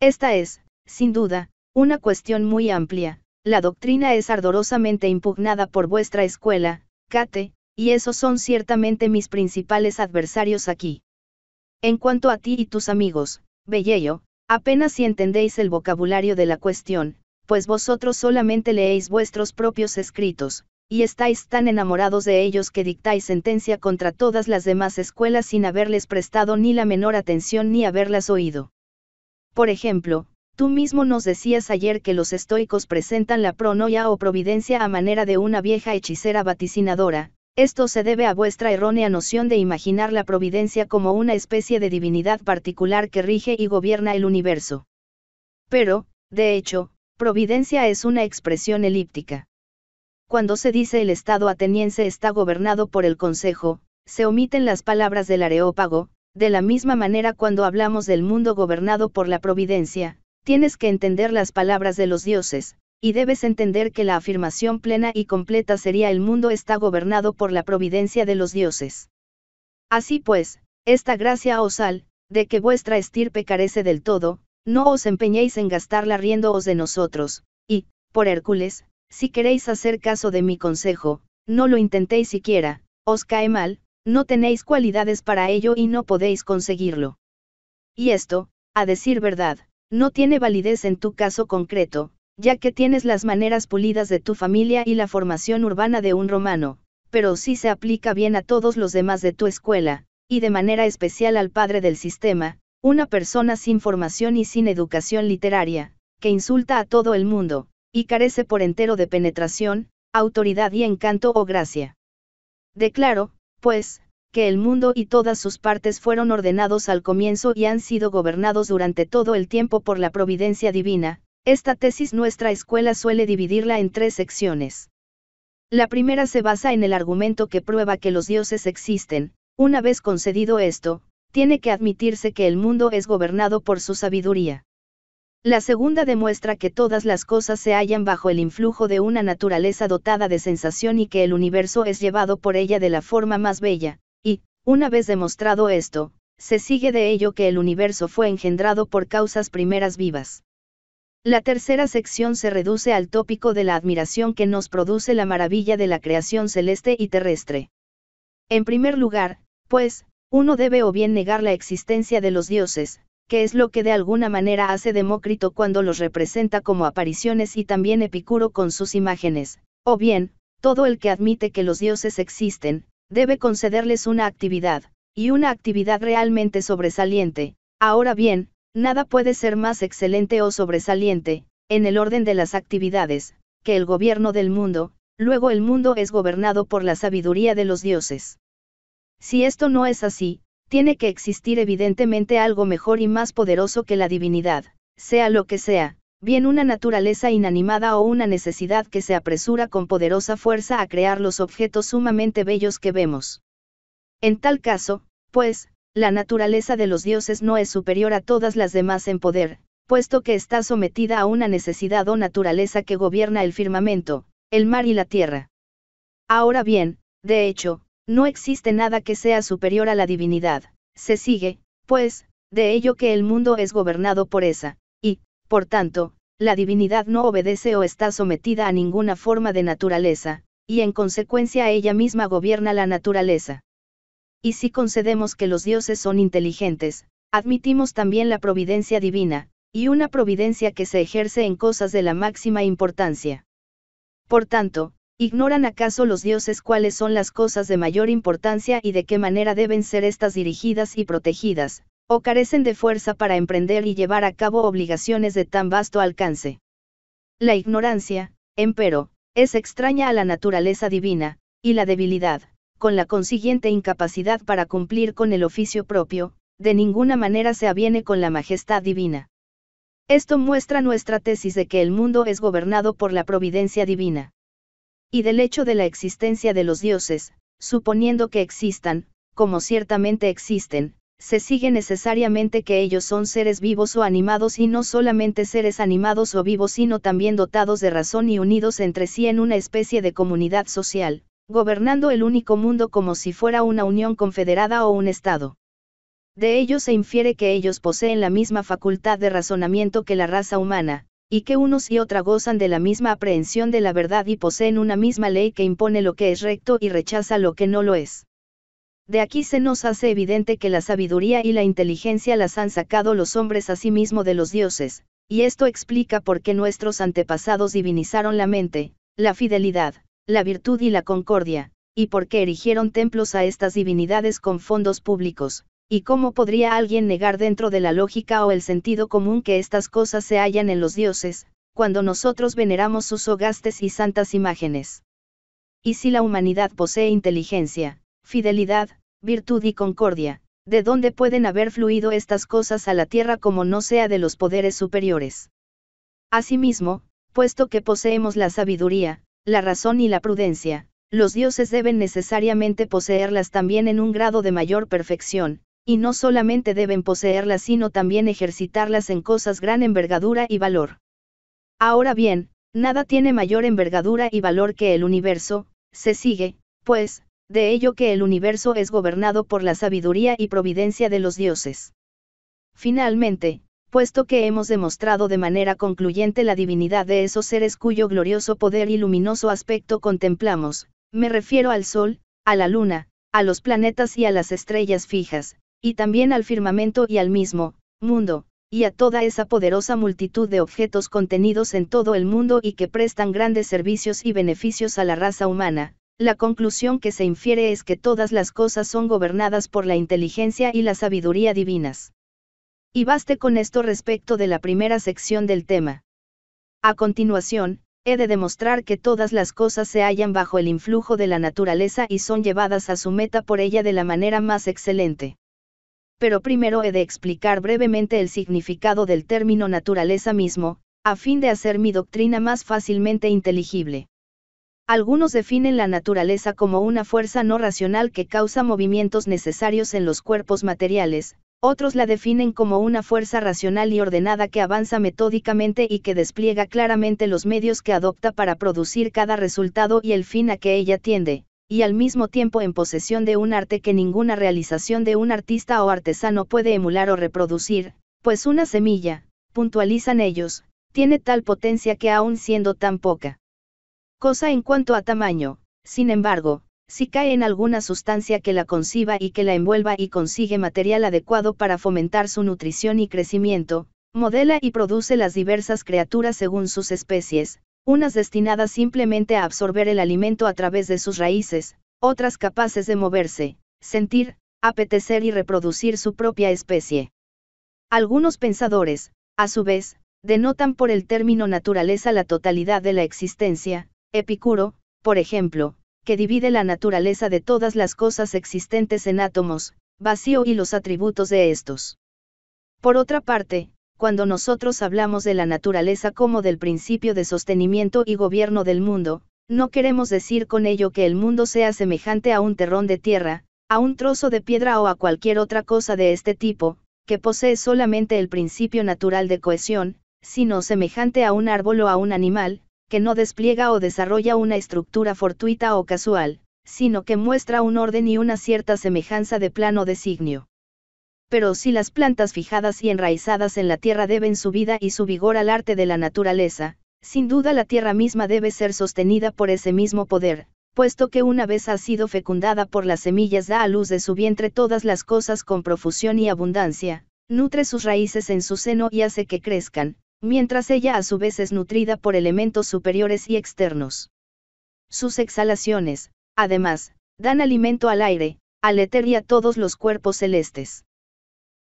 Esta es, sin duda, una cuestión muy amplia, la doctrina es ardorosamente impugnada por vuestra escuela, Cate, y esos son ciertamente mis principales adversarios aquí. En cuanto a ti y tus amigos, Bellello, apenas si entendéis el vocabulario de la cuestión, pues vosotros solamente leéis vuestros propios escritos, y estáis tan enamorados de ellos que dictáis sentencia contra todas las demás escuelas sin haberles prestado ni la menor atención ni haberlas oído. Por ejemplo, Tú mismo nos decías ayer que los estoicos presentan la pronoia o providencia a manera de una vieja hechicera vaticinadora, esto se debe a vuestra errónea noción de imaginar la providencia como una especie de divinidad particular que rige y gobierna el universo. Pero, de hecho, providencia es una expresión elíptica. Cuando se dice el Estado ateniense está gobernado por el Consejo, se omiten las palabras del Areópago, de la misma manera cuando hablamos del mundo gobernado por la providencia, tienes que entender las palabras de los dioses, y debes entender que la afirmación plena y completa sería el mundo está gobernado por la providencia de los dioses. Así pues, esta gracia os sal, de que vuestra estirpe carece del todo, no os empeñéis en gastarla riéndoos de nosotros, y, por Hércules, si queréis hacer caso de mi consejo, no lo intentéis siquiera, os cae mal, no tenéis cualidades para ello y no podéis conseguirlo. Y esto, a decir verdad, no tiene validez en tu caso concreto, ya que tienes las maneras pulidas de tu familia y la formación urbana de un romano, pero sí se aplica bien a todos los demás de tu escuela, y de manera especial al padre del sistema, una persona sin formación y sin educación literaria, que insulta a todo el mundo, y carece por entero de penetración, autoridad y encanto o gracia. Declaro, pues, que el mundo y todas sus partes fueron ordenados al comienzo y han sido gobernados durante todo el tiempo por la providencia divina, esta tesis nuestra escuela suele dividirla en tres secciones. La primera se basa en el argumento que prueba que los dioses existen, una vez concedido esto, tiene que admitirse que el mundo es gobernado por su sabiduría. La segunda demuestra que todas las cosas se hallan bajo el influjo de una naturaleza dotada de sensación y que el universo es llevado por ella de la forma más bella, una vez demostrado esto, se sigue de ello que el universo fue engendrado por causas primeras vivas. La tercera sección se reduce al tópico de la admiración que nos produce la maravilla de la creación celeste y terrestre. En primer lugar, pues, uno debe o bien negar la existencia de los dioses, que es lo que de alguna manera hace Demócrito cuando los representa como apariciones y también Epicuro con sus imágenes, o bien, todo el que admite que los dioses existen, debe concederles una actividad, y una actividad realmente sobresaliente. Ahora bien, nada puede ser más excelente o sobresaliente, en el orden de las actividades, que el gobierno del mundo, luego el mundo es gobernado por la sabiduría de los dioses. Si esto no es así, tiene que existir evidentemente algo mejor y más poderoso que la divinidad, sea lo que sea, bien una naturaleza inanimada o una necesidad que se apresura con poderosa fuerza a crear los objetos sumamente bellos que vemos. En tal caso, pues, la naturaleza de los dioses no es superior a todas las demás en poder, puesto que está sometida a una necesidad o naturaleza que gobierna el firmamento, el mar y la tierra. Ahora bien, de hecho, no existe nada que sea superior a la divinidad, se sigue, pues, de ello que el mundo es gobernado por esa, y, por tanto, la divinidad no obedece o está sometida a ninguna forma de naturaleza, y en consecuencia ella misma gobierna la naturaleza. Y si concedemos que los dioses son inteligentes, admitimos también la providencia divina, y una providencia que se ejerce en cosas de la máxima importancia. Por tanto, ¿ignoran acaso los dioses cuáles son las cosas de mayor importancia y de qué manera deben ser estas dirigidas y protegidas, o carecen de fuerza para emprender y llevar a cabo obligaciones de tan vasto alcance. La ignorancia, empero, es extraña a la naturaleza divina, y la debilidad, con la consiguiente incapacidad para cumplir con el oficio propio, de ninguna manera se aviene con la majestad divina. Esto muestra nuestra tesis de que el mundo es gobernado por la providencia divina. Y del hecho de la existencia de los dioses, suponiendo que existan, como ciertamente existen, se sigue necesariamente que ellos son seres vivos o animados y no solamente seres animados o vivos sino también dotados de razón y unidos entre sí en una especie de comunidad social, gobernando el único mundo como si fuera una unión confederada o un Estado. De ello se infiere que ellos poseen la misma facultad de razonamiento que la raza humana, y que unos y otra gozan de la misma aprehensión de la verdad y poseen una misma ley que impone lo que es recto y rechaza lo que no lo es. De aquí se nos hace evidente que la sabiduría y la inteligencia las han sacado los hombres a sí mismo de los dioses, y esto explica por qué nuestros antepasados divinizaron la mente, la fidelidad, la virtud y la concordia, y por qué erigieron templos a estas divinidades con fondos públicos, y cómo podría alguien negar dentro de la lógica o el sentido común que estas cosas se hallan en los dioses, cuando nosotros veneramos sus hogastes y santas imágenes. Y si la humanidad posee inteligencia, fidelidad, virtud y concordia, de dónde pueden haber fluido estas cosas a la tierra como no sea de los poderes superiores. Asimismo, puesto que poseemos la sabiduría, la razón y la prudencia, los dioses deben necesariamente poseerlas también en un grado de mayor perfección, y no solamente deben poseerlas sino también ejercitarlas en cosas gran envergadura y valor. Ahora bien, nada tiene mayor envergadura y valor que el universo, se sigue, pues, de ello que el universo es gobernado por la sabiduría y providencia de los dioses. Finalmente, puesto que hemos demostrado de manera concluyente la divinidad de esos seres cuyo glorioso poder y luminoso aspecto contemplamos, me refiero al Sol, a la Luna, a los planetas y a las estrellas fijas, y también al firmamento y al mismo, mundo, y a toda esa poderosa multitud de objetos contenidos en todo el mundo y que prestan grandes servicios y beneficios a la raza humana, la conclusión que se infiere es que todas las cosas son gobernadas por la inteligencia y la sabiduría divinas. Y baste con esto respecto de la primera sección del tema. A continuación, he de demostrar que todas las cosas se hallan bajo el influjo de la naturaleza y son llevadas a su meta por ella de la manera más excelente. Pero primero he de explicar brevemente el significado del término naturaleza mismo, a fin de hacer mi doctrina más fácilmente inteligible. Algunos definen la naturaleza como una fuerza no racional que causa movimientos necesarios en los cuerpos materiales, otros la definen como una fuerza racional y ordenada que avanza metódicamente y que despliega claramente los medios que adopta para producir cada resultado y el fin a que ella tiende, y al mismo tiempo en posesión de un arte que ninguna realización de un artista o artesano puede emular o reproducir, pues una semilla, puntualizan ellos, tiene tal potencia que aún siendo tan poca, Cosa en cuanto a tamaño, sin embargo, si cae en alguna sustancia que la conciba y que la envuelva y consigue material adecuado para fomentar su nutrición y crecimiento, modela y produce las diversas criaturas según sus especies, unas destinadas simplemente a absorber el alimento a través de sus raíces, otras capaces de moverse, sentir, apetecer y reproducir su propia especie. Algunos pensadores, a su vez, denotan por el término naturaleza la totalidad de la existencia, Epicuro, por ejemplo, que divide la naturaleza de todas las cosas existentes en átomos, vacío y los atributos de estos. Por otra parte, cuando nosotros hablamos de la naturaleza como del principio de sostenimiento y gobierno del mundo, no queremos decir con ello que el mundo sea semejante a un terrón de tierra, a un trozo de piedra o a cualquier otra cosa de este tipo, que posee solamente el principio natural de cohesión, sino semejante a un árbol o a un animal, que no despliega o desarrolla una estructura fortuita o casual, sino que muestra un orden y una cierta semejanza de plano designio. Pero si las plantas fijadas y enraizadas en la tierra deben su vida y su vigor al arte de la naturaleza, sin duda la tierra misma debe ser sostenida por ese mismo poder, puesto que una vez ha sido fecundada por las semillas da a luz de su vientre todas las cosas con profusión y abundancia, nutre sus raíces en su seno y hace que crezcan, mientras ella a su vez es nutrida por elementos superiores y externos. Sus exhalaciones, además, dan alimento al aire, al éter y a todos los cuerpos celestes.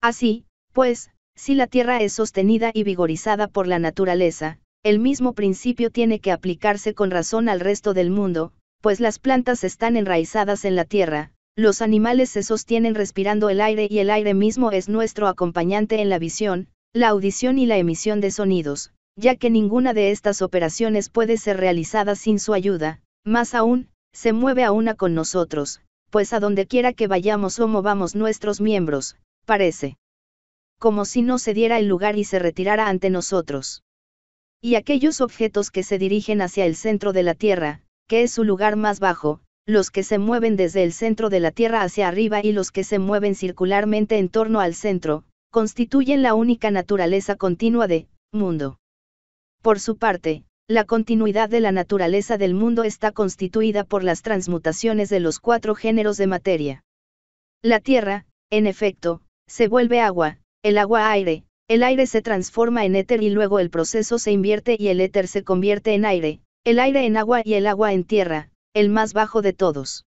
Así, pues, si la Tierra es sostenida y vigorizada por la naturaleza, el mismo principio tiene que aplicarse con razón al resto del mundo, pues las plantas están enraizadas en la Tierra, los animales se sostienen respirando el aire y el aire mismo es nuestro acompañante en la visión, la audición y la emisión de sonidos, ya que ninguna de estas operaciones puede ser realizada sin su ayuda, más aún, se mueve a una con nosotros, pues a donde quiera que vayamos o movamos nuestros miembros, parece. Como si no se diera el lugar y se retirara ante nosotros. Y aquellos objetos que se dirigen hacia el centro de la Tierra, que es su lugar más bajo, los que se mueven desde el centro de la Tierra hacia arriba y los que se mueven circularmente en torno al centro, constituyen la única naturaleza continua de mundo. Por su parte, la continuidad de la naturaleza del mundo está constituida por las transmutaciones de los cuatro géneros de materia. La tierra, en efecto, se vuelve agua, el agua aire, el aire se transforma en éter y luego el proceso se invierte y el éter se convierte en aire, el aire en agua y el agua en tierra, el más bajo de todos.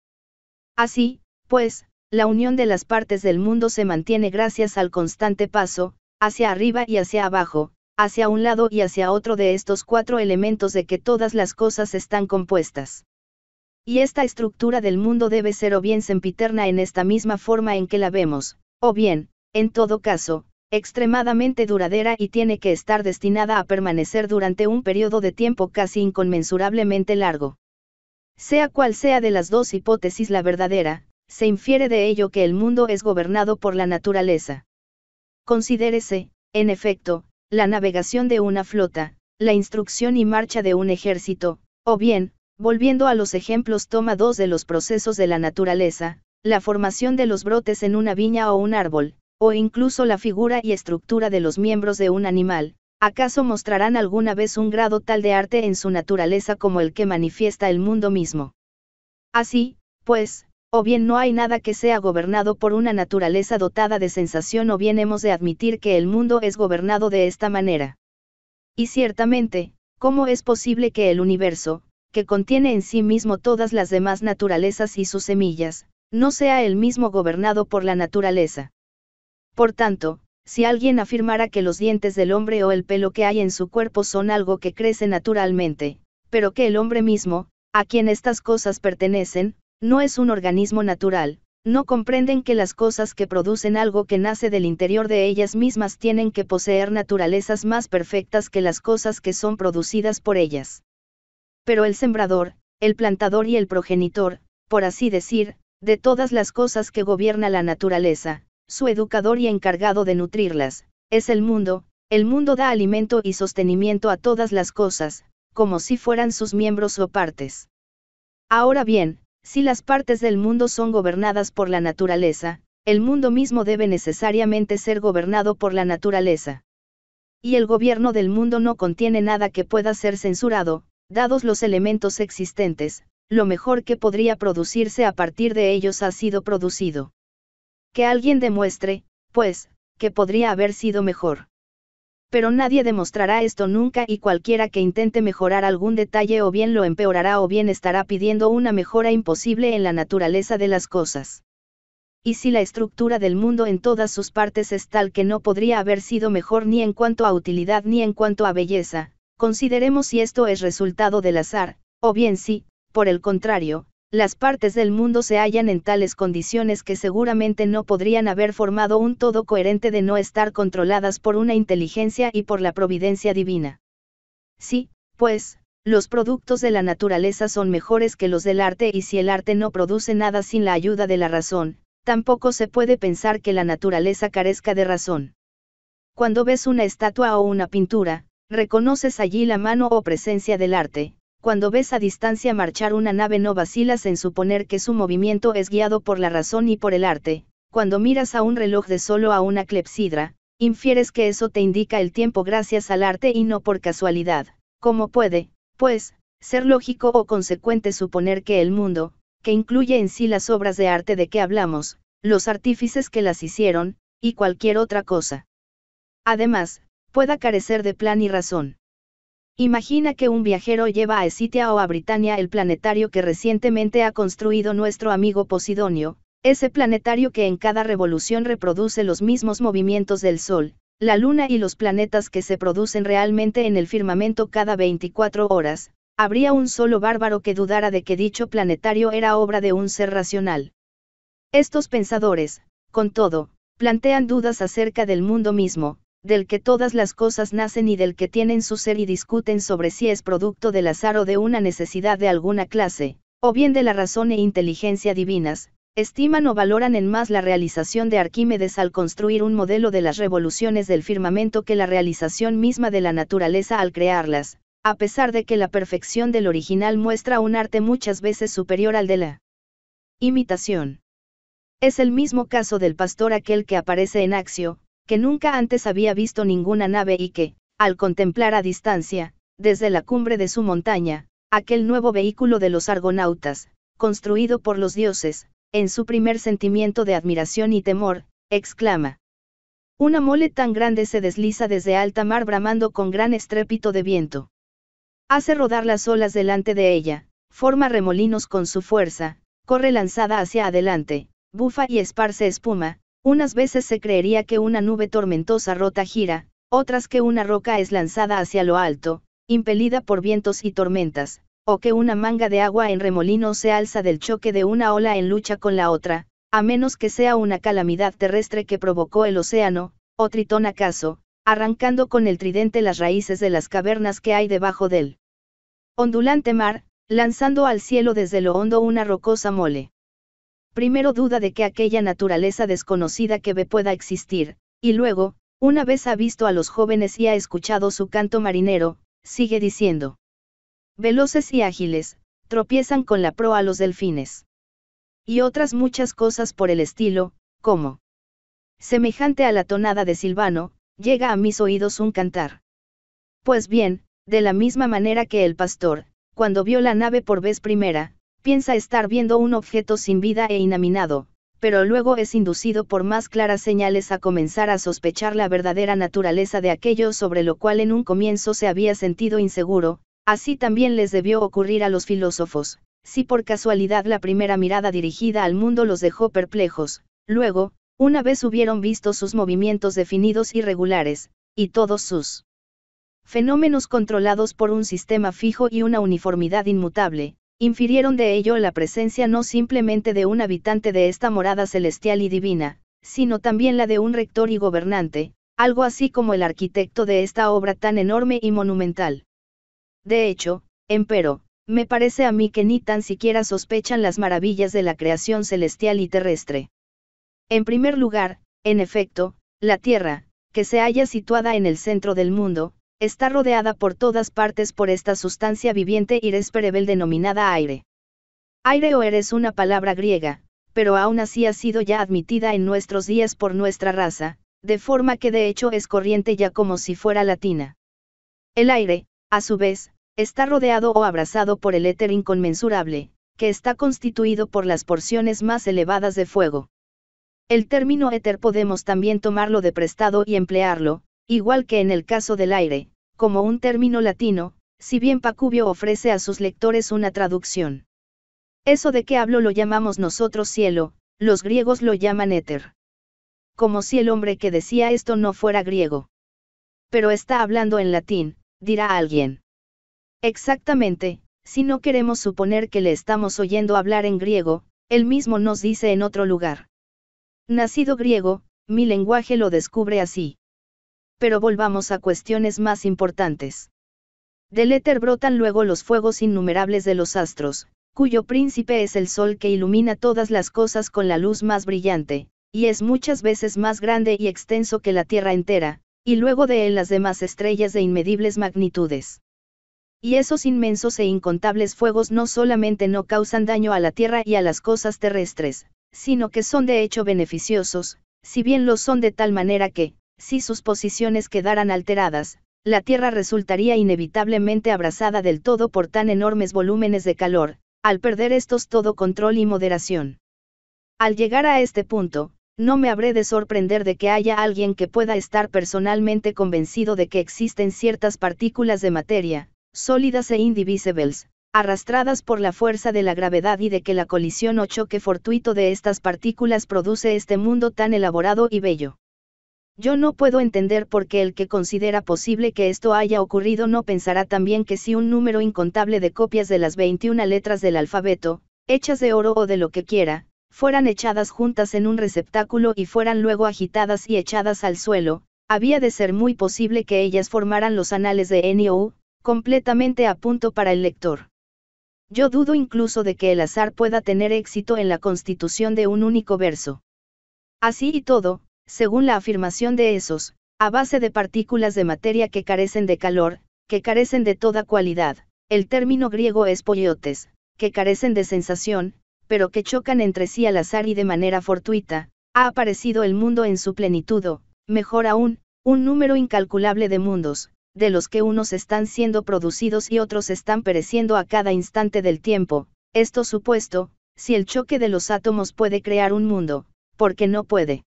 Así, pues, la unión de las partes del mundo se mantiene gracias al constante paso, hacia arriba y hacia abajo, hacia un lado y hacia otro de estos cuatro elementos de que todas las cosas están compuestas. Y esta estructura del mundo debe ser o bien sempiterna en esta misma forma en que la vemos, o bien, en todo caso, extremadamente duradera y tiene que estar destinada a permanecer durante un periodo de tiempo casi inconmensurablemente largo. Sea cual sea de las dos hipótesis la verdadera, se infiere de ello que el mundo es gobernado por la naturaleza. Considérese, en efecto, la navegación de una flota, la instrucción y marcha de un ejército, o bien, volviendo a los ejemplos toma dos de los procesos de la naturaleza, la formación de los brotes en una viña o un árbol, o incluso la figura y estructura de los miembros de un animal, ¿acaso mostrarán alguna vez un grado tal de arte en su naturaleza como el que manifiesta el mundo mismo? Así, pues, o bien no hay nada que sea gobernado por una naturaleza dotada de sensación o bien hemos de admitir que el mundo es gobernado de esta manera. Y ciertamente, ¿cómo es posible que el universo, que contiene en sí mismo todas las demás naturalezas y sus semillas, no sea el mismo gobernado por la naturaleza? Por tanto, si alguien afirmara que los dientes del hombre o el pelo que hay en su cuerpo son algo que crece naturalmente, pero que el hombre mismo, a quien estas cosas pertenecen, no es un organismo natural, no comprenden que las cosas que producen algo que nace del interior de ellas mismas tienen que poseer naturalezas más perfectas que las cosas que son producidas por ellas. Pero el sembrador, el plantador y el progenitor, por así decir, de todas las cosas que gobierna la naturaleza, su educador y encargado de nutrirlas, es el mundo, el mundo da alimento y sostenimiento a todas las cosas, como si fueran sus miembros o partes. Ahora bien, si las partes del mundo son gobernadas por la naturaleza, el mundo mismo debe necesariamente ser gobernado por la naturaleza. Y el gobierno del mundo no contiene nada que pueda ser censurado, dados los elementos existentes, lo mejor que podría producirse a partir de ellos ha sido producido. Que alguien demuestre, pues, que podría haber sido mejor pero nadie demostrará esto nunca y cualquiera que intente mejorar algún detalle o bien lo empeorará o bien estará pidiendo una mejora imposible en la naturaleza de las cosas. Y si la estructura del mundo en todas sus partes es tal que no podría haber sido mejor ni en cuanto a utilidad ni en cuanto a belleza, consideremos si esto es resultado del azar, o bien si, por el contrario, las partes del mundo se hallan en tales condiciones que seguramente no podrían haber formado un todo coherente de no estar controladas por una inteligencia y por la providencia divina. Sí, pues, los productos de la naturaleza son mejores que los del arte y si el arte no produce nada sin la ayuda de la razón, tampoco se puede pensar que la naturaleza carezca de razón. Cuando ves una estatua o una pintura, reconoces allí la mano o presencia del arte, cuando ves a distancia marchar una nave no vacilas en suponer que su movimiento es guiado por la razón y por el arte, cuando miras a un reloj de solo a una clepsidra, infieres que eso te indica el tiempo gracias al arte y no por casualidad. ¿Cómo puede, pues, ser lógico o consecuente suponer que el mundo, que incluye en sí las obras de arte de que hablamos, los artífices que las hicieron, y cualquier otra cosa. Además, pueda carecer de plan y razón. Imagina que un viajero lleva a Esitia o a Britania el planetario que recientemente ha construido nuestro amigo Posidonio, ese planetario que en cada revolución reproduce los mismos movimientos del Sol, la Luna y los planetas que se producen realmente en el firmamento cada 24 horas, habría un solo bárbaro que dudara de que dicho planetario era obra de un ser racional. Estos pensadores, con todo, plantean dudas acerca del mundo mismo, del que todas las cosas nacen y del que tienen su ser y discuten sobre si es producto del azar o de una necesidad de alguna clase, o bien de la razón e inteligencia divinas, estiman o valoran en más la realización de Arquímedes al construir un modelo de las revoluciones del firmamento que la realización misma de la naturaleza al crearlas, a pesar de que la perfección del original muestra un arte muchas veces superior al de la imitación. Es el mismo caso del pastor aquel que aparece en Axio, que nunca antes había visto ninguna nave y que, al contemplar a distancia, desde la cumbre de su montaña, aquel nuevo vehículo de los argonautas, construido por los dioses, en su primer sentimiento de admiración y temor, exclama. Una mole tan grande se desliza desde alta mar bramando con gran estrépito de viento. Hace rodar las olas delante de ella, forma remolinos con su fuerza, corre lanzada hacia adelante, bufa y esparce espuma, unas veces se creería que una nube tormentosa rota gira, otras que una roca es lanzada hacia lo alto, impelida por vientos y tormentas, o que una manga de agua en remolino se alza del choque de una ola en lucha con la otra, a menos que sea una calamidad terrestre que provocó el océano, o Tritón acaso, arrancando con el tridente las raíces de las cavernas que hay debajo del ondulante mar, lanzando al cielo desde lo hondo una rocosa mole primero duda de que aquella naturaleza desconocida que ve pueda existir, y luego, una vez ha visto a los jóvenes y ha escuchado su canto marinero, sigue diciendo. Veloces y ágiles, tropiezan con la proa los delfines. Y otras muchas cosas por el estilo, como. Semejante a la tonada de Silvano, llega a mis oídos un cantar. Pues bien, de la misma manera que el pastor, cuando vio la nave por vez primera, piensa estar viendo un objeto sin vida e inaminado, pero luego es inducido por más claras señales a comenzar a sospechar la verdadera naturaleza de aquello sobre lo cual en un comienzo se había sentido inseguro, así también les debió ocurrir a los filósofos, si por casualidad la primera mirada dirigida al mundo los dejó perplejos, luego, una vez hubieron visto sus movimientos definidos y regulares, y todos sus fenómenos controlados por un sistema fijo y una uniformidad inmutable, Infirieron de ello la presencia no simplemente de un habitante de esta morada celestial y divina, sino también la de un rector y gobernante, algo así como el arquitecto de esta obra tan enorme y monumental. De hecho, empero, me parece a mí que ni tan siquiera sospechan las maravillas de la creación celestial y terrestre. En primer lugar, en efecto, la Tierra, que se halla situada en el centro del mundo, está rodeada por todas partes por esta sustancia viviente iresperebel denominada aire. Aire o eres una palabra griega, pero aún así ha sido ya admitida en nuestros días por nuestra raza, de forma que de hecho es corriente ya como si fuera latina. El aire, a su vez, está rodeado o abrazado por el éter inconmensurable, que está constituido por las porciones más elevadas de fuego. El término éter podemos también tomarlo de prestado y emplearlo, igual que en el caso del aire, como un término latino, si bien Pacubio ofrece a sus lectores una traducción. Eso de qué hablo lo llamamos nosotros cielo, los griegos lo llaman éter. Como si el hombre que decía esto no fuera griego. Pero está hablando en latín, dirá alguien. Exactamente, si no queremos suponer que le estamos oyendo hablar en griego, él mismo nos dice en otro lugar. Nacido griego, mi lenguaje lo descubre así pero volvamos a cuestiones más importantes. Del éter brotan luego los fuegos innumerables de los astros, cuyo príncipe es el Sol que ilumina todas las cosas con la luz más brillante, y es muchas veces más grande y extenso que la Tierra entera, y luego de él las demás estrellas de inmedibles magnitudes. Y esos inmensos e incontables fuegos no solamente no causan daño a la Tierra y a las cosas terrestres, sino que son de hecho beneficiosos, si bien lo son de tal manera que, si sus posiciones quedaran alteradas, la Tierra resultaría inevitablemente abrasada del todo por tan enormes volúmenes de calor, al perder estos todo control y moderación. Al llegar a este punto, no me habré de sorprender de que haya alguien que pueda estar personalmente convencido de que existen ciertas partículas de materia, sólidas e indivisibles, arrastradas por la fuerza de la gravedad y de que la colisión o choque fortuito de estas partículas produce este mundo tan elaborado y bello. Yo no puedo entender por qué el que considera posible que esto haya ocurrido no pensará también que si un número incontable de copias de las 21 letras del alfabeto, hechas de oro o de lo que quiera, fueran echadas juntas en un receptáculo y fueran luego agitadas y echadas al suelo, había de ser muy posible que ellas formaran los anales de U. completamente a punto para el lector. Yo dudo incluso de que el azar pueda tener éxito en la constitución de un único verso. Así y todo, según la afirmación de esos, a base de partículas de materia que carecen de calor, que carecen de toda cualidad. El término griego es poliotes, que carecen de sensación, pero que chocan entre sí al azar y de manera fortuita, ha aparecido el mundo en su plenitud, mejor aún, un número incalculable de mundos, de los que unos están siendo producidos y otros están pereciendo a cada instante del tiempo. Esto supuesto, si el choque de los átomos puede crear un mundo, porque no puede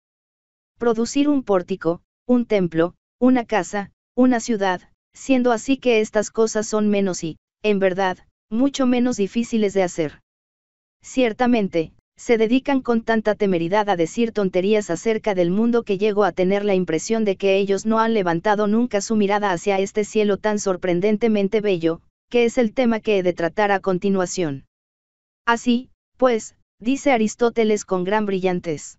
producir un pórtico, un templo, una casa, una ciudad, siendo así que estas cosas son menos y, en verdad, mucho menos difíciles de hacer. Ciertamente, se dedican con tanta temeridad a decir tonterías acerca del mundo que llego a tener la impresión de que ellos no han levantado nunca su mirada hacia este cielo tan sorprendentemente bello, que es el tema que he de tratar a continuación. Así, pues, dice Aristóteles con gran brillantez.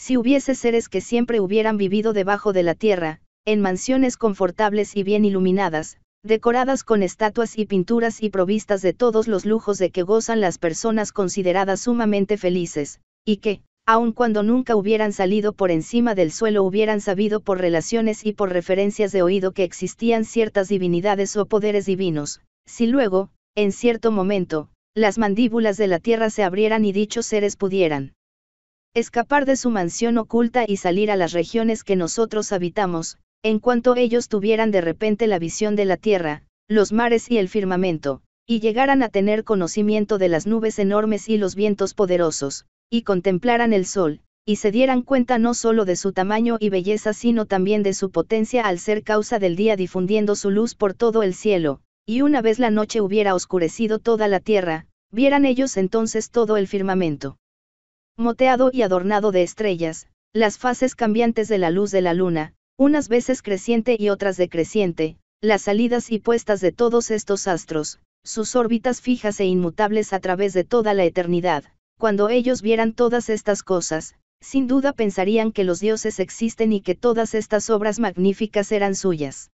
Si hubiese seres que siempre hubieran vivido debajo de la tierra, en mansiones confortables y bien iluminadas, decoradas con estatuas y pinturas y provistas de todos los lujos de que gozan las personas consideradas sumamente felices, y que, aun cuando nunca hubieran salido por encima del suelo hubieran sabido por relaciones y por referencias de oído que existían ciertas divinidades o poderes divinos, si luego, en cierto momento, las mandíbulas de la tierra se abrieran y dichos seres pudieran escapar de su mansión oculta y salir a las regiones que nosotros habitamos, en cuanto ellos tuvieran de repente la visión de la tierra, los mares y el firmamento, y llegaran a tener conocimiento de las nubes enormes y los vientos poderosos, y contemplaran el sol, y se dieran cuenta no sólo de su tamaño y belleza sino también de su potencia al ser causa del día difundiendo su luz por todo el cielo, y una vez la noche hubiera oscurecido toda la tierra, vieran ellos entonces todo el firmamento moteado y adornado de estrellas, las fases cambiantes de la luz de la luna, unas veces creciente y otras decreciente, las salidas y puestas de todos estos astros, sus órbitas fijas e inmutables a través de toda la eternidad, cuando ellos vieran todas estas cosas, sin duda pensarían que los dioses existen y que todas estas obras magníficas eran suyas.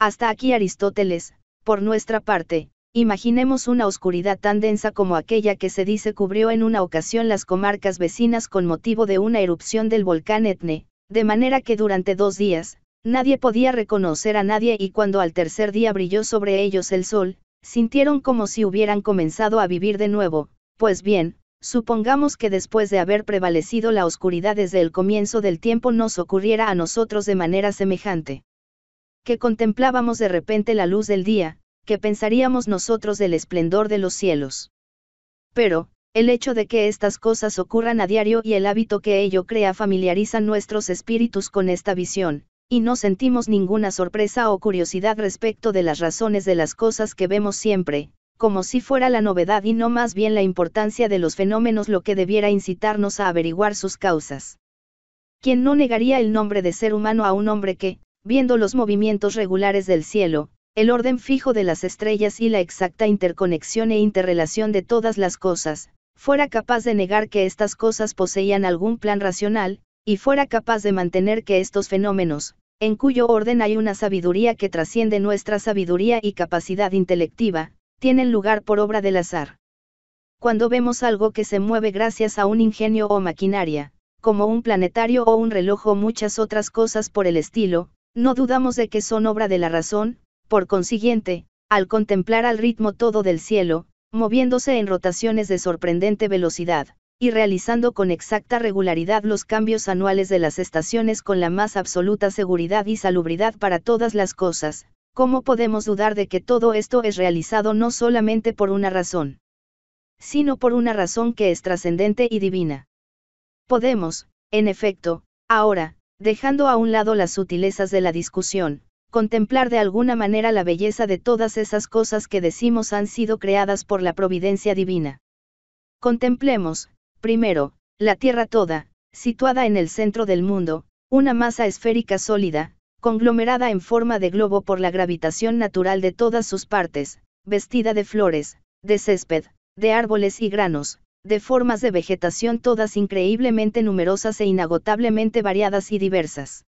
Hasta aquí Aristóteles, por nuestra parte, Imaginemos una oscuridad tan densa como aquella que se dice cubrió en una ocasión las comarcas vecinas con motivo de una erupción del volcán Etne, de manera que durante dos días, nadie podía reconocer a nadie y cuando al tercer día brilló sobre ellos el sol, sintieron como si hubieran comenzado a vivir de nuevo, pues bien, supongamos que después de haber prevalecido la oscuridad desde el comienzo del tiempo nos ocurriera a nosotros de manera semejante. Que contemplábamos de repente la luz del día, que pensaríamos nosotros del esplendor de los cielos? Pero, el hecho de que estas cosas ocurran a diario y el hábito que ello crea familiarizan nuestros espíritus con esta visión, y no sentimos ninguna sorpresa o curiosidad respecto de las razones de las cosas que vemos siempre, como si fuera la novedad y no más bien la importancia de los fenómenos lo que debiera incitarnos a averiguar sus causas. ¿Quién no negaría el nombre de ser humano a un hombre que, viendo los movimientos regulares del cielo, el orden fijo de las estrellas y la exacta interconexión e interrelación de todas las cosas, fuera capaz de negar que estas cosas poseían algún plan racional, y fuera capaz de mantener que estos fenómenos, en cuyo orden hay una sabiduría que trasciende nuestra sabiduría y capacidad intelectiva, tienen lugar por obra del azar. Cuando vemos algo que se mueve gracias a un ingenio o maquinaria, como un planetario o un reloj o muchas otras cosas por el estilo, no dudamos de que son obra de la razón, por consiguiente, al contemplar al ritmo todo del cielo, moviéndose en rotaciones de sorprendente velocidad, y realizando con exacta regularidad los cambios anuales de las estaciones con la más absoluta seguridad y salubridad para todas las cosas, ¿cómo podemos dudar de que todo esto es realizado no solamente por una razón? sino por una razón que es trascendente y divina. Podemos, en efecto, ahora, dejando a un lado las sutilezas de la discusión, contemplar de alguna manera la belleza de todas esas cosas que decimos han sido creadas por la providencia divina. Contemplemos, primero, la Tierra toda, situada en el centro del mundo, una masa esférica sólida, conglomerada en forma de globo por la gravitación natural de todas sus partes, vestida de flores, de césped, de árboles y granos, de formas de vegetación todas increíblemente numerosas e inagotablemente variadas y diversas.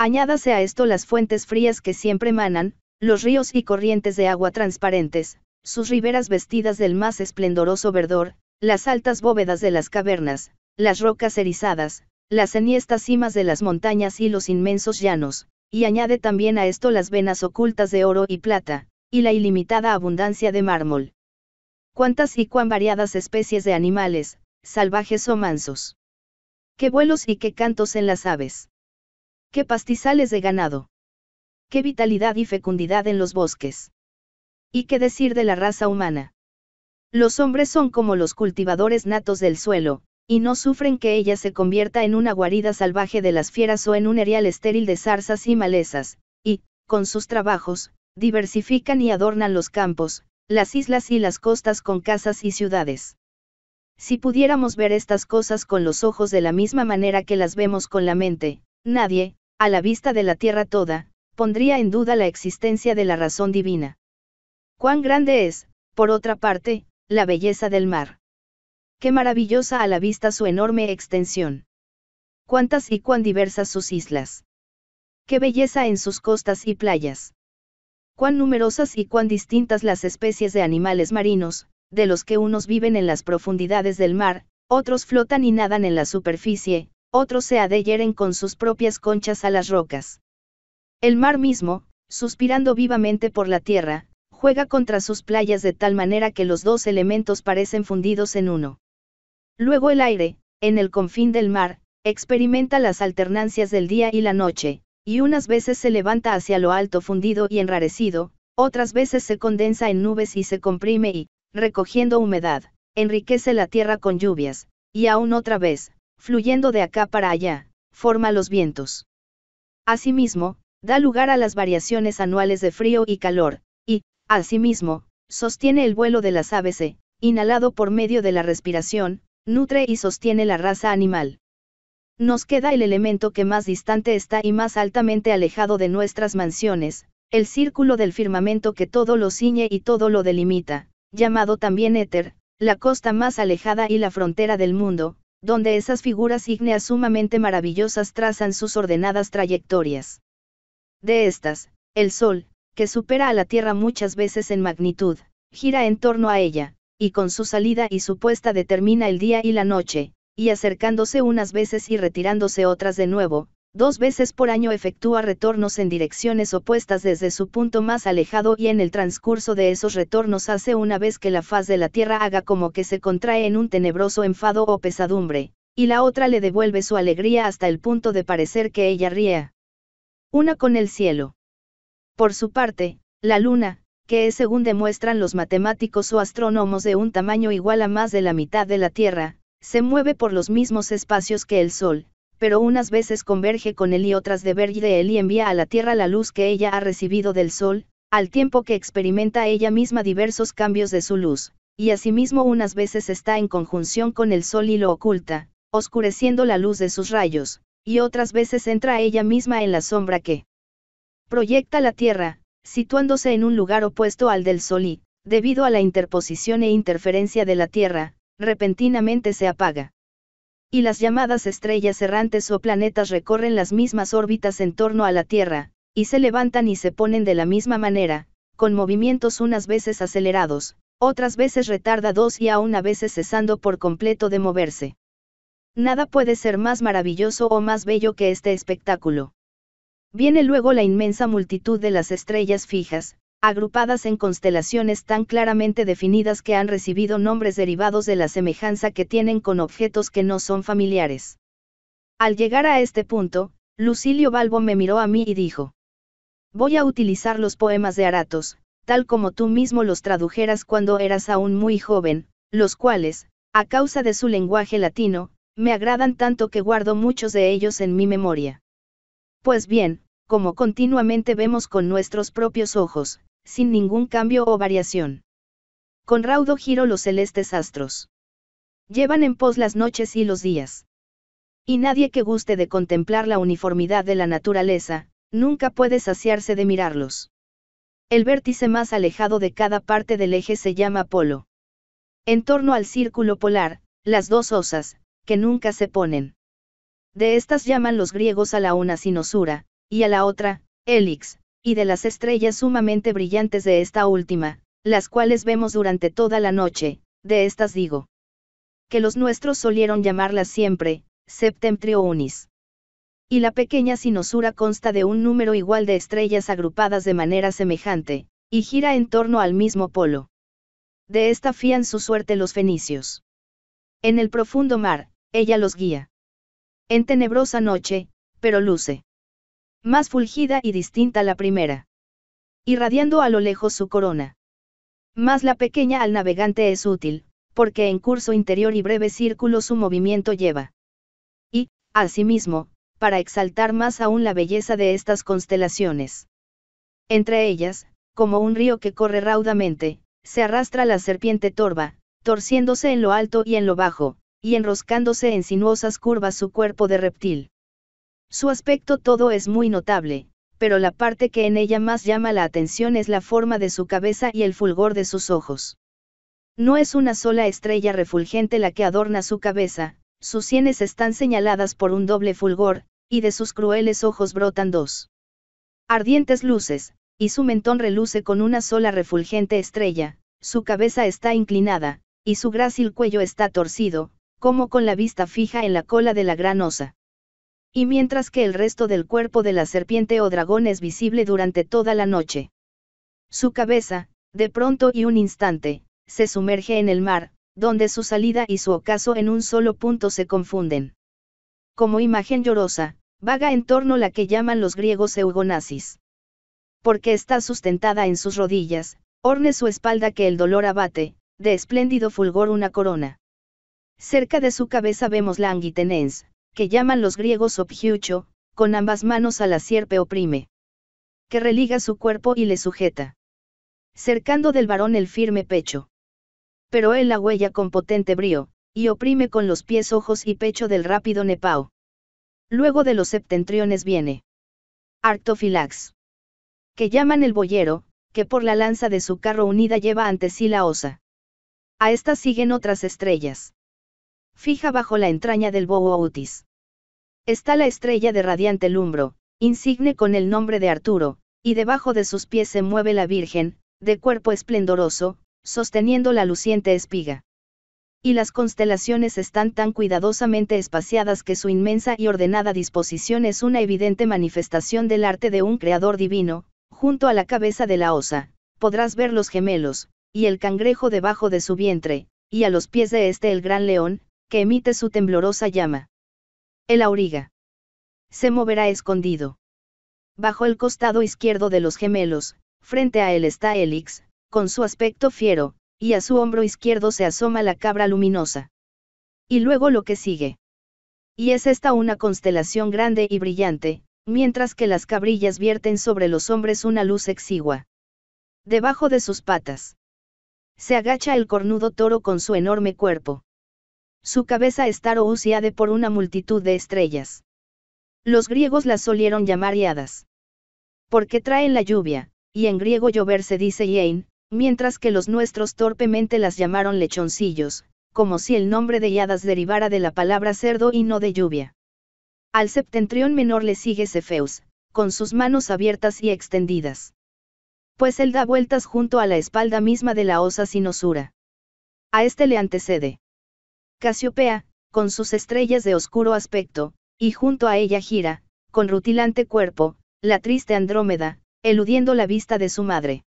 Añádase a esto las fuentes frías que siempre manan, los ríos y corrientes de agua transparentes, sus riberas vestidas del más esplendoroso verdor, las altas bóvedas de las cavernas, las rocas erizadas, las enhiestas cimas de las montañas y los inmensos llanos, y añade también a esto las venas ocultas de oro y plata, y la ilimitada abundancia de mármol. Cuántas y cuán variadas especies de animales, salvajes o mansos. Qué vuelos y qué cantos en las aves. Qué pastizales de ganado. Qué vitalidad y fecundidad en los bosques. ¿Y qué decir de la raza humana? Los hombres son como los cultivadores natos del suelo, y no sufren que ella se convierta en una guarida salvaje de las fieras o en un erial estéril de zarzas y malezas, y, con sus trabajos, diversifican y adornan los campos, las islas y las costas con casas y ciudades. Si pudiéramos ver estas cosas con los ojos de la misma manera que las vemos con la mente, nadie, a la vista de la tierra toda, pondría en duda la existencia de la razón divina. Cuán grande es, por otra parte, la belleza del mar. Qué maravillosa a la vista su enorme extensión. Cuántas y cuán diversas sus islas. Qué belleza en sus costas y playas. Cuán numerosas y cuán distintas las especies de animales marinos, de los que unos viven en las profundidades del mar, otros flotan y nadan en la superficie, otros se adhieren con sus propias conchas a las rocas. El mar mismo, suspirando vivamente por la tierra, juega contra sus playas de tal manera que los dos elementos parecen fundidos en uno. Luego el aire, en el confín del mar, experimenta las alternancias del día y la noche, y unas veces se levanta hacia lo alto fundido y enrarecido, otras veces se condensa en nubes y se comprime y, recogiendo humedad, enriquece la tierra con lluvias, y aún otra vez, fluyendo de acá para allá, forma los vientos. Asimismo, da lugar a las variaciones anuales de frío y calor, y, asimismo, sostiene el vuelo de las aves e, inhalado por medio de la respiración, nutre y sostiene la raza animal. Nos queda el elemento que más distante está y más altamente alejado de nuestras mansiones, el círculo del firmamento que todo lo ciñe y todo lo delimita, llamado también éter, la costa más alejada y la frontera del mundo, donde esas figuras ígneas sumamente maravillosas trazan sus ordenadas trayectorias. De estas, el Sol, que supera a la Tierra muchas veces en magnitud, gira en torno a ella, y con su salida y su puesta determina el día y la noche, y acercándose unas veces y retirándose otras de nuevo, dos veces por año efectúa retornos en direcciones opuestas desde su punto más alejado y en el transcurso de esos retornos hace una vez que la faz de la Tierra haga como que se contrae en un tenebroso enfado o pesadumbre, y la otra le devuelve su alegría hasta el punto de parecer que ella ría. Una con el cielo. Por su parte, la luna, que es según demuestran los matemáticos o astrónomos de un tamaño igual a más de la mitad de la Tierra, se mueve por los mismos espacios que el Sol, pero unas veces converge con él y otras diverge de él y envía a la Tierra la luz que ella ha recibido del Sol, al tiempo que experimenta ella misma diversos cambios de su luz, y asimismo unas veces está en conjunción con el Sol y lo oculta, oscureciendo la luz de sus rayos, y otras veces entra ella misma en la sombra que proyecta la Tierra, situándose en un lugar opuesto al del Sol y, debido a la interposición e interferencia de la Tierra, repentinamente se apaga y las llamadas estrellas errantes o planetas recorren las mismas órbitas en torno a la Tierra, y se levantan y se ponen de la misma manera, con movimientos unas veces acelerados, otras veces retardados y aún a veces cesando por completo de moverse. Nada puede ser más maravilloso o más bello que este espectáculo. Viene luego la inmensa multitud de las estrellas fijas, agrupadas en constelaciones tan claramente definidas que han recibido nombres derivados de la semejanza que tienen con objetos que no son familiares. Al llegar a este punto, Lucilio Balbo me miró a mí y dijo, Voy a utilizar los poemas de Aratos, tal como tú mismo los tradujeras cuando eras aún muy joven, los cuales, a causa de su lenguaje latino, me agradan tanto que guardo muchos de ellos en mi memoria. Pues bien, como continuamente vemos con nuestros propios ojos, sin ningún cambio o variación. Con raudo giro los celestes astros. Llevan en pos las noches y los días. Y nadie que guste de contemplar la uniformidad de la naturaleza, nunca puede saciarse de mirarlos. El vértice más alejado de cada parte del eje se llama polo. En torno al círculo polar, las dos osas, que nunca se ponen. De estas llaman los griegos a la una sin osura, y a la otra, Helix, y de las estrellas sumamente brillantes de esta última, las cuales vemos durante toda la noche, de estas digo. Que los nuestros solieron llamarlas siempre, Septentrionis. Unis. Y la pequeña sinosura consta de un número igual de estrellas agrupadas de manera semejante, y gira en torno al mismo polo. De esta fían su suerte los fenicios. En el profundo mar, ella los guía. En tenebrosa noche, pero luce. Más fulgida y distinta la primera. Irradiando a lo lejos su corona. Más la pequeña al navegante es útil, porque en curso interior y breve círculo su movimiento lleva. Y, asimismo, para exaltar más aún la belleza de estas constelaciones. Entre ellas, como un río que corre raudamente, se arrastra la serpiente torva, torciéndose en lo alto y en lo bajo, y enroscándose en sinuosas curvas su cuerpo de reptil. Su aspecto todo es muy notable, pero la parte que en ella más llama la atención es la forma de su cabeza y el fulgor de sus ojos. No es una sola estrella refulgente la que adorna su cabeza, sus sienes están señaladas por un doble fulgor, y de sus crueles ojos brotan dos ardientes luces, y su mentón reluce con una sola refulgente estrella, su cabeza está inclinada, y su grácil cuello está torcido, como con la vista fija en la cola de la gran osa y mientras que el resto del cuerpo de la serpiente o dragón es visible durante toda la noche. Su cabeza, de pronto y un instante, se sumerge en el mar, donde su salida y su ocaso en un solo punto se confunden. Como imagen llorosa, vaga en torno la que llaman los griegos eugonasis. Porque está sustentada en sus rodillas, orne su espalda que el dolor abate, de espléndido fulgor una corona. Cerca de su cabeza vemos la anguitenens, que llaman los griegos objucho, con ambas manos a la sierpe oprime. Que religa su cuerpo y le sujeta. Cercando del varón el firme pecho. Pero él la huella con potente brío, y oprime con los pies ojos y pecho del rápido Nepao. Luego de los septentriones viene. Arctofilax. Que llaman el boyero, que por la lanza de su carro unida lleva ante sí la osa. A estas siguen otras estrellas. Fija bajo la entraña del Bo Está la estrella de radiante lumbro, insigne con el nombre de Arturo, y debajo de sus pies se mueve la Virgen, de cuerpo esplendoroso, sosteniendo la luciente espiga. Y las constelaciones están tan cuidadosamente espaciadas que su inmensa y ordenada disposición es una evidente manifestación del arte de un creador divino, junto a la cabeza de la osa, podrás ver los gemelos, y el cangrejo debajo de su vientre, y a los pies de este el gran león, que emite su temblorosa llama. El auriga. Se moverá escondido. Bajo el costado izquierdo de los gemelos, frente a él está Elix, con su aspecto fiero, y a su hombro izquierdo se asoma la cabra luminosa. Y luego lo que sigue. Y es esta una constelación grande y brillante, mientras que las cabrillas vierten sobre los hombres una luz exigua. Debajo de sus patas. Se agacha el cornudo toro con su enorme cuerpo su cabeza está de por una multitud de estrellas. Los griegos las solieron llamar hadas. Porque traen la lluvia, y en griego llover se dice yein, mientras que los nuestros torpemente las llamaron lechoncillos, como si el nombre de hadas derivara de la palabra cerdo y no de lluvia. Al septentrión menor le sigue Cefeus, con sus manos abiertas y extendidas. Pues él da vueltas junto a la espalda misma de la osa sin osura. A este le antecede Casiopea, con sus estrellas de oscuro aspecto, y junto a ella gira, con rutilante cuerpo, la triste Andrómeda, eludiendo la vista de su madre.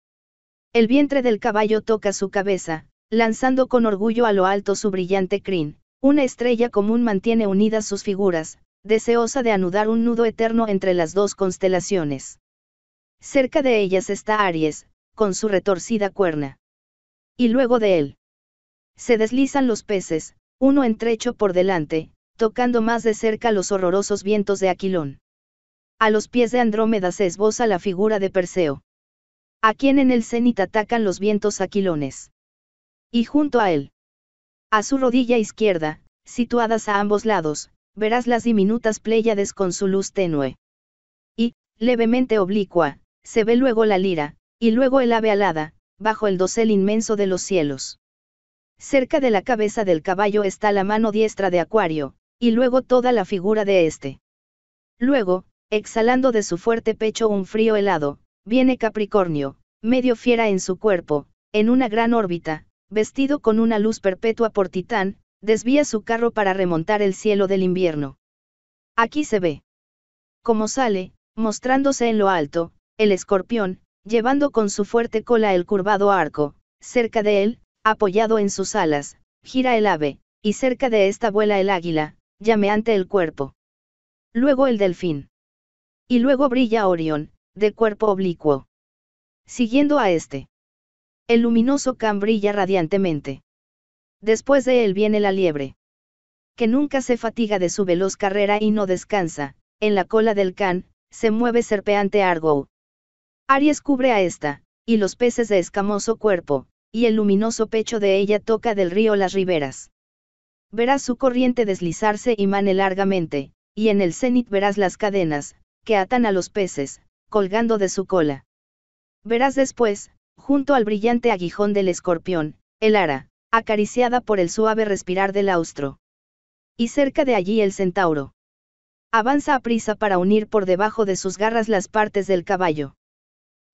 El vientre del caballo toca su cabeza, lanzando con orgullo a lo alto su brillante crin, una estrella común mantiene unidas sus figuras, deseosa de anudar un nudo eterno entre las dos constelaciones. Cerca de ellas está Aries, con su retorcida cuerna. Y luego de él. Se deslizan los peces, uno entrecho por delante, tocando más de cerca los horrorosos vientos de Aquilón. A los pies de Andrómeda se esboza la figura de Perseo. A quien en el cenit atacan los vientos aquilones. Y junto a él. A su rodilla izquierda, situadas a ambos lados, verás las diminutas pléyades con su luz tenue. Y, levemente oblicua, se ve luego la lira, y luego el ave alada, bajo el dosel inmenso de los cielos. Cerca de la cabeza del caballo está la mano diestra de Acuario, y luego toda la figura de éste. Luego, exhalando de su fuerte pecho un frío helado, viene Capricornio, medio fiera en su cuerpo, en una gran órbita, vestido con una luz perpetua por Titán, desvía su carro para remontar el cielo del invierno. Aquí se ve. Como sale, mostrándose en lo alto, el escorpión, llevando con su fuerte cola el curvado arco, cerca de él, Apoyado en sus alas, gira el ave, y cerca de esta vuela el águila, llameante el cuerpo. Luego el delfín. Y luego brilla Orión, de cuerpo oblicuo. Siguiendo a este. El luminoso can brilla radiantemente. Después de él viene la liebre. Que nunca se fatiga de su veloz carrera y no descansa, en la cola del can, se mueve serpeante Argo. Aries cubre a esta, y los peces de escamoso cuerpo, y el luminoso pecho de ella toca del río las riberas. Verás su corriente deslizarse y mane largamente, y en el cenit verás las cadenas, que atan a los peces, colgando de su cola. Verás después, junto al brillante aguijón del escorpión, el ara, acariciada por el suave respirar del austro. Y cerca de allí el centauro. Avanza a prisa para unir por debajo de sus garras las partes del caballo.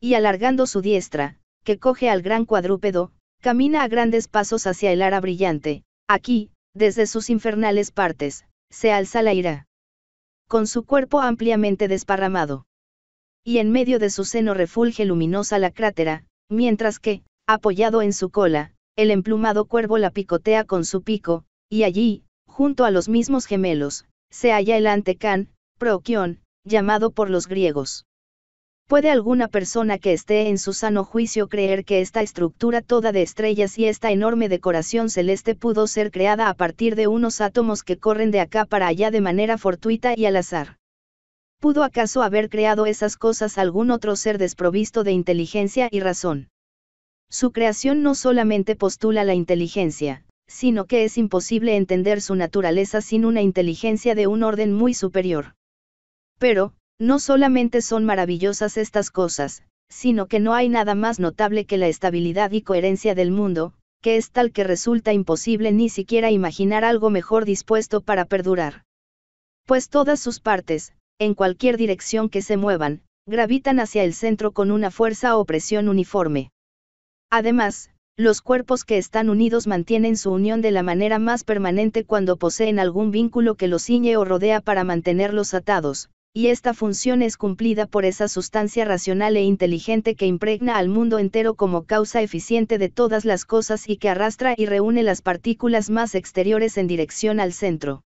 Y alargando su diestra, que coge al gran cuadrúpedo, camina a grandes pasos hacia el ara brillante, aquí, desde sus infernales partes, se alza la ira. Con su cuerpo ampliamente desparramado. Y en medio de su seno refulge luminosa la crátera, mientras que, apoyado en su cola, el emplumado cuervo la picotea con su pico, y allí, junto a los mismos gemelos, se halla el antecán, Proquión, llamado por los griegos ¿Puede alguna persona que esté en su sano juicio creer que esta estructura toda de estrellas y esta enorme decoración celeste pudo ser creada a partir de unos átomos que corren de acá para allá de manera fortuita y al azar? ¿Pudo acaso haber creado esas cosas algún otro ser desprovisto de inteligencia y razón? Su creación no solamente postula la inteligencia, sino que es imposible entender su naturaleza sin una inteligencia de un orden muy superior. Pero, no solamente son maravillosas estas cosas, sino que no hay nada más notable que la estabilidad y coherencia del mundo, que es tal que resulta imposible ni siquiera imaginar algo mejor dispuesto para perdurar. Pues todas sus partes, en cualquier dirección que se muevan, gravitan hacia el centro con una fuerza o presión uniforme. Además, los cuerpos que están unidos mantienen su unión de la manera más permanente cuando poseen algún vínculo que los ciñe o rodea para mantenerlos atados, y esta función es cumplida por esa sustancia racional e inteligente que impregna al mundo entero como causa eficiente de todas las cosas y que arrastra y reúne las partículas más exteriores en dirección al centro.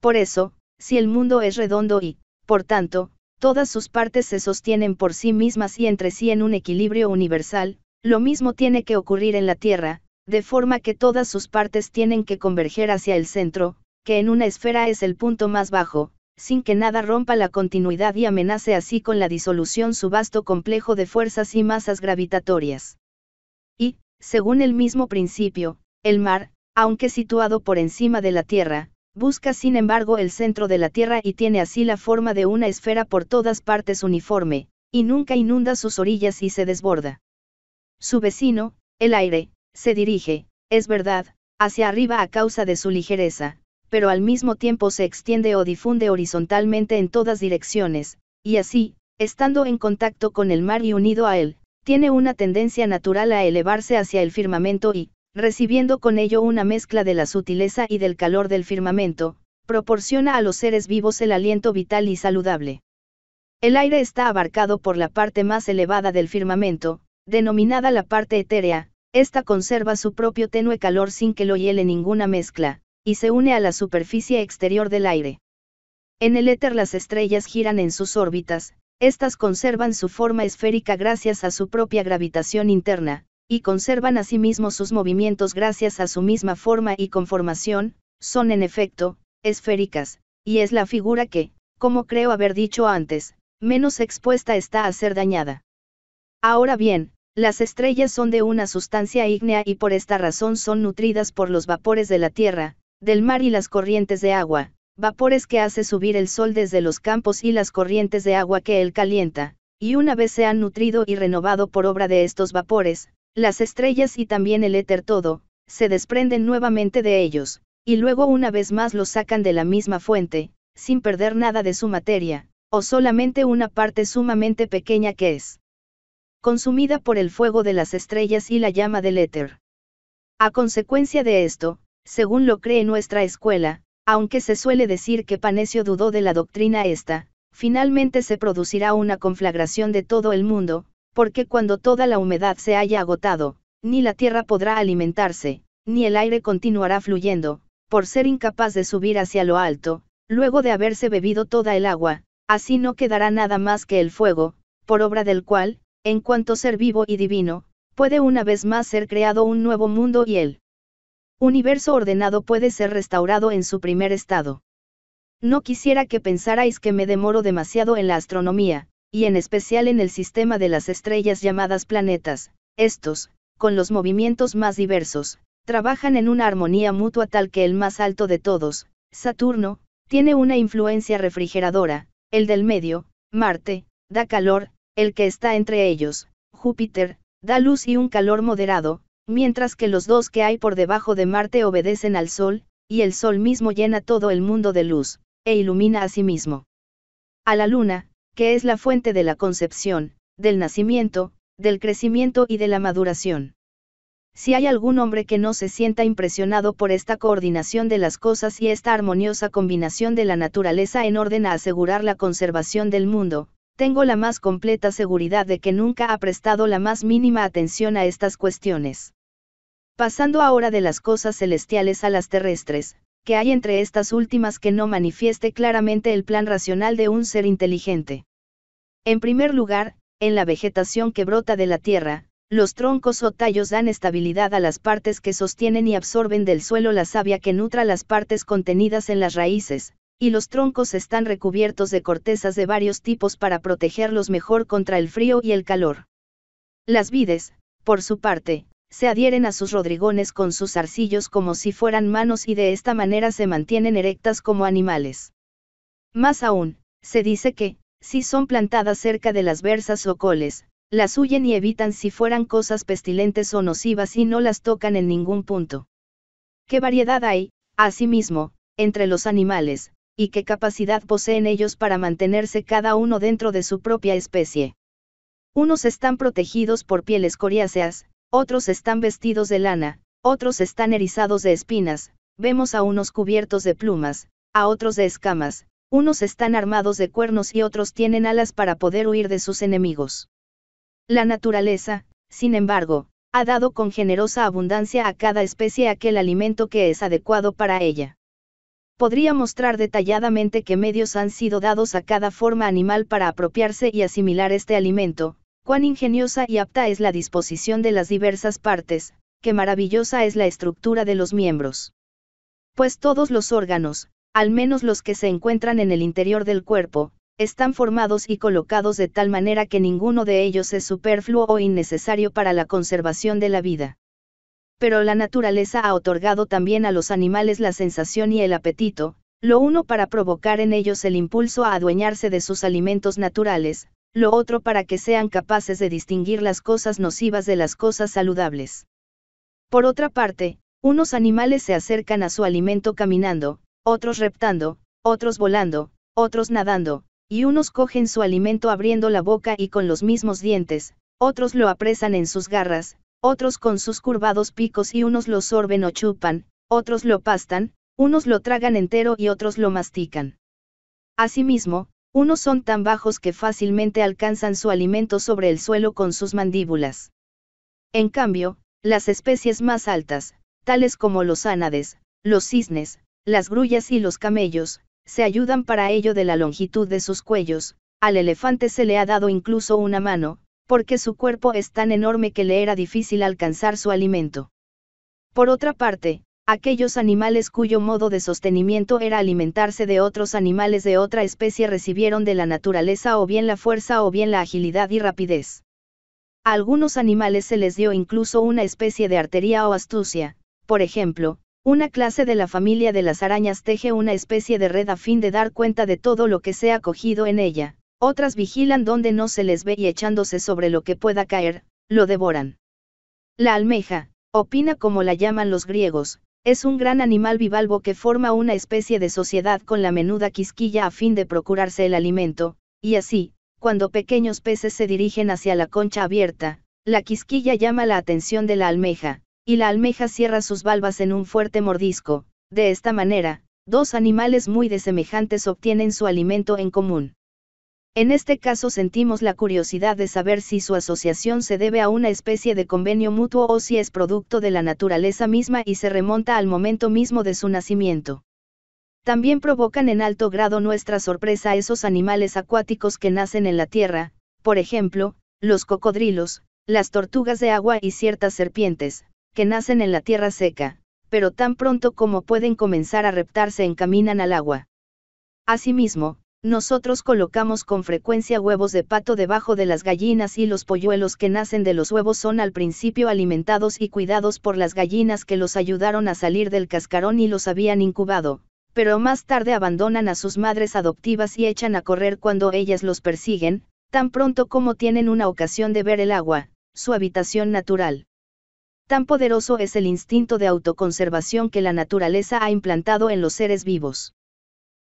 Por eso, si el mundo es redondo y, por tanto, todas sus partes se sostienen por sí mismas y entre sí en un equilibrio universal, lo mismo tiene que ocurrir en la Tierra, de forma que todas sus partes tienen que converger hacia el centro, que en una esfera es el punto más bajo, sin que nada rompa la continuidad y amenace así con la disolución su vasto complejo de fuerzas y masas gravitatorias. Y, según el mismo principio, el mar, aunque situado por encima de la Tierra, busca sin embargo el centro de la Tierra y tiene así la forma de una esfera por todas partes uniforme, y nunca inunda sus orillas y se desborda. Su vecino, el aire, se dirige, es verdad, hacia arriba a causa de su ligereza, pero al mismo tiempo se extiende o difunde horizontalmente en todas direcciones, y así, estando en contacto con el mar y unido a él, tiene una tendencia natural a elevarse hacia el firmamento y, recibiendo con ello una mezcla de la sutileza y del calor del firmamento, proporciona a los seres vivos el aliento vital y saludable. El aire está abarcado por la parte más elevada del firmamento, denominada la parte etérea, esta conserva su propio tenue calor sin que lo hiele ninguna mezcla, y se une a la superficie exterior del aire. En el éter las estrellas giran en sus órbitas, estas conservan su forma esférica gracias a su propia gravitación interna, y conservan asimismo sus movimientos gracias a su misma forma y conformación, son en efecto, esféricas, y es la figura que, como creo haber dicho antes, menos expuesta está a ser dañada. Ahora bien, las estrellas son de una sustancia ígnea y por esta razón son nutridas por los vapores de la Tierra, del mar y las corrientes de agua, vapores que hace subir el sol desde los campos y las corrientes de agua que él calienta, y una vez se han nutrido y renovado por obra de estos vapores, las estrellas y también el éter todo, se desprenden nuevamente de ellos, y luego una vez más los sacan de la misma fuente, sin perder nada de su materia, o solamente una parte sumamente pequeña que es consumida por el fuego de las estrellas y la llama del éter. A consecuencia de esto, según lo cree nuestra escuela, aunque se suele decir que Panecio dudó de la doctrina esta, finalmente se producirá una conflagración de todo el mundo, porque cuando toda la humedad se haya agotado, ni la tierra podrá alimentarse, ni el aire continuará fluyendo, por ser incapaz de subir hacia lo alto, luego de haberse bebido toda el agua, así no quedará nada más que el fuego, por obra del cual, en cuanto ser vivo y divino, puede una vez más ser creado un nuevo mundo y él universo ordenado puede ser restaurado en su primer estado. No quisiera que pensarais que me demoro demasiado en la astronomía, y en especial en el sistema de las estrellas llamadas planetas, estos, con los movimientos más diversos, trabajan en una armonía mutua tal que el más alto de todos, Saturno, tiene una influencia refrigeradora, el del medio, Marte, da calor, el que está entre ellos, Júpiter, da luz y un calor moderado, mientras que los dos que hay por debajo de Marte obedecen al Sol, y el Sol mismo llena todo el mundo de luz, e ilumina a sí mismo. A la Luna, que es la fuente de la concepción, del nacimiento, del crecimiento y de la maduración. Si hay algún hombre que no se sienta impresionado por esta coordinación de las cosas y esta armoniosa combinación de la naturaleza en orden a asegurar la conservación del mundo, tengo la más completa seguridad de que nunca ha prestado la más mínima atención a estas cuestiones. Pasando ahora de las cosas celestiales a las terrestres, que hay entre estas últimas que no manifieste claramente el plan racional de un ser inteligente. En primer lugar, en la vegetación que brota de la tierra, los troncos o tallos dan estabilidad a las partes que sostienen y absorben del suelo la savia que nutra las partes contenidas en las raíces, y los troncos están recubiertos de cortezas de varios tipos para protegerlos mejor contra el frío y el calor. Las vides, por su parte, se adhieren a sus rodrigones con sus arcillos como si fueran manos y de esta manera se mantienen erectas como animales. Más aún, se dice que, si son plantadas cerca de las versas o coles, las huyen y evitan si fueran cosas pestilentes o nocivas y no las tocan en ningún punto. ¿Qué variedad hay, asimismo, entre los animales, y qué capacidad poseen ellos para mantenerse cada uno dentro de su propia especie? Unos están protegidos por pieles coriáceas, otros están vestidos de lana, otros están erizados de espinas, vemos a unos cubiertos de plumas, a otros de escamas, unos están armados de cuernos y otros tienen alas para poder huir de sus enemigos. La naturaleza, sin embargo, ha dado con generosa abundancia a cada especie aquel alimento que es adecuado para ella. Podría mostrar detalladamente qué medios han sido dados a cada forma animal para apropiarse y asimilar este alimento, Cuán ingeniosa y apta es la disposición de las diversas partes, qué maravillosa es la estructura de los miembros. Pues todos los órganos, al menos los que se encuentran en el interior del cuerpo, están formados y colocados de tal manera que ninguno de ellos es superfluo o innecesario para la conservación de la vida. Pero la naturaleza ha otorgado también a los animales la sensación y el apetito, lo uno para provocar en ellos el impulso a adueñarse de sus alimentos naturales, lo otro para que sean capaces de distinguir las cosas nocivas de las cosas saludables. Por otra parte, unos animales se acercan a su alimento caminando, otros reptando, otros volando, otros nadando, y unos cogen su alimento abriendo la boca y con los mismos dientes, otros lo apresan en sus garras, otros con sus curvados picos y unos lo sorben o chupan, otros lo pastan, unos lo tragan entero y otros lo mastican. Asimismo, unos son tan bajos que fácilmente alcanzan su alimento sobre el suelo con sus mandíbulas. En cambio, las especies más altas, tales como los ánades, los cisnes, las grullas y los camellos, se ayudan para ello de la longitud de sus cuellos, al elefante se le ha dado incluso una mano, porque su cuerpo es tan enorme que le era difícil alcanzar su alimento. Por otra parte, aquellos animales cuyo modo de sostenimiento era alimentarse de otros animales de otra especie recibieron de la naturaleza o bien la fuerza o bien la agilidad y rapidez. A algunos animales se les dio incluso una especie de artería o astucia, por ejemplo, una clase de la familia de las arañas teje una especie de red a fin de dar cuenta de todo lo que sea cogido en ella, otras vigilan donde no se les ve y echándose sobre lo que pueda caer, lo devoran. La almeja, opina como la llaman los griegos, es un gran animal bivalvo que forma una especie de sociedad con la menuda quisquilla a fin de procurarse el alimento, y así, cuando pequeños peces se dirigen hacia la concha abierta, la quisquilla llama la atención de la almeja, y la almeja cierra sus valvas en un fuerte mordisco, de esta manera, dos animales muy desemejantes obtienen su alimento en común. En este caso sentimos la curiosidad de saber si su asociación se debe a una especie de convenio mutuo o si es producto de la naturaleza misma y se remonta al momento mismo de su nacimiento. También provocan en alto grado nuestra sorpresa esos animales acuáticos que nacen en la tierra, por ejemplo, los cocodrilos, las tortugas de agua y ciertas serpientes, que nacen en la tierra seca, pero tan pronto como pueden comenzar a reptarse encaminan al agua. Asimismo, nosotros colocamos con frecuencia huevos de pato debajo de las gallinas y los polluelos que nacen de los huevos son al principio alimentados y cuidados por las gallinas que los ayudaron a salir del cascarón y los habían incubado, pero más tarde abandonan a sus madres adoptivas y echan a correr cuando ellas los persiguen, tan pronto como tienen una ocasión de ver el agua, su habitación natural. Tan poderoso es el instinto de autoconservación que la naturaleza ha implantado en los seres vivos.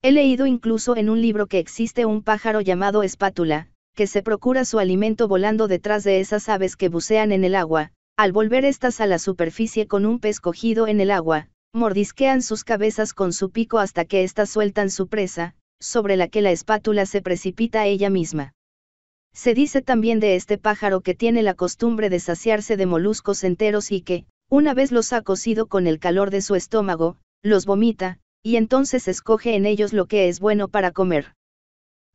He leído incluso en un libro que existe un pájaro llamado espátula, que se procura su alimento volando detrás de esas aves que bucean en el agua, al volver estas a la superficie con un pez cogido en el agua, mordisquean sus cabezas con su pico hasta que éstas sueltan su presa, sobre la que la espátula se precipita ella misma. Se dice también de este pájaro que tiene la costumbre de saciarse de moluscos enteros y que, una vez los ha cocido con el calor de su estómago, los vomita, y entonces escoge en ellos lo que es bueno para comer.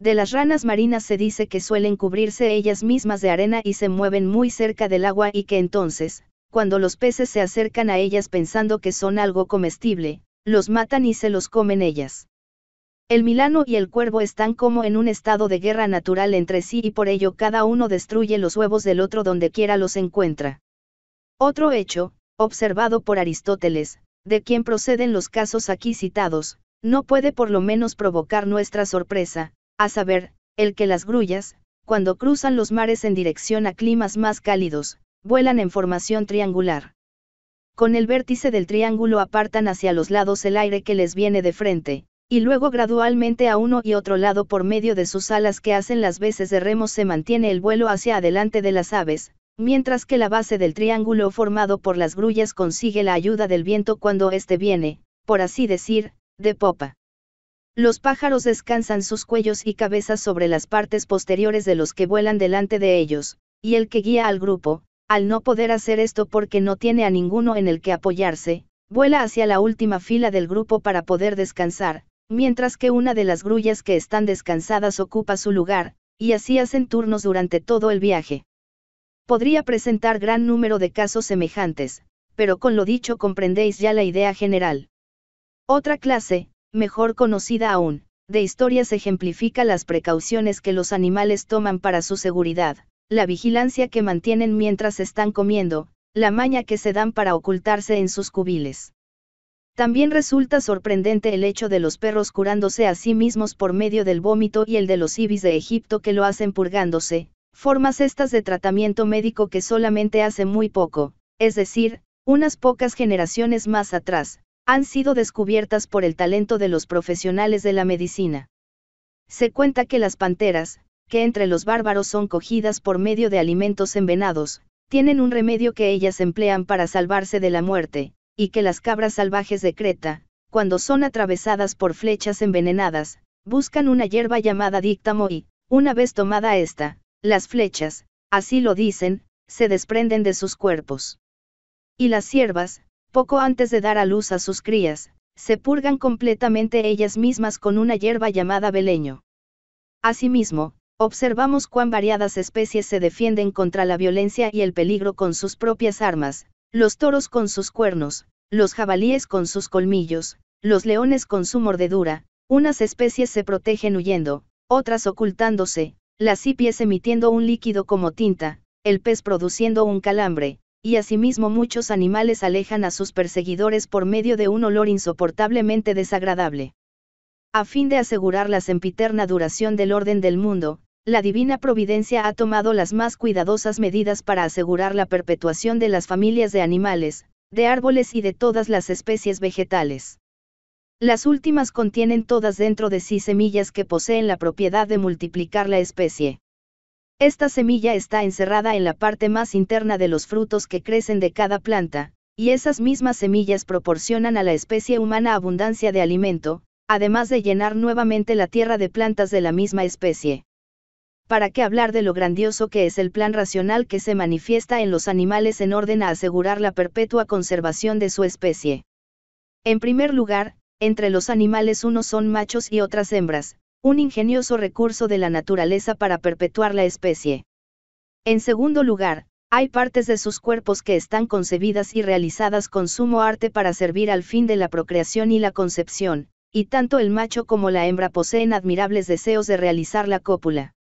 De las ranas marinas se dice que suelen cubrirse ellas mismas de arena y se mueven muy cerca del agua y que entonces, cuando los peces se acercan a ellas pensando que son algo comestible, los matan y se los comen ellas. El milano y el cuervo están como en un estado de guerra natural entre sí y por ello cada uno destruye los huevos del otro donde quiera los encuentra. Otro hecho, observado por Aristóteles, de quien proceden los casos aquí citados, no puede por lo menos provocar nuestra sorpresa, a saber, el que las grullas, cuando cruzan los mares en dirección a climas más cálidos, vuelan en formación triangular. Con el vértice del triángulo apartan hacia los lados el aire que les viene de frente, y luego gradualmente a uno y otro lado por medio de sus alas que hacen las veces de remos se mantiene el vuelo hacia adelante de las aves, mientras que la base del triángulo formado por las grullas consigue la ayuda del viento cuando éste viene, por así decir, de popa. Los pájaros descansan sus cuellos y cabezas sobre las partes posteriores de los que vuelan delante de ellos, y el que guía al grupo, al no poder hacer esto porque no tiene a ninguno en el que apoyarse, vuela hacia la última fila del grupo para poder descansar, mientras que una de las grullas que están descansadas ocupa su lugar, y así hacen turnos durante todo el viaje. Podría presentar gran número de casos semejantes, pero con lo dicho comprendéis ya la idea general. Otra clase, mejor conocida aún, de historias ejemplifica las precauciones que los animales toman para su seguridad, la vigilancia que mantienen mientras están comiendo, la maña que se dan para ocultarse en sus cubiles. También resulta sorprendente el hecho de los perros curándose a sí mismos por medio del vómito y el de los ibis de Egipto que lo hacen purgándose, formas estas de tratamiento médico que solamente hace muy poco, es decir, unas pocas generaciones más atrás, han sido descubiertas por el talento de los profesionales de la medicina. Se cuenta que las panteras, que entre los bárbaros son cogidas por medio de alimentos envenados, tienen un remedio que ellas emplean para salvarse de la muerte, y que las cabras salvajes de Creta, cuando son atravesadas por flechas envenenadas, buscan una hierba llamada díctamo y, una vez tomada esta, las flechas, así lo dicen, se desprenden de sus cuerpos. Y las siervas, poco antes de dar a luz a sus crías, se purgan completamente ellas mismas con una hierba llamada beleño. Asimismo, observamos cuán variadas especies se defienden contra la violencia y el peligro con sus propias armas, los toros con sus cuernos, los jabalíes con sus colmillos, los leones con su mordedura, unas especies se protegen huyendo, otras ocultándose, las cipies emitiendo un líquido como tinta, el pez produciendo un calambre, y asimismo muchos animales alejan a sus perseguidores por medio de un olor insoportablemente desagradable. A fin de asegurar la sempiterna duración del orden del mundo, la divina providencia ha tomado las más cuidadosas medidas para asegurar la perpetuación de las familias de animales, de árboles y de todas las especies vegetales. Las últimas contienen todas dentro de sí semillas que poseen la propiedad de multiplicar la especie. Esta semilla está encerrada en la parte más interna de los frutos que crecen de cada planta, y esas mismas semillas proporcionan a la especie humana abundancia de alimento, además de llenar nuevamente la tierra de plantas de la misma especie. ¿Para qué hablar de lo grandioso que es el plan racional que se manifiesta en los animales en orden a asegurar la perpetua conservación de su especie? En primer lugar, entre los animales unos son machos y otras hembras, un ingenioso recurso de la naturaleza para perpetuar la especie. En segundo lugar, hay partes de sus cuerpos que están concebidas y realizadas con sumo arte para servir al fin de la procreación y la concepción, y tanto el macho como la hembra poseen admirables deseos de realizar la cópula.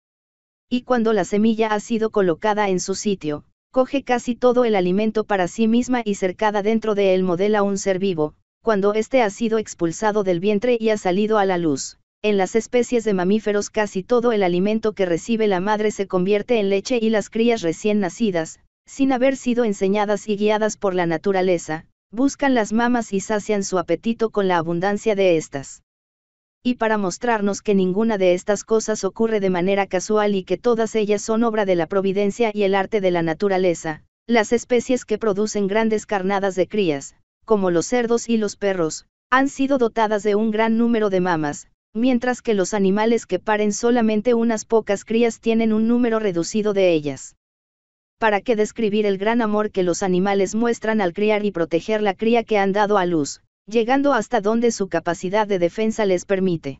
Y cuando la semilla ha sido colocada en su sitio, coge casi todo el alimento para sí misma y cercada dentro de él modela un ser vivo, cuando éste ha sido expulsado del vientre y ha salido a la luz. En las especies de mamíferos casi todo el alimento que recibe la madre se convierte en leche y las crías recién nacidas, sin haber sido enseñadas y guiadas por la naturaleza, buscan las mamas y sacian su apetito con la abundancia de estas. Y para mostrarnos que ninguna de estas cosas ocurre de manera casual y que todas ellas son obra de la providencia y el arte de la naturaleza, las especies que producen grandes carnadas de crías, como los cerdos y los perros, han sido dotadas de un gran número de mamas, mientras que los animales que paren solamente unas pocas crías tienen un número reducido de ellas. ¿Para qué describir el gran amor que los animales muestran al criar y proteger la cría que han dado a luz, llegando hasta donde su capacidad de defensa les permite?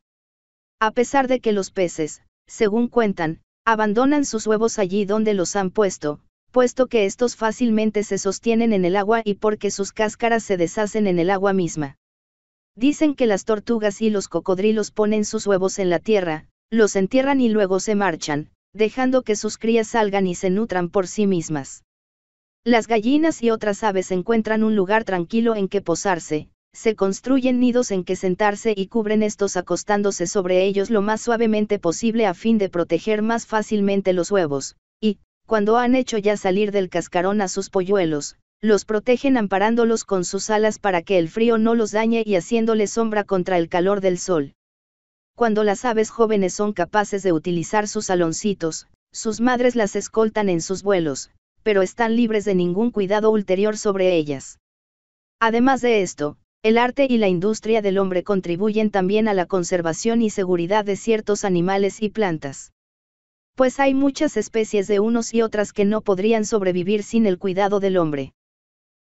A pesar de que los peces, según cuentan, abandonan sus huevos allí donde los han puesto, puesto que estos fácilmente se sostienen en el agua y porque sus cáscaras se deshacen en el agua misma. Dicen que las tortugas y los cocodrilos ponen sus huevos en la tierra, los entierran y luego se marchan, dejando que sus crías salgan y se nutran por sí mismas. Las gallinas y otras aves encuentran un lugar tranquilo en que posarse, se construyen nidos en que sentarse y cubren estos acostándose sobre ellos lo más suavemente posible a fin de proteger más fácilmente los huevos, y, cuando han hecho ya salir del cascarón a sus polluelos, los protegen amparándolos con sus alas para que el frío no los dañe y haciéndoles sombra contra el calor del sol. Cuando las aves jóvenes son capaces de utilizar sus aloncitos, sus madres las escoltan en sus vuelos, pero están libres de ningún cuidado ulterior sobre ellas. Además de esto, el arte y la industria del hombre contribuyen también a la conservación y seguridad de ciertos animales y plantas pues hay muchas especies de unos y otras que no podrían sobrevivir sin el cuidado del hombre.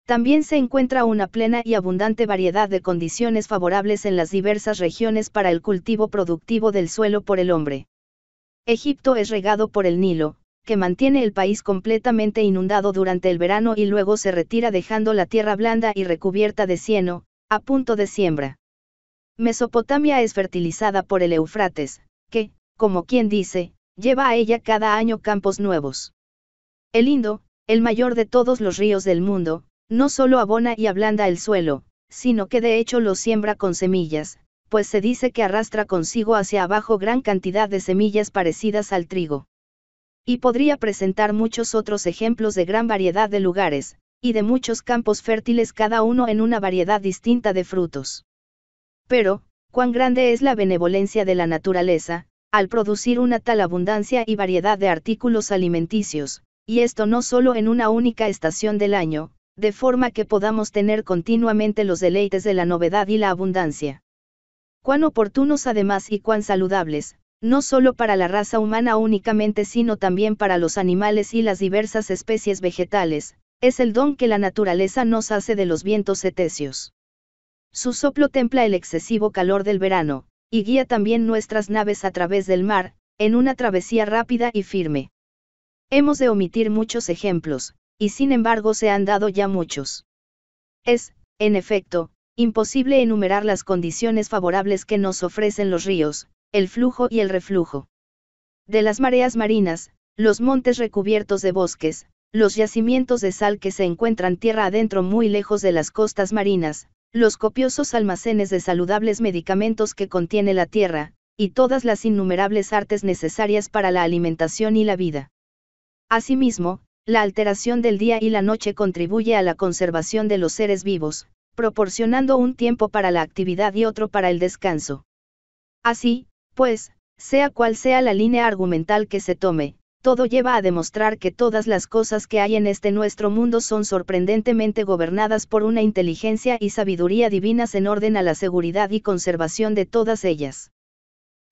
También se encuentra una plena y abundante variedad de condiciones favorables en las diversas regiones para el cultivo productivo del suelo por el hombre. Egipto es regado por el Nilo, que mantiene el país completamente inundado durante el verano y luego se retira dejando la tierra blanda y recubierta de cieno, a punto de siembra. Mesopotamia es fertilizada por el Eufrates, que, como quien dice, Lleva a ella cada año campos nuevos. El Indo, el mayor de todos los ríos del mundo, no solo abona y ablanda el suelo, sino que de hecho lo siembra con semillas, pues se dice que arrastra consigo hacia abajo gran cantidad de semillas parecidas al trigo. Y podría presentar muchos otros ejemplos de gran variedad de lugares, y de muchos campos fértiles cada uno en una variedad distinta de frutos. Pero, cuán grande es la benevolencia de la naturaleza, al producir una tal abundancia y variedad de artículos alimenticios, y esto no solo en una única estación del año, de forma que podamos tener continuamente los deleites de la novedad y la abundancia. Cuán oportunos además y cuán saludables, no solo para la raza humana únicamente, sino también para los animales y las diversas especies vegetales, es el don que la naturaleza nos hace de los vientos cetéseos. Su soplo templa el excesivo calor del verano, y guía también nuestras naves a través del mar, en una travesía rápida y firme. Hemos de omitir muchos ejemplos, y sin embargo se han dado ya muchos. Es, en efecto, imposible enumerar las condiciones favorables que nos ofrecen los ríos, el flujo y el reflujo. De las mareas marinas, los montes recubiertos de bosques, los yacimientos de sal que se encuentran tierra adentro muy lejos de las costas marinas, los copiosos almacenes de saludables medicamentos que contiene la tierra, y todas las innumerables artes necesarias para la alimentación y la vida. Asimismo, la alteración del día y la noche contribuye a la conservación de los seres vivos, proporcionando un tiempo para la actividad y otro para el descanso. Así, pues, sea cual sea la línea argumental que se tome, todo lleva a demostrar que todas las cosas que hay en este nuestro mundo son sorprendentemente gobernadas por una inteligencia y sabiduría divinas en orden a la seguridad y conservación de todas ellas.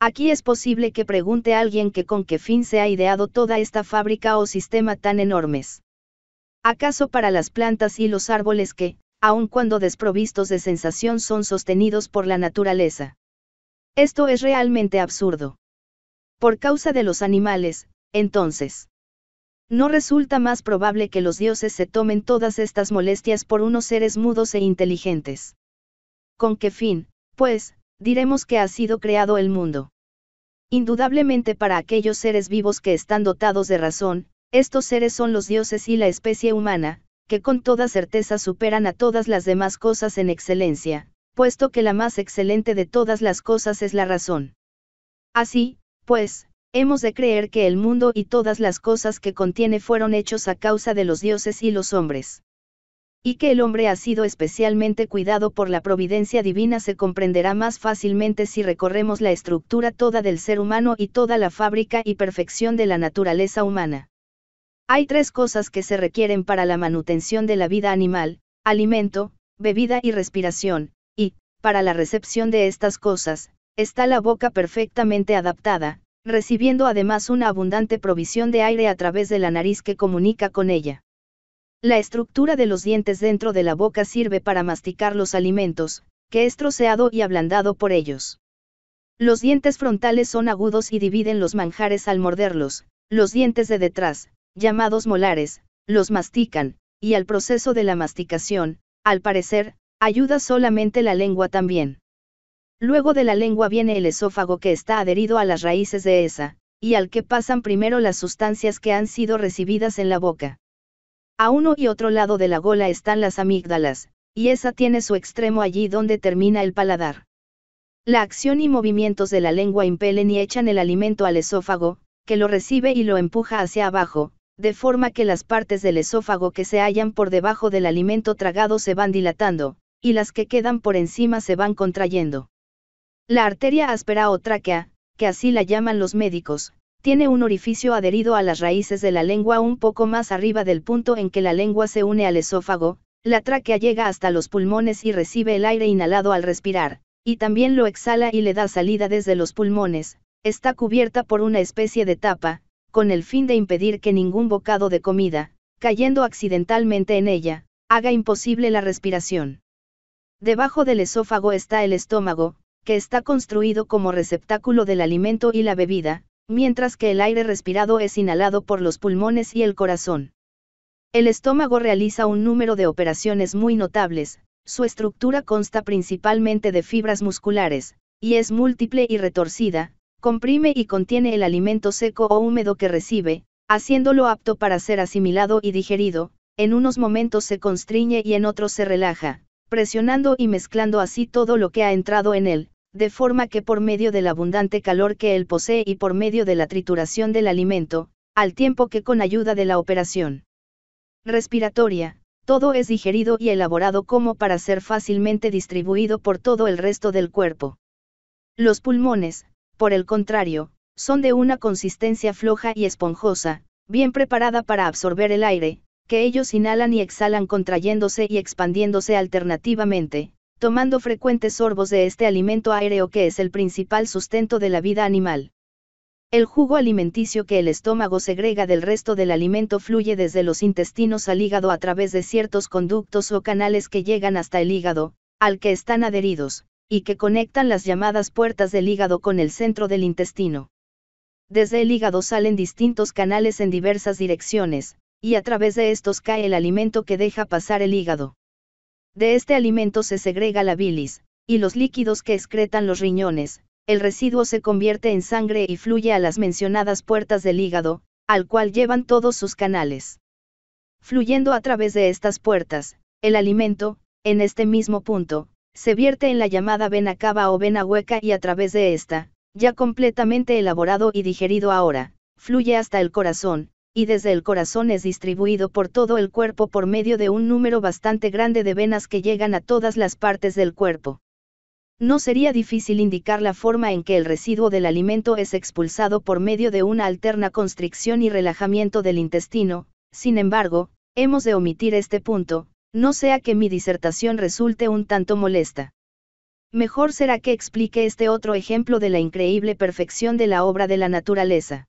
Aquí es posible que pregunte alguien que con qué fin se ha ideado toda esta fábrica o sistema tan enormes. ¿Acaso para las plantas y los árboles que, aun cuando desprovistos de sensación, son sostenidos por la naturaleza? Esto es realmente absurdo. Por causa de los animales, entonces. ¿No resulta más probable que los dioses se tomen todas estas molestias por unos seres mudos e inteligentes? ¿Con qué fin, pues, diremos que ha sido creado el mundo? Indudablemente para aquellos seres vivos que están dotados de razón, estos seres son los dioses y la especie humana, que con toda certeza superan a todas las demás cosas en excelencia, puesto que la más excelente de todas las cosas es la razón. Así, pues, Hemos de creer que el mundo y todas las cosas que contiene fueron hechos a causa de los dioses y los hombres. Y que el hombre ha sido especialmente cuidado por la providencia divina se comprenderá más fácilmente si recorremos la estructura toda del ser humano y toda la fábrica y perfección de la naturaleza humana. Hay tres cosas que se requieren para la manutención de la vida animal, alimento, bebida y respiración, y, para la recepción de estas cosas, está la boca perfectamente adaptada, recibiendo además una abundante provisión de aire a través de la nariz que comunica con ella. La estructura de los dientes dentro de la boca sirve para masticar los alimentos, que es troceado y ablandado por ellos. Los dientes frontales son agudos y dividen los manjares al morderlos, los dientes de detrás, llamados molares, los mastican, y al proceso de la masticación, al parecer, ayuda solamente la lengua también. Luego de la lengua viene el esófago que está adherido a las raíces de esa, y al que pasan primero las sustancias que han sido recibidas en la boca. A uno y otro lado de la gola están las amígdalas, y esa tiene su extremo allí donde termina el paladar. La acción y movimientos de la lengua impelen y echan el alimento al esófago, que lo recibe y lo empuja hacia abajo, de forma que las partes del esófago que se hallan por debajo del alimento tragado se van dilatando, y las que quedan por encima se van contrayendo. La arteria áspera o tráquea, que así la llaman los médicos, tiene un orificio adherido a las raíces de la lengua un poco más arriba del punto en que la lengua se une al esófago, la tráquea llega hasta los pulmones y recibe el aire inhalado al respirar, y también lo exhala y le da salida desde los pulmones, está cubierta por una especie de tapa, con el fin de impedir que ningún bocado de comida, cayendo accidentalmente en ella, haga imposible la respiración. Debajo del esófago está el estómago, que está construido como receptáculo del alimento y la bebida, mientras que el aire respirado es inhalado por los pulmones y el corazón. El estómago realiza un número de operaciones muy notables, su estructura consta principalmente de fibras musculares, y es múltiple y retorcida, comprime y contiene el alimento seco o húmedo que recibe, haciéndolo apto para ser asimilado y digerido, en unos momentos se constriñe y en otros se relaja, presionando y mezclando así todo lo que ha entrado en él, de forma que por medio del abundante calor que él posee y por medio de la trituración del alimento, al tiempo que con ayuda de la operación respiratoria, todo es digerido y elaborado como para ser fácilmente distribuido por todo el resto del cuerpo. Los pulmones, por el contrario, son de una consistencia floja y esponjosa, bien preparada para absorber el aire, que ellos inhalan y exhalan contrayéndose y expandiéndose alternativamente, tomando frecuentes sorbos de este alimento aéreo que es el principal sustento de la vida animal. El jugo alimenticio que el estómago segrega del resto del alimento fluye desde los intestinos al hígado a través de ciertos conductos o canales que llegan hasta el hígado, al que están adheridos, y que conectan las llamadas puertas del hígado con el centro del intestino. Desde el hígado salen distintos canales en diversas direcciones, y a través de estos cae el alimento que deja pasar el hígado. De este alimento se segrega la bilis, y los líquidos que excretan los riñones, el residuo se convierte en sangre y fluye a las mencionadas puertas del hígado, al cual llevan todos sus canales. Fluyendo a través de estas puertas, el alimento, en este mismo punto, se vierte en la llamada vena cava o vena hueca y a través de esta, ya completamente elaborado y digerido ahora, fluye hasta el corazón, y desde el corazón es distribuido por todo el cuerpo por medio de un número bastante grande de venas que llegan a todas las partes del cuerpo. No sería difícil indicar la forma en que el residuo del alimento es expulsado por medio de una alterna constricción y relajamiento del intestino, sin embargo, hemos de omitir este punto, no sea que mi disertación resulte un tanto molesta. Mejor será que explique este otro ejemplo de la increíble perfección de la obra de la naturaleza.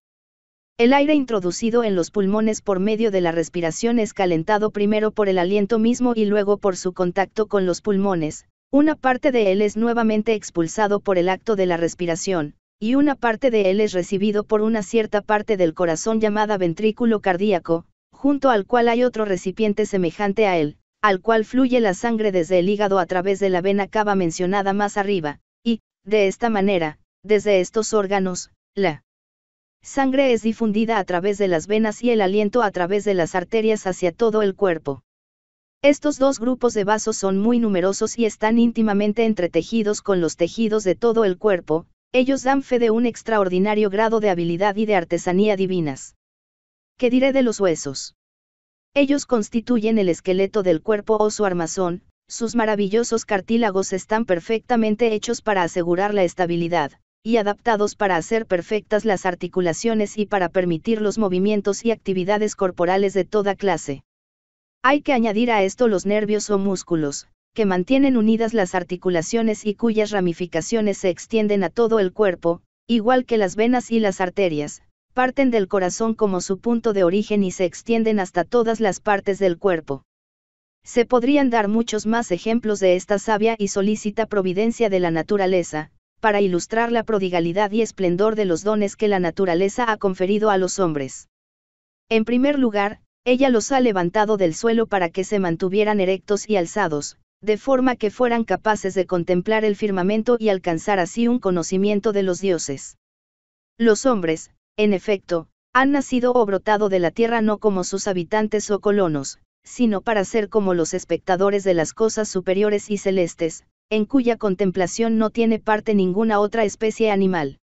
El aire introducido en los pulmones por medio de la respiración es calentado primero por el aliento mismo y luego por su contacto con los pulmones, una parte de él es nuevamente expulsado por el acto de la respiración, y una parte de él es recibido por una cierta parte del corazón llamada ventrículo cardíaco, junto al cual hay otro recipiente semejante a él, al cual fluye la sangre desde el hígado a través de la vena cava mencionada más arriba, y, de esta manera, desde estos órganos, la Sangre es difundida a través de las venas y el aliento a través de las arterias hacia todo el cuerpo. Estos dos grupos de vasos son muy numerosos y están íntimamente entretejidos con los tejidos de todo el cuerpo, ellos dan fe de un extraordinario grado de habilidad y de artesanía divinas. ¿Qué diré de los huesos? Ellos constituyen el esqueleto del cuerpo o su armazón, sus maravillosos cartílagos están perfectamente hechos para asegurar la estabilidad, y adaptados para hacer perfectas las articulaciones y para permitir los movimientos y actividades corporales de toda clase. Hay que añadir a esto los nervios o músculos, que mantienen unidas las articulaciones y cuyas ramificaciones se extienden a todo el cuerpo, igual que las venas y las arterias, parten del corazón como su punto de origen y se extienden hasta todas las partes del cuerpo. Se podrían dar muchos más ejemplos de esta sabia y solícita providencia de la naturaleza, para ilustrar la prodigalidad y esplendor de los dones que la naturaleza ha conferido a los hombres. En primer lugar, ella los ha levantado del suelo para que se mantuvieran erectos y alzados, de forma que fueran capaces de contemplar el firmamento y alcanzar así un conocimiento de los dioses. Los hombres, en efecto, han nacido o brotado de la tierra no como sus habitantes o colonos, sino para ser como los espectadores de las cosas superiores y celestes, en cuya contemplación no tiene parte ninguna otra especie animal.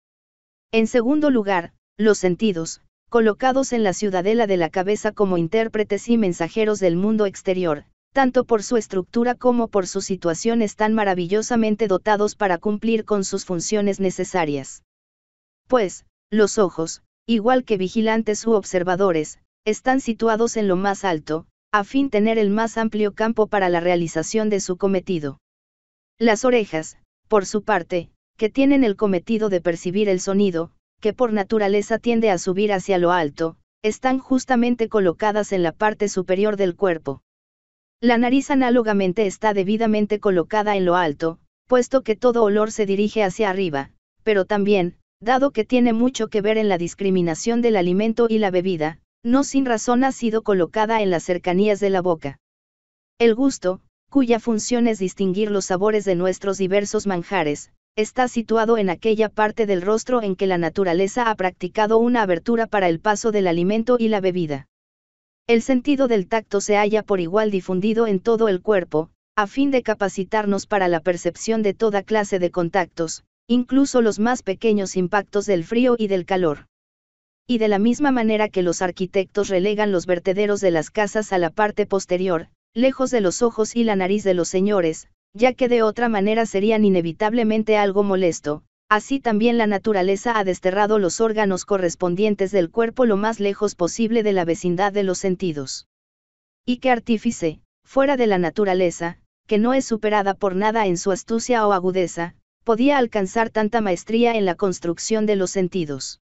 En segundo lugar, los sentidos, colocados en la ciudadela de la cabeza como intérpretes y mensajeros del mundo exterior, tanto por su estructura como por su situación están maravillosamente dotados para cumplir con sus funciones necesarias. Pues, los ojos, igual que vigilantes u observadores, están situados en lo más alto, a fin tener el más amplio campo para la realización de su cometido. Las orejas, por su parte, que tienen el cometido de percibir el sonido, que por naturaleza tiende a subir hacia lo alto, están justamente colocadas en la parte superior del cuerpo. La nariz análogamente está debidamente colocada en lo alto, puesto que todo olor se dirige hacia arriba, pero también, dado que tiene mucho que ver en la discriminación del alimento y la bebida, no sin razón ha sido colocada en las cercanías de la boca. El gusto, cuya función es distinguir los sabores de nuestros diversos manjares, está situado en aquella parte del rostro en que la naturaleza ha practicado una abertura para el paso del alimento y la bebida. El sentido del tacto se halla por igual difundido en todo el cuerpo, a fin de capacitarnos para la percepción de toda clase de contactos, incluso los más pequeños impactos del frío y del calor. Y de la misma manera que los arquitectos relegan los vertederos de las casas a la parte posterior, lejos de los ojos y la nariz de los señores, ya que de otra manera serían inevitablemente algo molesto, así también la naturaleza ha desterrado los órganos correspondientes del cuerpo lo más lejos posible de la vecindad de los sentidos. Y qué artífice, fuera de la naturaleza, que no es superada por nada en su astucia o agudeza, podía alcanzar tanta maestría en la construcción de los sentidos.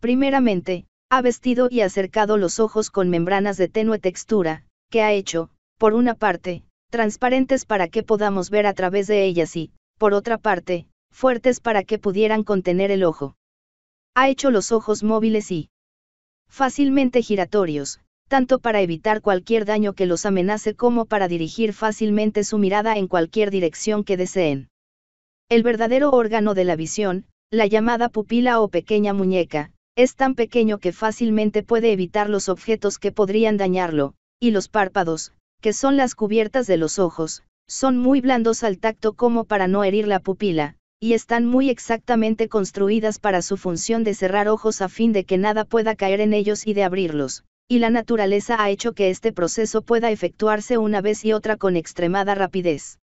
Primeramente, ha vestido y acercado los ojos con membranas de tenue textura, que ha hecho, por una parte, transparentes para que podamos ver a través de ellas y, por otra parte, fuertes para que pudieran contener el ojo. Ha hecho los ojos móviles y fácilmente giratorios, tanto para evitar cualquier daño que los amenace como para dirigir fácilmente su mirada en cualquier dirección que deseen. El verdadero órgano de la visión, la llamada pupila o pequeña muñeca, es tan pequeño que fácilmente puede evitar los objetos que podrían dañarlo, y los párpados, que son las cubiertas de los ojos, son muy blandos al tacto como para no herir la pupila, y están muy exactamente construidas para su función de cerrar ojos a fin de que nada pueda caer en ellos y de abrirlos, y la naturaleza ha hecho que este proceso pueda efectuarse una vez y otra con extremada rapidez.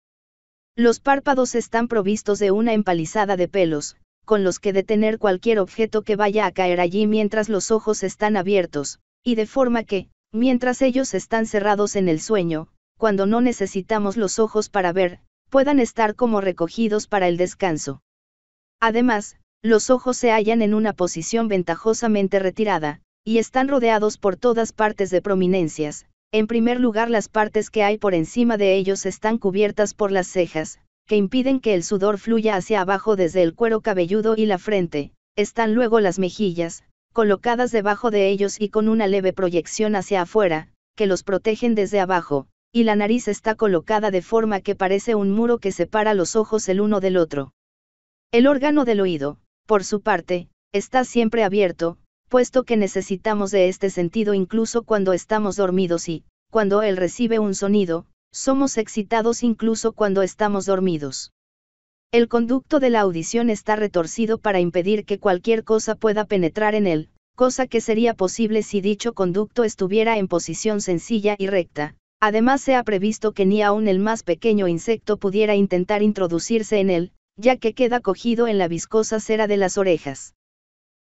Los párpados están provistos de una empalizada de pelos, con los que detener cualquier objeto que vaya a caer allí mientras los ojos están abiertos, y de forma que, Mientras ellos están cerrados en el sueño, cuando no necesitamos los ojos para ver, puedan estar como recogidos para el descanso. Además, los ojos se hallan en una posición ventajosamente retirada, y están rodeados por todas partes de prominencias. En primer lugar, las partes que hay por encima de ellos están cubiertas por las cejas, que impiden que el sudor fluya hacia abajo desde el cuero cabelludo y la frente, están luego las mejillas, colocadas debajo de ellos y con una leve proyección hacia afuera, que los protegen desde abajo, y la nariz está colocada de forma que parece un muro que separa los ojos el uno del otro. El órgano del oído, por su parte, está siempre abierto, puesto que necesitamos de este sentido incluso cuando estamos dormidos y, cuando él recibe un sonido, somos excitados incluso cuando estamos dormidos. El conducto de la audición está retorcido para impedir que cualquier cosa pueda penetrar en él, cosa que sería posible si dicho conducto estuviera en posición sencilla y recta. Además se ha previsto que ni aun el más pequeño insecto pudiera intentar introducirse en él, ya que queda cogido en la viscosa cera de las orejas.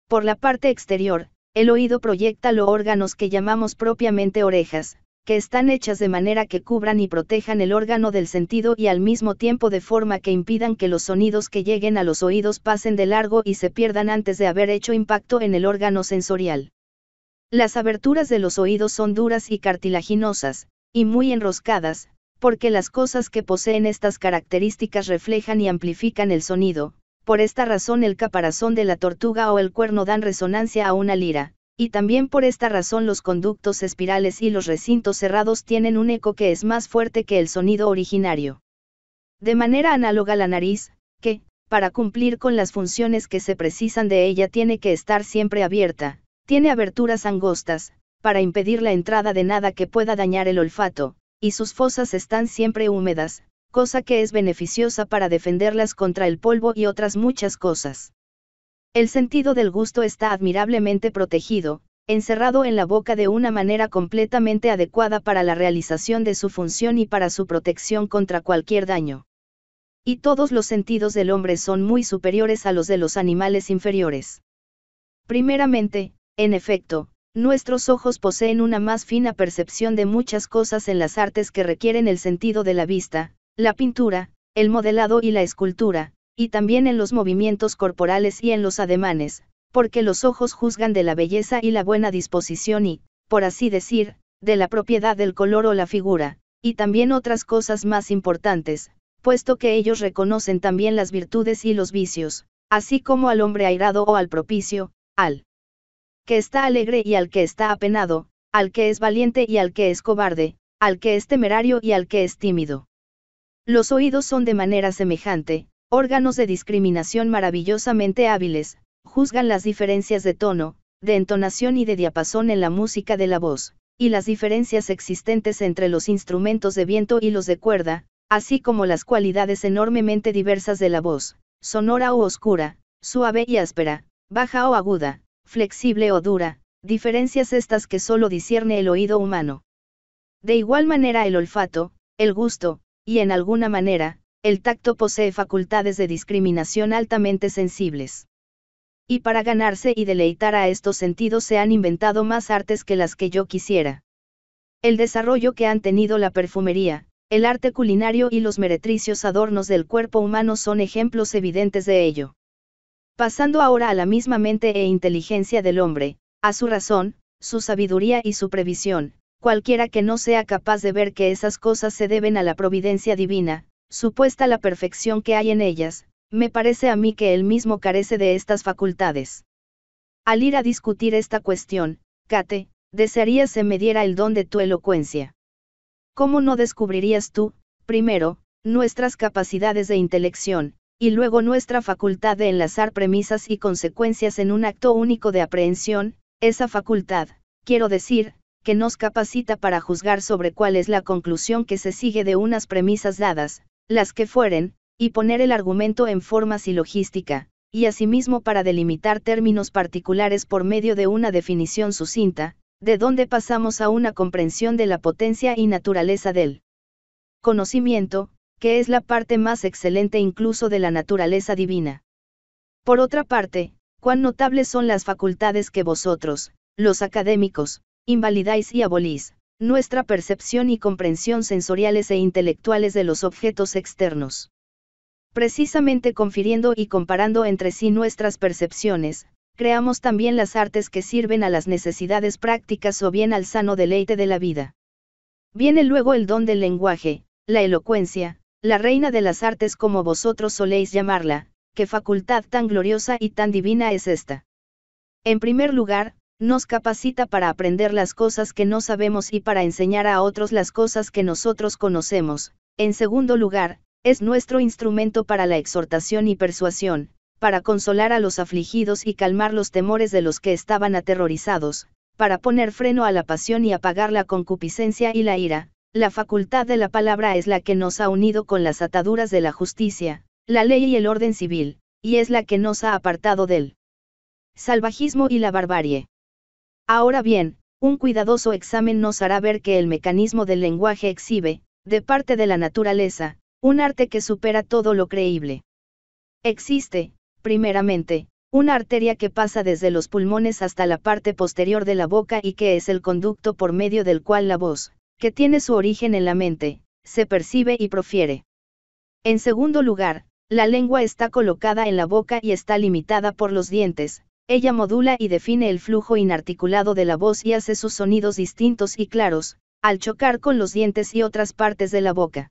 Por la parte exterior, el oído proyecta los órganos que llamamos propiamente orejas, que están hechas de manera que cubran y protejan el órgano del sentido y al mismo tiempo de forma que impidan que los sonidos que lleguen a los oídos pasen de largo y se pierdan antes de haber hecho impacto en el órgano sensorial. Las aberturas de los oídos son duras y cartilaginosas, y muy enroscadas, porque las cosas que poseen estas características reflejan y amplifican el sonido, por esta razón el caparazón de la tortuga o el cuerno dan resonancia a una lira, y también por esta razón los conductos espirales y los recintos cerrados tienen un eco que es más fuerte que el sonido originario. De manera análoga la nariz, que, para cumplir con las funciones que se precisan de ella tiene que estar siempre abierta, tiene aberturas angostas, para impedir la entrada de nada que pueda dañar el olfato, y sus fosas están siempre húmedas, cosa que es beneficiosa para defenderlas contra el polvo y otras muchas cosas. El sentido del gusto está admirablemente protegido, encerrado en la boca de una manera completamente adecuada para la realización de su función y para su protección contra cualquier daño. Y todos los sentidos del hombre son muy superiores a los de los animales inferiores. Primeramente, en efecto, nuestros ojos poseen una más fina percepción de muchas cosas en las artes que requieren el sentido de la vista, la pintura, el modelado y la escultura, y también en los movimientos corporales y en los ademanes, porque los ojos juzgan de la belleza y la buena disposición y, por así decir, de la propiedad del color o la figura, y también otras cosas más importantes, puesto que ellos reconocen también las virtudes y los vicios, así como al hombre airado o al propicio, al que está alegre y al que está apenado, al que es valiente y al que es cobarde, al que es temerario y al que es tímido. Los oídos son de manera semejante, órganos de discriminación maravillosamente hábiles, juzgan las diferencias de tono, de entonación y de diapasón en la música de la voz, y las diferencias existentes entre los instrumentos de viento y los de cuerda, así como las cualidades enormemente diversas de la voz, sonora o oscura, suave y áspera, baja o aguda, flexible o dura, diferencias estas que solo discierne el oído humano. De igual manera el olfato, el gusto, y en alguna manera, el tacto posee facultades de discriminación altamente sensibles. Y para ganarse y deleitar a estos sentidos se han inventado más artes que las que yo quisiera. El desarrollo que han tenido la perfumería, el arte culinario y los meretricios adornos del cuerpo humano son ejemplos evidentes de ello. Pasando ahora a la misma mente e inteligencia del hombre, a su razón, su sabiduría y su previsión, cualquiera que no sea capaz de ver que esas cosas se deben a la providencia divina, supuesta la perfección que hay en ellas, me parece a mí que él mismo carece de estas facultades. Al ir a discutir esta cuestión, Kate, desearía se me diera el don de tu elocuencia. ¿Cómo no descubrirías tú, primero, nuestras capacidades de intelección, y luego nuestra facultad de enlazar premisas y consecuencias en un acto único de aprehensión, esa facultad, quiero decir, que nos capacita para juzgar sobre cuál es la conclusión que se sigue de unas premisas dadas, las que fueren, y poner el argumento en forma silogística, y asimismo para delimitar términos particulares por medio de una definición sucinta, de donde pasamos a una comprensión de la potencia y naturaleza del conocimiento, que es la parte más excelente incluso de la naturaleza divina. Por otra parte, cuán notables son las facultades que vosotros, los académicos, invalidáis y abolís, nuestra percepción y comprensión sensoriales e intelectuales de los objetos externos. Precisamente confiriendo y comparando entre sí nuestras percepciones, creamos también las artes que sirven a las necesidades prácticas o bien al sano deleite de la vida. Viene luego el don del lenguaje, la elocuencia, la reina de las artes como vosotros soléis llamarla, qué facultad tan gloriosa y tan divina es esta. En primer lugar, nos capacita para aprender las cosas que no sabemos y para enseñar a otros las cosas que nosotros conocemos. En segundo lugar, es nuestro instrumento para la exhortación y persuasión, para consolar a los afligidos y calmar los temores de los que estaban aterrorizados, para poner freno a la pasión y apagar la concupiscencia y la ira. La facultad de la palabra es la que nos ha unido con las ataduras de la justicia, la ley y el orden civil, y es la que nos ha apartado del salvajismo y la barbarie. Ahora bien, un cuidadoso examen nos hará ver que el mecanismo del lenguaje exhibe, de parte de la naturaleza, un arte que supera todo lo creíble. Existe, primeramente, una arteria que pasa desde los pulmones hasta la parte posterior de la boca y que es el conducto por medio del cual la voz, que tiene su origen en la mente, se percibe y profiere. En segundo lugar, la lengua está colocada en la boca y está limitada por los dientes, ella modula y define el flujo inarticulado de la voz y hace sus sonidos distintos y claros, al chocar con los dientes y otras partes de la boca.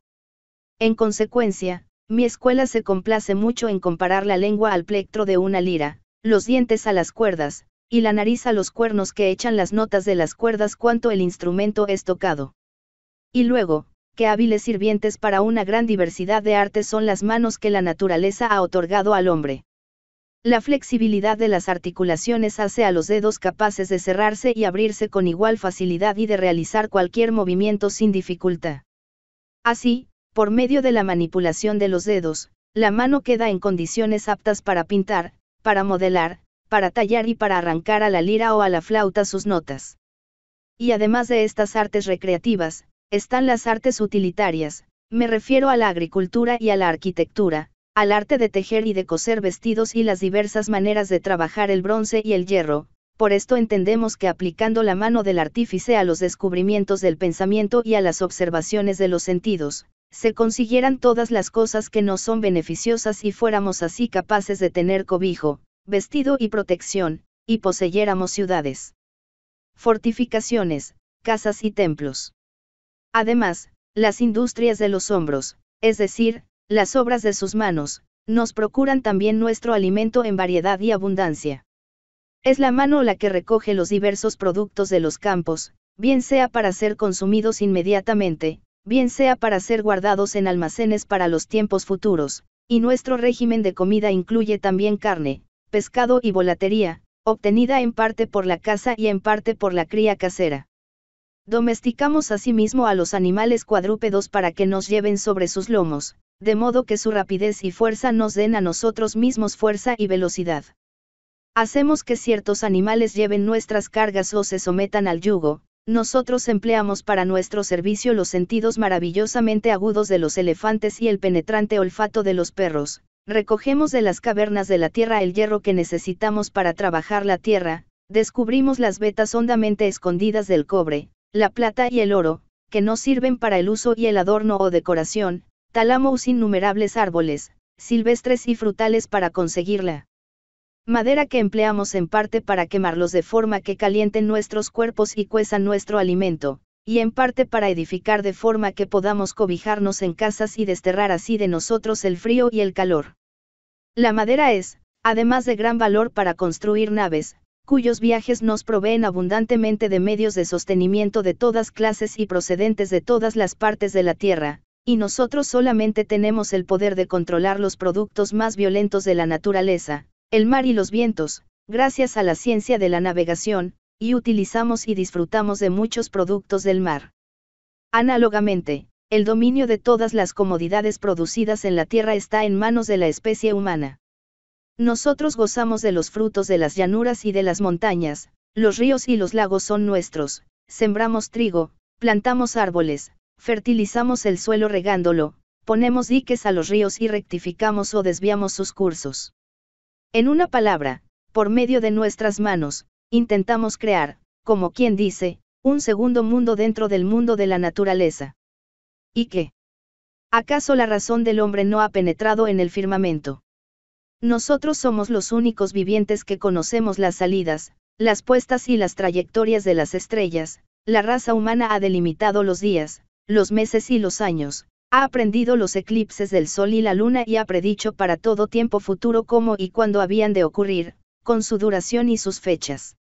En consecuencia, mi escuela se complace mucho en comparar la lengua al plectro de una lira, los dientes a las cuerdas, y la nariz a los cuernos que echan las notas de las cuerdas cuanto el instrumento es tocado. Y luego, qué hábiles sirvientes para una gran diversidad de artes son las manos que la naturaleza ha otorgado al hombre. La flexibilidad de las articulaciones hace a los dedos capaces de cerrarse y abrirse con igual facilidad y de realizar cualquier movimiento sin dificultad. Así, por medio de la manipulación de los dedos, la mano queda en condiciones aptas para pintar, para modelar, para tallar y para arrancar a la lira o a la flauta sus notas. Y además de estas artes recreativas, están las artes utilitarias, me refiero a la agricultura y a la arquitectura, al arte de tejer y de coser vestidos y las diversas maneras de trabajar el bronce y el hierro, por esto entendemos que aplicando la mano del artífice a los descubrimientos del pensamiento y a las observaciones de los sentidos, se consiguieran todas las cosas que nos son beneficiosas y fuéramos así capaces de tener cobijo, vestido y protección, y poseyéramos ciudades, fortificaciones, casas y templos. Además, las industrias de los hombros, es decir, las obras de sus manos, nos procuran también nuestro alimento en variedad y abundancia. Es la mano la que recoge los diversos productos de los campos, bien sea para ser consumidos inmediatamente, bien sea para ser guardados en almacenes para los tiempos futuros, y nuestro régimen de comida incluye también carne, pescado y volatería, obtenida en parte por la caza y en parte por la cría casera. Domesticamos asimismo a los animales cuadrúpedos para que nos lleven sobre sus lomos, de modo que su rapidez y fuerza nos den a nosotros mismos fuerza y velocidad. Hacemos que ciertos animales lleven nuestras cargas o se sometan al yugo, nosotros empleamos para nuestro servicio los sentidos maravillosamente agudos de los elefantes y el penetrante olfato de los perros, recogemos de las cavernas de la tierra el hierro que necesitamos para trabajar la tierra, descubrimos las vetas hondamente escondidas del cobre, la plata y el oro, que no sirven para el uso y el adorno o decoración, talamos innumerables árboles, silvestres y frutales para conseguirla. Madera que empleamos en parte para quemarlos de forma que calienten nuestros cuerpos y cuezan nuestro alimento, y en parte para edificar de forma que podamos cobijarnos en casas y desterrar así de nosotros el frío y el calor. La madera es, además de gran valor para construir naves, cuyos viajes nos proveen abundantemente de medios de sostenimiento de todas clases y procedentes de todas las partes de la Tierra, y nosotros solamente tenemos el poder de controlar los productos más violentos de la naturaleza, el mar y los vientos, gracias a la ciencia de la navegación, y utilizamos y disfrutamos de muchos productos del mar. Análogamente, el dominio de todas las comodidades producidas en la Tierra está en manos de la especie humana. Nosotros gozamos de los frutos de las llanuras y de las montañas, los ríos y los lagos son nuestros, sembramos trigo, plantamos árboles, fertilizamos el suelo regándolo, ponemos diques a los ríos y rectificamos o desviamos sus cursos. En una palabra, por medio de nuestras manos, intentamos crear, como quien dice, un segundo mundo dentro del mundo de la naturaleza. ¿Y qué? ¿Acaso la razón del hombre no ha penetrado en el firmamento? Nosotros somos los únicos vivientes que conocemos las salidas, las puestas y las trayectorias de las estrellas, la raza humana ha delimitado los días, los meses y los años, ha aprendido los eclipses del Sol y la Luna y ha predicho para todo tiempo futuro cómo y cuándo habían de ocurrir, con su duración y sus fechas.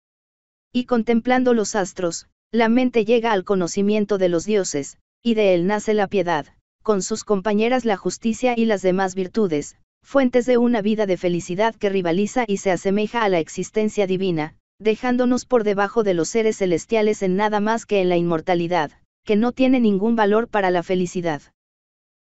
Y contemplando los astros, la mente llega al conocimiento de los dioses, y de él nace la piedad, con sus compañeras la justicia y las demás virtudes, fuentes de una vida de felicidad que rivaliza y se asemeja a la existencia divina, dejándonos por debajo de los seres celestiales en nada más que en la inmortalidad, que no tiene ningún valor para la felicidad.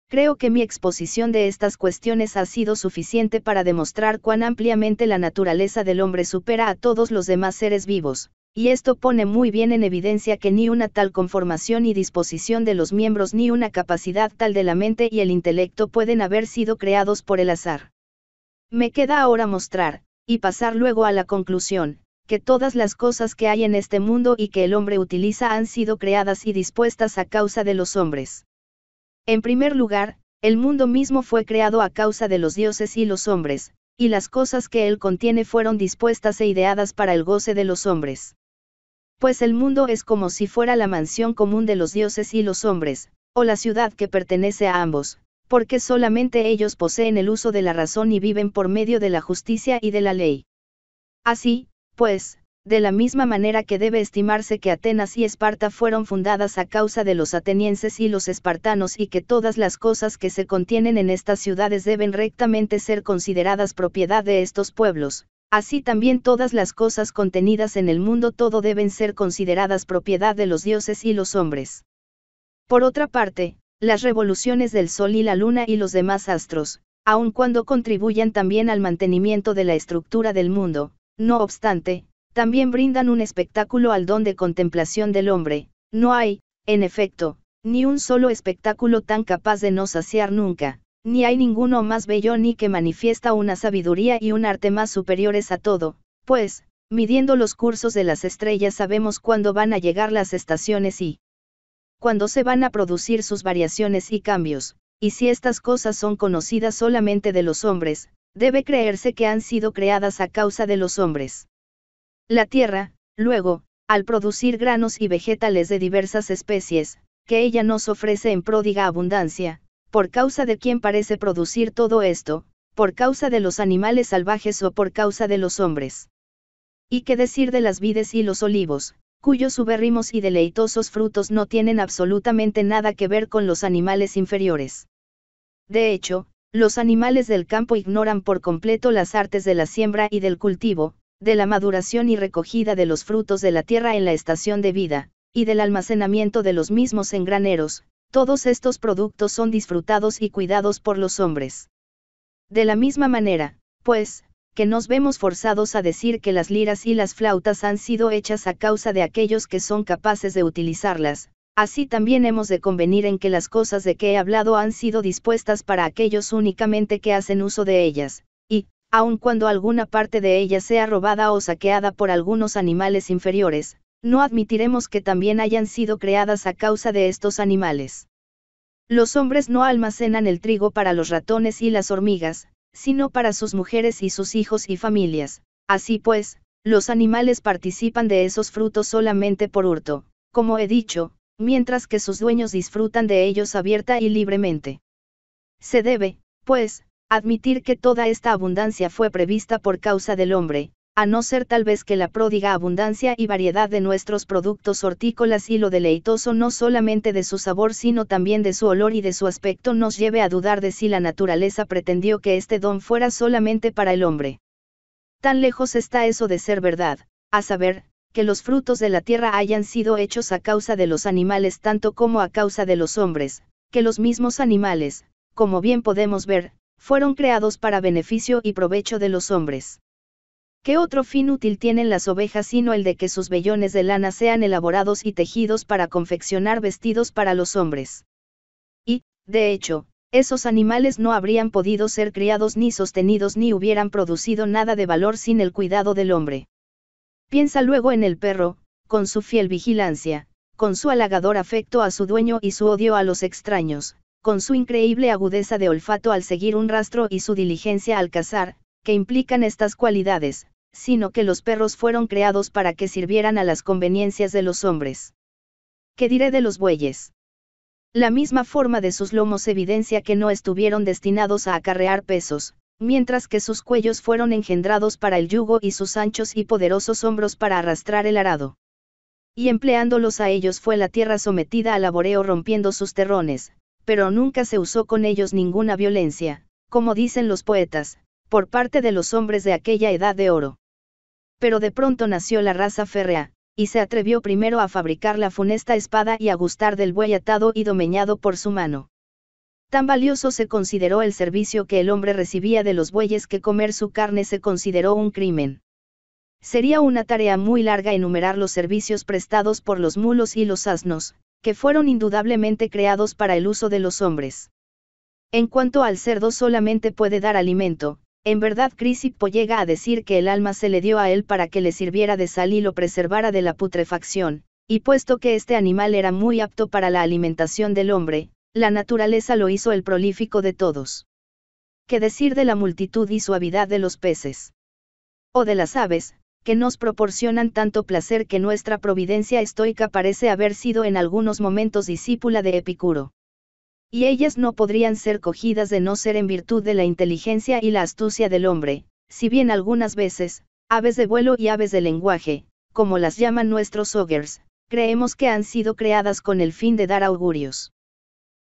Creo que mi exposición de estas cuestiones ha sido suficiente para demostrar cuán ampliamente la naturaleza del hombre supera a todos los demás seres vivos, y esto pone muy bien en evidencia que ni una tal conformación y disposición de los miembros ni una capacidad tal de la mente y el intelecto pueden haber sido creados por el azar. Me queda ahora mostrar, y pasar luego a la conclusión, que todas las cosas que hay en este mundo y que el hombre utiliza han sido creadas y dispuestas a causa de los hombres. En primer lugar, el mundo mismo fue creado a causa de los dioses y los hombres, y las cosas que él contiene fueron dispuestas e ideadas para el goce de los hombres pues el mundo es como si fuera la mansión común de los dioses y los hombres, o la ciudad que pertenece a ambos, porque solamente ellos poseen el uso de la razón y viven por medio de la justicia y de la ley. Así, pues, de la misma manera que debe estimarse que Atenas y Esparta fueron fundadas a causa de los atenienses y los espartanos y que todas las cosas que se contienen en estas ciudades deben rectamente ser consideradas propiedad de estos pueblos, Así también todas las cosas contenidas en el mundo todo deben ser consideradas propiedad de los dioses y los hombres. Por otra parte, las revoluciones del Sol y la Luna y los demás astros, aun cuando contribuyan también al mantenimiento de la estructura del mundo, no obstante, también brindan un espectáculo al don de contemplación del hombre, no hay, en efecto, ni un solo espectáculo tan capaz de no saciar nunca. Ni hay ninguno más bello ni que manifiesta una sabiduría y un arte más superiores a todo, pues, midiendo los cursos de las estrellas sabemos cuándo van a llegar las estaciones y cuándo se van a producir sus variaciones y cambios, y si estas cosas son conocidas solamente de los hombres, debe creerse que han sido creadas a causa de los hombres. La tierra, luego, al producir granos y vegetales de diversas especies, que ella nos ofrece en pródiga abundancia, por causa de quién parece producir todo esto, por causa de los animales salvajes o por causa de los hombres. ¿Y qué decir de las vides y los olivos, cuyos subérrimos y deleitosos frutos no tienen absolutamente nada que ver con los animales inferiores? De hecho, los animales del campo ignoran por completo las artes de la siembra y del cultivo, de la maduración y recogida de los frutos de la tierra en la estación de vida, y del almacenamiento de los mismos en graneros, todos estos productos son disfrutados y cuidados por los hombres. De la misma manera, pues, que nos vemos forzados a decir que las liras y las flautas han sido hechas a causa de aquellos que son capaces de utilizarlas, así también hemos de convenir en que las cosas de que he hablado han sido dispuestas para aquellos únicamente que hacen uso de ellas, y, aun cuando alguna parte de ellas sea robada o saqueada por algunos animales inferiores, no admitiremos que también hayan sido creadas a causa de estos animales. Los hombres no almacenan el trigo para los ratones y las hormigas, sino para sus mujeres y sus hijos y familias. Así pues, los animales participan de esos frutos solamente por hurto, como he dicho, mientras que sus dueños disfrutan de ellos abierta y libremente. Se debe, pues, admitir que toda esta abundancia fue prevista por causa del hombre, a no ser tal vez que la pródiga abundancia y variedad de nuestros productos hortícolas y lo deleitoso no solamente de su sabor sino también de su olor y de su aspecto nos lleve a dudar de si la naturaleza pretendió que este don fuera solamente para el hombre. Tan lejos está eso de ser verdad, a saber, que los frutos de la tierra hayan sido hechos a causa de los animales tanto como a causa de los hombres, que los mismos animales, como bien podemos ver, fueron creados para beneficio y provecho de los hombres. ¿Qué otro fin útil tienen las ovejas sino el de que sus vellones de lana sean elaborados y tejidos para confeccionar vestidos para los hombres? Y, de hecho, esos animales no habrían podido ser criados ni sostenidos ni hubieran producido nada de valor sin el cuidado del hombre. Piensa luego en el perro, con su fiel vigilancia, con su halagador afecto a su dueño y su odio a los extraños, con su increíble agudeza de olfato al seguir un rastro y su diligencia al cazar, que implican estas cualidades, sino que los perros fueron creados para que sirvieran a las conveniencias de los hombres. ¿Qué diré de los bueyes? La misma forma de sus lomos evidencia que no estuvieron destinados a acarrear pesos, mientras que sus cuellos fueron engendrados para el yugo y sus anchos y poderosos hombros para arrastrar el arado. Y empleándolos a ellos fue la tierra sometida al laboreo rompiendo sus terrones, pero nunca se usó con ellos ninguna violencia, como dicen los poetas, por parte de los hombres de aquella edad de oro. Pero de pronto nació la raza férrea, y se atrevió primero a fabricar la funesta espada y a gustar del buey atado y domeñado por su mano. Tan valioso se consideró el servicio que el hombre recibía de los bueyes que comer su carne se consideró un crimen. Sería una tarea muy larga enumerar los servicios prestados por los mulos y los asnos, que fueron indudablemente creados para el uso de los hombres. En cuanto al cerdo solamente puede dar alimento, en verdad Crisipo llega a decir que el alma se le dio a él para que le sirviera de sal y lo preservara de la putrefacción, y puesto que este animal era muy apto para la alimentación del hombre, la naturaleza lo hizo el prolífico de todos. ¿Qué decir de la multitud y suavidad de los peces? O de las aves, que nos proporcionan tanto placer que nuestra providencia estoica parece haber sido en algunos momentos discípula de Epicuro y ellas no podrían ser cogidas de no ser en virtud de la inteligencia y la astucia del hombre, si bien algunas veces, aves de vuelo y aves de lenguaje, como las llaman nuestros ogres, creemos que han sido creadas con el fin de dar augurios.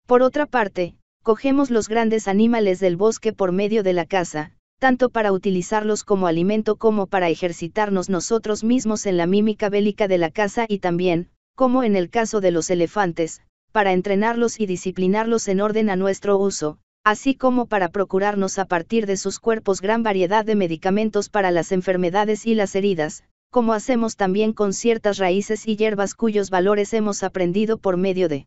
Por otra parte, cogemos los grandes animales del bosque por medio de la caza, tanto para utilizarlos como alimento como para ejercitarnos nosotros mismos en la mímica bélica de la caza y también, como en el caso de los elefantes, para entrenarlos y disciplinarlos en orden a nuestro uso, así como para procurarnos a partir de sus cuerpos gran variedad de medicamentos para las enfermedades y las heridas, como hacemos también con ciertas raíces y hierbas cuyos valores hemos aprendido por medio de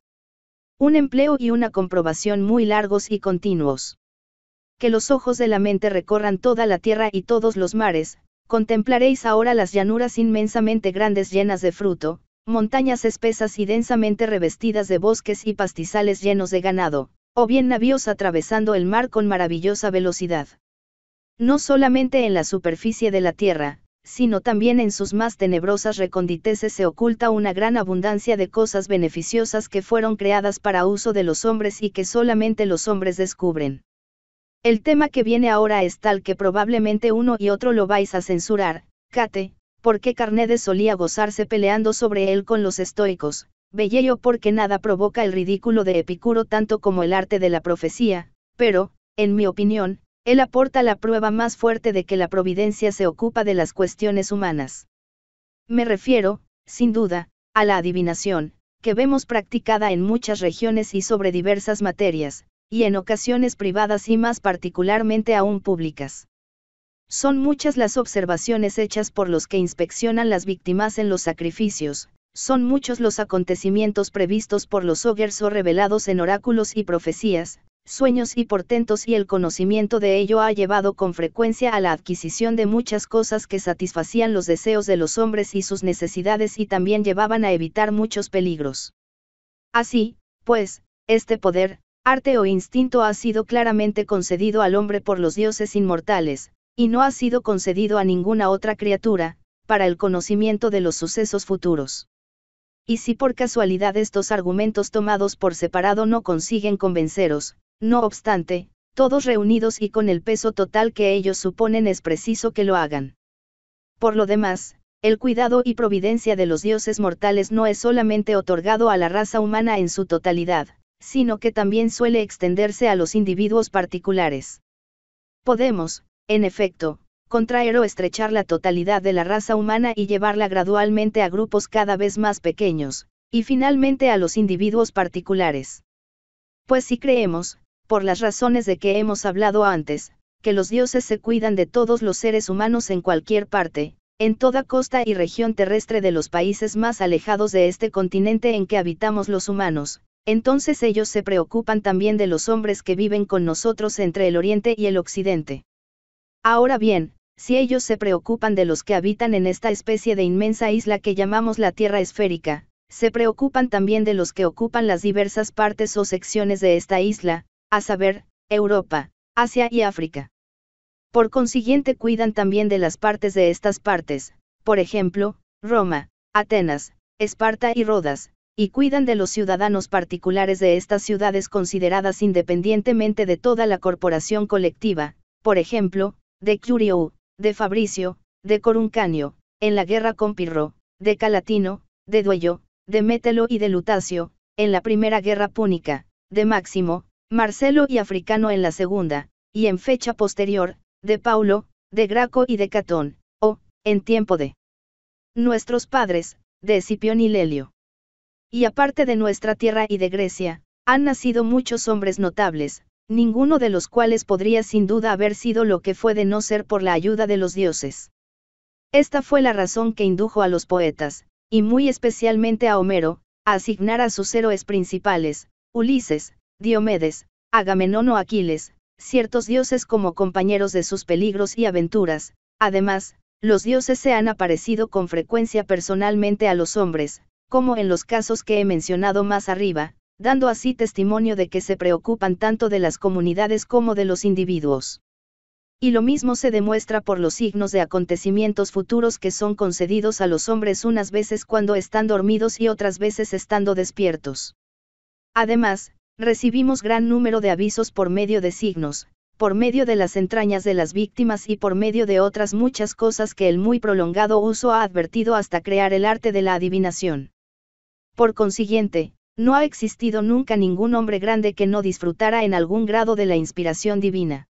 un empleo y una comprobación muy largos y continuos. Que los ojos de la mente recorran toda la tierra y todos los mares, contemplaréis ahora las llanuras inmensamente grandes llenas de fruto, montañas espesas y densamente revestidas de bosques y pastizales llenos de ganado, o bien navíos atravesando el mar con maravillosa velocidad. No solamente en la superficie de la tierra, sino también en sus más tenebrosas reconditeces se oculta una gran abundancia de cosas beneficiosas que fueron creadas para uso de los hombres y que solamente los hombres descubren. El tema que viene ahora es tal que probablemente uno y otro lo vais a censurar, Kate, porque Carnedes solía gozarse peleando sobre él con los estoicos, Belleyo porque nada provoca el ridículo de Epicuro tanto como el arte de la profecía, pero, en mi opinión, él aporta la prueba más fuerte de que la providencia se ocupa de las cuestiones humanas. Me refiero, sin duda, a la adivinación, que vemos practicada en muchas regiones y sobre diversas materias, y en ocasiones privadas y más particularmente aún públicas. Son muchas las observaciones hechas por los que inspeccionan las víctimas en los sacrificios, son muchos los acontecimientos previstos por los ogers o revelados en oráculos y profecías, sueños y portentos y el conocimiento de ello ha llevado con frecuencia a la adquisición de muchas cosas que satisfacían los deseos de los hombres y sus necesidades y también llevaban a evitar muchos peligros. Así, pues, este poder, arte o instinto ha sido claramente concedido al hombre por los dioses inmortales, y no ha sido concedido a ninguna otra criatura, para el conocimiento de los sucesos futuros. Y si por casualidad estos argumentos tomados por separado no consiguen convenceros, no obstante, todos reunidos y con el peso total que ellos suponen es preciso que lo hagan. Por lo demás, el cuidado y providencia de los dioses mortales no es solamente otorgado a la raza humana en su totalidad, sino que también suele extenderse a los individuos particulares. Podemos, en efecto, contraer o estrechar la totalidad de la raza humana y llevarla gradualmente a grupos cada vez más pequeños, y finalmente a los individuos particulares. Pues si creemos, por las razones de que hemos hablado antes, que los dioses se cuidan de todos los seres humanos en cualquier parte, en toda costa y región terrestre de los países más alejados de este continente en que habitamos los humanos, entonces ellos se preocupan también de los hombres que viven con nosotros entre el oriente y el occidente. Ahora bien, si ellos se preocupan de los que habitan en esta especie de inmensa isla que llamamos la Tierra esférica, se preocupan también de los que ocupan las diversas partes o secciones de esta isla, a saber, Europa, Asia y África. Por consiguiente cuidan también de las partes de estas partes, por ejemplo, Roma, Atenas, Esparta y Rodas, y cuidan de los ciudadanos particulares de estas ciudades consideradas independientemente de toda la corporación colectiva, por ejemplo, de Curio, de Fabricio, de Coruncanio, en la guerra con Pirro, de Calatino, de Duello, de Mételo y de Lutacio, en la primera guerra púnica, de Máximo, Marcelo y Africano en la segunda, y en fecha posterior, de Paulo, de Graco y de Catón, o, en tiempo de nuestros padres, de Escipión y Lelio. Y aparte de nuestra tierra y de Grecia, han nacido muchos hombres notables, ninguno de los cuales podría sin duda haber sido lo que fue de no ser por la ayuda de los dioses. Esta fue la razón que indujo a los poetas, y muy especialmente a Homero, a asignar a sus héroes principales, Ulises, Diomedes, Agamenón o Aquiles, ciertos dioses como compañeros de sus peligros y aventuras, además, los dioses se han aparecido con frecuencia personalmente a los hombres, como en los casos que he mencionado más arriba, dando así testimonio de que se preocupan tanto de las comunidades como de los individuos. Y lo mismo se demuestra por los signos de acontecimientos futuros que son concedidos a los hombres unas veces cuando están dormidos y otras veces estando despiertos. Además, recibimos gran número de avisos por medio de signos, por medio de las entrañas de las víctimas y por medio de otras muchas cosas que el muy prolongado uso ha advertido hasta crear el arte de la adivinación. Por consiguiente, no ha existido nunca ningún hombre grande que no disfrutara en algún grado de la inspiración divina.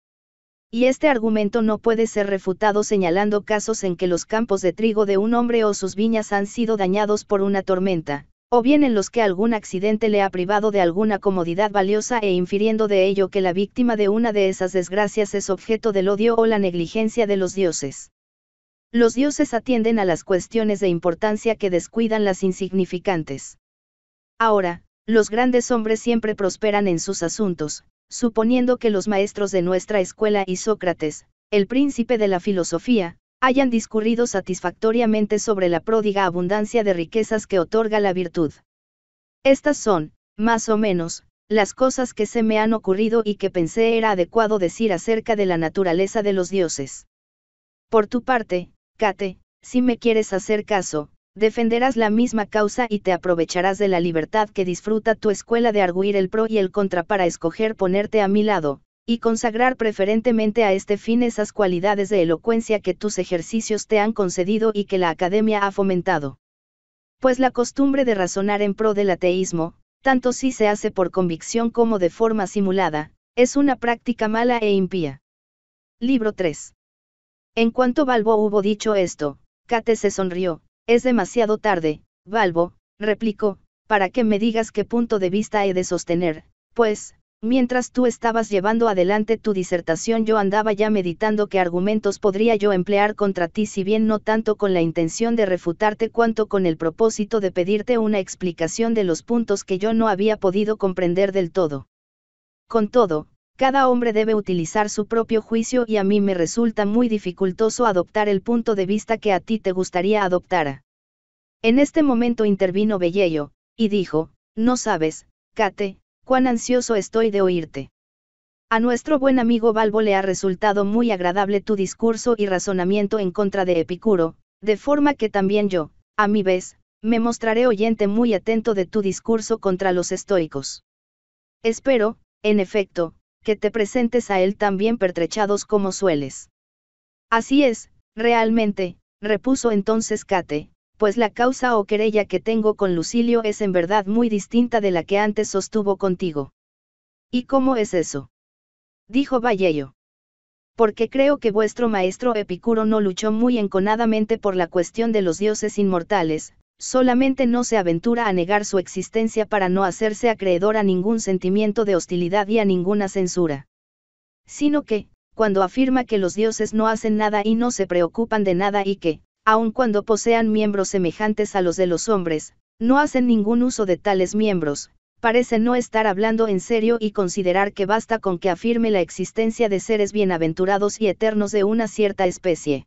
Y este argumento no puede ser refutado señalando casos en que los campos de trigo de un hombre o sus viñas han sido dañados por una tormenta, o bien en los que algún accidente le ha privado de alguna comodidad valiosa e infiriendo de ello que la víctima de una de esas desgracias es objeto del odio o la negligencia de los dioses. Los dioses atienden a las cuestiones de importancia que descuidan las insignificantes. Ahora, los grandes hombres siempre prosperan en sus asuntos, suponiendo que los maestros de nuestra escuela y Sócrates, el príncipe de la filosofía, hayan discurrido satisfactoriamente sobre la pródiga abundancia de riquezas que otorga la virtud. Estas son, más o menos, las cosas que se me han ocurrido y que pensé era adecuado decir acerca de la naturaleza de los dioses. Por tu parte, Kate, si me quieres hacer caso, defenderás la misma causa y te aprovecharás de la libertad que disfruta tu escuela de arguir el pro y el contra para escoger ponerte a mi lado, y consagrar preferentemente a este fin esas cualidades de elocuencia que tus ejercicios te han concedido y que la academia ha fomentado. Pues la costumbre de razonar en pro del ateísmo, tanto si se hace por convicción como de forma simulada, es una práctica mala e impía. Libro 3. En cuanto Balbo hubo dicho esto, Kate se sonrió, es demasiado tarde, Balbo, replicó, para que me digas qué punto de vista he de sostener, pues, mientras tú estabas llevando adelante tu disertación yo andaba ya meditando qué argumentos podría yo emplear contra ti si bien no tanto con la intención de refutarte cuanto con el propósito de pedirte una explicación de los puntos que yo no había podido comprender del todo. Con todo, cada hombre debe utilizar su propio juicio y a mí me resulta muy dificultoso adoptar el punto de vista que a ti te gustaría adoptar. En este momento intervino Bellello, y dijo, no sabes, Kate, cuán ansioso estoy de oírte. A nuestro buen amigo Balbo le ha resultado muy agradable tu discurso y razonamiento en contra de Epicuro, de forma que también yo, a mi vez, me mostraré oyente muy atento de tu discurso contra los estoicos. Espero, en efecto, que te presentes a él tan bien pertrechados como sueles. Así es, realmente, repuso entonces Kate, pues la causa o querella que tengo con Lucilio es en verdad muy distinta de la que antes sostuvo contigo. ¿Y cómo es eso? dijo Vallejo. Porque creo que vuestro maestro Epicuro no luchó muy enconadamente por la cuestión de los dioses inmortales, solamente no se aventura a negar su existencia para no hacerse acreedor a ningún sentimiento de hostilidad y a ninguna censura. Sino que, cuando afirma que los dioses no hacen nada y no se preocupan de nada y que, aun cuando posean miembros semejantes a los de los hombres, no hacen ningún uso de tales miembros, parece no estar hablando en serio y considerar que basta con que afirme la existencia de seres bienaventurados y eternos de una cierta especie.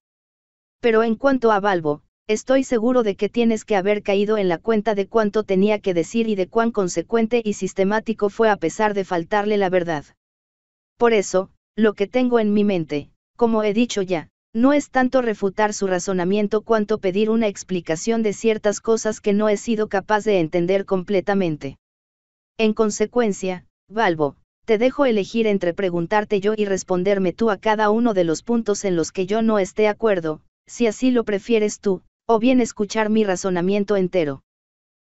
Pero en cuanto a Balbo, Estoy seguro de que tienes que haber caído en la cuenta de cuánto tenía que decir y de cuán consecuente y sistemático fue a pesar de faltarle la verdad. Por eso, lo que tengo en mi mente, como he dicho ya, no es tanto refutar su razonamiento cuanto pedir una explicación de ciertas cosas que no he sido capaz de entender completamente. En consecuencia, Valvo, te dejo elegir entre preguntarte yo y responderme tú a cada uno de los puntos en los que yo no esté de acuerdo, si así lo prefieres tú, o bien escuchar mi razonamiento entero.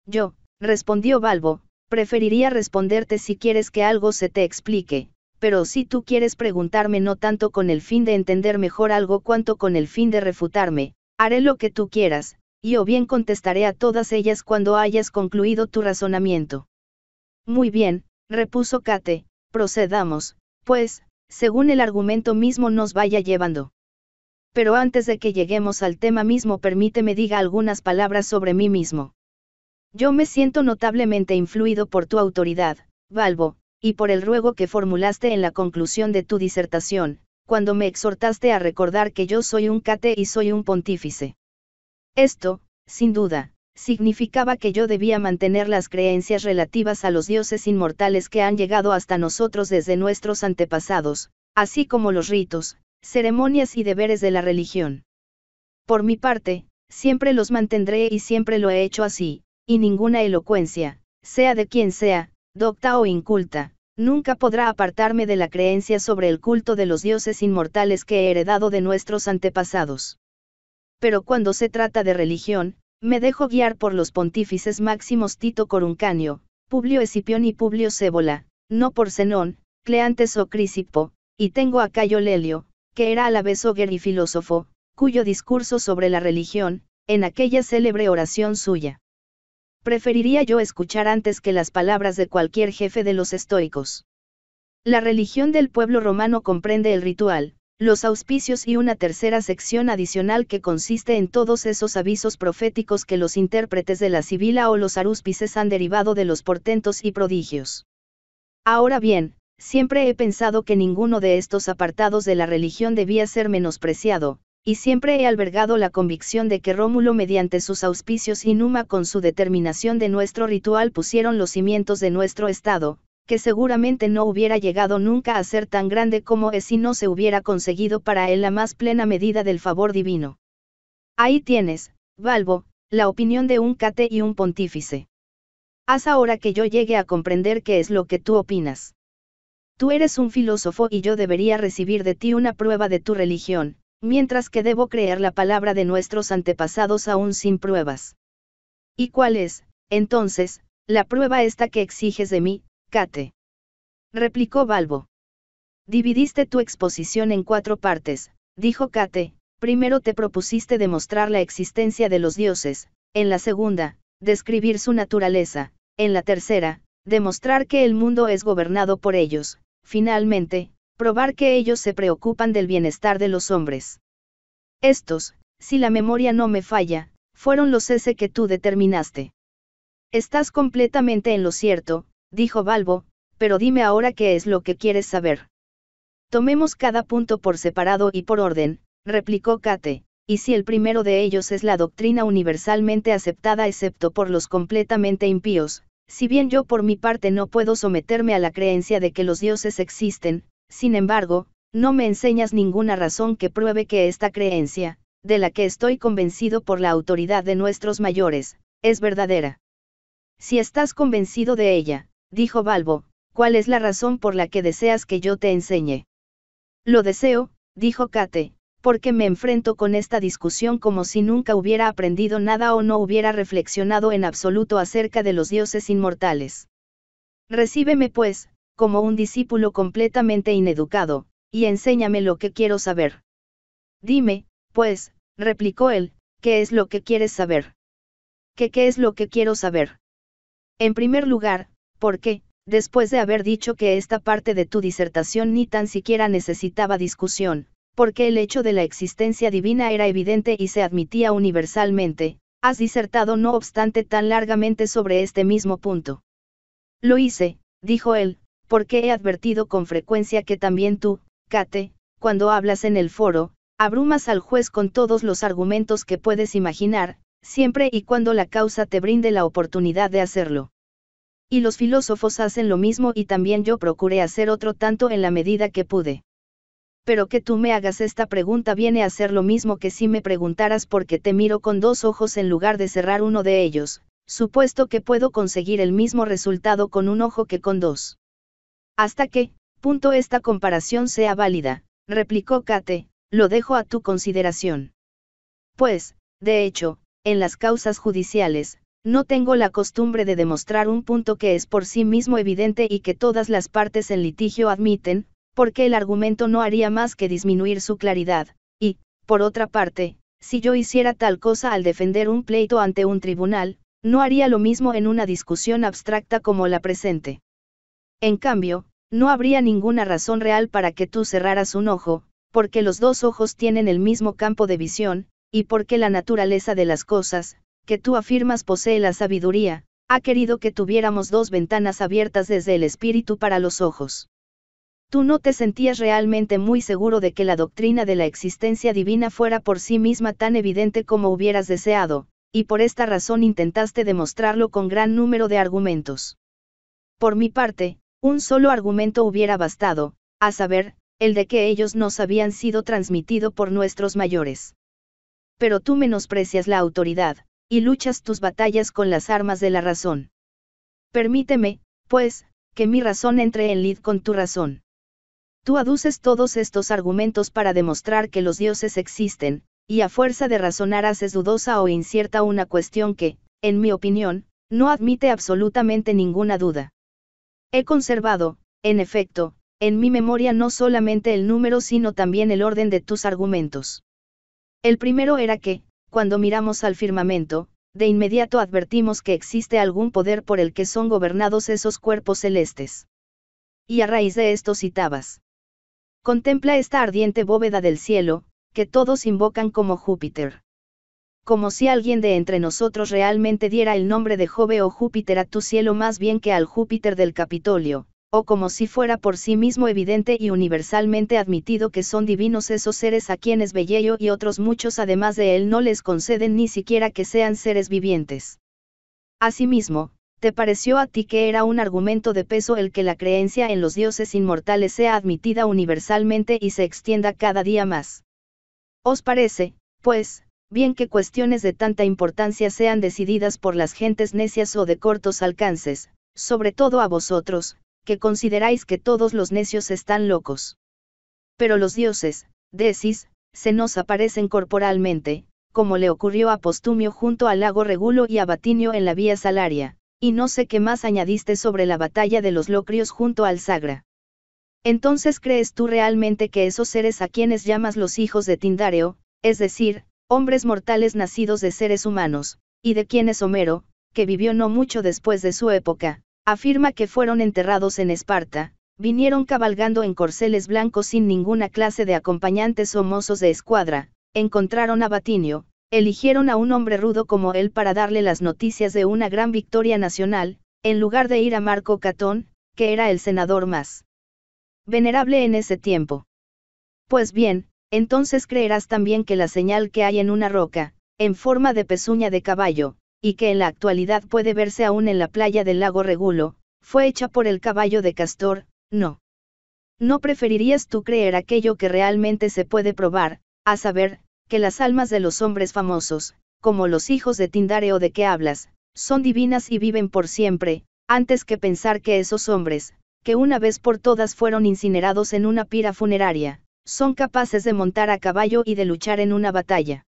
Yo, respondió Balbo, preferiría responderte si quieres que algo se te explique, pero si tú quieres preguntarme no tanto con el fin de entender mejor algo cuanto con el fin de refutarme, haré lo que tú quieras, y o bien contestaré a todas ellas cuando hayas concluido tu razonamiento. Muy bien, repuso Kate, procedamos, pues, según el argumento mismo nos vaya llevando pero antes de que lleguemos al tema mismo permíteme diga algunas palabras sobre mí mismo. Yo me siento notablemente influido por tu autoridad, Balbo, y por el ruego que formulaste en la conclusión de tu disertación, cuando me exhortaste a recordar que yo soy un cate y soy un pontífice. Esto, sin duda, significaba que yo debía mantener las creencias relativas a los dioses inmortales que han llegado hasta nosotros desde nuestros antepasados, así como los ritos, ceremonias y deberes de la religión. Por mi parte, siempre los mantendré y siempre lo he hecho así, y ninguna elocuencia, sea de quien sea, docta o inculta, nunca podrá apartarme de la creencia sobre el culto de los dioses inmortales que he heredado de nuestros antepasados. Pero cuando se trata de religión, me dejo guiar por los pontífices máximos Tito Coruncanio, Publio Escipión y Publio Cébola, no por Zenón, Cleantes o Crisipo, y tengo a Cayo Lelio, que era a la vez hoguer y filósofo, cuyo discurso sobre la religión, en aquella célebre oración suya. Preferiría yo escuchar antes que las palabras de cualquier jefe de los estoicos. La religión del pueblo romano comprende el ritual, los auspicios y una tercera sección adicional que consiste en todos esos avisos proféticos que los intérpretes de la Sibila o los arúspices han derivado de los portentos y prodigios. Ahora bien, siempre he pensado que ninguno de estos apartados de la religión debía ser menospreciado, y siempre he albergado la convicción de que Rómulo mediante sus auspicios y Numa con su determinación de nuestro ritual pusieron los cimientos de nuestro Estado, que seguramente no hubiera llegado nunca a ser tan grande como es si no se hubiera conseguido para él la más plena medida del favor divino. Ahí tienes, Balbo, la opinión de un cate y un pontífice. Haz ahora que yo llegue a comprender qué es lo que tú opinas. Tú eres un filósofo y yo debería recibir de ti una prueba de tu religión, mientras que debo creer la palabra de nuestros antepasados aún sin pruebas. ¿Y cuál es, entonces, la prueba esta que exiges de mí, Kate? replicó Balbo. Dividiste tu exposición en cuatro partes, dijo Kate, primero te propusiste demostrar la existencia de los dioses, en la segunda, describir su naturaleza, en la tercera, demostrar que el mundo es gobernado por ellos, finalmente, probar que ellos se preocupan del bienestar de los hombres. Estos, si la memoria no me falla, fueron los ese que tú determinaste. Estás completamente en lo cierto, dijo Balbo, pero dime ahora qué es lo que quieres saber. Tomemos cada punto por separado y por orden, replicó Kate, y si el primero de ellos es la doctrina universalmente aceptada excepto por los completamente impíos, si bien yo por mi parte no puedo someterme a la creencia de que los dioses existen, sin embargo, no me enseñas ninguna razón que pruebe que esta creencia, de la que estoy convencido por la autoridad de nuestros mayores, es verdadera. Si estás convencido de ella, dijo Balbo, ¿cuál es la razón por la que deseas que yo te enseñe? Lo deseo, dijo Kate, porque me enfrento con esta discusión como si nunca hubiera aprendido nada o no hubiera reflexionado en absoluto acerca de los dioses inmortales. Recíbeme pues, como un discípulo completamente ineducado, y enséñame lo que quiero saber. Dime, pues, replicó él, ¿qué es lo que quieres saber? ¿Qué qué es lo que quiero saber? En primer lugar, ¿por qué, después de haber dicho que esta parte de tu disertación ni tan siquiera necesitaba discusión, porque el hecho de la existencia divina era evidente y se admitía universalmente, has disertado no obstante tan largamente sobre este mismo punto. Lo hice, dijo él, porque he advertido con frecuencia que también tú, Kate, cuando hablas en el foro, abrumas al juez con todos los argumentos que puedes imaginar, siempre y cuando la causa te brinde la oportunidad de hacerlo. Y los filósofos hacen lo mismo y también yo procuré hacer otro tanto en la medida que pude pero que tú me hagas esta pregunta viene a ser lo mismo que si me preguntaras por qué te miro con dos ojos en lugar de cerrar uno de ellos, supuesto que puedo conseguir el mismo resultado con un ojo que con dos. Hasta que, punto esta comparación sea válida, replicó Kate, lo dejo a tu consideración. Pues, de hecho, en las causas judiciales, no tengo la costumbre de demostrar un punto que es por sí mismo evidente y que todas las partes en litigio admiten, porque el argumento no haría más que disminuir su claridad, y, por otra parte, si yo hiciera tal cosa al defender un pleito ante un tribunal, no haría lo mismo en una discusión abstracta como la presente. En cambio, no habría ninguna razón real para que tú cerraras un ojo, porque los dos ojos tienen el mismo campo de visión, y porque la naturaleza de las cosas, que tú afirmas posee la sabiduría, ha querido que tuviéramos dos ventanas abiertas desde el espíritu para los ojos tú no te sentías realmente muy seguro de que la doctrina de la existencia divina fuera por sí misma tan evidente como hubieras deseado, y por esta razón intentaste demostrarlo con gran número de argumentos. Por mi parte, un solo argumento hubiera bastado, a saber, el de que ellos nos habían sido transmitido por nuestros mayores. Pero tú menosprecias la autoridad, y luchas tus batallas con las armas de la razón. Permíteme, pues, que mi razón entre en lid con tu razón. Tú aduces todos estos argumentos para demostrar que los dioses existen, y a fuerza de razonar haces dudosa o incierta una cuestión que, en mi opinión, no admite absolutamente ninguna duda. He conservado, en efecto, en mi memoria no solamente el número sino también el orden de tus argumentos. El primero era que, cuando miramos al firmamento, de inmediato advertimos que existe algún poder por el que son gobernados esos cuerpos celestes. Y a raíz de esto citabas. Contempla esta ardiente bóveda del cielo, que todos invocan como Júpiter. Como si alguien de entre nosotros realmente diera el nombre de Jove o Júpiter a tu cielo más bien que al Júpiter del Capitolio, o como si fuera por sí mismo evidente y universalmente admitido que son divinos esos seres a quienes Belleyo y otros muchos además de él no les conceden ni siquiera que sean seres vivientes. Asimismo, ¿Te pareció a ti que era un argumento de peso el que la creencia en los dioses inmortales sea admitida universalmente y se extienda cada día más? ¿Os parece, pues, bien que cuestiones de tanta importancia sean decididas por las gentes necias o de cortos alcances, sobre todo a vosotros, que consideráis que todos los necios están locos? Pero los dioses, decís, se nos aparecen corporalmente, como le ocurrió a Postumio junto al lago Regulo y a Batinio en la vía Salaria y no sé qué más añadiste sobre la batalla de los locrios junto al Sagra. Entonces crees tú realmente que esos seres a quienes llamas los hijos de Tindareo, es decir, hombres mortales nacidos de seres humanos, y de quienes Homero, que vivió no mucho después de su época, afirma que fueron enterrados en Esparta, vinieron cabalgando en corceles blancos sin ninguna clase de acompañantes o mozos de escuadra, encontraron a Batinio, Eligieron a un hombre rudo como él para darle las noticias de una gran victoria nacional, en lugar de ir a Marco Catón, que era el senador más venerable en ese tiempo. Pues bien, entonces creerás también que la señal que hay en una roca, en forma de pezuña de caballo, y que en la actualidad puede verse aún en la playa del lago Regulo, fue hecha por el caballo de Castor, no. ¿No preferirías tú creer aquello que realmente se puede probar, a saber, que las almas de los hombres famosos, como los hijos de Tindare o de que hablas, son divinas y viven por siempre, antes que pensar que esos hombres, que una vez por todas fueron incinerados en una pira funeraria, son capaces de montar a caballo y de luchar en una batalla.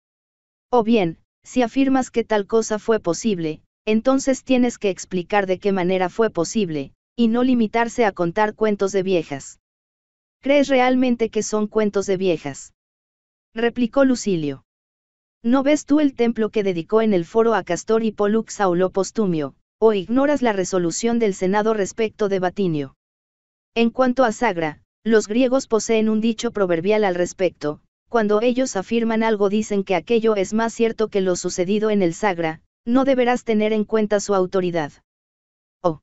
O bien, si afirmas que tal cosa fue posible, entonces tienes que explicar de qué manera fue posible, y no limitarse a contar cuentos de viejas. ¿Crees realmente que son cuentos de viejas? replicó Lucilio. ¿No ves tú el templo que dedicó en el foro a Castor y Pollux Saulo Postumio, o ignoras la resolución del Senado respecto de Batinio? En cuanto a Sagra, los griegos poseen un dicho proverbial al respecto, cuando ellos afirman algo dicen que aquello es más cierto que lo sucedido en el Sagra, no deberás tener en cuenta su autoridad. Oh.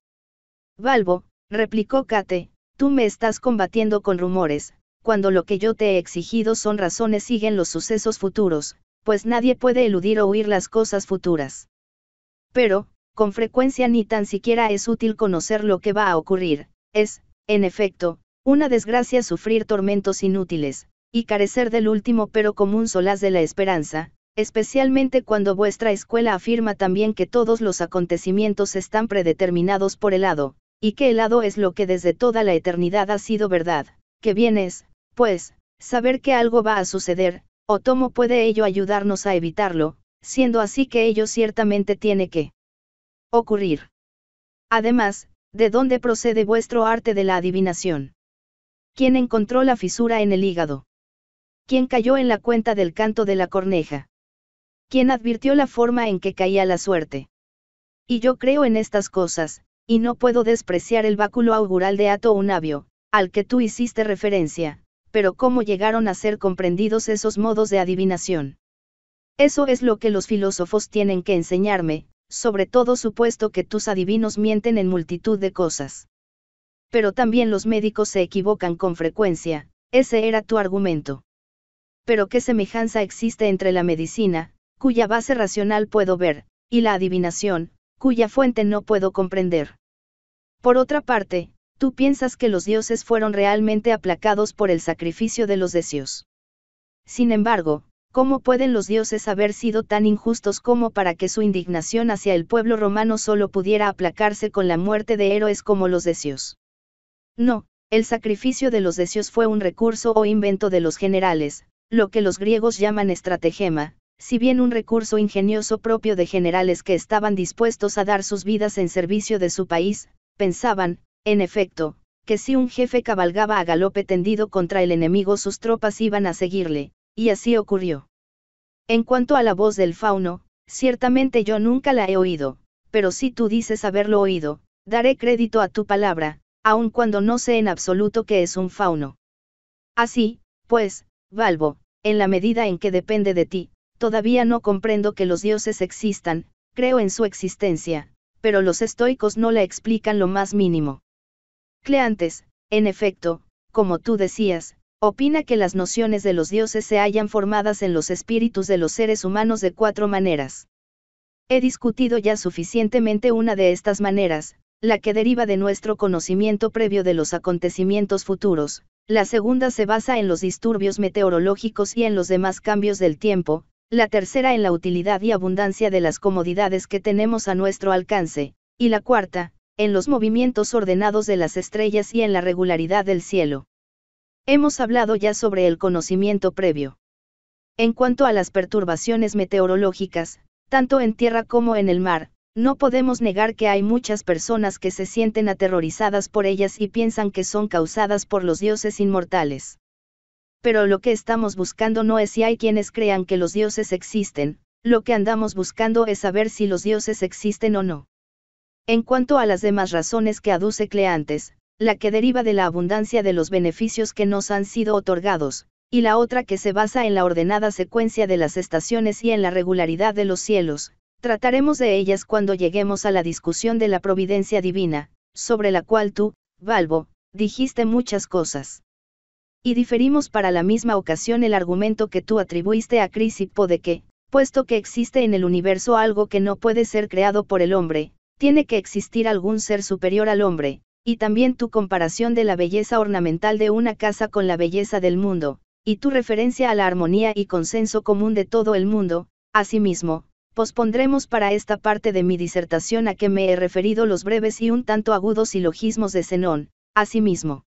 Balbo, replicó cate tú me estás combatiendo con rumores, cuando lo que yo te he exigido son razones siguen los sucesos futuros, pues nadie puede eludir o huir las cosas futuras. Pero, con frecuencia ni tan siquiera es útil conocer lo que va a ocurrir, es, en efecto, una desgracia sufrir tormentos inútiles, y carecer del último pero común solaz de la esperanza, especialmente cuando vuestra escuela afirma también que todos los acontecimientos están predeterminados por el hado, y que el hado es lo que desde toda la eternidad ha sido verdad, que bien es, pues, saber que algo va a suceder, o tomo puede ello ayudarnos a evitarlo, siendo así que ello ciertamente tiene que ocurrir. Además, ¿de dónde procede vuestro arte de la adivinación? ¿Quién encontró la fisura en el hígado? ¿Quién cayó en la cuenta del canto de la corneja? ¿Quién advirtió la forma en que caía la suerte? Y yo creo en estas cosas, y no puedo despreciar el báculo augural de Ato Unabio, al que tú hiciste referencia, pero cómo llegaron a ser comprendidos esos modos de adivinación. Eso es lo que los filósofos tienen que enseñarme, sobre todo supuesto que tus adivinos mienten en multitud de cosas. Pero también los médicos se equivocan con frecuencia, ese era tu argumento. Pero qué semejanza existe entre la medicina, cuya base racional puedo ver, y la adivinación, cuya fuente no puedo comprender. Por otra parte, tú piensas que los dioses fueron realmente aplacados por el sacrificio de los deseos. Sin embargo, ¿cómo pueden los dioses haber sido tan injustos como para que su indignación hacia el pueblo romano solo pudiera aplacarse con la muerte de héroes como los deseos? No, el sacrificio de los deseos fue un recurso o invento de los generales, lo que los griegos llaman estrategema, si bien un recurso ingenioso propio de generales que estaban dispuestos a dar sus vidas en servicio de su país, pensaban, en efecto, que si un jefe cabalgaba a galope tendido contra el enemigo sus tropas iban a seguirle, y así ocurrió. En cuanto a la voz del fauno, ciertamente yo nunca la he oído, pero si tú dices haberlo oído, daré crédito a tu palabra, aun cuando no sé en absoluto que es un fauno. Así, pues, Valvo, en la medida en que depende de ti, todavía no comprendo que los dioses existan, creo en su existencia, pero los estoicos no la explican lo más mínimo. Cleantes, en efecto, como tú decías, opina que las nociones de los dioses se hayan formadas en los espíritus de los seres humanos de cuatro maneras. He discutido ya suficientemente una de estas maneras, la que deriva de nuestro conocimiento previo de los acontecimientos futuros, la segunda se basa en los disturbios meteorológicos y en los demás cambios del tiempo, la tercera en la utilidad y abundancia de las comodidades que tenemos a nuestro alcance, y la cuarta, en los movimientos ordenados de las estrellas y en la regularidad del cielo. Hemos hablado ya sobre el conocimiento previo. En cuanto a las perturbaciones meteorológicas, tanto en tierra como en el mar, no podemos negar que hay muchas personas que se sienten aterrorizadas por ellas y piensan que son causadas por los dioses inmortales. Pero lo que estamos buscando no es si hay quienes crean que los dioses existen, lo que andamos buscando es saber si los dioses existen o no. En cuanto a las demás razones que aduce Cleantes, la que deriva de la abundancia de los beneficios que nos han sido otorgados, y la otra que se basa en la ordenada secuencia de las estaciones y en la regularidad de los cielos, trataremos de ellas cuando lleguemos a la discusión de la providencia divina, sobre la cual tú, Balbo, dijiste muchas cosas. Y diferimos para la misma ocasión el argumento que tú atribuiste a Crisipo de que, puesto que existe en el universo algo que no puede ser creado por el hombre, tiene que existir algún ser superior al hombre, y también tu comparación de la belleza ornamental de una casa con la belleza del mundo, y tu referencia a la armonía y consenso común de todo el mundo, asimismo, pospondremos para esta parte de mi disertación a que me he referido los breves y un tanto agudos silogismos de Zenón, asimismo.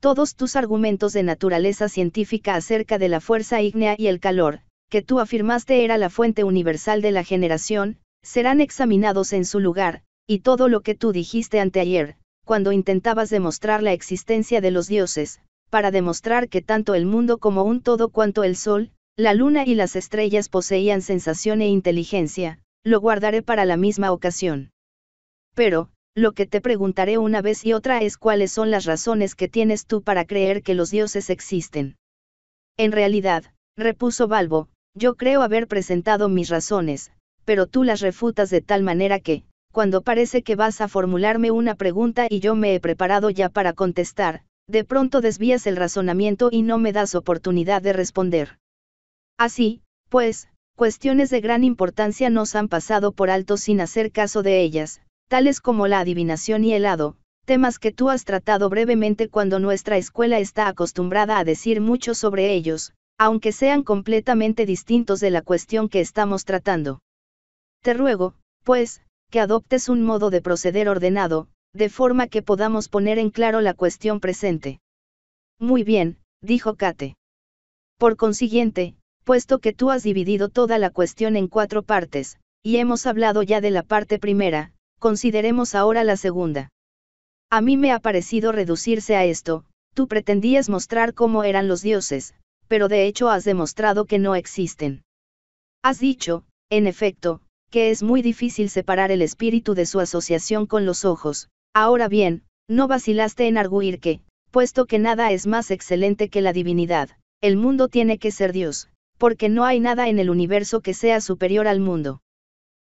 Todos tus argumentos de naturaleza científica acerca de la fuerza ígnea y el calor, que tú afirmaste era la fuente universal de la generación, serán examinados en su lugar, y todo lo que tú dijiste anteayer, cuando intentabas demostrar la existencia de los dioses, para demostrar que tanto el mundo como un todo cuanto el sol, la luna y las estrellas poseían sensación e inteligencia, lo guardaré para la misma ocasión. Pero, lo que te preguntaré una vez y otra es cuáles son las razones que tienes tú para creer que los dioses existen. En realidad, repuso Balbo, yo creo haber presentado mis razones, pero tú las refutas de tal manera que, cuando parece que vas a formularme una pregunta y yo me he preparado ya para contestar, de pronto desvías el razonamiento y no me das oportunidad de responder. Así, pues, cuestiones de gran importancia nos han pasado por alto sin hacer caso de ellas, tales como la adivinación y el hado, temas que tú has tratado brevemente cuando nuestra escuela está acostumbrada a decir mucho sobre ellos, aunque sean completamente distintos de la cuestión que estamos tratando. Te ruego, pues, que adoptes un modo de proceder ordenado, de forma que podamos poner en claro la cuestión presente. Muy bien, dijo Kate. Por consiguiente, puesto que tú has dividido toda la cuestión en cuatro partes, y hemos hablado ya de la parte primera, consideremos ahora la segunda. A mí me ha parecido reducirse a esto, tú pretendías mostrar cómo eran los dioses, pero de hecho has demostrado que no existen. Has dicho, en efecto, que es muy difícil separar el espíritu de su asociación con los ojos. Ahora bien, no vacilaste en arguir que, puesto que nada es más excelente que la divinidad, el mundo tiene que ser Dios, porque no hay nada en el universo que sea superior al mundo.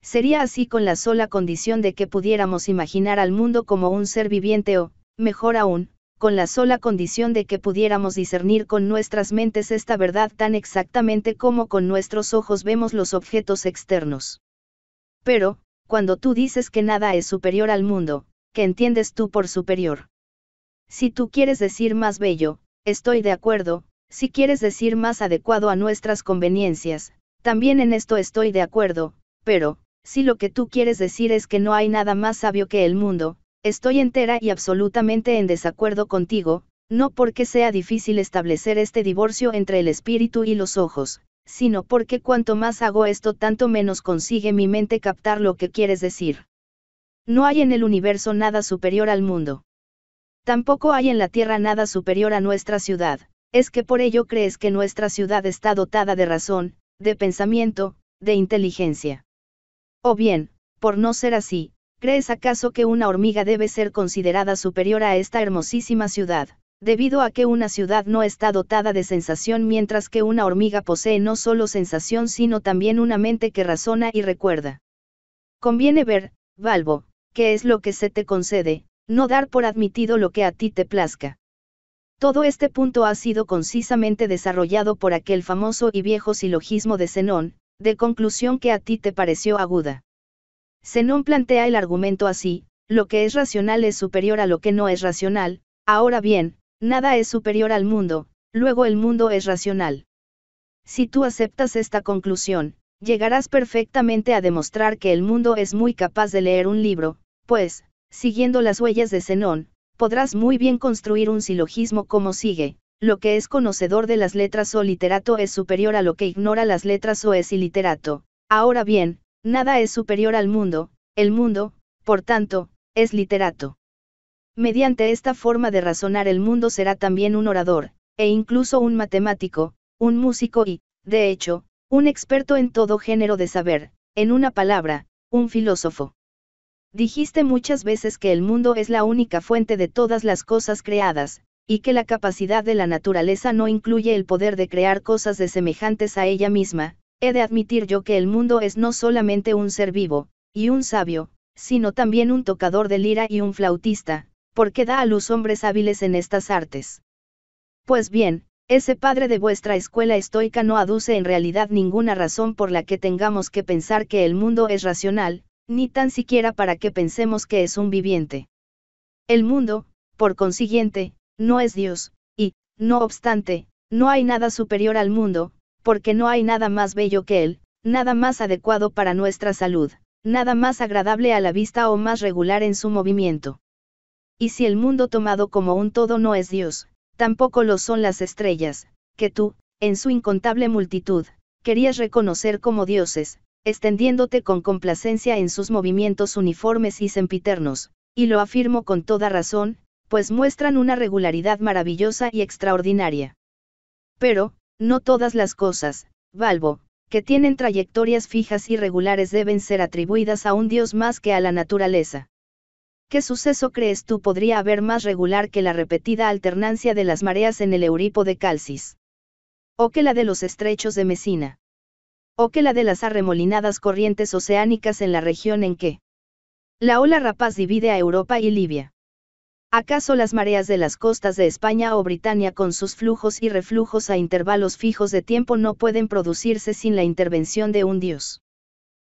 Sería así con la sola condición de que pudiéramos imaginar al mundo como un ser viviente o, mejor aún, con la sola condición de que pudiéramos discernir con nuestras mentes esta verdad tan exactamente como con nuestros ojos vemos los objetos externos. Pero, cuando tú dices que nada es superior al mundo, ¿qué entiendes tú por superior? Si tú quieres decir más bello, estoy de acuerdo, si quieres decir más adecuado a nuestras conveniencias, también en esto estoy de acuerdo, pero, si lo que tú quieres decir es que no hay nada más sabio que el mundo, estoy entera y absolutamente en desacuerdo contigo, no porque sea difícil establecer este divorcio entre el espíritu y los ojos, sino porque cuanto más hago esto tanto menos consigue mi mente captar lo que quieres decir. No hay en el universo nada superior al mundo. Tampoco hay en la Tierra nada superior a nuestra ciudad, es que por ello crees que nuestra ciudad está dotada de razón, de pensamiento, de inteligencia. O bien, por no ser así, ¿crees acaso que una hormiga debe ser considerada superior a esta hermosísima ciudad, Debido a que una ciudad no está dotada de sensación mientras que una hormiga posee no solo sensación sino también una mente que razona y recuerda. Conviene ver, Valvo, qué es lo que se te concede, no dar por admitido lo que a ti te plazca. Todo este punto ha sido concisamente desarrollado por aquel famoso y viejo silogismo de Zenón, de conclusión que a ti te pareció aguda. Zenón plantea el argumento así, lo que es racional es superior a lo que no es racional, ahora bien, Nada es superior al mundo, luego el mundo es racional. Si tú aceptas esta conclusión, llegarás perfectamente a demostrar que el mundo es muy capaz de leer un libro, pues, siguiendo las huellas de Zenón, podrás muy bien construir un silogismo como sigue, lo que es conocedor de las letras o literato es superior a lo que ignora las letras o es iliterato. Ahora bien, nada es superior al mundo, el mundo, por tanto, es literato. Mediante esta forma de razonar el mundo será también un orador, e incluso un matemático, un músico y, de hecho, un experto en todo género de saber, en una palabra, un filósofo. Dijiste muchas veces que el mundo es la única fuente de todas las cosas creadas, y que la capacidad de la naturaleza no incluye el poder de crear cosas de semejantes a ella misma, he de admitir yo que el mundo es no solamente un ser vivo, y un sabio, sino también un tocador de lira y un flautista, porque da a luz hombres hábiles en estas artes. Pues bien, ese padre de vuestra escuela estoica no aduce en realidad ninguna razón por la que tengamos que pensar que el mundo es racional, ni tan siquiera para que pensemos que es un viviente. El mundo, por consiguiente, no es Dios, y, no obstante, no hay nada superior al mundo, porque no hay nada más bello que él, nada más adecuado para nuestra salud, nada más agradable a la vista o más regular en su movimiento. Y si el mundo tomado como un todo no es Dios, tampoco lo son las estrellas, que tú, en su incontable multitud, querías reconocer como dioses, extendiéndote con complacencia en sus movimientos uniformes y sempiternos, y lo afirmo con toda razón, pues muestran una regularidad maravillosa y extraordinaria. Pero, no todas las cosas, valvo, que tienen trayectorias fijas y regulares deben ser atribuidas a un dios más que a la naturaleza. ¿Qué suceso crees tú podría haber más regular que la repetida alternancia de las mareas en el Euripo de Calcis? ¿O que la de los estrechos de Mesina? ¿O que la de las arremolinadas corrientes oceánicas en la región en que? La ola rapaz divide a Europa y Libia. ¿Acaso las mareas de las costas de España o Britania con sus flujos y reflujos a intervalos fijos de tiempo no pueden producirse sin la intervención de un dios?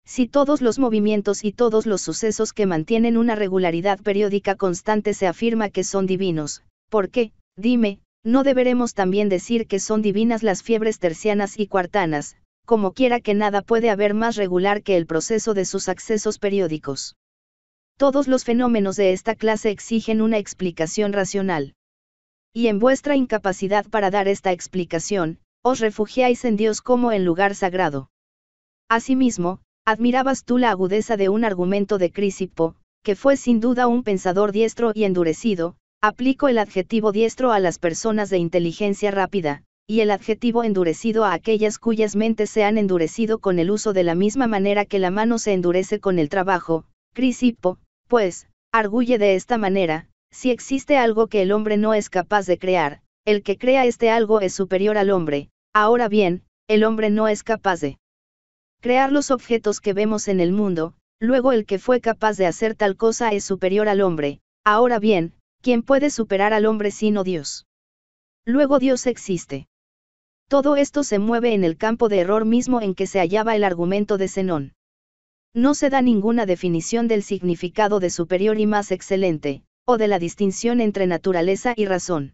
Si todos los movimientos y todos los sucesos que mantienen una regularidad periódica constante se afirma que son divinos, ¿por qué, dime, no deberemos también decir que son divinas las fiebres tercianas y cuartanas, como quiera que nada puede haber más regular que el proceso de sus accesos periódicos. Todos los fenómenos de esta clase exigen una explicación racional. Y en vuestra incapacidad para dar esta explicación, os refugiáis en Dios como en lugar sagrado. Asimismo, Admirabas tú la agudeza de un argumento de Crisipo, que fue sin duda un pensador diestro y endurecido, aplico el adjetivo diestro a las personas de inteligencia rápida, y el adjetivo endurecido a aquellas cuyas mentes se han endurecido con el uso de la misma manera que la mano se endurece con el trabajo. Crisipo, pues, arguye de esta manera, si existe algo que el hombre no es capaz de crear, el que crea este algo es superior al hombre, ahora bien, el hombre no es capaz de crear los objetos que vemos en el mundo, luego el que fue capaz de hacer tal cosa es superior al hombre, ahora bien, ¿quién puede superar al hombre sino Dios? Luego Dios existe. Todo esto se mueve en el campo de error mismo en que se hallaba el argumento de Zenón. No se da ninguna definición del significado de superior y más excelente, o de la distinción entre naturaleza y razón.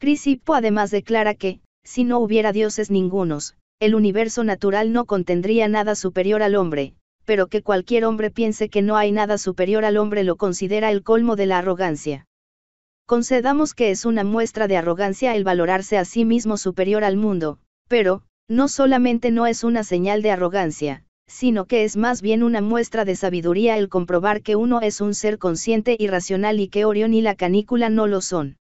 Crisipo además declara que, si no hubiera dioses ningunos, el universo natural no contendría nada superior al hombre, pero que cualquier hombre piense que no hay nada superior al hombre lo considera el colmo de la arrogancia. Concedamos que es una muestra de arrogancia el valorarse a sí mismo superior al mundo, pero, no solamente no es una señal de arrogancia, sino que es más bien una muestra de sabiduría el comprobar que uno es un ser consciente y racional y que Orión y la canícula no lo son.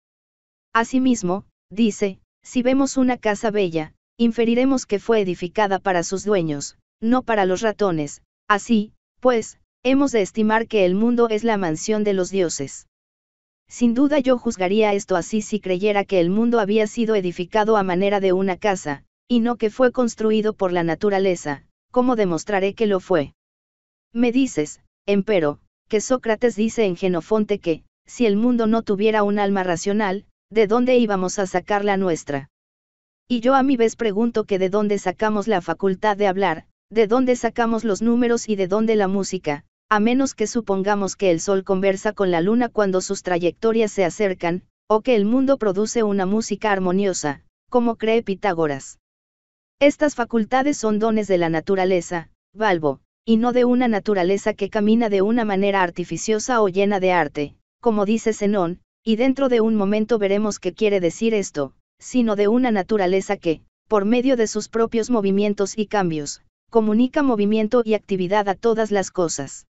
Asimismo, dice, si vemos una casa bella, Inferiremos que fue edificada para sus dueños, no para los ratones, así, pues, hemos de estimar que el mundo es la mansión de los dioses. Sin duda yo juzgaría esto así si creyera que el mundo había sido edificado a manera de una casa, y no que fue construido por la naturaleza, como demostraré que lo fue? Me dices, empero, que Sócrates dice en Genofonte que, si el mundo no tuviera un alma racional, ¿de dónde íbamos a sacar la nuestra? Y yo a mi vez pregunto que de dónde sacamos la facultad de hablar, de dónde sacamos los números y de dónde la música, a menos que supongamos que el Sol conversa con la Luna cuando sus trayectorias se acercan, o que el mundo produce una música armoniosa, como cree Pitágoras. Estas facultades son dones de la naturaleza, Balbo, y no de una naturaleza que camina de una manera artificiosa o llena de arte, como dice Zenón, y dentro de un momento veremos qué quiere decir esto, sino de una naturaleza que, por medio de sus propios movimientos y cambios, comunica movimiento y actividad a todas las cosas.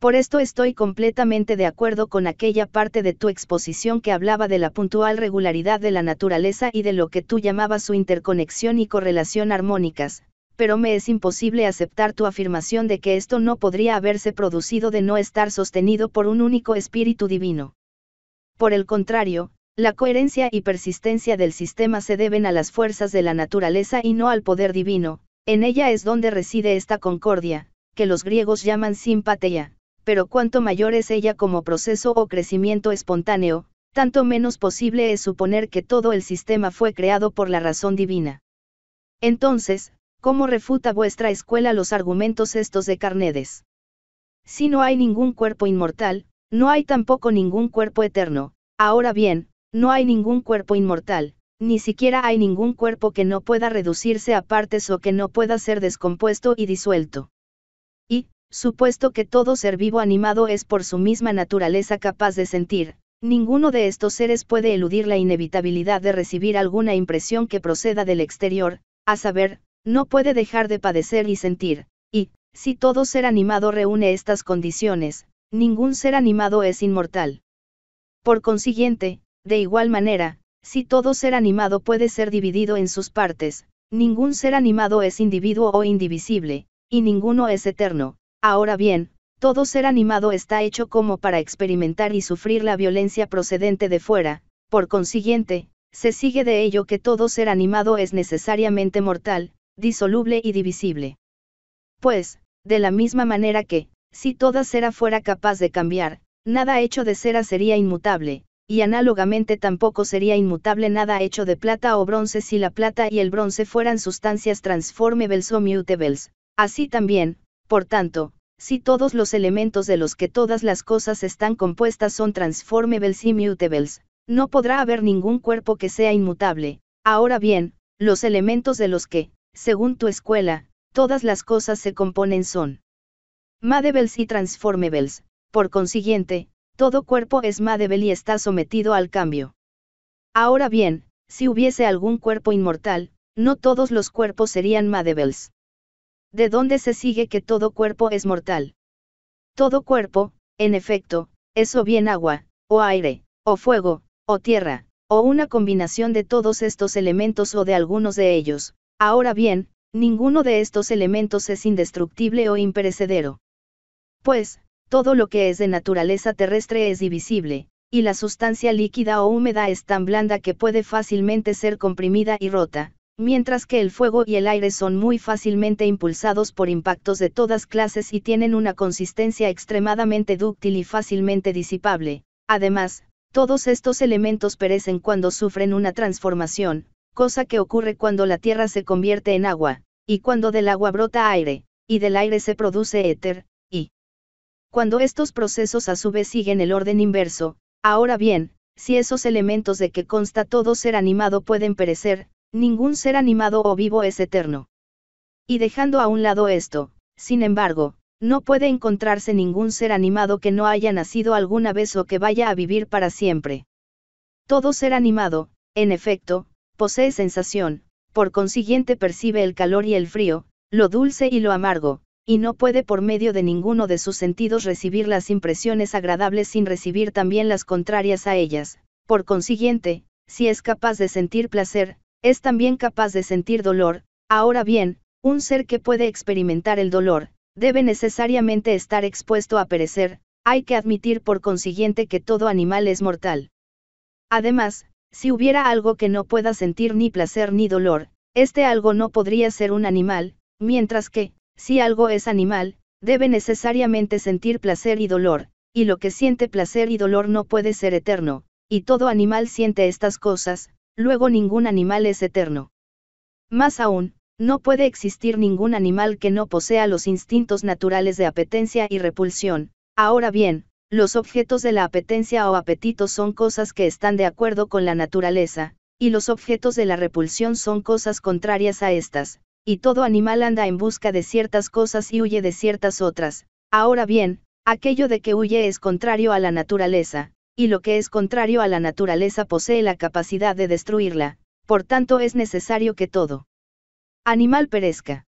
Por esto estoy completamente de acuerdo con aquella parte de tu exposición que hablaba de la puntual regularidad de la naturaleza y de lo que tú llamabas su interconexión y correlación armónicas, pero me es imposible aceptar tu afirmación de que esto no podría haberse producido de no estar sostenido por un único espíritu divino. Por el contrario, la coherencia y persistencia del sistema se deben a las fuerzas de la naturaleza y no al poder divino, en ella es donde reside esta concordia, que los griegos llaman simpatía, pero cuanto mayor es ella como proceso o crecimiento espontáneo, tanto menos posible es suponer que todo el sistema fue creado por la razón divina. Entonces, ¿cómo refuta vuestra escuela los argumentos estos de Carnedes? Si no hay ningún cuerpo inmortal, no hay tampoco ningún cuerpo eterno, ahora bien, no hay ningún cuerpo inmortal, ni siquiera hay ningún cuerpo que no pueda reducirse a partes o que no pueda ser descompuesto y disuelto. Y, supuesto que todo ser vivo animado es por su misma naturaleza capaz de sentir, ninguno de estos seres puede eludir la inevitabilidad de recibir alguna impresión que proceda del exterior, a saber, no puede dejar de padecer y sentir, y, si todo ser animado reúne estas condiciones, ningún ser animado es inmortal. Por consiguiente, de igual manera, si todo ser animado puede ser dividido en sus partes, ningún ser animado es individuo o indivisible, y ninguno es eterno. Ahora bien, todo ser animado está hecho como para experimentar y sufrir la violencia procedente de fuera, por consiguiente, se sigue de ello que todo ser animado es necesariamente mortal, disoluble y divisible. Pues, de la misma manera que, si toda cera fuera capaz de cambiar, nada hecho de cera sería inmutable, y análogamente tampoco sería inmutable nada hecho de plata o bronce si la plata y el bronce fueran sustancias transformables o mutables. Así también, por tanto, si todos los elementos de los que todas las cosas están compuestas son transformables y mutables, no podrá haber ningún cuerpo que sea inmutable. Ahora bien, los elementos de los que, según tu escuela, todas las cosas se componen son madables y transformables. Por consiguiente, todo cuerpo es Madebel y está sometido al cambio. Ahora bien, si hubiese algún cuerpo inmortal, no todos los cuerpos serían Madebels. ¿De dónde se sigue que todo cuerpo es mortal? Todo cuerpo, en efecto, es o bien agua, o aire, o fuego, o tierra, o una combinación de todos estos elementos o de algunos de ellos. Ahora bien, ninguno de estos elementos es indestructible o imperecedero. Pues, todo lo que es de naturaleza terrestre es divisible, y la sustancia líquida o húmeda es tan blanda que puede fácilmente ser comprimida y rota, mientras que el fuego y el aire son muy fácilmente impulsados por impactos de todas clases y tienen una consistencia extremadamente dúctil y fácilmente disipable. Además, todos estos elementos perecen cuando sufren una transformación, cosa que ocurre cuando la tierra se convierte en agua, y cuando del agua brota aire, y del aire se produce éter, cuando estos procesos a su vez siguen el orden inverso, ahora bien, si esos elementos de que consta todo ser animado pueden perecer, ningún ser animado o vivo es eterno. Y dejando a un lado esto, sin embargo, no puede encontrarse ningún ser animado que no haya nacido alguna vez o que vaya a vivir para siempre. Todo ser animado, en efecto, posee sensación, por consiguiente percibe el calor y el frío, lo dulce y lo amargo, y no puede por medio de ninguno de sus sentidos recibir las impresiones agradables sin recibir también las contrarias a ellas, por consiguiente, si es capaz de sentir placer, es también capaz de sentir dolor, ahora bien, un ser que puede experimentar el dolor, debe necesariamente estar expuesto a perecer, hay que admitir por consiguiente que todo animal es mortal. Además, si hubiera algo que no pueda sentir ni placer ni dolor, este algo no podría ser un animal, mientras que, si algo es animal, debe necesariamente sentir placer y dolor, y lo que siente placer y dolor no puede ser eterno, y todo animal siente estas cosas, luego ningún animal es eterno. Más aún, no puede existir ningún animal que no posea los instintos naturales de apetencia y repulsión. Ahora bien, los objetos de la apetencia o apetito son cosas que están de acuerdo con la naturaleza, y los objetos de la repulsión son cosas contrarias a estas, y todo animal anda en busca de ciertas cosas y huye de ciertas otras. Ahora bien, aquello de que huye es contrario a la naturaleza, y lo que es contrario a la naturaleza posee la capacidad de destruirla, por tanto es necesario que todo animal perezca.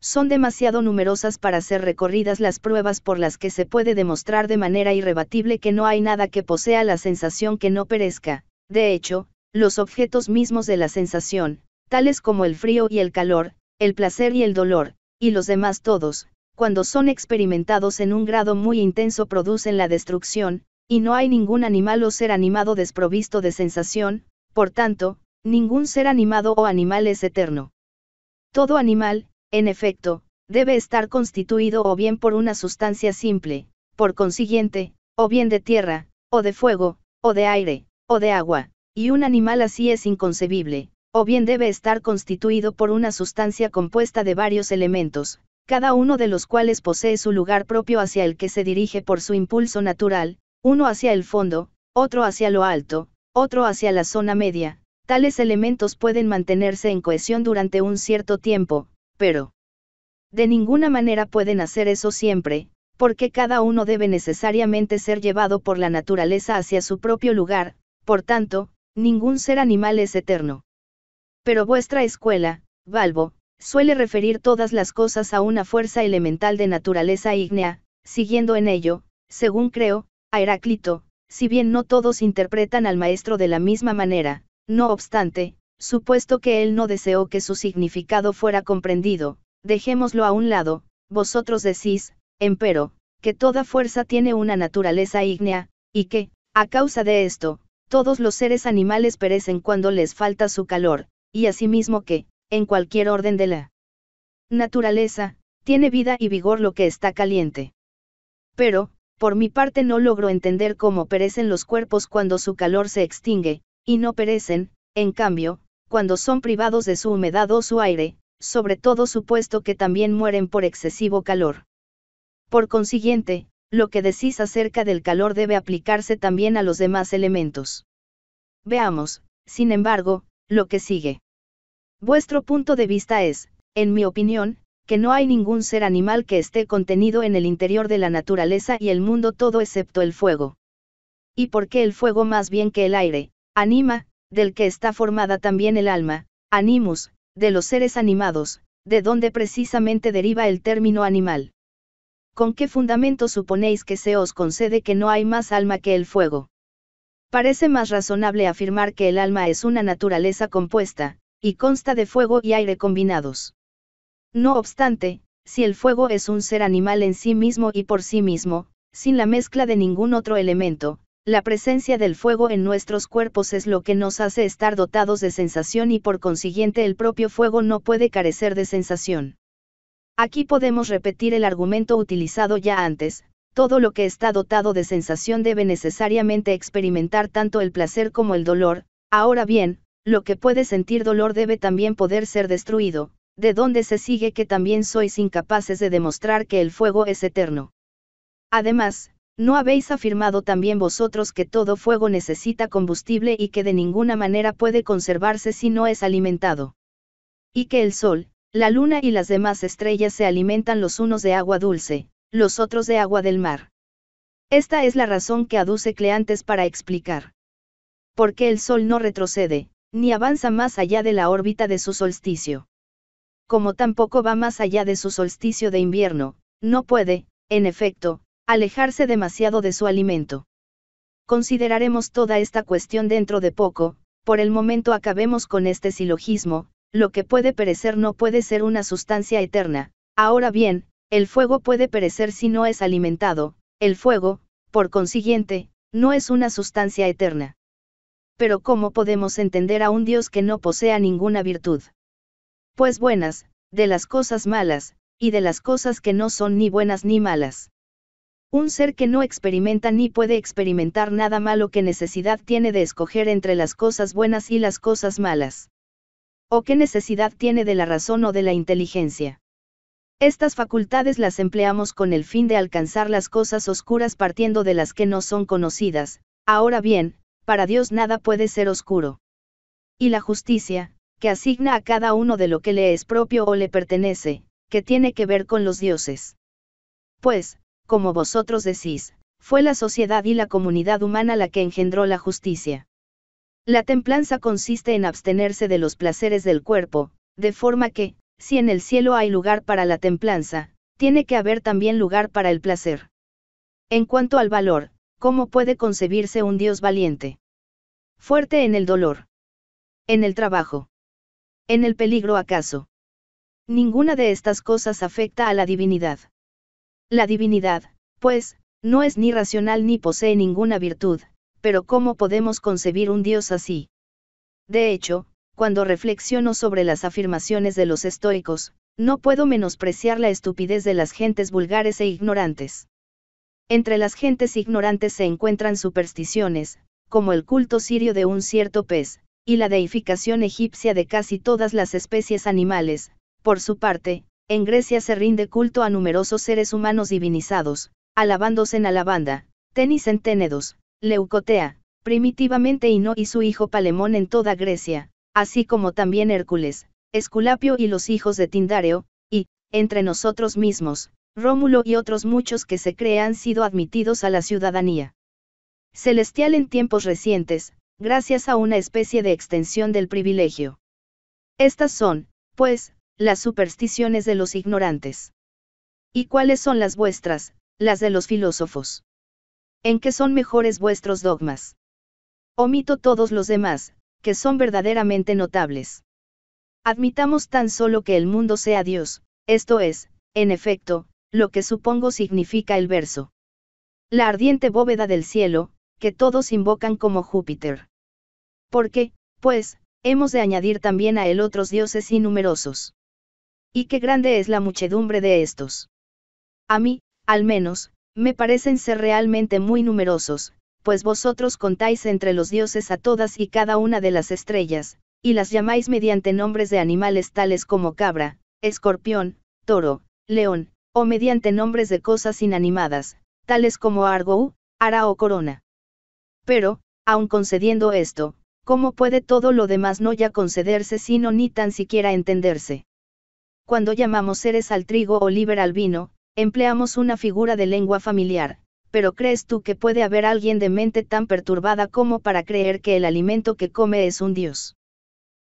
Son demasiado numerosas para ser recorridas las pruebas por las que se puede demostrar de manera irrebatible que no hay nada que posea la sensación que no perezca, de hecho, los objetos mismos de la sensación, tales como el frío y el calor, el placer y el dolor, y los demás todos, cuando son experimentados en un grado muy intenso producen la destrucción, y no hay ningún animal o ser animado desprovisto de sensación, por tanto, ningún ser animado o animal es eterno. Todo animal, en efecto, debe estar constituido o bien por una sustancia simple, por consiguiente, o bien de tierra, o de fuego, o de aire, o de agua, y un animal así es inconcebible, o bien debe estar constituido por una sustancia compuesta de varios elementos, cada uno de los cuales posee su lugar propio hacia el que se dirige por su impulso natural, uno hacia el fondo, otro hacia lo alto, otro hacia la zona media, tales elementos pueden mantenerse en cohesión durante un cierto tiempo, pero de ninguna manera pueden hacer eso siempre, porque cada uno debe necesariamente ser llevado por la naturaleza hacia su propio lugar, por tanto, ningún ser animal es eterno. Pero vuestra escuela, Balbo, suele referir todas las cosas a una fuerza elemental de naturaleza ígnea, siguiendo en ello, según creo, a Heráclito, si bien no todos interpretan al maestro de la misma manera, no obstante, supuesto que él no deseó que su significado fuera comprendido, dejémoslo a un lado, vosotros decís, empero, que toda fuerza tiene una naturaleza ígnea, y que, a causa de esto, todos los seres animales perecen cuando les falta su calor, y asimismo que, en cualquier orden de la naturaleza, tiene vida y vigor lo que está caliente. Pero, por mi parte no logro entender cómo perecen los cuerpos cuando su calor se extingue, y no perecen, en cambio, cuando son privados de su humedad o su aire, sobre todo supuesto que también mueren por excesivo calor. Por consiguiente, lo que decís acerca del calor debe aplicarse también a los demás elementos. Veamos, sin embargo, lo que sigue. Vuestro punto de vista es, en mi opinión, que no hay ningún ser animal que esté contenido en el interior de la naturaleza y el mundo todo excepto el fuego. ¿Y por qué el fuego más bien que el aire, anima, del que está formada también el alma, animus, de los seres animados, de donde precisamente deriva el término animal? ¿Con qué fundamento suponéis que se os concede que no hay más alma que el fuego? Parece más razonable afirmar que el alma es una naturaleza compuesta, y consta de fuego y aire combinados. No obstante, si el fuego es un ser animal en sí mismo y por sí mismo, sin la mezcla de ningún otro elemento, la presencia del fuego en nuestros cuerpos es lo que nos hace estar dotados de sensación y por consiguiente el propio fuego no puede carecer de sensación. Aquí podemos repetir el argumento utilizado ya antes, todo lo que está dotado de sensación debe necesariamente experimentar tanto el placer como el dolor, ahora bien, lo que puede sentir dolor debe también poder ser destruido, de donde se sigue que también sois incapaces de demostrar que el fuego es eterno. Además, ¿no habéis afirmado también vosotros que todo fuego necesita combustible y que de ninguna manera puede conservarse si no es alimentado? Y que el sol, la luna y las demás estrellas se alimentan los unos de agua dulce, los otros de agua del mar. Esta es la razón que aduce Cleantes para explicar. ¿Por qué el sol no retrocede, ni avanza más allá de la órbita de su solsticio. Como tampoco va más allá de su solsticio de invierno, no puede, en efecto, alejarse demasiado de su alimento. Consideraremos toda esta cuestión dentro de poco, por el momento acabemos con este silogismo, lo que puede perecer no puede ser una sustancia eterna, ahora bien, el fuego puede perecer si no es alimentado, el fuego, por consiguiente, no es una sustancia eterna pero ¿cómo podemos entender a un Dios que no posea ninguna virtud? Pues buenas, de las cosas malas, y de las cosas que no son ni buenas ni malas. Un ser que no experimenta ni puede experimentar nada malo que necesidad tiene de escoger entre las cosas buenas y las cosas malas. O qué necesidad tiene de la razón o de la inteligencia. Estas facultades las empleamos con el fin de alcanzar las cosas oscuras partiendo de las que no son conocidas. Ahora bien, para Dios nada puede ser oscuro. Y la justicia, que asigna a cada uno de lo que le es propio o le pertenece, que tiene que ver con los dioses. Pues, como vosotros decís, fue la sociedad y la comunidad humana la que engendró la justicia. La templanza consiste en abstenerse de los placeres del cuerpo, de forma que, si en el cielo hay lugar para la templanza, tiene que haber también lugar para el placer. En cuanto al valor, ¿cómo puede concebirse un Dios valiente? Fuerte en el dolor. En el trabajo. En el peligro acaso. Ninguna de estas cosas afecta a la divinidad. La divinidad, pues, no es ni racional ni posee ninguna virtud, pero ¿cómo podemos concebir un Dios así? De hecho, cuando reflexiono sobre las afirmaciones de los estoicos, no puedo menospreciar la estupidez de las gentes vulgares e ignorantes. Entre las gentes ignorantes se encuentran supersticiones, como el culto sirio de un cierto pez, y la deificación egipcia de casi todas las especies animales. Por su parte, en Grecia se rinde culto a numerosos seres humanos divinizados, alabándose en alabanda, tenis en ténedos, leucotea, primitivamente Hino y su hijo Palemón en toda Grecia, así como también Hércules, Esculapio y los hijos de Tindareo, y, entre nosotros mismos, Rómulo y otros muchos que se cree han sido admitidos a la ciudadanía celestial en tiempos recientes, gracias a una especie de extensión del privilegio. Estas son, pues, las supersticiones de los ignorantes. ¿Y cuáles son las vuestras, las de los filósofos? ¿En qué son mejores vuestros dogmas? Omito todos los demás, que son verdaderamente notables. Admitamos tan solo que el mundo sea Dios, esto es, en efecto, lo que supongo significa el verso. La ardiente bóveda del cielo, que todos invocan como Júpiter. Porque, pues, hemos de añadir también a él otros dioses y Y qué grande es la muchedumbre de estos. A mí, al menos, me parecen ser realmente muy numerosos, pues vosotros contáis entre los dioses a todas y cada una de las estrellas, y las llamáis mediante nombres de animales tales como cabra, escorpión, toro, león, o mediante nombres de cosas inanimadas, tales como Argo, Ara o Corona. Pero, aun concediendo esto, ¿cómo puede todo lo demás no ya concederse sino ni tan siquiera entenderse? Cuando llamamos seres al trigo o liber al vino, empleamos una figura de lengua familiar, pero ¿crees tú que puede haber alguien de mente tan perturbada como para creer que el alimento que come es un dios?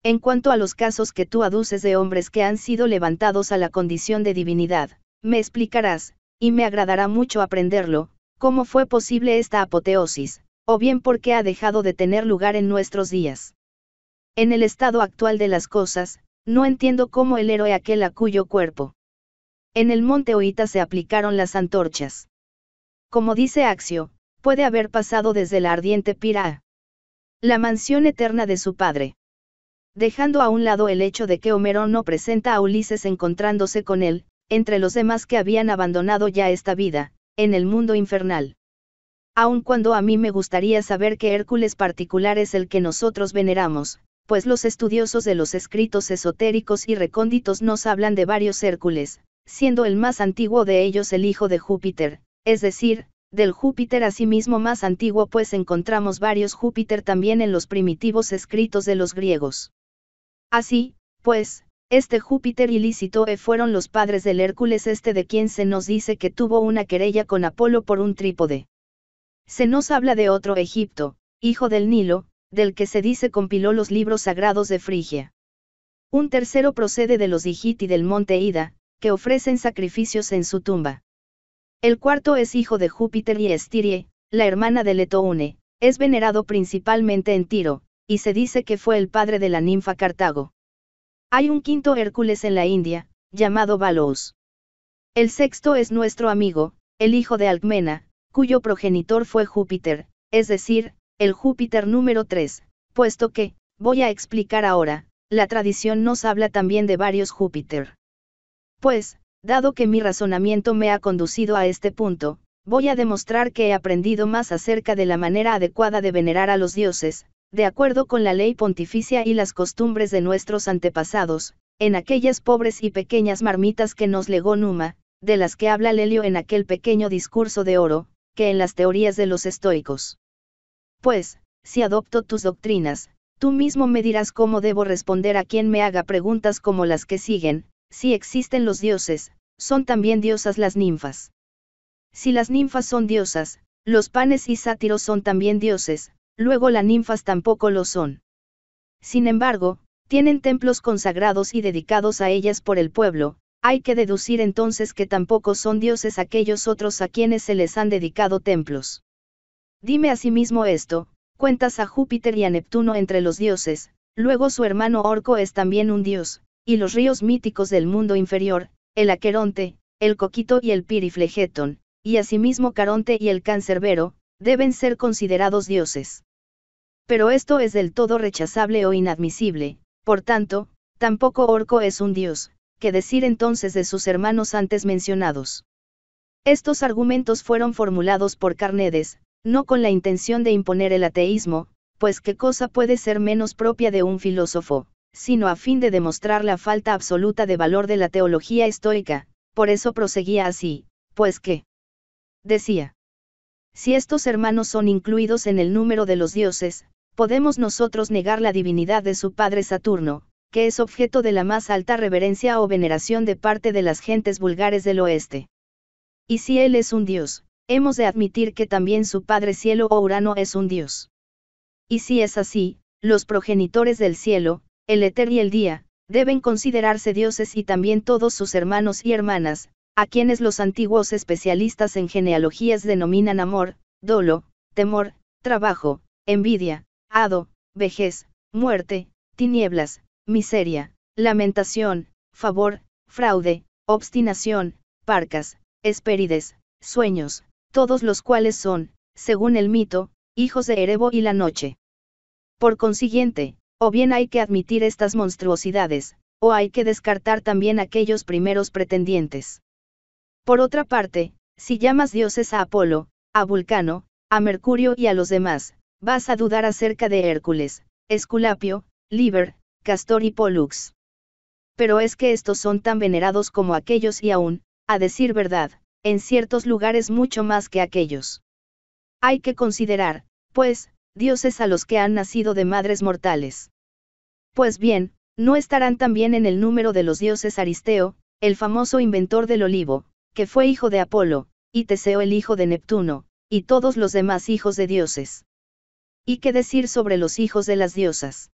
En cuanto a los casos que tú aduces de hombres que han sido levantados a la condición de divinidad, me explicarás, y me agradará mucho aprenderlo, cómo fue posible esta apoteosis, o bien por qué ha dejado de tener lugar en nuestros días. En el estado actual de las cosas, no entiendo cómo el héroe aquel a cuyo cuerpo. En el monte Oita se aplicaron las antorchas. Como dice Axio, puede haber pasado desde la ardiente pira la mansión eterna de su padre. Dejando a un lado el hecho de que Homero no presenta a Ulises encontrándose con él, entre los demás que habían abandonado ya esta vida, en el mundo infernal. Aun cuando a mí me gustaría saber qué Hércules particular es el que nosotros veneramos, pues los estudiosos de los escritos esotéricos y recónditos nos hablan de varios Hércules, siendo el más antiguo de ellos el hijo de Júpiter, es decir, del Júpiter asimismo más antiguo pues encontramos varios Júpiter también en los primitivos escritos de los griegos. Así, pues, este Júpiter y e fueron los padres del Hércules este de quien se nos dice que tuvo una querella con Apolo por un trípode. Se nos habla de otro Egipto, hijo del Nilo, del que se dice compiló los libros sagrados de Frigia. Un tercero procede de los Igiti del monte Ida, que ofrecen sacrificios en su tumba. El cuarto es hijo de Júpiter y Estirie, la hermana de Letoune, es venerado principalmente en Tiro, y se dice que fue el padre de la ninfa Cartago. Hay un quinto Hércules en la India, llamado Balos. El sexto es nuestro amigo, el hijo de Alcmena, cuyo progenitor fue Júpiter, es decir, el Júpiter número 3, puesto que, voy a explicar ahora, la tradición nos habla también de varios Júpiter. Pues, dado que mi razonamiento me ha conducido a este punto, voy a demostrar que he aprendido más acerca de la manera adecuada de venerar a los dioses, de acuerdo con la ley pontificia y las costumbres de nuestros antepasados, en aquellas pobres y pequeñas marmitas que nos legó Numa, de las que habla Lelio en aquel pequeño discurso de oro, que en las teorías de los estoicos. Pues, si adopto tus doctrinas, tú mismo me dirás cómo debo responder a quien me haga preguntas como las que siguen, si existen los dioses, son también diosas las ninfas. Si las ninfas son diosas, los panes y sátiros son también dioses, Luego las ninfas tampoco lo son. Sin embargo, tienen templos consagrados y dedicados a ellas por el pueblo, hay que deducir entonces que tampoco son dioses aquellos otros a quienes se les han dedicado templos. Dime asimismo esto, cuentas a Júpiter y a Neptuno entre los dioses, luego su hermano Orco es también un dios, y los ríos míticos del mundo inferior, el Aqueronte, el Coquito y el Piriflegeton, y asimismo Caronte y el Cáncerbero, deben ser considerados dioses pero esto es del todo rechazable o inadmisible, por tanto, tampoco Orco es un dios, que decir entonces de sus hermanos antes mencionados. Estos argumentos fueron formulados por Carnedes, no con la intención de imponer el ateísmo, pues qué cosa puede ser menos propia de un filósofo, sino a fin de demostrar la falta absoluta de valor de la teología estoica, por eso proseguía así, pues que, decía, si estos hermanos son incluidos en el número de los dioses, podemos nosotros negar la divinidad de su padre Saturno, que es objeto de la más alta reverencia o veneración de parte de las gentes vulgares del oeste. Y si él es un dios, hemos de admitir que también su padre cielo o Urano es un dios. Y si es así, los progenitores del cielo, el éter y el día, deben considerarse dioses y también todos sus hermanos y hermanas, a quienes los antiguos especialistas en genealogías denominan amor, dolo, temor, trabajo, envidia, hado, vejez, muerte, tinieblas, miseria, lamentación, favor, fraude, obstinación, parcas, espérides, sueños, todos los cuales son, según el mito, hijos de Erebo y la noche. Por consiguiente, o bien hay que admitir estas monstruosidades, o hay que descartar también aquellos primeros pretendientes. Por otra parte, si llamas dioses a Apolo, a Vulcano, a Mercurio y a los demás, vas a dudar acerca de Hércules, Esculapio, Liber, Castor y Pollux. Pero es que estos son tan venerados como aquellos y aún, a decir verdad, en ciertos lugares mucho más que aquellos. Hay que considerar, pues, dioses a los que han nacido de madres mortales. Pues bien, no estarán también en el número de los dioses Aristeo, el famoso inventor del olivo, que fue hijo de Apolo, y Teseo el hijo de Neptuno, y todos los demás hijos de dioses. Y qué decir sobre los hijos de las diosas.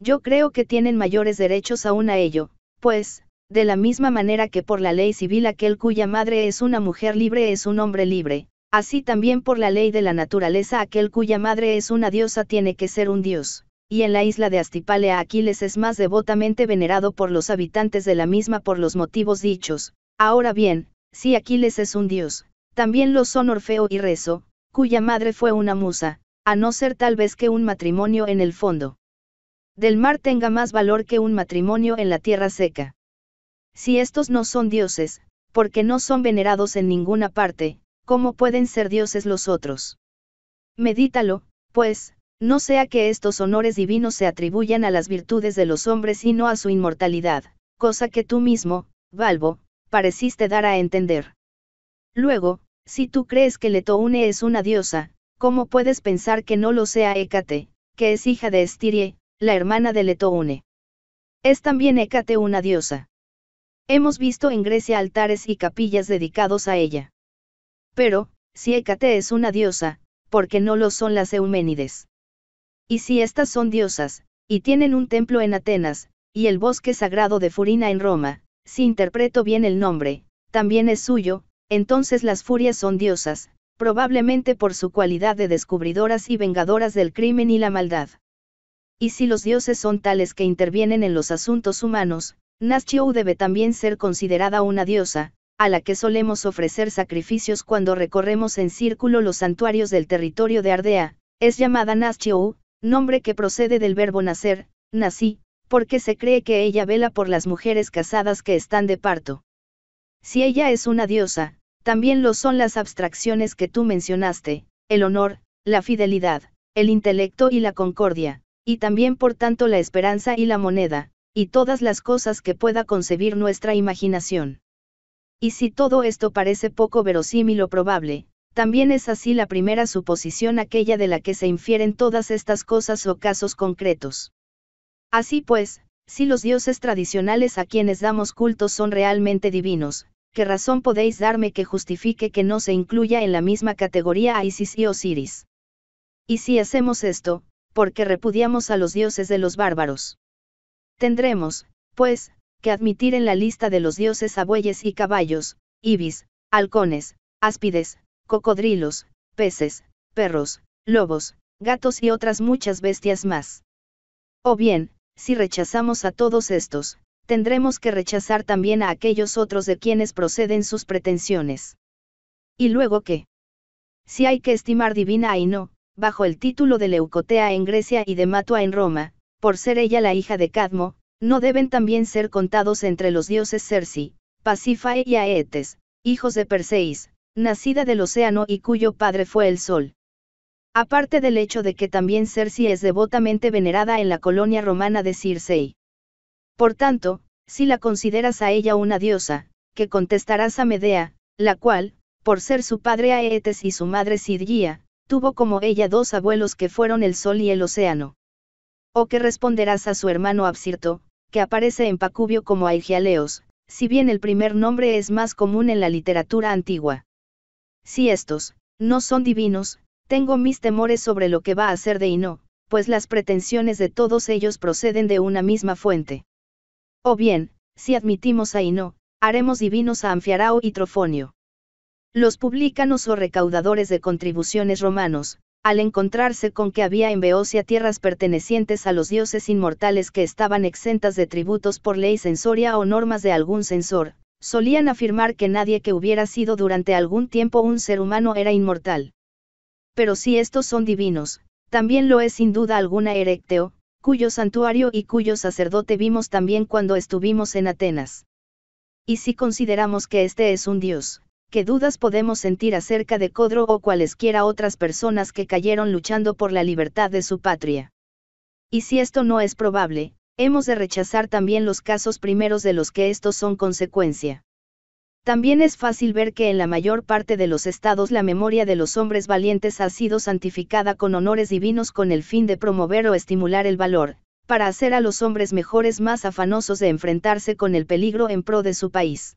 Yo creo que tienen mayores derechos aún a ello, pues, de la misma manera que por la ley civil aquel cuya madre es una mujer libre es un hombre libre, así también por la ley de la naturaleza aquel cuya madre es una diosa tiene que ser un dios, y en la isla de Astipalea Aquiles es más devotamente venerado por los habitantes de la misma por los motivos dichos. Ahora bien, si Aquiles es un dios, también lo son Orfeo y Rezo, cuya madre fue una musa, a no ser tal vez que un matrimonio en el fondo del mar tenga más valor que un matrimonio en la tierra seca. Si estos no son dioses, porque no son venerados en ninguna parte, ¿cómo pueden ser dioses los otros? Medítalo, pues, no sea que estos honores divinos se atribuyan a las virtudes de los hombres y no a su inmortalidad, cosa que tú mismo, Balbo, pareciste dar a entender. Luego, si tú crees que Letoune es una diosa, ¿Cómo puedes pensar que no lo sea Hécate, que es hija de Estirie, la hermana de Letoune? Es también Hécate una diosa. Hemos visto en Grecia altares y capillas dedicados a ella. Pero, si Hécate es una diosa, ¿por qué no lo son las Euménides? Y si estas son diosas, y tienen un templo en Atenas, y el bosque sagrado de Furina en Roma, si interpreto bien el nombre, también es suyo, entonces las furias son diosas, probablemente por su cualidad de descubridoras y vengadoras del crimen y la maldad. Y si los dioses son tales que intervienen en los asuntos humanos, Nashiou debe también ser considerada una diosa, a la que solemos ofrecer sacrificios cuando recorremos en círculo los santuarios del territorio de Ardea, es llamada Nashiou, nombre que procede del verbo nacer, nací, porque se cree que ella vela por las mujeres casadas que están de parto. Si ella es una diosa, también lo son las abstracciones que tú mencionaste, el honor, la fidelidad, el intelecto y la concordia, y también por tanto la esperanza y la moneda, y todas las cosas que pueda concebir nuestra imaginación. Y si todo esto parece poco verosímil o probable, también es así la primera suposición aquella de la que se infieren todas estas cosas o casos concretos. Así pues, si los dioses tradicionales a quienes damos culto son realmente divinos, ¿qué razón podéis darme que justifique que no se incluya en la misma categoría a Isis y Osiris? Y si hacemos esto, porque repudiamos a los dioses de los bárbaros. Tendremos, pues, que admitir en la lista de los dioses a y caballos, ibis, halcones, áspides, cocodrilos, peces, perros, lobos, gatos y otras muchas bestias más. O bien, si rechazamos a todos estos, tendremos que rechazar también a aquellos otros de quienes proceden sus pretensiones. ¿Y luego qué? Si hay que estimar divina a bajo el título de Leucotea en Grecia y de Matua en Roma, por ser ella la hija de Cadmo, no deben también ser contados entre los dioses Cersei, Pasifae y Aetes, hijos de Perseis, nacida del océano y cuyo padre fue el sol. Aparte del hecho de que también Cersei es devotamente venerada en la colonia romana de Circei. Por tanto, si la consideras a ella una diosa, que contestarás a Medea, la cual, por ser su padre Aetes y su madre Sidgía, tuvo como ella dos abuelos que fueron el sol y el océano. O qué responderás a su hermano Absirto, que aparece en Pacubio como Aigialeos, si bien el primer nombre es más común en la literatura antigua. Si estos, no son divinos, tengo mis temores sobre lo que va a ser de Hino, pues las pretensiones de todos ellos proceden de una misma fuente. O oh bien, si admitimos a no, haremos divinos a Anfiarao y Trofonio. Los publicanos o recaudadores de contribuciones romanos, al encontrarse con que había en Beocia tierras pertenecientes a los dioses inmortales que estaban exentas de tributos por ley censoria o normas de algún censor, solían afirmar que nadie que hubiera sido durante algún tiempo un ser humano era inmortal. Pero si estos son divinos, también lo es sin duda alguna Erecteo, cuyo santuario y cuyo sacerdote vimos también cuando estuvimos en Atenas. Y si consideramos que este es un dios, ¿qué dudas podemos sentir acerca de Codro o cualesquiera otras personas que cayeron luchando por la libertad de su patria? Y si esto no es probable, hemos de rechazar también los casos primeros de los que estos son consecuencia. También es fácil ver que en la mayor parte de los estados la memoria de los hombres valientes ha sido santificada con honores divinos con el fin de promover o estimular el valor, para hacer a los hombres mejores más afanosos de enfrentarse con el peligro en pro de su país.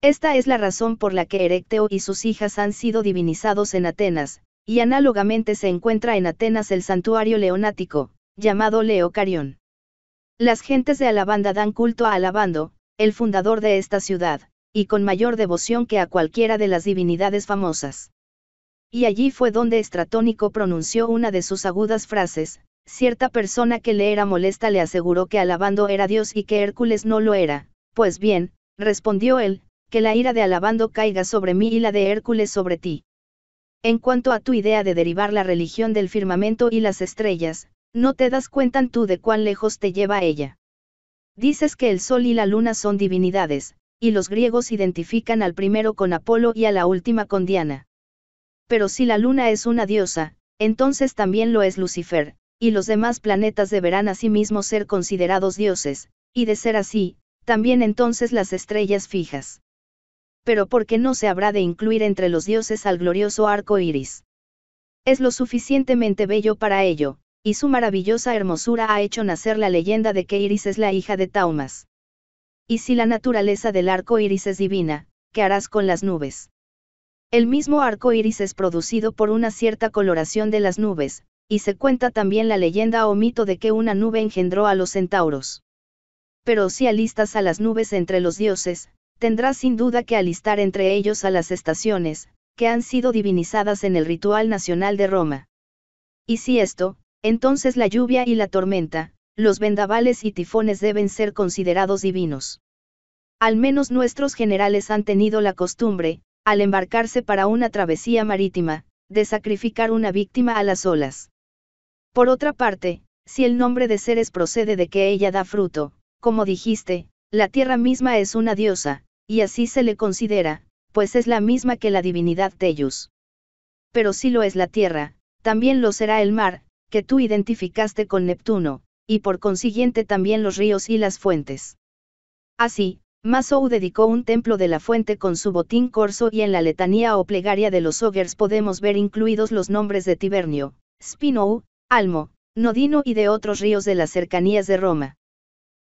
Esta es la razón por la que Erecteo y sus hijas han sido divinizados en Atenas, y análogamente se encuentra en Atenas el santuario leonático, llamado Leocarión. Las gentes de Alabanda dan culto a Alabando, el fundador de esta ciudad y con mayor devoción que a cualquiera de las divinidades famosas. Y allí fue donde Estratónico pronunció una de sus agudas frases, cierta persona que le era molesta le aseguró que Alabando era Dios y que Hércules no lo era, pues bien, respondió él, que la ira de Alabando caiga sobre mí y la de Hércules sobre ti. En cuanto a tu idea de derivar la religión del firmamento y las estrellas, no te das cuenta tú de cuán lejos te lleva ella. Dices que el sol y la luna son divinidades, y los griegos identifican al primero con Apolo y a la última con Diana. Pero si la luna es una diosa, entonces también lo es Lucifer, y los demás planetas deberán asimismo ser considerados dioses, y de ser así, también entonces las estrellas fijas. Pero ¿por qué no se habrá de incluir entre los dioses al glorioso arco iris? Es lo suficientemente bello para ello, y su maravillosa hermosura ha hecho nacer la leyenda de que Iris es la hija de Taumas. Y si la naturaleza del arco iris es divina, ¿qué harás con las nubes? El mismo arco iris es producido por una cierta coloración de las nubes, y se cuenta también la leyenda o mito de que una nube engendró a los centauros. Pero si alistas a las nubes entre los dioses, tendrás sin duda que alistar entre ellos a las estaciones, que han sido divinizadas en el ritual nacional de Roma. Y si esto, entonces la lluvia y la tormenta, los vendavales y tifones deben ser considerados divinos. Al menos nuestros generales han tenido la costumbre, al embarcarse para una travesía marítima, de sacrificar una víctima a las olas. Por otra parte, si el nombre de Ceres procede de que ella da fruto, como dijiste, la tierra misma es una diosa, y así se le considera, pues es la misma que la divinidad Tellus. Pero si lo es la tierra, también lo será el mar, que tú identificaste con Neptuno, y por consiguiente también los ríos y las fuentes. Así, Masou dedicó un templo de la fuente con su botín corso y en la letanía o plegaria de los ogers podemos ver incluidos los nombres de Tibernio, Spinou, Almo, Nodino y de otros ríos de las cercanías de Roma.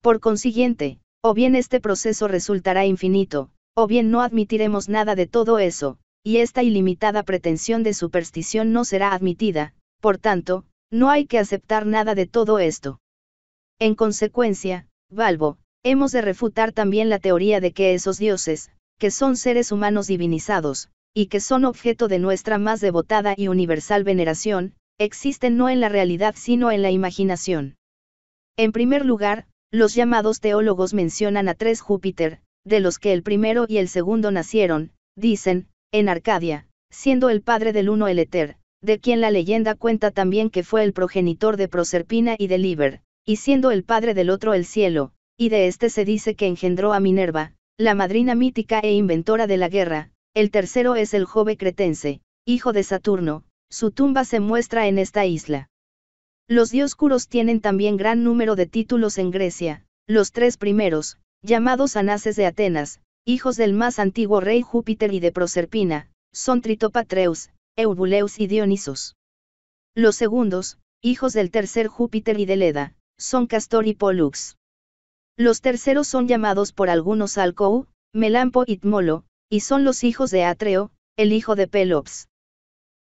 Por consiguiente, o bien este proceso resultará infinito, o bien no admitiremos nada de todo eso, y esta ilimitada pretensión de superstición no será admitida, por tanto, no hay que aceptar nada de todo esto. En consecuencia, Balbo, hemos de refutar también la teoría de que esos dioses, que son seres humanos divinizados, y que son objeto de nuestra más devotada y universal veneración, existen no en la realidad sino en la imaginación. En primer lugar, los llamados teólogos mencionan a tres Júpiter, de los que el primero y el segundo nacieron, dicen, en Arcadia, siendo el padre del uno el Eter, de quien la leyenda cuenta también que fue el progenitor de Proserpina y de Liber, y siendo el padre del otro el cielo, y de este se dice que engendró a Minerva, la madrina mítica e inventora de la guerra, el tercero es el joven cretense, hijo de Saturno, su tumba se muestra en esta isla. Los dioscuros tienen también gran número de títulos en Grecia, los tres primeros, llamados Anaces de Atenas, hijos del más antiguo rey Júpiter y de Proserpina, son Tritopatreus, Eubuleus y Dionisos. Los segundos, hijos del tercer Júpiter y de Leda, son Castor y Pollux. Los terceros son llamados por algunos Alcou, Melampo y Tmolo, y son los hijos de Atreo, el hijo de Pelops.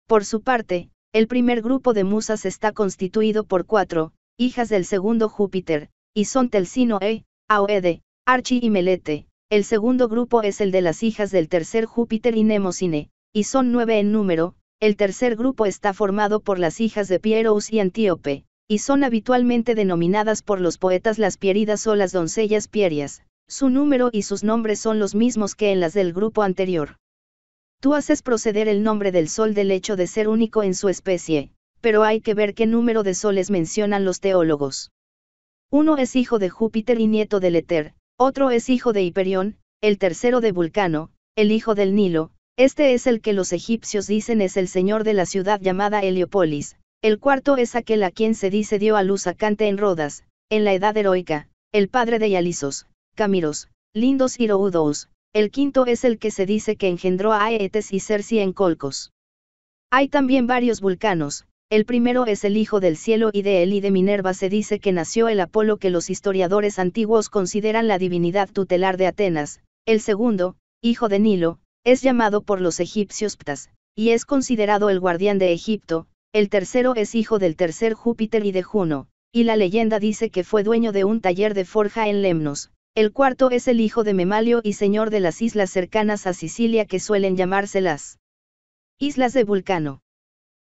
Por su parte, el primer grupo de musas está constituido por cuatro, hijas del segundo Júpiter, y son Telsinoe, Aoede, Archi y Melete. El segundo grupo es el de las hijas del tercer Júpiter y Nemocine, y son nueve en número. El tercer grupo está formado por las hijas de Pierous y Antíope, y son habitualmente denominadas por los poetas las pieridas o las doncellas pierias, su número y sus nombres son los mismos que en las del grupo anterior. Tú haces proceder el nombre del sol del hecho de ser único en su especie, pero hay que ver qué número de soles mencionan los teólogos. Uno es hijo de Júpiter y nieto del Éter, otro es hijo de Hiperión, el tercero de Vulcano, el hijo del Nilo, este es el que los egipcios dicen es el señor de la ciudad llamada Heliopolis, el cuarto es aquel a quien se dice dio a luz a Cante en Rodas, en la edad heroica, el padre de Yalisos, Camiros, Lindos y Roudous, El quinto es el que se dice que engendró a Aetes y Cerci en Colcos. Hay también varios vulcanos, el primero es el hijo del cielo y de él y de Minerva se dice que nació el Apolo que los historiadores antiguos consideran la divinidad tutelar de Atenas, el segundo, hijo de Nilo, es llamado por los egipcios Ptas, y es considerado el guardián de Egipto, el tercero es hijo del tercer Júpiter y de Juno, y la leyenda dice que fue dueño de un taller de forja en Lemnos, el cuarto es el hijo de Memalio y señor de las islas cercanas a Sicilia que suelen llamárselas Islas de Vulcano.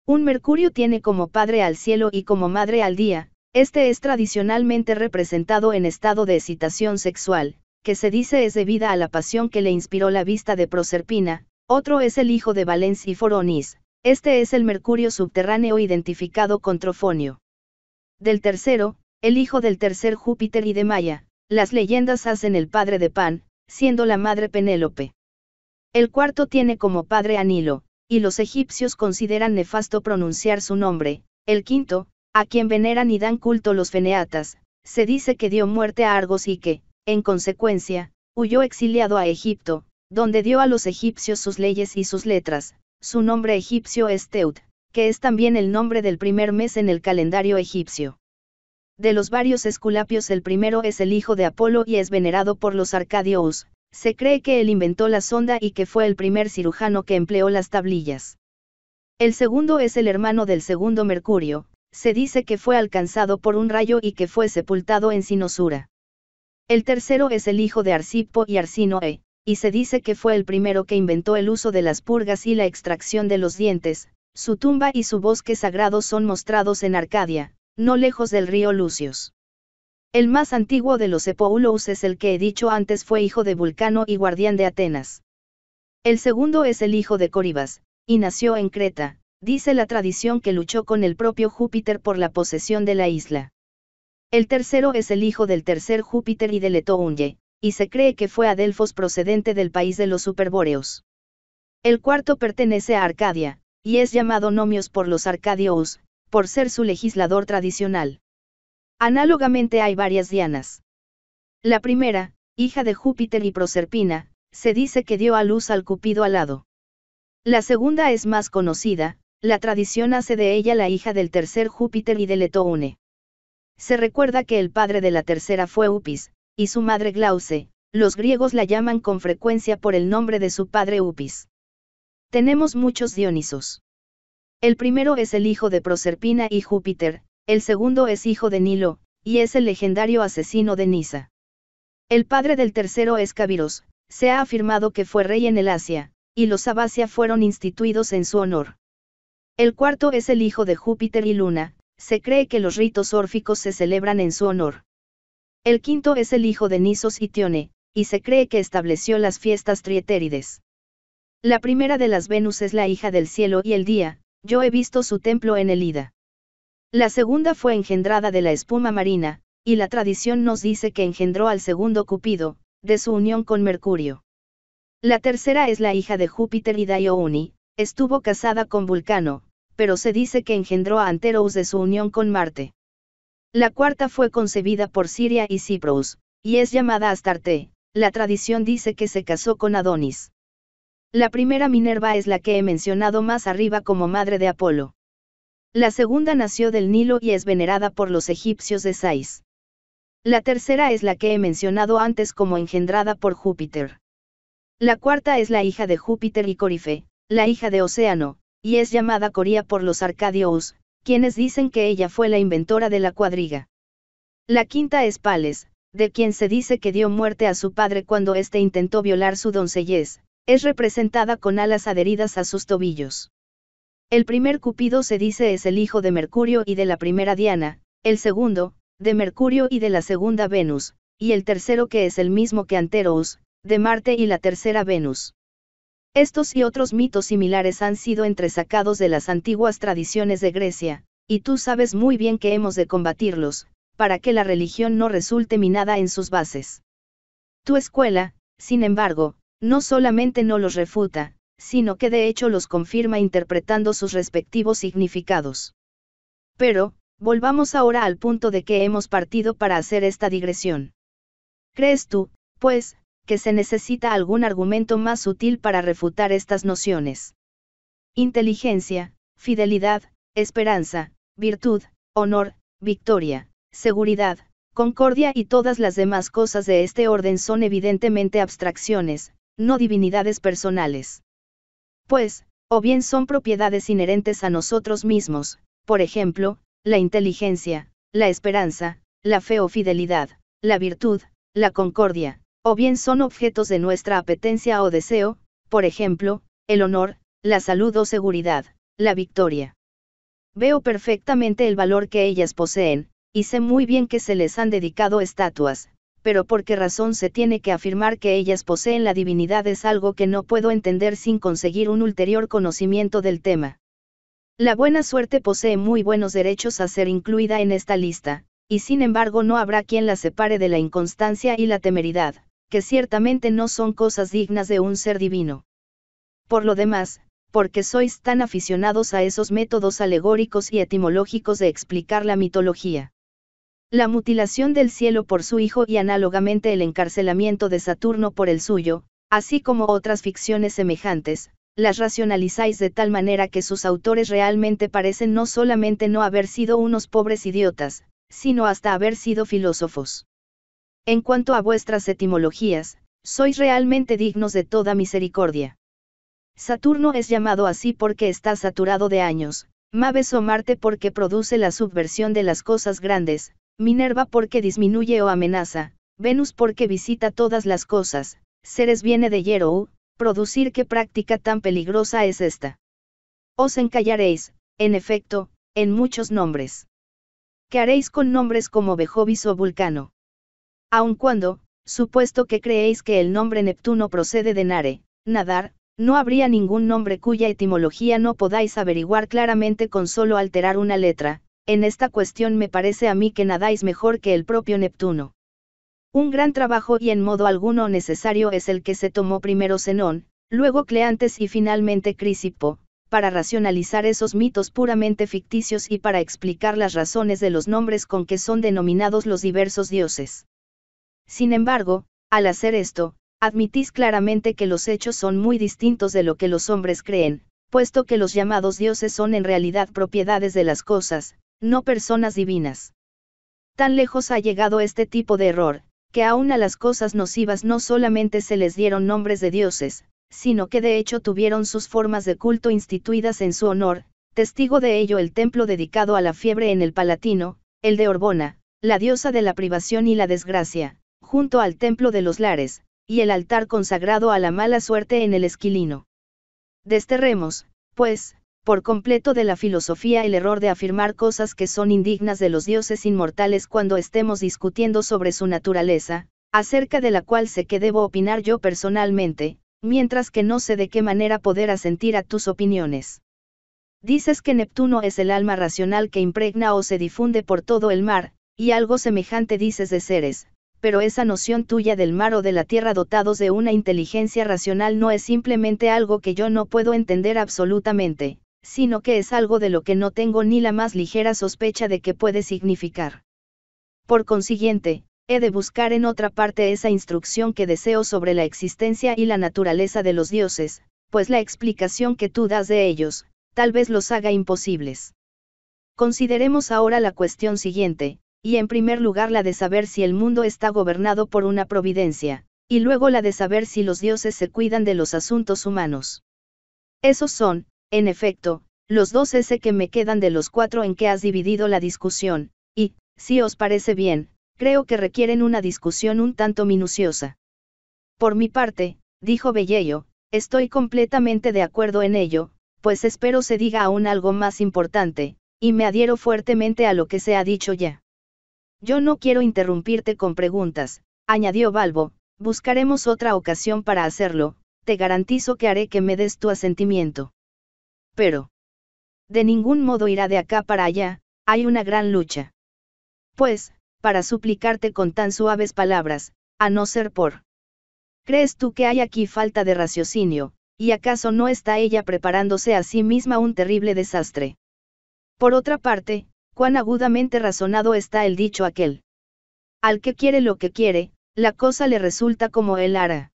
Un Mercurio tiene como padre al cielo y como madre al día, este es tradicionalmente representado en estado de excitación sexual, que se dice es debida a la pasión que le inspiró la vista de Proserpina, otro es el hijo de Valens y Foronis, este es el mercurio subterráneo identificado con Trofonio. Del tercero, el hijo del tercer Júpiter y de Maya, las leyendas hacen el padre de Pan, siendo la madre Penélope. El cuarto tiene como padre Anilo, y los egipcios consideran nefasto pronunciar su nombre. El quinto, a quien veneran y dan culto los feneatas, se dice que dio muerte a Argos y que, en consecuencia, huyó exiliado a Egipto, donde dio a los egipcios sus leyes y sus letras, su nombre egipcio es Teut, que es también el nombre del primer mes en el calendario egipcio. De los varios Esculapios el primero es el hijo de Apolo y es venerado por los Arcadios, se cree que él inventó la sonda y que fue el primer cirujano que empleó las tablillas. El segundo es el hermano del segundo Mercurio, se dice que fue alcanzado por un rayo y que fue sepultado en Sinosura. El tercero es el hijo de Arcipo y Arsinoe, y se dice que fue el primero que inventó el uso de las purgas y la extracción de los dientes, su tumba y su bosque sagrado son mostrados en Arcadia, no lejos del río Lucios. El más antiguo de los Epoulous es el que he dicho antes fue hijo de Vulcano y guardián de Atenas. El segundo es el hijo de Coribas, y nació en Creta, dice la tradición que luchó con el propio Júpiter por la posesión de la isla. El tercero es el hijo del tercer Júpiter y del Etounye, y se cree que fue a Delfos procedente del país de los superbóreos. El cuarto pertenece a Arcadia, y es llamado Nomios por los Arcadios, por ser su legislador tradicional. Análogamente hay varias Dianas. La primera, hija de Júpiter y Proserpina, se dice que dio a luz al Cupido alado. La segunda es más conocida, la tradición hace de ella la hija del tercer Júpiter y de Etoune. Se recuerda que el padre de la tercera fue Upis, y su madre Glauce, los griegos la llaman con frecuencia por el nombre de su padre Upis. Tenemos muchos Dionisos. El primero es el hijo de Proserpina y Júpiter, el segundo es hijo de Nilo, y es el legendario asesino de Nisa. El padre del tercero es Caviros, se ha afirmado que fue rey en el Asia, y los Abasia fueron instituidos en su honor. El cuarto es el hijo de Júpiter y Luna, se cree que los ritos órficos se celebran en su honor. El quinto es el hijo de Nisos y Tione, y se cree que estableció las fiestas trietérides. La primera de las Venus es la hija del cielo y el día, yo he visto su templo en el Ida. La segunda fue engendrada de la espuma marina, y la tradición nos dice que engendró al segundo Cupido, de su unión con Mercurio. La tercera es la hija de Júpiter y Diouni, estuvo casada con Vulcano, pero se dice que engendró a Anteros de su unión con Marte. La cuarta fue concebida por Siria y Ciprous, y es llamada Astarte. La tradición dice que se casó con Adonis. La primera Minerva es la que he mencionado más arriba como madre de Apolo. La segunda nació del Nilo y es venerada por los egipcios de Saís. La tercera es la que he mencionado antes como engendrada por Júpiter. La cuarta es la hija de Júpiter y Corife, la hija de Océano, y es llamada Coría por los Arcadios, quienes dicen que ella fue la inventora de la cuadriga. La quinta es Pales, de quien se dice que dio muerte a su padre cuando éste intentó violar su doncellez, es representada con alas adheridas a sus tobillos. El primer Cupido se dice es el hijo de Mercurio y de la primera Diana, el segundo, de Mercurio y de la segunda Venus, y el tercero que es el mismo que Anteros, de Marte y la tercera Venus. Estos y otros mitos similares han sido entresacados de las antiguas tradiciones de Grecia, y tú sabes muy bien que hemos de combatirlos, para que la religión no resulte minada en sus bases. Tu escuela, sin embargo, no solamente no los refuta, sino que de hecho los confirma interpretando sus respectivos significados. Pero, volvamos ahora al punto de que hemos partido para hacer esta digresión. ¿Crees tú, pues, que se necesita algún argumento más útil para refutar estas nociones. Inteligencia, fidelidad, esperanza, virtud, honor, victoria, seguridad, concordia y todas las demás cosas de este orden son evidentemente abstracciones, no divinidades personales. Pues, o bien son propiedades inherentes a nosotros mismos, por ejemplo, la inteligencia, la esperanza, la fe o fidelidad, la virtud, la concordia, o bien son objetos de nuestra apetencia o deseo, por ejemplo, el honor, la salud o seguridad, la victoria. Veo perfectamente el valor que ellas poseen, y sé muy bien que se les han dedicado estatuas, pero por qué razón se tiene que afirmar que ellas poseen la divinidad es algo que no puedo entender sin conseguir un ulterior conocimiento del tema. La buena suerte posee muy buenos derechos a ser incluida en esta lista, y sin embargo no habrá quien la separe de la inconstancia y la temeridad, que ciertamente no son cosas dignas de un ser divino. Por lo demás, porque sois tan aficionados a esos métodos alegóricos y etimológicos de explicar la mitología. La mutilación del cielo por su hijo y análogamente el encarcelamiento de Saturno por el suyo, así como otras ficciones semejantes, las racionalizáis de tal manera que sus autores realmente parecen no solamente no haber sido unos pobres idiotas, sino hasta haber sido filósofos. En cuanto a vuestras etimologías, sois realmente dignos de toda misericordia. Saturno es llamado así porque está saturado de años, Maves o Marte porque produce la subversión de las cosas grandes, Minerva porque disminuye o amenaza, Venus porque visita todas las cosas, Ceres viene de Hierro, producir qué práctica tan peligrosa es esta. Os encallaréis, en efecto, en muchos nombres. ¿Qué haréis con nombres como Bejovis o Vulcano? Aun cuando, supuesto que creéis que el nombre Neptuno procede de Nare, nadar, no habría ningún nombre cuya etimología no podáis averiguar claramente con solo alterar una letra, en esta cuestión me parece a mí que nadáis mejor que el propio Neptuno. Un gran trabajo y en modo alguno necesario es el que se tomó primero Zenón, luego Cleantes y finalmente Crisipo, para racionalizar esos mitos puramente ficticios y para explicar las razones de los nombres con que son denominados los diversos dioses. Sin embargo, al hacer esto, admitís claramente que los hechos son muy distintos de lo que los hombres creen, puesto que los llamados dioses son en realidad propiedades de las cosas, no personas divinas. Tan lejos ha llegado este tipo de error, que aún a las cosas nocivas no solamente se les dieron nombres de dioses, sino que de hecho tuvieron sus formas de culto instituidas en su honor, testigo de ello el templo dedicado a la fiebre en el Palatino, el de Orbona, la diosa de la privación y la desgracia, junto al templo de los lares, y el altar consagrado a la mala suerte en el esquilino. Desterremos, pues, por completo de la filosofía el error de afirmar cosas que son indignas de los dioses inmortales cuando estemos discutiendo sobre su naturaleza, acerca de la cual sé que debo opinar yo personalmente, mientras que no sé de qué manera poder asentir a tus opiniones. Dices que Neptuno es el alma racional que impregna o se difunde por todo el mar, y algo semejante dices de seres pero esa noción tuya del mar o de la tierra dotados de una inteligencia racional no es simplemente algo que yo no puedo entender absolutamente, sino que es algo de lo que no tengo ni la más ligera sospecha de que puede significar. Por consiguiente, he de buscar en otra parte esa instrucción que deseo sobre la existencia y la naturaleza de los dioses, pues la explicación que tú das de ellos, tal vez los haga imposibles. Consideremos ahora la cuestión siguiente, y en primer lugar la de saber si el mundo está gobernado por una providencia, y luego la de saber si los dioses se cuidan de los asuntos humanos. Esos son, en efecto, los dos S que me quedan de los cuatro en que has dividido la discusión, y, si os parece bien, creo que requieren una discusión un tanto minuciosa. Por mi parte, dijo Bellello, estoy completamente de acuerdo en ello, pues espero se diga aún algo más importante, y me adhiero fuertemente a lo que se ha dicho ya. Yo no quiero interrumpirte con preguntas, añadió Balbo, buscaremos otra ocasión para hacerlo, te garantizo que haré que me des tu asentimiento. Pero. De ningún modo irá de acá para allá, hay una gran lucha. Pues, para suplicarte con tan suaves palabras, a no ser por... ¿Crees tú que hay aquí falta de raciocinio, y acaso no está ella preparándose a sí misma un terrible desastre? Por otra parte, cuán agudamente razonado está el dicho aquel. Al que quiere lo que quiere, la cosa le resulta como él hará.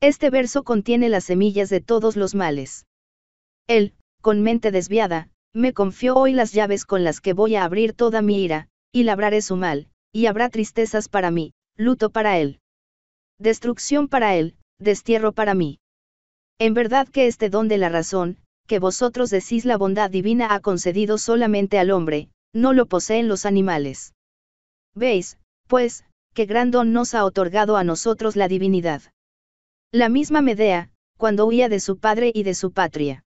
Este verso contiene las semillas de todos los males. Él, con mente desviada, me confió hoy las llaves con las que voy a abrir toda mi ira, y labraré su mal, y habrá tristezas para mí, luto para él. Destrucción para él, destierro para mí. En verdad que este don de la razón, que vosotros decís la bondad divina ha concedido solamente al hombre, no lo poseen los animales. Veis, pues, qué gran don nos ha otorgado a nosotros la divinidad. La misma Medea, cuando huía de su padre y de su patria.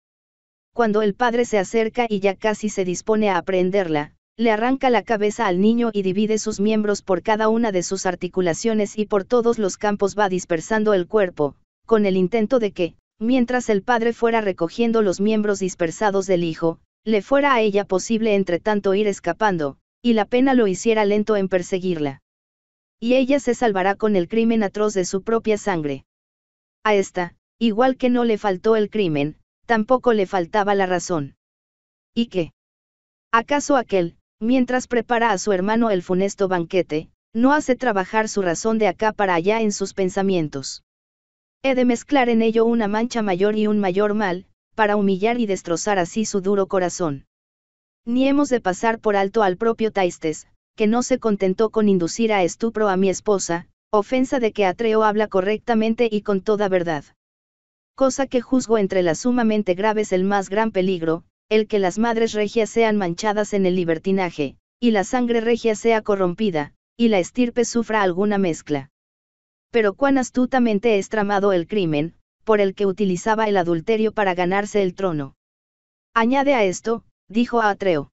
Cuando el padre se acerca y ya casi se dispone a aprenderla, le arranca la cabeza al niño y divide sus miembros por cada una de sus articulaciones y por todos los campos va dispersando el cuerpo, con el intento de que, mientras el padre fuera recogiendo los miembros dispersados del hijo, le fuera a ella posible entre tanto ir escapando, y la pena lo hiciera lento en perseguirla. Y ella se salvará con el crimen atroz de su propia sangre. A esta, igual que no le faltó el crimen, tampoco le faltaba la razón. ¿Y qué? ¿Acaso aquel, mientras prepara a su hermano el funesto banquete, no hace trabajar su razón de acá para allá en sus pensamientos? He de mezclar en ello una mancha mayor y un mayor mal, para humillar y destrozar así su duro corazón. Ni hemos de pasar por alto al propio Taistes, que no se contentó con inducir a estupro a mi esposa, ofensa de que Atreo habla correctamente y con toda verdad. Cosa que juzgo entre las sumamente graves el más gran peligro, el que las madres regias sean manchadas en el libertinaje, y la sangre regia sea corrompida, y la estirpe sufra alguna mezcla. Pero cuán astutamente es tramado el crimen, por el que utilizaba el adulterio para ganarse el trono. Añade a esto, dijo a Atreo.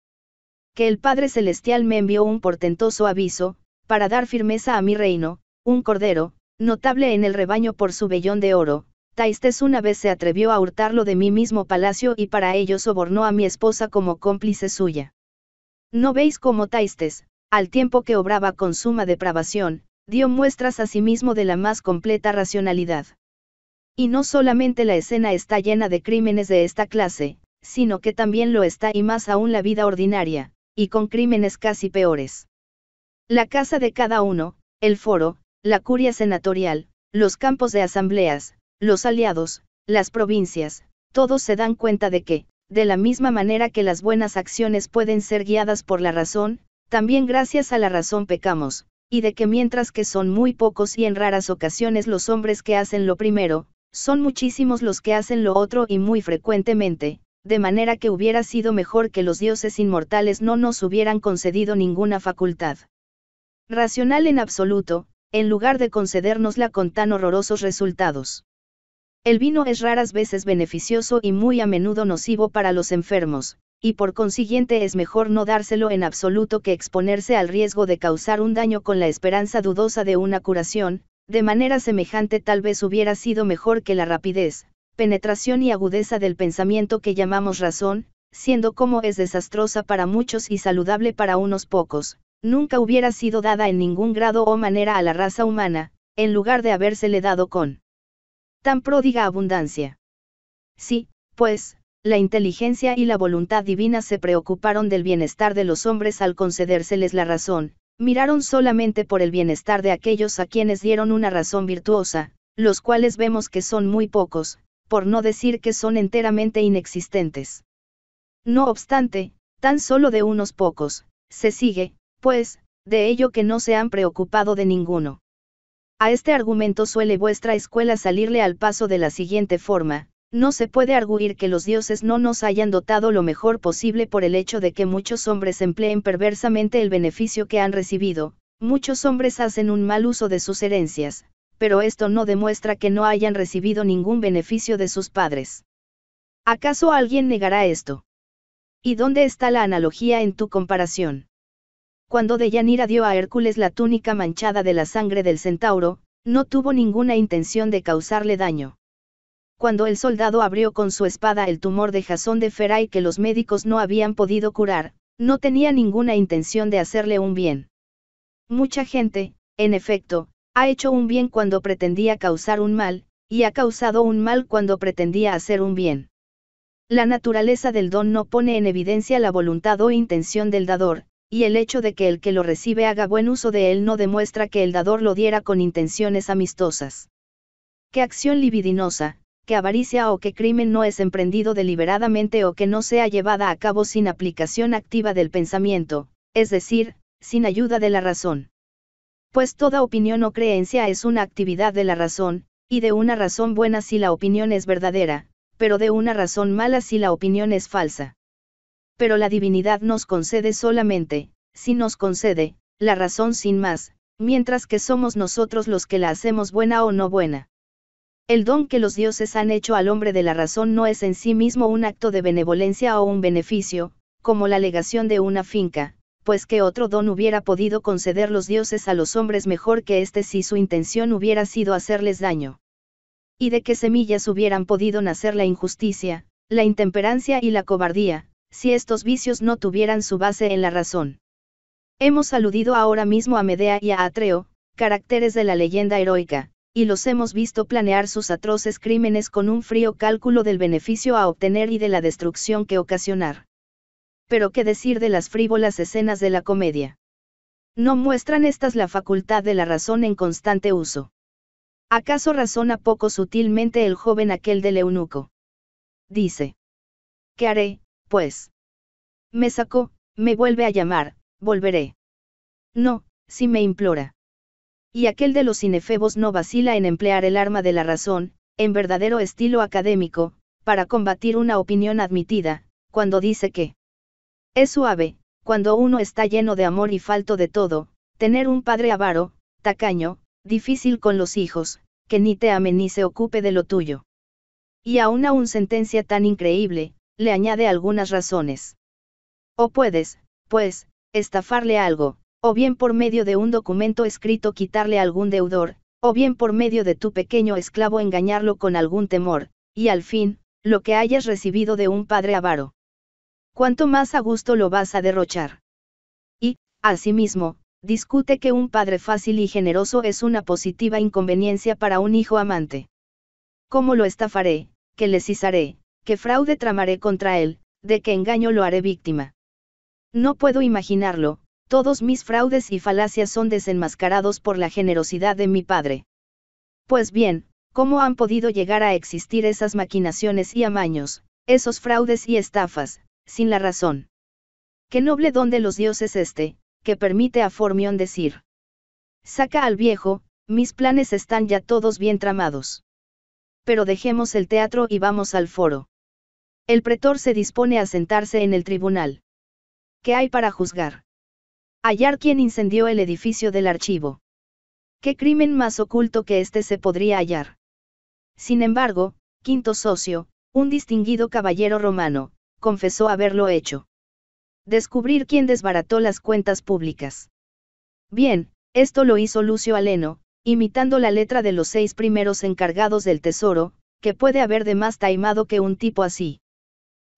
Que el Padre Celestial me envió un portentoso aviso, para dar firmeza a mi reino, un cordero, notable en el rebaño por su vellón de oro, Taistes una vez se atrevió a hurtarlo de mi mismo palacio y para ello sobornó a mi esposa como cómplice suya. ¿No veis cómo Taistes, al tiempo que obraba con suma depravación, dio muestras a sí mismo de la más completa racionalidad? Y no solamente la escena está llena de crímenes de esta clase, sino que también lo está y más aún la vida ordinaria, y con crímenes casi peores. La casa de cada uno, el foro, la curia senatorial, los campos de asambleas, los aliados, las provincias, todos se dan cuenta de que, de la misma manera que las buenas acciones pueden ser guiadas por la razón, también gracias a la razón pecamos, y de que mientras que son muy pocos y en raras ocasiones los hombres que hacen lo primero, son muchísimos los que hacen lo otro y muy frecuentemente, de manera que hubiera sido mejor que los dioses inmortales no nos hubieran concedido ninguna facultad. Racional en absoluto, en lugar de concedérnosla con tan horrorosos resultados. El vino es raras veces beneficioso y muy a menudo nocivo para los enfermos, y por consiguiente es mejor no dárselo en absoluto que exponerse al riesgo de causar un daño con la esperanza dudosa de una curación, de manera semejante tal vez hubiera sido mejor que la rapidez, penetración y agudeza del pensamiento que llamamos razón, siendo como es desastrosa para muchos y saludable para unos pocos, nunca hubiera sido dada en ningún grado o manera a la raza humana, en lugar de habérsele dado con tan pródiga abundancia. Sí, pues, la inteligencia y la voluntad divina se preocuparon del bienestar de los hombres al concedérseles la razón, miraron solamente por el bienestar de aquellos a quienes dieron una razón virtuosa, los cuales vemos que son muy pocos, por no decir que son enteramente inexistentes. No obstante, tan solo de unos pocos, se sigue, pues, de ello que no se han preocupado de ninguno. A este argumento suele vuestra escuela salirle al paso de la siguiente forma, no se puede arguir que los dioses no nos hayan dotado lo mejor posible por el hecho de que muchos hombres empleen perversamente el beneficio que han recibido, muchos hombres hacen un mal uso de sus herencias, pero esto no demuestra que no hayan recibido ningún beneficio de sus padres. ¿Acaso alguien negará esto? ¿Y dónde está la analogía en tu comparación? Cuando Deyanira dio a Hércules la túnica manchada de la sangre del centauro, no tuvo ninguna intención de causarle daño cuando el soldado abrió con su espada el tumor de Jasón de Feray que los médicos no habían podido curar, no tenía ninguna intención de hacerle un bien. Mucha gente, en efecto, ha hecho un bien cuando pretendía causar un mal, y ha causado un mal cuando pretendía hacer un bien. La naturaleza del don no pone en evidencia la voluntad o intención del dador, y el hecho de que el que lo recibe haga buen uso de él no demuestra que el dador lo diera con intenciones amistosas. Qué acción libidinosa, que avaricia o que crimen no es emprendido deliberadamente o que no sea llevada a cabo sin aplicación activa del pensamiento, es decir, sin ayuda de la razón. Pues toda opinión o creencia es una actividad de la razón, y de una razón buena si la opinión es verdadera, pero de una razón mala si la opinión es falsa. Pero la divinidad nos concede solamente, si nos concede, la razón sin más, mientras que somos nosotros los que la hacemos buena o no buena. El don que los dioses han hecho al hombre de la razón no es en sí mismo un acto de benevolencia o un beneficio, como la legación de una finca, pues que otro don hubiera podido conceder los dioses a los hombres mejor que este si su intención hubiera sido hacerles daño. Y de qué semillas hubieran podido nacer la injusticia, la intemperancia y la cobardía, si estos vicios no tuvieran su base en la razón. Hemos aludido ahora mismo a Medea y a Atreo, caracteres de la leyenda heroica, y los hemos visto planear sus atroces crímenes con un frío cálculo del beneficio a obtener y de la destrucción que ocasionar. Pero qué decir de las frívolas escenas de la comedia. No muestran estas la facultad de la razón en constante uso. ¿Acaso razona poco sutilmente el joven aquel del eunuco? Dice. ¿Qué haré, pues? Me sacó, me vuelve a llamar, volveré. No, si me implora. Y aquel de los cinefebos no vacila en emplear el arma de la razón, en verdadero estilo académico, para combatir una opinión admitida, cuando dice que es suave, cuando uno está lleno de amor y falto de todo, tener un padre avaro, tacaño, difícil con los hijos, que ni te ame ni se ocupe de lo tuyo. Y aún a una sentencia tan increíble, le añade algunas razones. O puedes, pues, estafarle algo, o bien por medio de un documento escrito quitarle algún deudor, o bien por medio de tu pequeño esclavo engañarlo con algún temor, y al fin, lo que hayas recibido de un padre avaro. Cuanto más a gusto lo vas a derrochar. Y, asimismo, discute que un padre fácil y generoso es una positiva inconveniencia para un hijo amante. ¿Cómo lo estafaré? ¿Qué le cisaré? ¿Qué fraude tramaré contra él? ¿De qué engaño lo haré víctima? No puedo imaginarlo, todos mis fraudes y falacias son desenmascarados por la generosidad de mi Padre. Pues bien, ¿cómo han podido llegar a existir esas maquinaciones y amaños, esos fraudes y estafas, sin la razón? Qué noble don de los dioses este, que permite a Formión decir. Saca al viejo, mis planes están ya todos bien tramados. Pero dejemos el teatro y vamos al foro. El pretor se dispone a sentarse en el tribunal. ¿Qué hay para juzgar? Hallar quien incendió el edificio del archivo. ¿Qué crimen más oculto que este se podría hallar? Sin embargo, Quinto Socio, un distinguido caballero romano, confesó haberlo hecho. Descubrir quién desbarató las cuentas públicas. Bien, esto lo hizo Lucio Aleno, imitando la letra de los seis primeros encargados del tesoro, que puede haber de más taimado que un tipo así.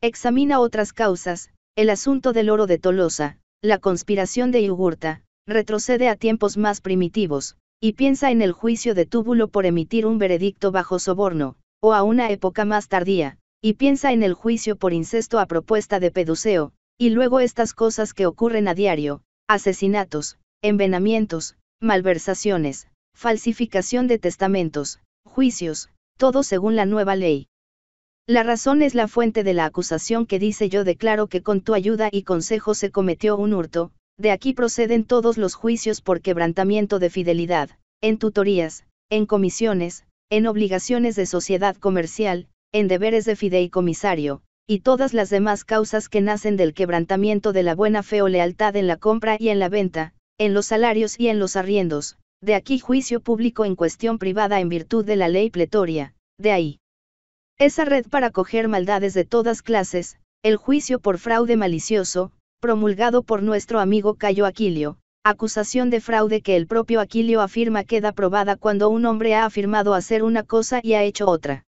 Examina otras causas, el asunto del oro de Tolosa, la conspiración de Yugurta, retrocede a tiempos más primitivos, y piensa en el juicio de Túbulo por emitir un veredicto bajo soborno, o a una época más tardía, y piensa en el juicio por incesto a propuesta de Peduceo, y luego estas cosas que ocurren a diario, asesinatos, envenamientos, malversaciones, falsificación de testamentos, juicios, todo según la nueva ley. La razón es la fuente de la acusación que dice yo declaro que con tu ayuda y consejo se cometió un hurto, de aquí proceden todos los juicios por quebrantamiento de fidelidad, en tutorías, en comisiones, en obligaciones de sociedad comercial, en deberes de fideicomisario, y todas las demás causas que nacen del quebrantamiento de la buena fe o lealtad en la compra y en la venta, en los salarios y en los arriendos, de aquí juicio público en cuestión privada en virtud de la ley pletoria, de ahí esa red para coger maldades de todas clases, el juicio por fraude malicioso, promulgado por nuestro amigo Cayo Aquilio, acusación de fraude que el propio Aquilio afirma queda probada cuando un hombre ha afirmado hacer una cosa y ha hecho otra.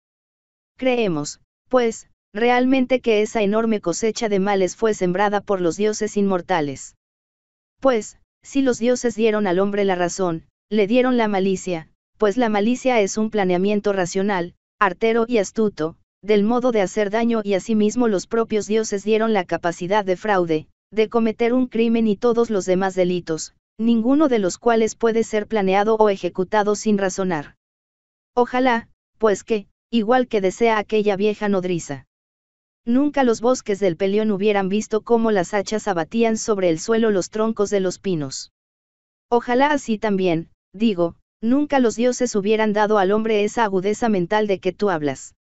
Creemos, pues, realmente que esa enorme cosecha de males fue sembrada por los dioses inmortales. Pues, si los dioses dieron al hombre la razón, le dieron la malicia, pues la malicia es un planeamiento racional, artero y astuto, del modo de hacer daño y asimismo los propios dioses dieron la capacidad de fraude, de cometer un crimen y todos los demás delitos, ninguno de los cuales puede ser planeado o ejecutado sin razonar. Ojalá, pues que, igual que desea aquella vieja nodriza. Nunca los bosques del Pelión hubieran visto cómo las hachas abatían sobre el suelo los troncos de los pinos. Ojalá así también, digo, Nunca los dioses hubieran dado al hombre esa agudeza mental de que tú hablas.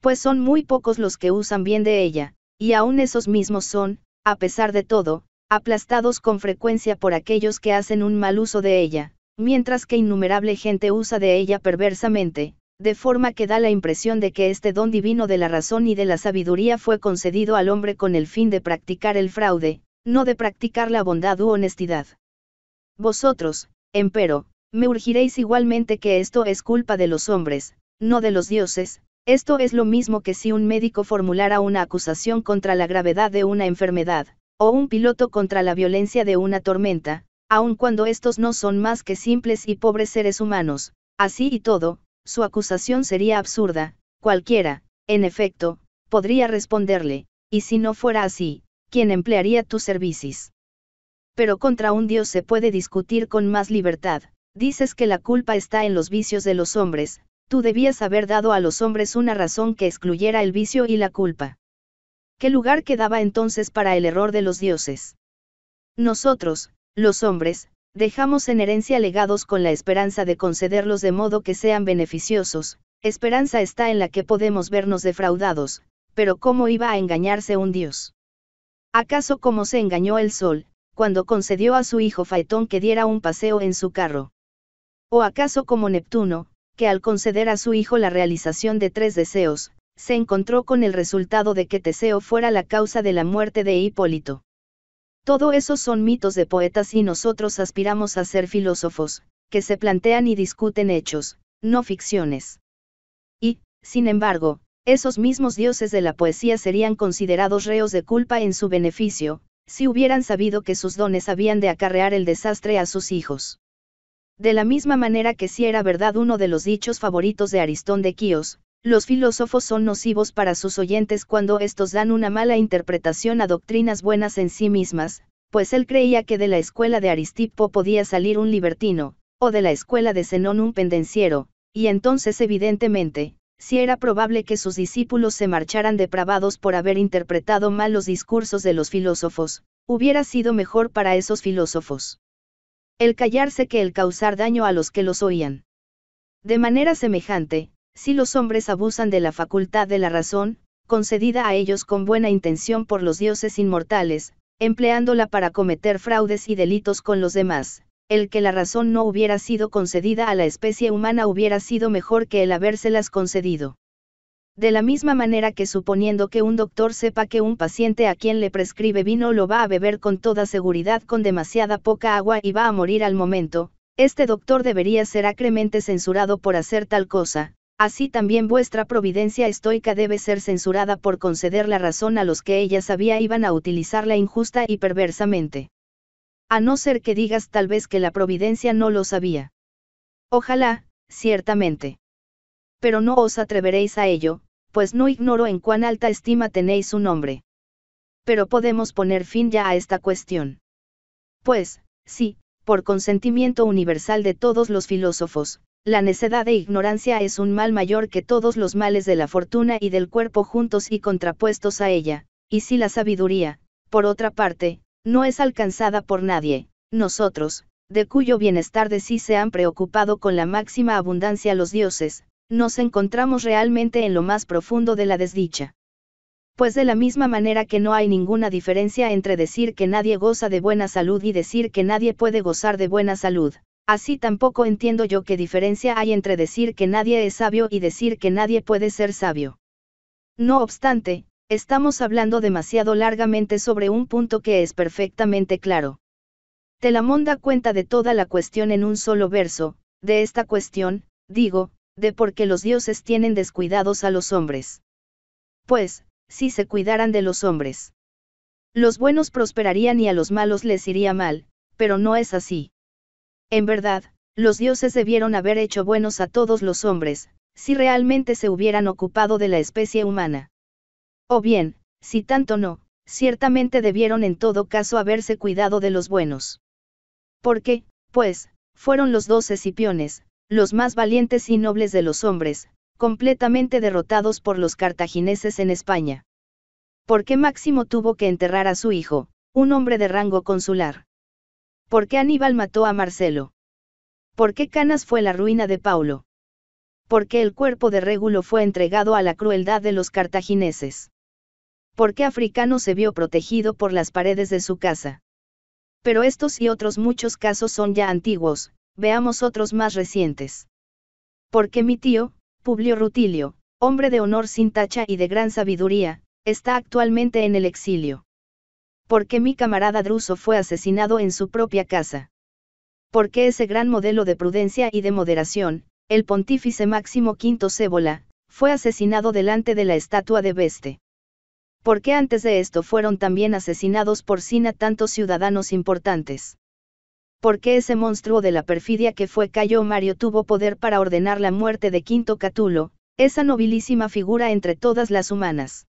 Pues son muy pocos los que usan bien de ella, y aún esos mismos son, a pesar de todo, aplastados con frecuencia por aquellos que hacen un mal uso de ella, mientras que innumerable gente usa de ella perversamente, de forma que da la impresión de que este don divino de la razón y de la sabiduría fue concedido al hombre con el fin de practicar el fraude, no de practicar la bondad u honestidad. Vosotros, empero, me urgiréis igualmente que esto es culpa de los hombres, no de los dioses, esto es lo mismo que si un médico formulara una acusación contra la gravedad de una enfermedad, o un piloto contra la violencia de una tormenta, aun cuando estos no son más que simples y pobres seres humanos, así y todo, su acusación sería absurda, cualquiera, en efecto, podría responderle, y si no fuera así, ¿quién emplearía tus servicios? Pero contra un dios se puede discutir con más libertad, Dices que la culpa está en los vicios de los hombres, tú debías haber dado a los hombres una razón que excluyera el vicio y la culpa. ¿Qué lugar quedaba entonces para el error de los dioses? Nosotros, los hombres, dejamos en herencia legados con la esperanza de concederlos de modo que sean beneficiosos, esperanza está en la que podemos vernos defraudados, pero ¿cómo iba a engañarse un dios? ¿Acaso como se engañó el sol, cuando concedió a su hijo Faetón que diera un paseo en su carro? ¿O acaso como Neptuno, que al conceder a su hijo la realización de tres deseos, se encontró con el resultado de que Teseo fuera la causa de la muerte de Hipólito? Todo eso son mitos de poetas y nosotros aspiramos a ser filósofos, que se plantean y discuten hechos, no ficciones. Y, sin embargo, esos mismos dioses de la poesía serían considerados reos de culpa en su beneficio, si hubieran sabido que sus dones habían de acarrear el desastre a sus hijos. De la misma manera que si era verdad uno de los dichos favoritos de Aristón de Quíos, los filósofos son nocivos para sus oyentes cuando estos dan una mala interpretación a doctrinas buenas en sí mismas, pues él creía que de la escuela de Aristipo podía salir un libertino, o de la escuela de Zenón un pendenciero, y entonces evidentemente, si era probable que sus discípulos se marcharan depravados por haber interpretado mal los discursos de los filósofos, hubiera sido mejor para esos filósofos el callarse que el causar daño a los que los oían. De manera semejante, si los hombres abusan de la facultad de la razón, concedida a ellos con buena intención por los dioses inmortales, empleándola para cometer fraudes y delitos con los demás, el que la razón no hubiera sido concedida a la especie humana hubiera sido mejor que el habérselas concedido de la misma manera que suponiendo que un doctor sepa que un paciente a quien le prescribe vino lo va a beber con toda seguridad con demasiada poca agua y va a morir al momento, este doctor debería ser acremente censurado por hacer tal cosa, así también vuestra providencia estoica debe ser censurada por conceder la razón a los que ella sabía iban a utilizarla injusta y perversamente. A no ser que digas tal vez que la providencia no lo sabía. Ojalá, ciertamente. Pero no os atreveréis a ello, pues no ignoro en cuán alta estima tenéis su nombre. Pero podemos poner fin ya a esta cuestión. Pues, sí, por consentimiento universal de todos los filósofos, la necedad e ignorancia es un mal mayor que todos los males de la fortuna y del cuerpo juntos y contrapuestos a ella, y si la sabiduría, por otra parte, no es alcanzada por nadie, nosotros, de cuyo bienestar de sí se han preocupado con la máxima abundancia los dioses, nos encontramos realmente en lo más profundo de la desdicha. Pues de la misma manera que no hay ninguna diferencia entre decir que nadie goza de buena salud y decir que nadie puede gozar de buena salud, así tampoco entiendo yo qué diferencia hay entre decir que nadie es sabio y decir que nadie puede ser sabio. No obstante, estamos hablando demasiado largamente sobre un punto que es perfectamente claro. Telamón da cuenta de toda la cuestión en un solo verso, de esta cuestión, digo, de por qué los dioses tienen descuidados a los hombres. Pues, si se cuidaran de los hombres. Los buenos prosperarían y a los malos les iría mal, pero no es así. En verdad, los dioses debieron haber hecho buenos a todos los hombres, si realmente se hubieran ocupado de la especie humana. O bien, si tanto no, ciertamente debieron en todo caso haberse cuidado de los buenos. Porque, pues, fueron los doce cipiones, los más valientes y nobles de los hombres, completamente derrotados por los cartagineses en España. ¿Por qué Máximo tuvo que enterrar a su hijo, un hombre de rango consular? ¿Por qué Aníbal mató a Marcelo? ¿Por qué Canas fue la ruina de Paulo? ¿Por qué el cuerpo de Régulo fue entregado a la crueldad de los cartagineses? ¿Por qué Africano se vio protegido por las paredes de su casa? Pero estos y otros muchos casos son ya antiguos, veamos otros más recientes. Porque mi tío, Publio Rutilio, hombre de honor sin tacha y de gran sabiduría, está actualmente en el exilio. Porque mi camarada Druso fue asesinado en su propia casa. Porque ese gran modelo de prudencia y de moderación, el pontífice Máximo V Cébola, fue asesinado delante de la estatua de Veste. Porque antes de esto fueron también asesinados por Sina tantos ciudadanos importantes porque ese monstruo de la perfidia que fue Cayo Mario tuvo poder para ordenar la muerte de Quinto Catulo, esa nobilísima figura entre todas las humanas.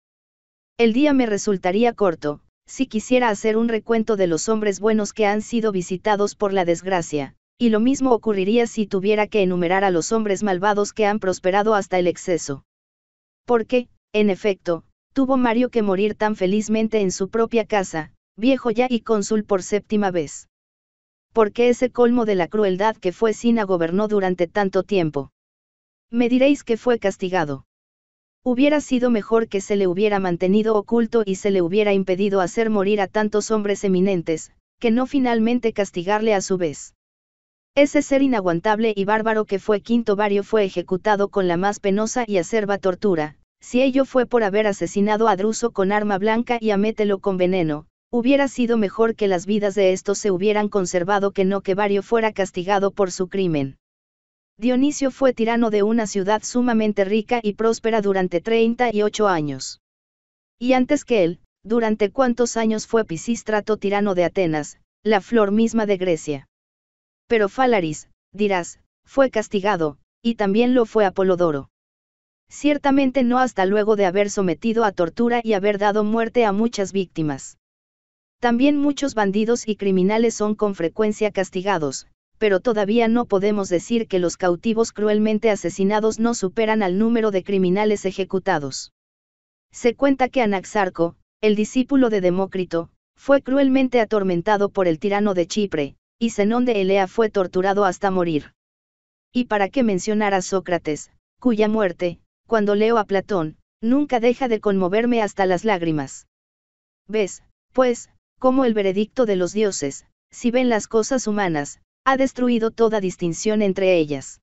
El día me resultaría corto, si quisiera hacer un recuento de los hombres buenos que han sido visitados por la desgracia, y lo mismo ocurriría si tuviera que enumerar a los hombres malvados que han prosperado hasta el exceso. Porque, en efecto, tuvo Mario que morir tan felizmente en su propia casa, viejo ya y cónsul por séptima vez porque ese colmo de la crueldad que fue Sina gobernó durante tanto tiempo. Me diréis que fue castigado. Hubiera sido mejor que se le hubiera mantenido oculto y se le hubiera impedido hacer morir a tantos hombres eminentes, que no finalmente castigarle a su vez. Ese ser inaguantable y bárbaro que fue Quinto Vario fue ejecutado con la más penosa y acerba tortura, si ello fue por haber asesinado a Druso con arma blanca y a Mételo con veneno, Hubiera sido mejor que las vidas de estos se hubieran conservado que no que Vario fuera castigado por su crimen. Dionisio fue tirano de una ciudad sumamente rica y próspera durante 38 años. Y antes que él, durante cuántos años fue Pisístrato tirano de Atenas, la flor misma de Grecia. Pero Falaris, dirás, fue castigado, y también lo fue Apolodoro. Ciertamente no hasta luego de haber sometido a tortura y haber dado muerte a muchas víctimas. También muchos bandidos y criminales son con frecuencia castigados, pero todavía no podemos decir que los cautivos cruelmente asesinados no superan al número de criminales ejecutados. Se cuenta que Anaxarco, el discípulo de Demócrito, fue cruelmente atormentado por el tirano de Chipre, y Zenón de Elea fue torturado hasta morir. Y para qué mencionar a Sócrates, cuya muerte, cuando leo a Platón, nunca deja de conmoverme hasta las lágrimas. ¿Ves, pues, como el veredicto de los dioses, si ven las cosas humanas, ha destruido toda distinción entre ellas.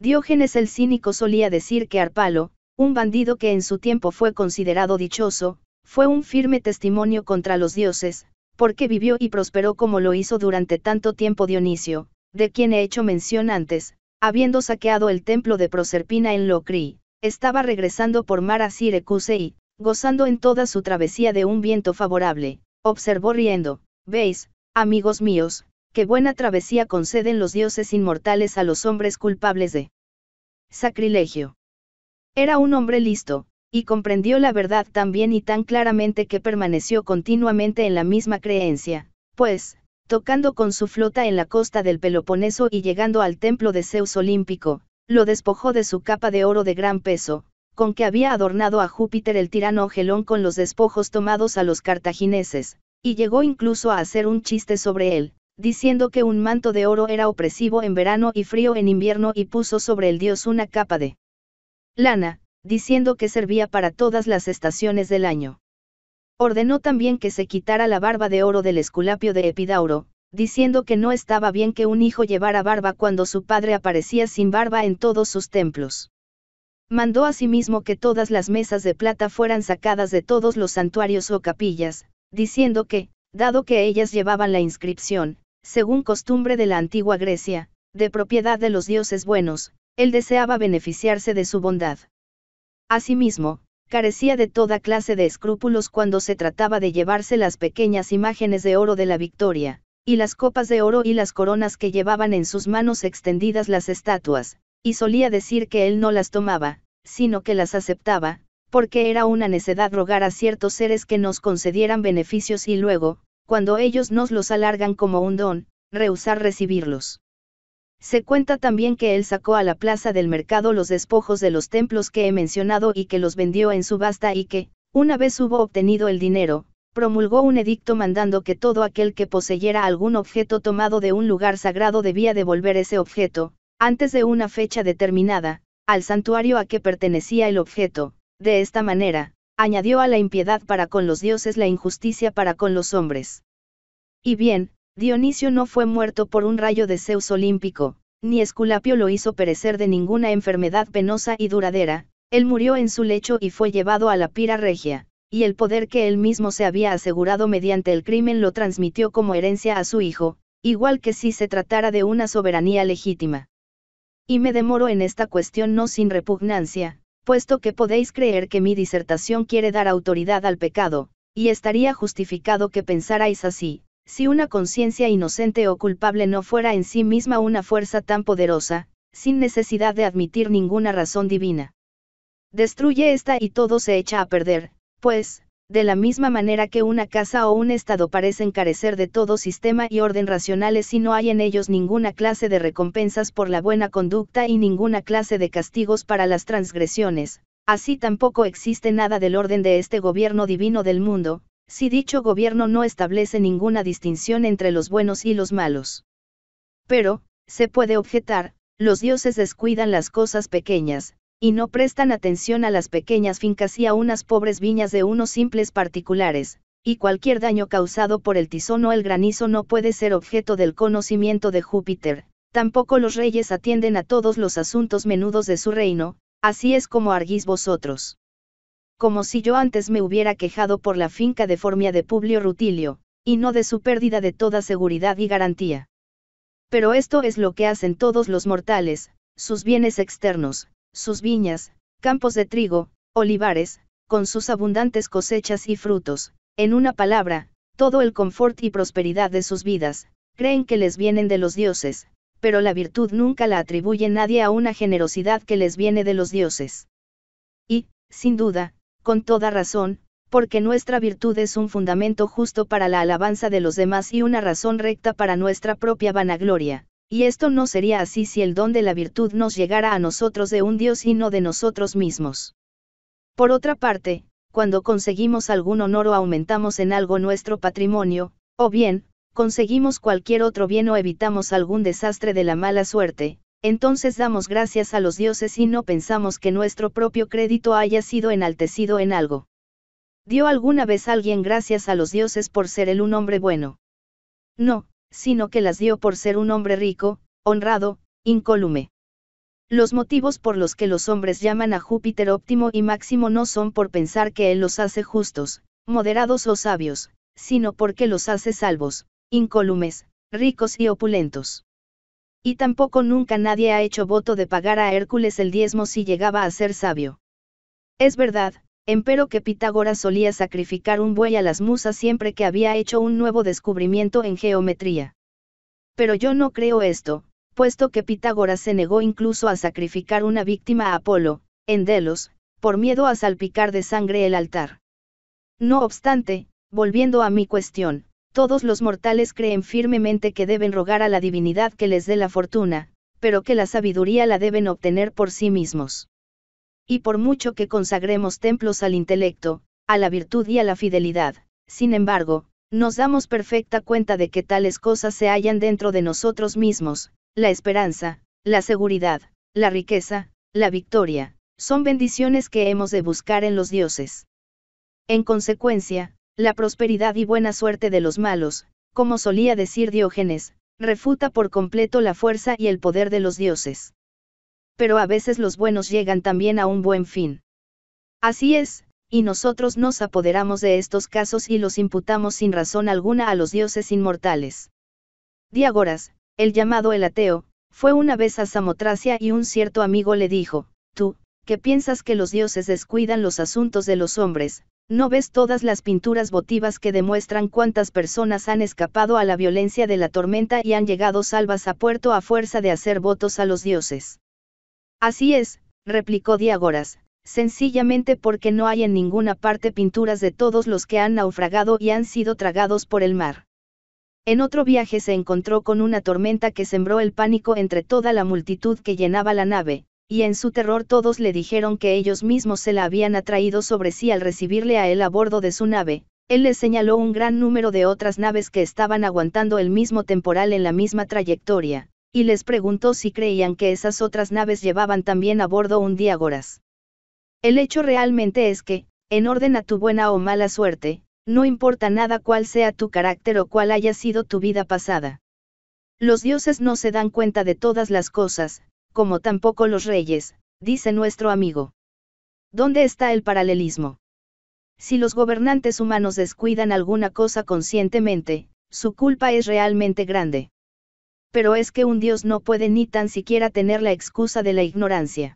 Diógenes el cínico solía decir que Arpalo, un bandido que en su tiempo fue considerado dichoso, fue un firme testimonio contra los dioses, porque vivió y prosperó como lo hizo durante tanto tiempo Dionisio, de quien he hecho mención antes, habiendo saqueado el templo de Proserpina en Locri, estaba regresando por mar a Sirecuse y, gozando en toda su travesía de un viento favorable, Observó riendo, veis, amigos míos, qué buena travesía conceden los dioses inmortales a los hombres culpables de sacrilegio. Era un hombre listo, y comprendió la verdad tan bien y tan claramente que permaneció continuamente en la misma creencia, pues, tocando con su flota en la costa del Peloponeso y llegando al templo de Zeus Olímpico, lo despojó de su capa de oro de gran peso, con que había adornado a Júpiter el tirano Gelón con los despojos tomados a los cartagineses, y llegó incluso a hacer un chiste sobre él, diciendo que un manto de oro era opresivo en verano y frío en invierno y puso sobre el dios una capa de lana, diciendo que servía para todas las estaciones del año. Ordenó también que se quitara la barba de oro del esculapio de Epidauro, diciendo que no estaba bien que un hijo llevara barba cuando su padre aparecía sin barba en todos sus templos. Mandó asimismo que todas las mesas de plata fueran sacadas de todos los santuarios o capillas, diciendo que, dado que ellas llevaban la inscripción, según costumbre de la antigua Grecia, de propiedad de los dioses buenos, él deseaba beneficiarse de su bondad. Asimismo, carecía de toda clase de escrúpulos cuando se trataba de llevarse las pequeñas imágenes de oro de la victoria, y las copas de oro y las coronas que llevaban en sus manos extendidas las estatuas, y solía decir que él no las tomaba, sino que las aceptaba, porque era una necedad rogar a ciertos seres que nos concedieran beneficios y luego, cuando ellos nos los alargan como un don, rehusar recibirlos. Se cuenta también que él sacó a la plaza del mercado los despojos de los templos que he mencionado y que los vendió en subasta y que, una vez hubo obtenido el dinero, promulgó un edicto mandando que todo aquel que poseyera algún objeto tomado de un lugar sagrado debía devolver ese objeto, antes de una fecha determinada, al santuario a que pertenecía el objeto, de esta manera, añadió a la impiedad para con los dioses la injusticia para con los hombres. Y bien, Dionisio no fue muerto por un rayo de Zeus olímpico, ni Esculapio lo hizo perecer de ninguna enfermedad penosa y duradera, él murió en su lecho y fue llevado a la pira regia, y el poder que él mismo se había asegurado mediante el crimen lo transmitió como herencia a su hijo, igual que si se tratara de una soberanía legítima y me demoro en esta cuestión no sin repugnancia, puesto que podéis creer que mi disertación quiere dar autoridad al pecado, y estaría justificado que pensarais así, si una conciencia inocente o culpable no fuera en sí misma una fuerza tan poderosa, sin necesidad de admitir ninguna razón divina. Destruye esta y todo se echa a perder, pues, de la misma manera que una casa o un Estado parecen carecer de todo sistema y orden racionales si no hay en ellos ninguna clase de recompensas por la buena conducta y ninguna clase de castigos para las transgresiones, así tampoco existe nada del orden de este gobierno divino del mundo, si dicho gobierno no establece ninguna distinción entre los buenos y los malos. Pero, se puede objetar, los dioses descuidan las cosas pequeñas, y no prestan atención a las pequeñas fincas y a unas pobres viñas de unos simples particulares, y cualquier daño causado por el tizón o el granizo no puede ser objeto del conocimiento de Júpiter, tampoco los reyes atienden a todos los asuntos menudos de su reino, así es como arguís vosotros. Como si yo antes me hubiera quejado por la finca de Formia de Publio Rutilio, y no de su pérdida de toda seguridad y garantía. Pero esto es lo que hacen todos los mortales, sus bienes externos, sus viñas, campos de trigo, olivares, con sus abundantes cosechas y frutos, en una palabra, todo el confort y prosperidad de sus vidas, creen que les vienen de los dioses, pero la virtud nunca la atribuye nadie a una generosidad que les viene de los dioses. Y, sin duda, con toda razón, porque nuestra virtud es un fundamento justo para la alabanza de los demás y una razón recta para nuestra propia vanagloria, y esto no sería así si el don de la virtud nos llegara a nosotros de un Dios y no de nosotros mismos. Por otra parte, cuando conseguimos algún honor o aumentamos en algo nuestro patrimonio, o bien, conseguimos cualquier otro bien o evitamos algún desastre de la mala suerte, entonces damos gracias a los dioses y no pensamos que nuestro propio crédito haya sido enaltecido en algo. ¿Dio alguna vez alguien gracias a los dioses por ser él un hombre bueno? No, sino que las dio por ser un hombre rico, honrado, incólume. Los motivos por los que los hombres llaman a Júpiter óptimo y máximo no son por pensar que él los hace justos, moderados o sabios, sino porque los hace salvos, incólumes, ricos y opulentos. Y tampoco nunca nadie ha hecho voto de pagar a Hércules el diezmo si llegaba a ser sabio. Es verdad, empero que Pitágoras solía sacrificar un buey a las musas siempre que había hecho un nuevo descubrimiento en geometría. Pero yo no creo esto, puesto que Pitágoras se negó incluso a sacrificar una víctima a Apolo, en Delos, por miedo a salpicar de sangre el altar. No obstante, volviendo a mi cuestión, todos los mortales creen firmemente que deben rogar a la divinidad que les dé la fortuna, pero que la sabiduría la deben obtener por sí mismos. Y por mucho que consagremos templos al intelecto, a la virtud y a la fidelidad, sin embargo, nos damos perfecta cuenta de que tales cosas se hallan dentro de nosotros mismos, la esperanza, la seguridad, la riqueza, la victoria, son bendiciones que hemos de buscar en los dioses. En consecuencia, la prosperidad y buena suerte de los malos, como solía decir Diógenes, refuta por completo la fuerza y el poder de los dioses pero a veces los buenos llegan también a un buen fin. Así es, y nosotros nos apoderamos de estos casos y los imputamos sin razón alguna a los dioses inmortales. Diágoras, el llamado el ateo, fue una vez a Samotracia y un cierto amigo le dijo, tú, que piensas que los dioses descuidan los asuntos de los hombres, ¿no ves todas las pinturas votivas que demuestran cuántas personas han escapado a la violencia de la tormenta y han llegado salvas a puerto a fuerza de hacer votos a los dioses? Así es, replicó Diágoras, sencillamente porque no hay en ninguna parte pinturas de todos los que han naufragado y han sido tragados por el mar. En otro viaje se encontró con una tormenta que sembró el pánico entre toda la multitud que llenaba la nave, y en su terror todos le dijeron que ellos mismos se la habían atraído sobre sí al recibirle a él a bordo de su nave, él les señaló un gran número de otras naves que estaban aguantando el mismo temporal en la misma trayectoria y les preguntó si creían que esas otras naves llevaban también a bordo un Diágoras. El hecho realmente es que, en orden a tu buena o mala suerte, no importa nada cuál sea tu carácter o cuál haya sido tu vida pasada. Los dioses no se dan cuenta de todas las cosas, como tampoco los reyes, dice nuestro amigo. ¿Dónde está el paralelismo? Si los gobernantes humanos descuidan alguna cosa conscientemente, su culpa es realmente grande pero es que un Dios no puede ni tan siquiera tener la excusa de la ignorancia.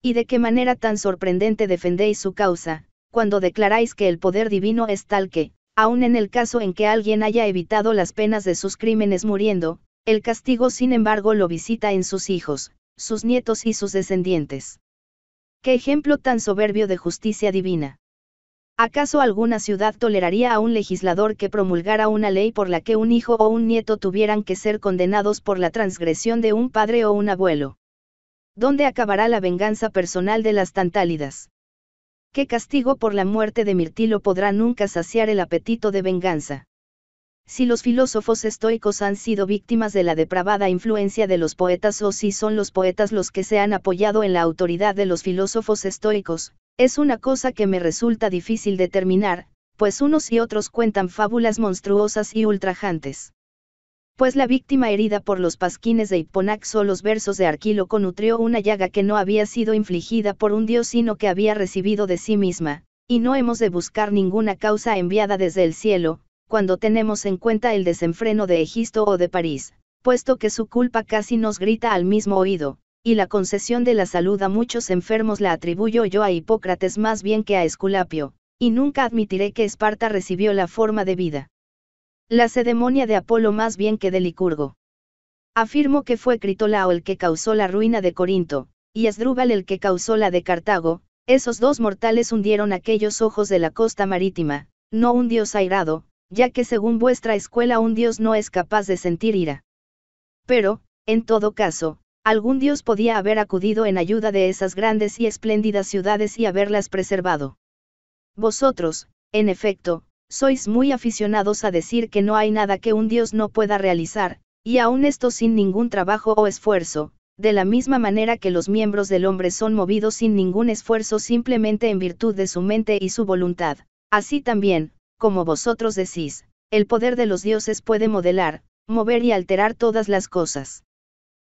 ¿Y de qué manera tan sorprendente defendéis su causa, cuando declaráis que el poder divino es tal que, aun en el caso en que alguien haya evitado las penas de sus crímenes muriendo, el castigo sin embargo lo visita en sus hijos, sus nietos y sus descendientes? ¡Qué ejemplo tan soberbio de justicia divina! ¿Acaso alguna ciudad toleraría a un legislador que promulgara una ley por la que un hijo o un nieto tuvieran que ser condenados por la transgresión de un padre o un abuelo? ¿Dónde acabará la venganza personal de las tantálidas? ¿Qué castigo por la muerte de Mirtilo podrá nunca saciar el apetito de venganza? Si los filósofos estoicos han sido víctimas de la depravada influencia de los poetas o si son los poetas los que se han apoyado en la autoridad de los filósofos estoicos, es una cosa que me resulta difícil determinar, pues unos y otros cuentan fábulas monstruosas y ultrajantes. Pues la víctima herida por los pasquines de Hiponax o los versos de Arquíloco nutrió una llaga que no había sido infligida por un dios sino que había recibido de sí misma, y no hemos de buscar ninguna causa enviada desde el cielo, cuando tenemos en cuenta el desenfreno de Egisto o de París, puesto que su culpa casi nos grita al mismo oído, y la concesión de la salud a muchos enfermos la atribuyo yo a Hipócrates más bien que a Esculapio, y nunca admitiré que Esparta recibió la forma de vida. La cedemonia de Apolo más bien que de Licurgo. Afirmo que fue Critolao el que causó la ruina de Corinto, y Esdrúbal el que causó la de Cartago, esos dos mortales hundieron aquellos ojos de la costa marítima, no un dios airado, ya que según vuestra escuela un dios no es capaz de sentir ira. Pero, en todo caso, Algún dios podía haber acudido en ayuda de esas grandes y espléndidas ciudades y haberlas preservado. Vosotros, en efecto, sois muy aficionados a decir que no hay nada que un dios no pueda realizar, y aún esto sin ningún trabajo o esfuerzo, de la misma manera que los miembros del hombre son movidos sin ningún esfuerzo simplemente en virtud de su mente y su voluntad, así también, como vosotros decís, el poder de los dioses puede modelar, mover y alterar todas las cosas.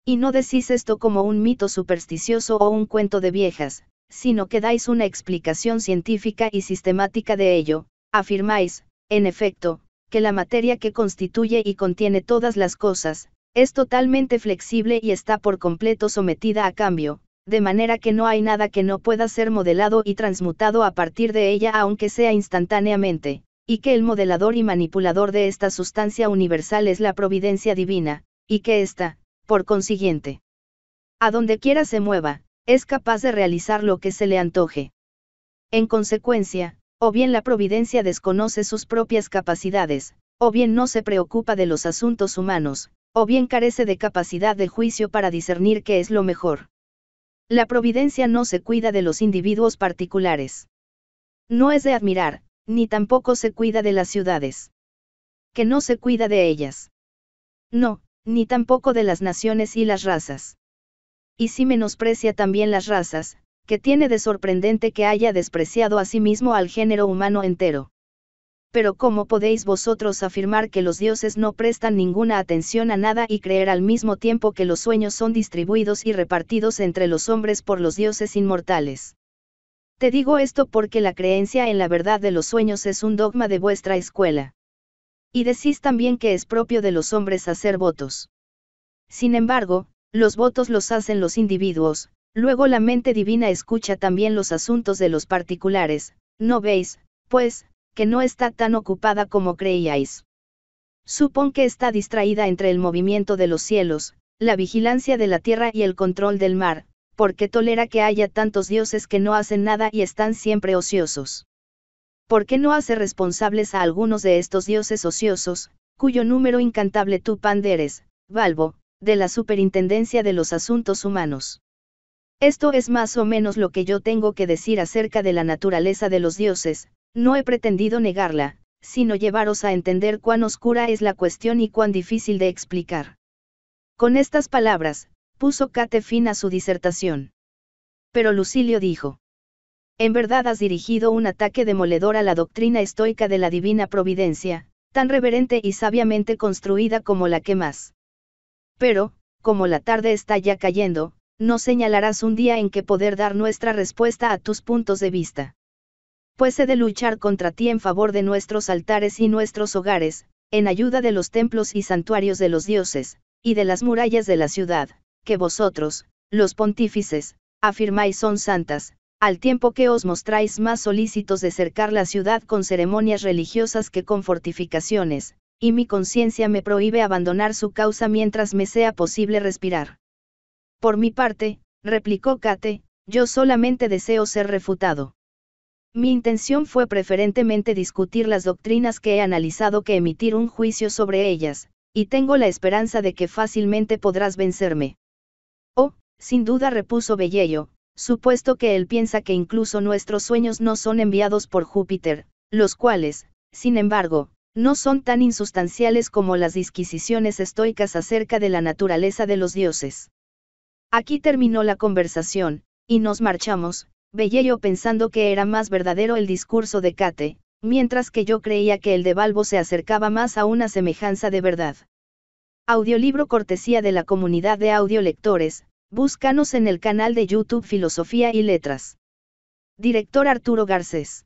Y no decís esto como un mito supersticioso o un cuento de viejas, sino que dais una explicación científica y sistemática de ello, afirmáis, en efecto, que la materia que constituye y contiene todas las cosas, es totalmente flexible y está por completo sometida a cambio, de manera que no hay nada que no pueda ser modelado y transmutado a partir de ella aunque sea instantáneamente, y que el modelador y manipulador de esta sustancia universal es la providencia divina, y que ésta, por consiguiente, a donde quiera se mueva, es capaz de realizar lo que se le antoje. En consecuencia, o bien la providencia desconoce sus propias capacidades, o bien no se preocupa de los asuntos humanos, o bien carece de capacidad de juicio para discernir qué es lo mejor. La providencia no se cuida de los individuos particulares. No es de admirar, ni tampoco se cuida de las ciudades. Que no se cuida de ellas. No, ni tampoco de las naciones y las razas. Y si menosprecia también las razas, que tiene de sorprendente que haya despreciado a sí mismo al género humano entero. Pero ¿cómo podéis vosotros afirmar que los dioses no prestan ninguna atención a nada y creer al mismo tiempo que los sueños son distribuidos y repartidos entre los hombres por los dioses inmortales? Te digo esto porque la creencia en la verdad de los sueños es un dogma de vuestra escuela. Y decís también que es propio de los hombres hacer votos. Sin embargo, los votos los hacen los individuos, luego la mente divina escucha también los asuntos de los particulares, ¿no veis, pues, que no está tan ocupada como creíais? Supón que está distraída entre el movimiento de los cielos, la vigilancia de la tierra y el control del mar, porque tolera que haya tantos dioses que no hacen nada y están siempre ociosos. ¿por qué no hace responsables a algunos de estos dioses ociosos, cuyo número incantable tú panderes, Balbo, de la Superintendencia de los Asuntos Humanos? Esto es más o menos lo que yo tengo que decir acerca de la naturaleza de los dioses, no he pretendido negarla, sino llevaros a entender cuán oscura es la cuestión y cuán difícil de explicar. Con estas palabras, puso Cate fin a su disertación. Pero Lucilio dijo, en verdad has dirigido un ataque demoledor a la doctrina estoica de la divina providencia, tan reverente y sabiamente construida como la que más. Pero, como la tarde está ya cayendo, no señalarás un día en que poder dar nuestra respuesta a tus puntos de vista. Pues he de luchar contra ti en favor de nuestros altares y nuestros hogares, en ayuda de los templos y santuarios de los dioses, y de las murallas de la ciudad, que vosotros, los pontífices, afirmáis son santas, al tiempo que os mostráis más solícitos de cercar la ciudad con ceremonias religiosas que con fortificaciones, y mi conciencia me prohíbe abandonar su causa mientras me sea posible respirar. Por mi parte, replicó Kate, yo solamente deseo ser refutado. Mi intención fue preferentemente discutir las doctrinas que he analizado que emitir un juicio sobre ellas, y tengo la esperanza de que fácilmente podrás vencerme. Oh, sin duda repuso bellello supuesto que él piensa que incluso nuestros sueños no son enviados por Júpiter, los cuales, sin embargo, no son tan insustanciales como las disquisiciones estoicas acerca de la naturaleza de los dioses. Aquí terminó la conversación, y nos marchamos, Bellello pensando que era más verdadero el discurso de Cate, mientras que yo creía que el de Balbo se acercaba más a una semejanza de verdad. Audiolibro cortesía de la comunidad de audiolectores, Búscanos en el canal de YouTube Filosofía y Letras. Director Arturo Garcés.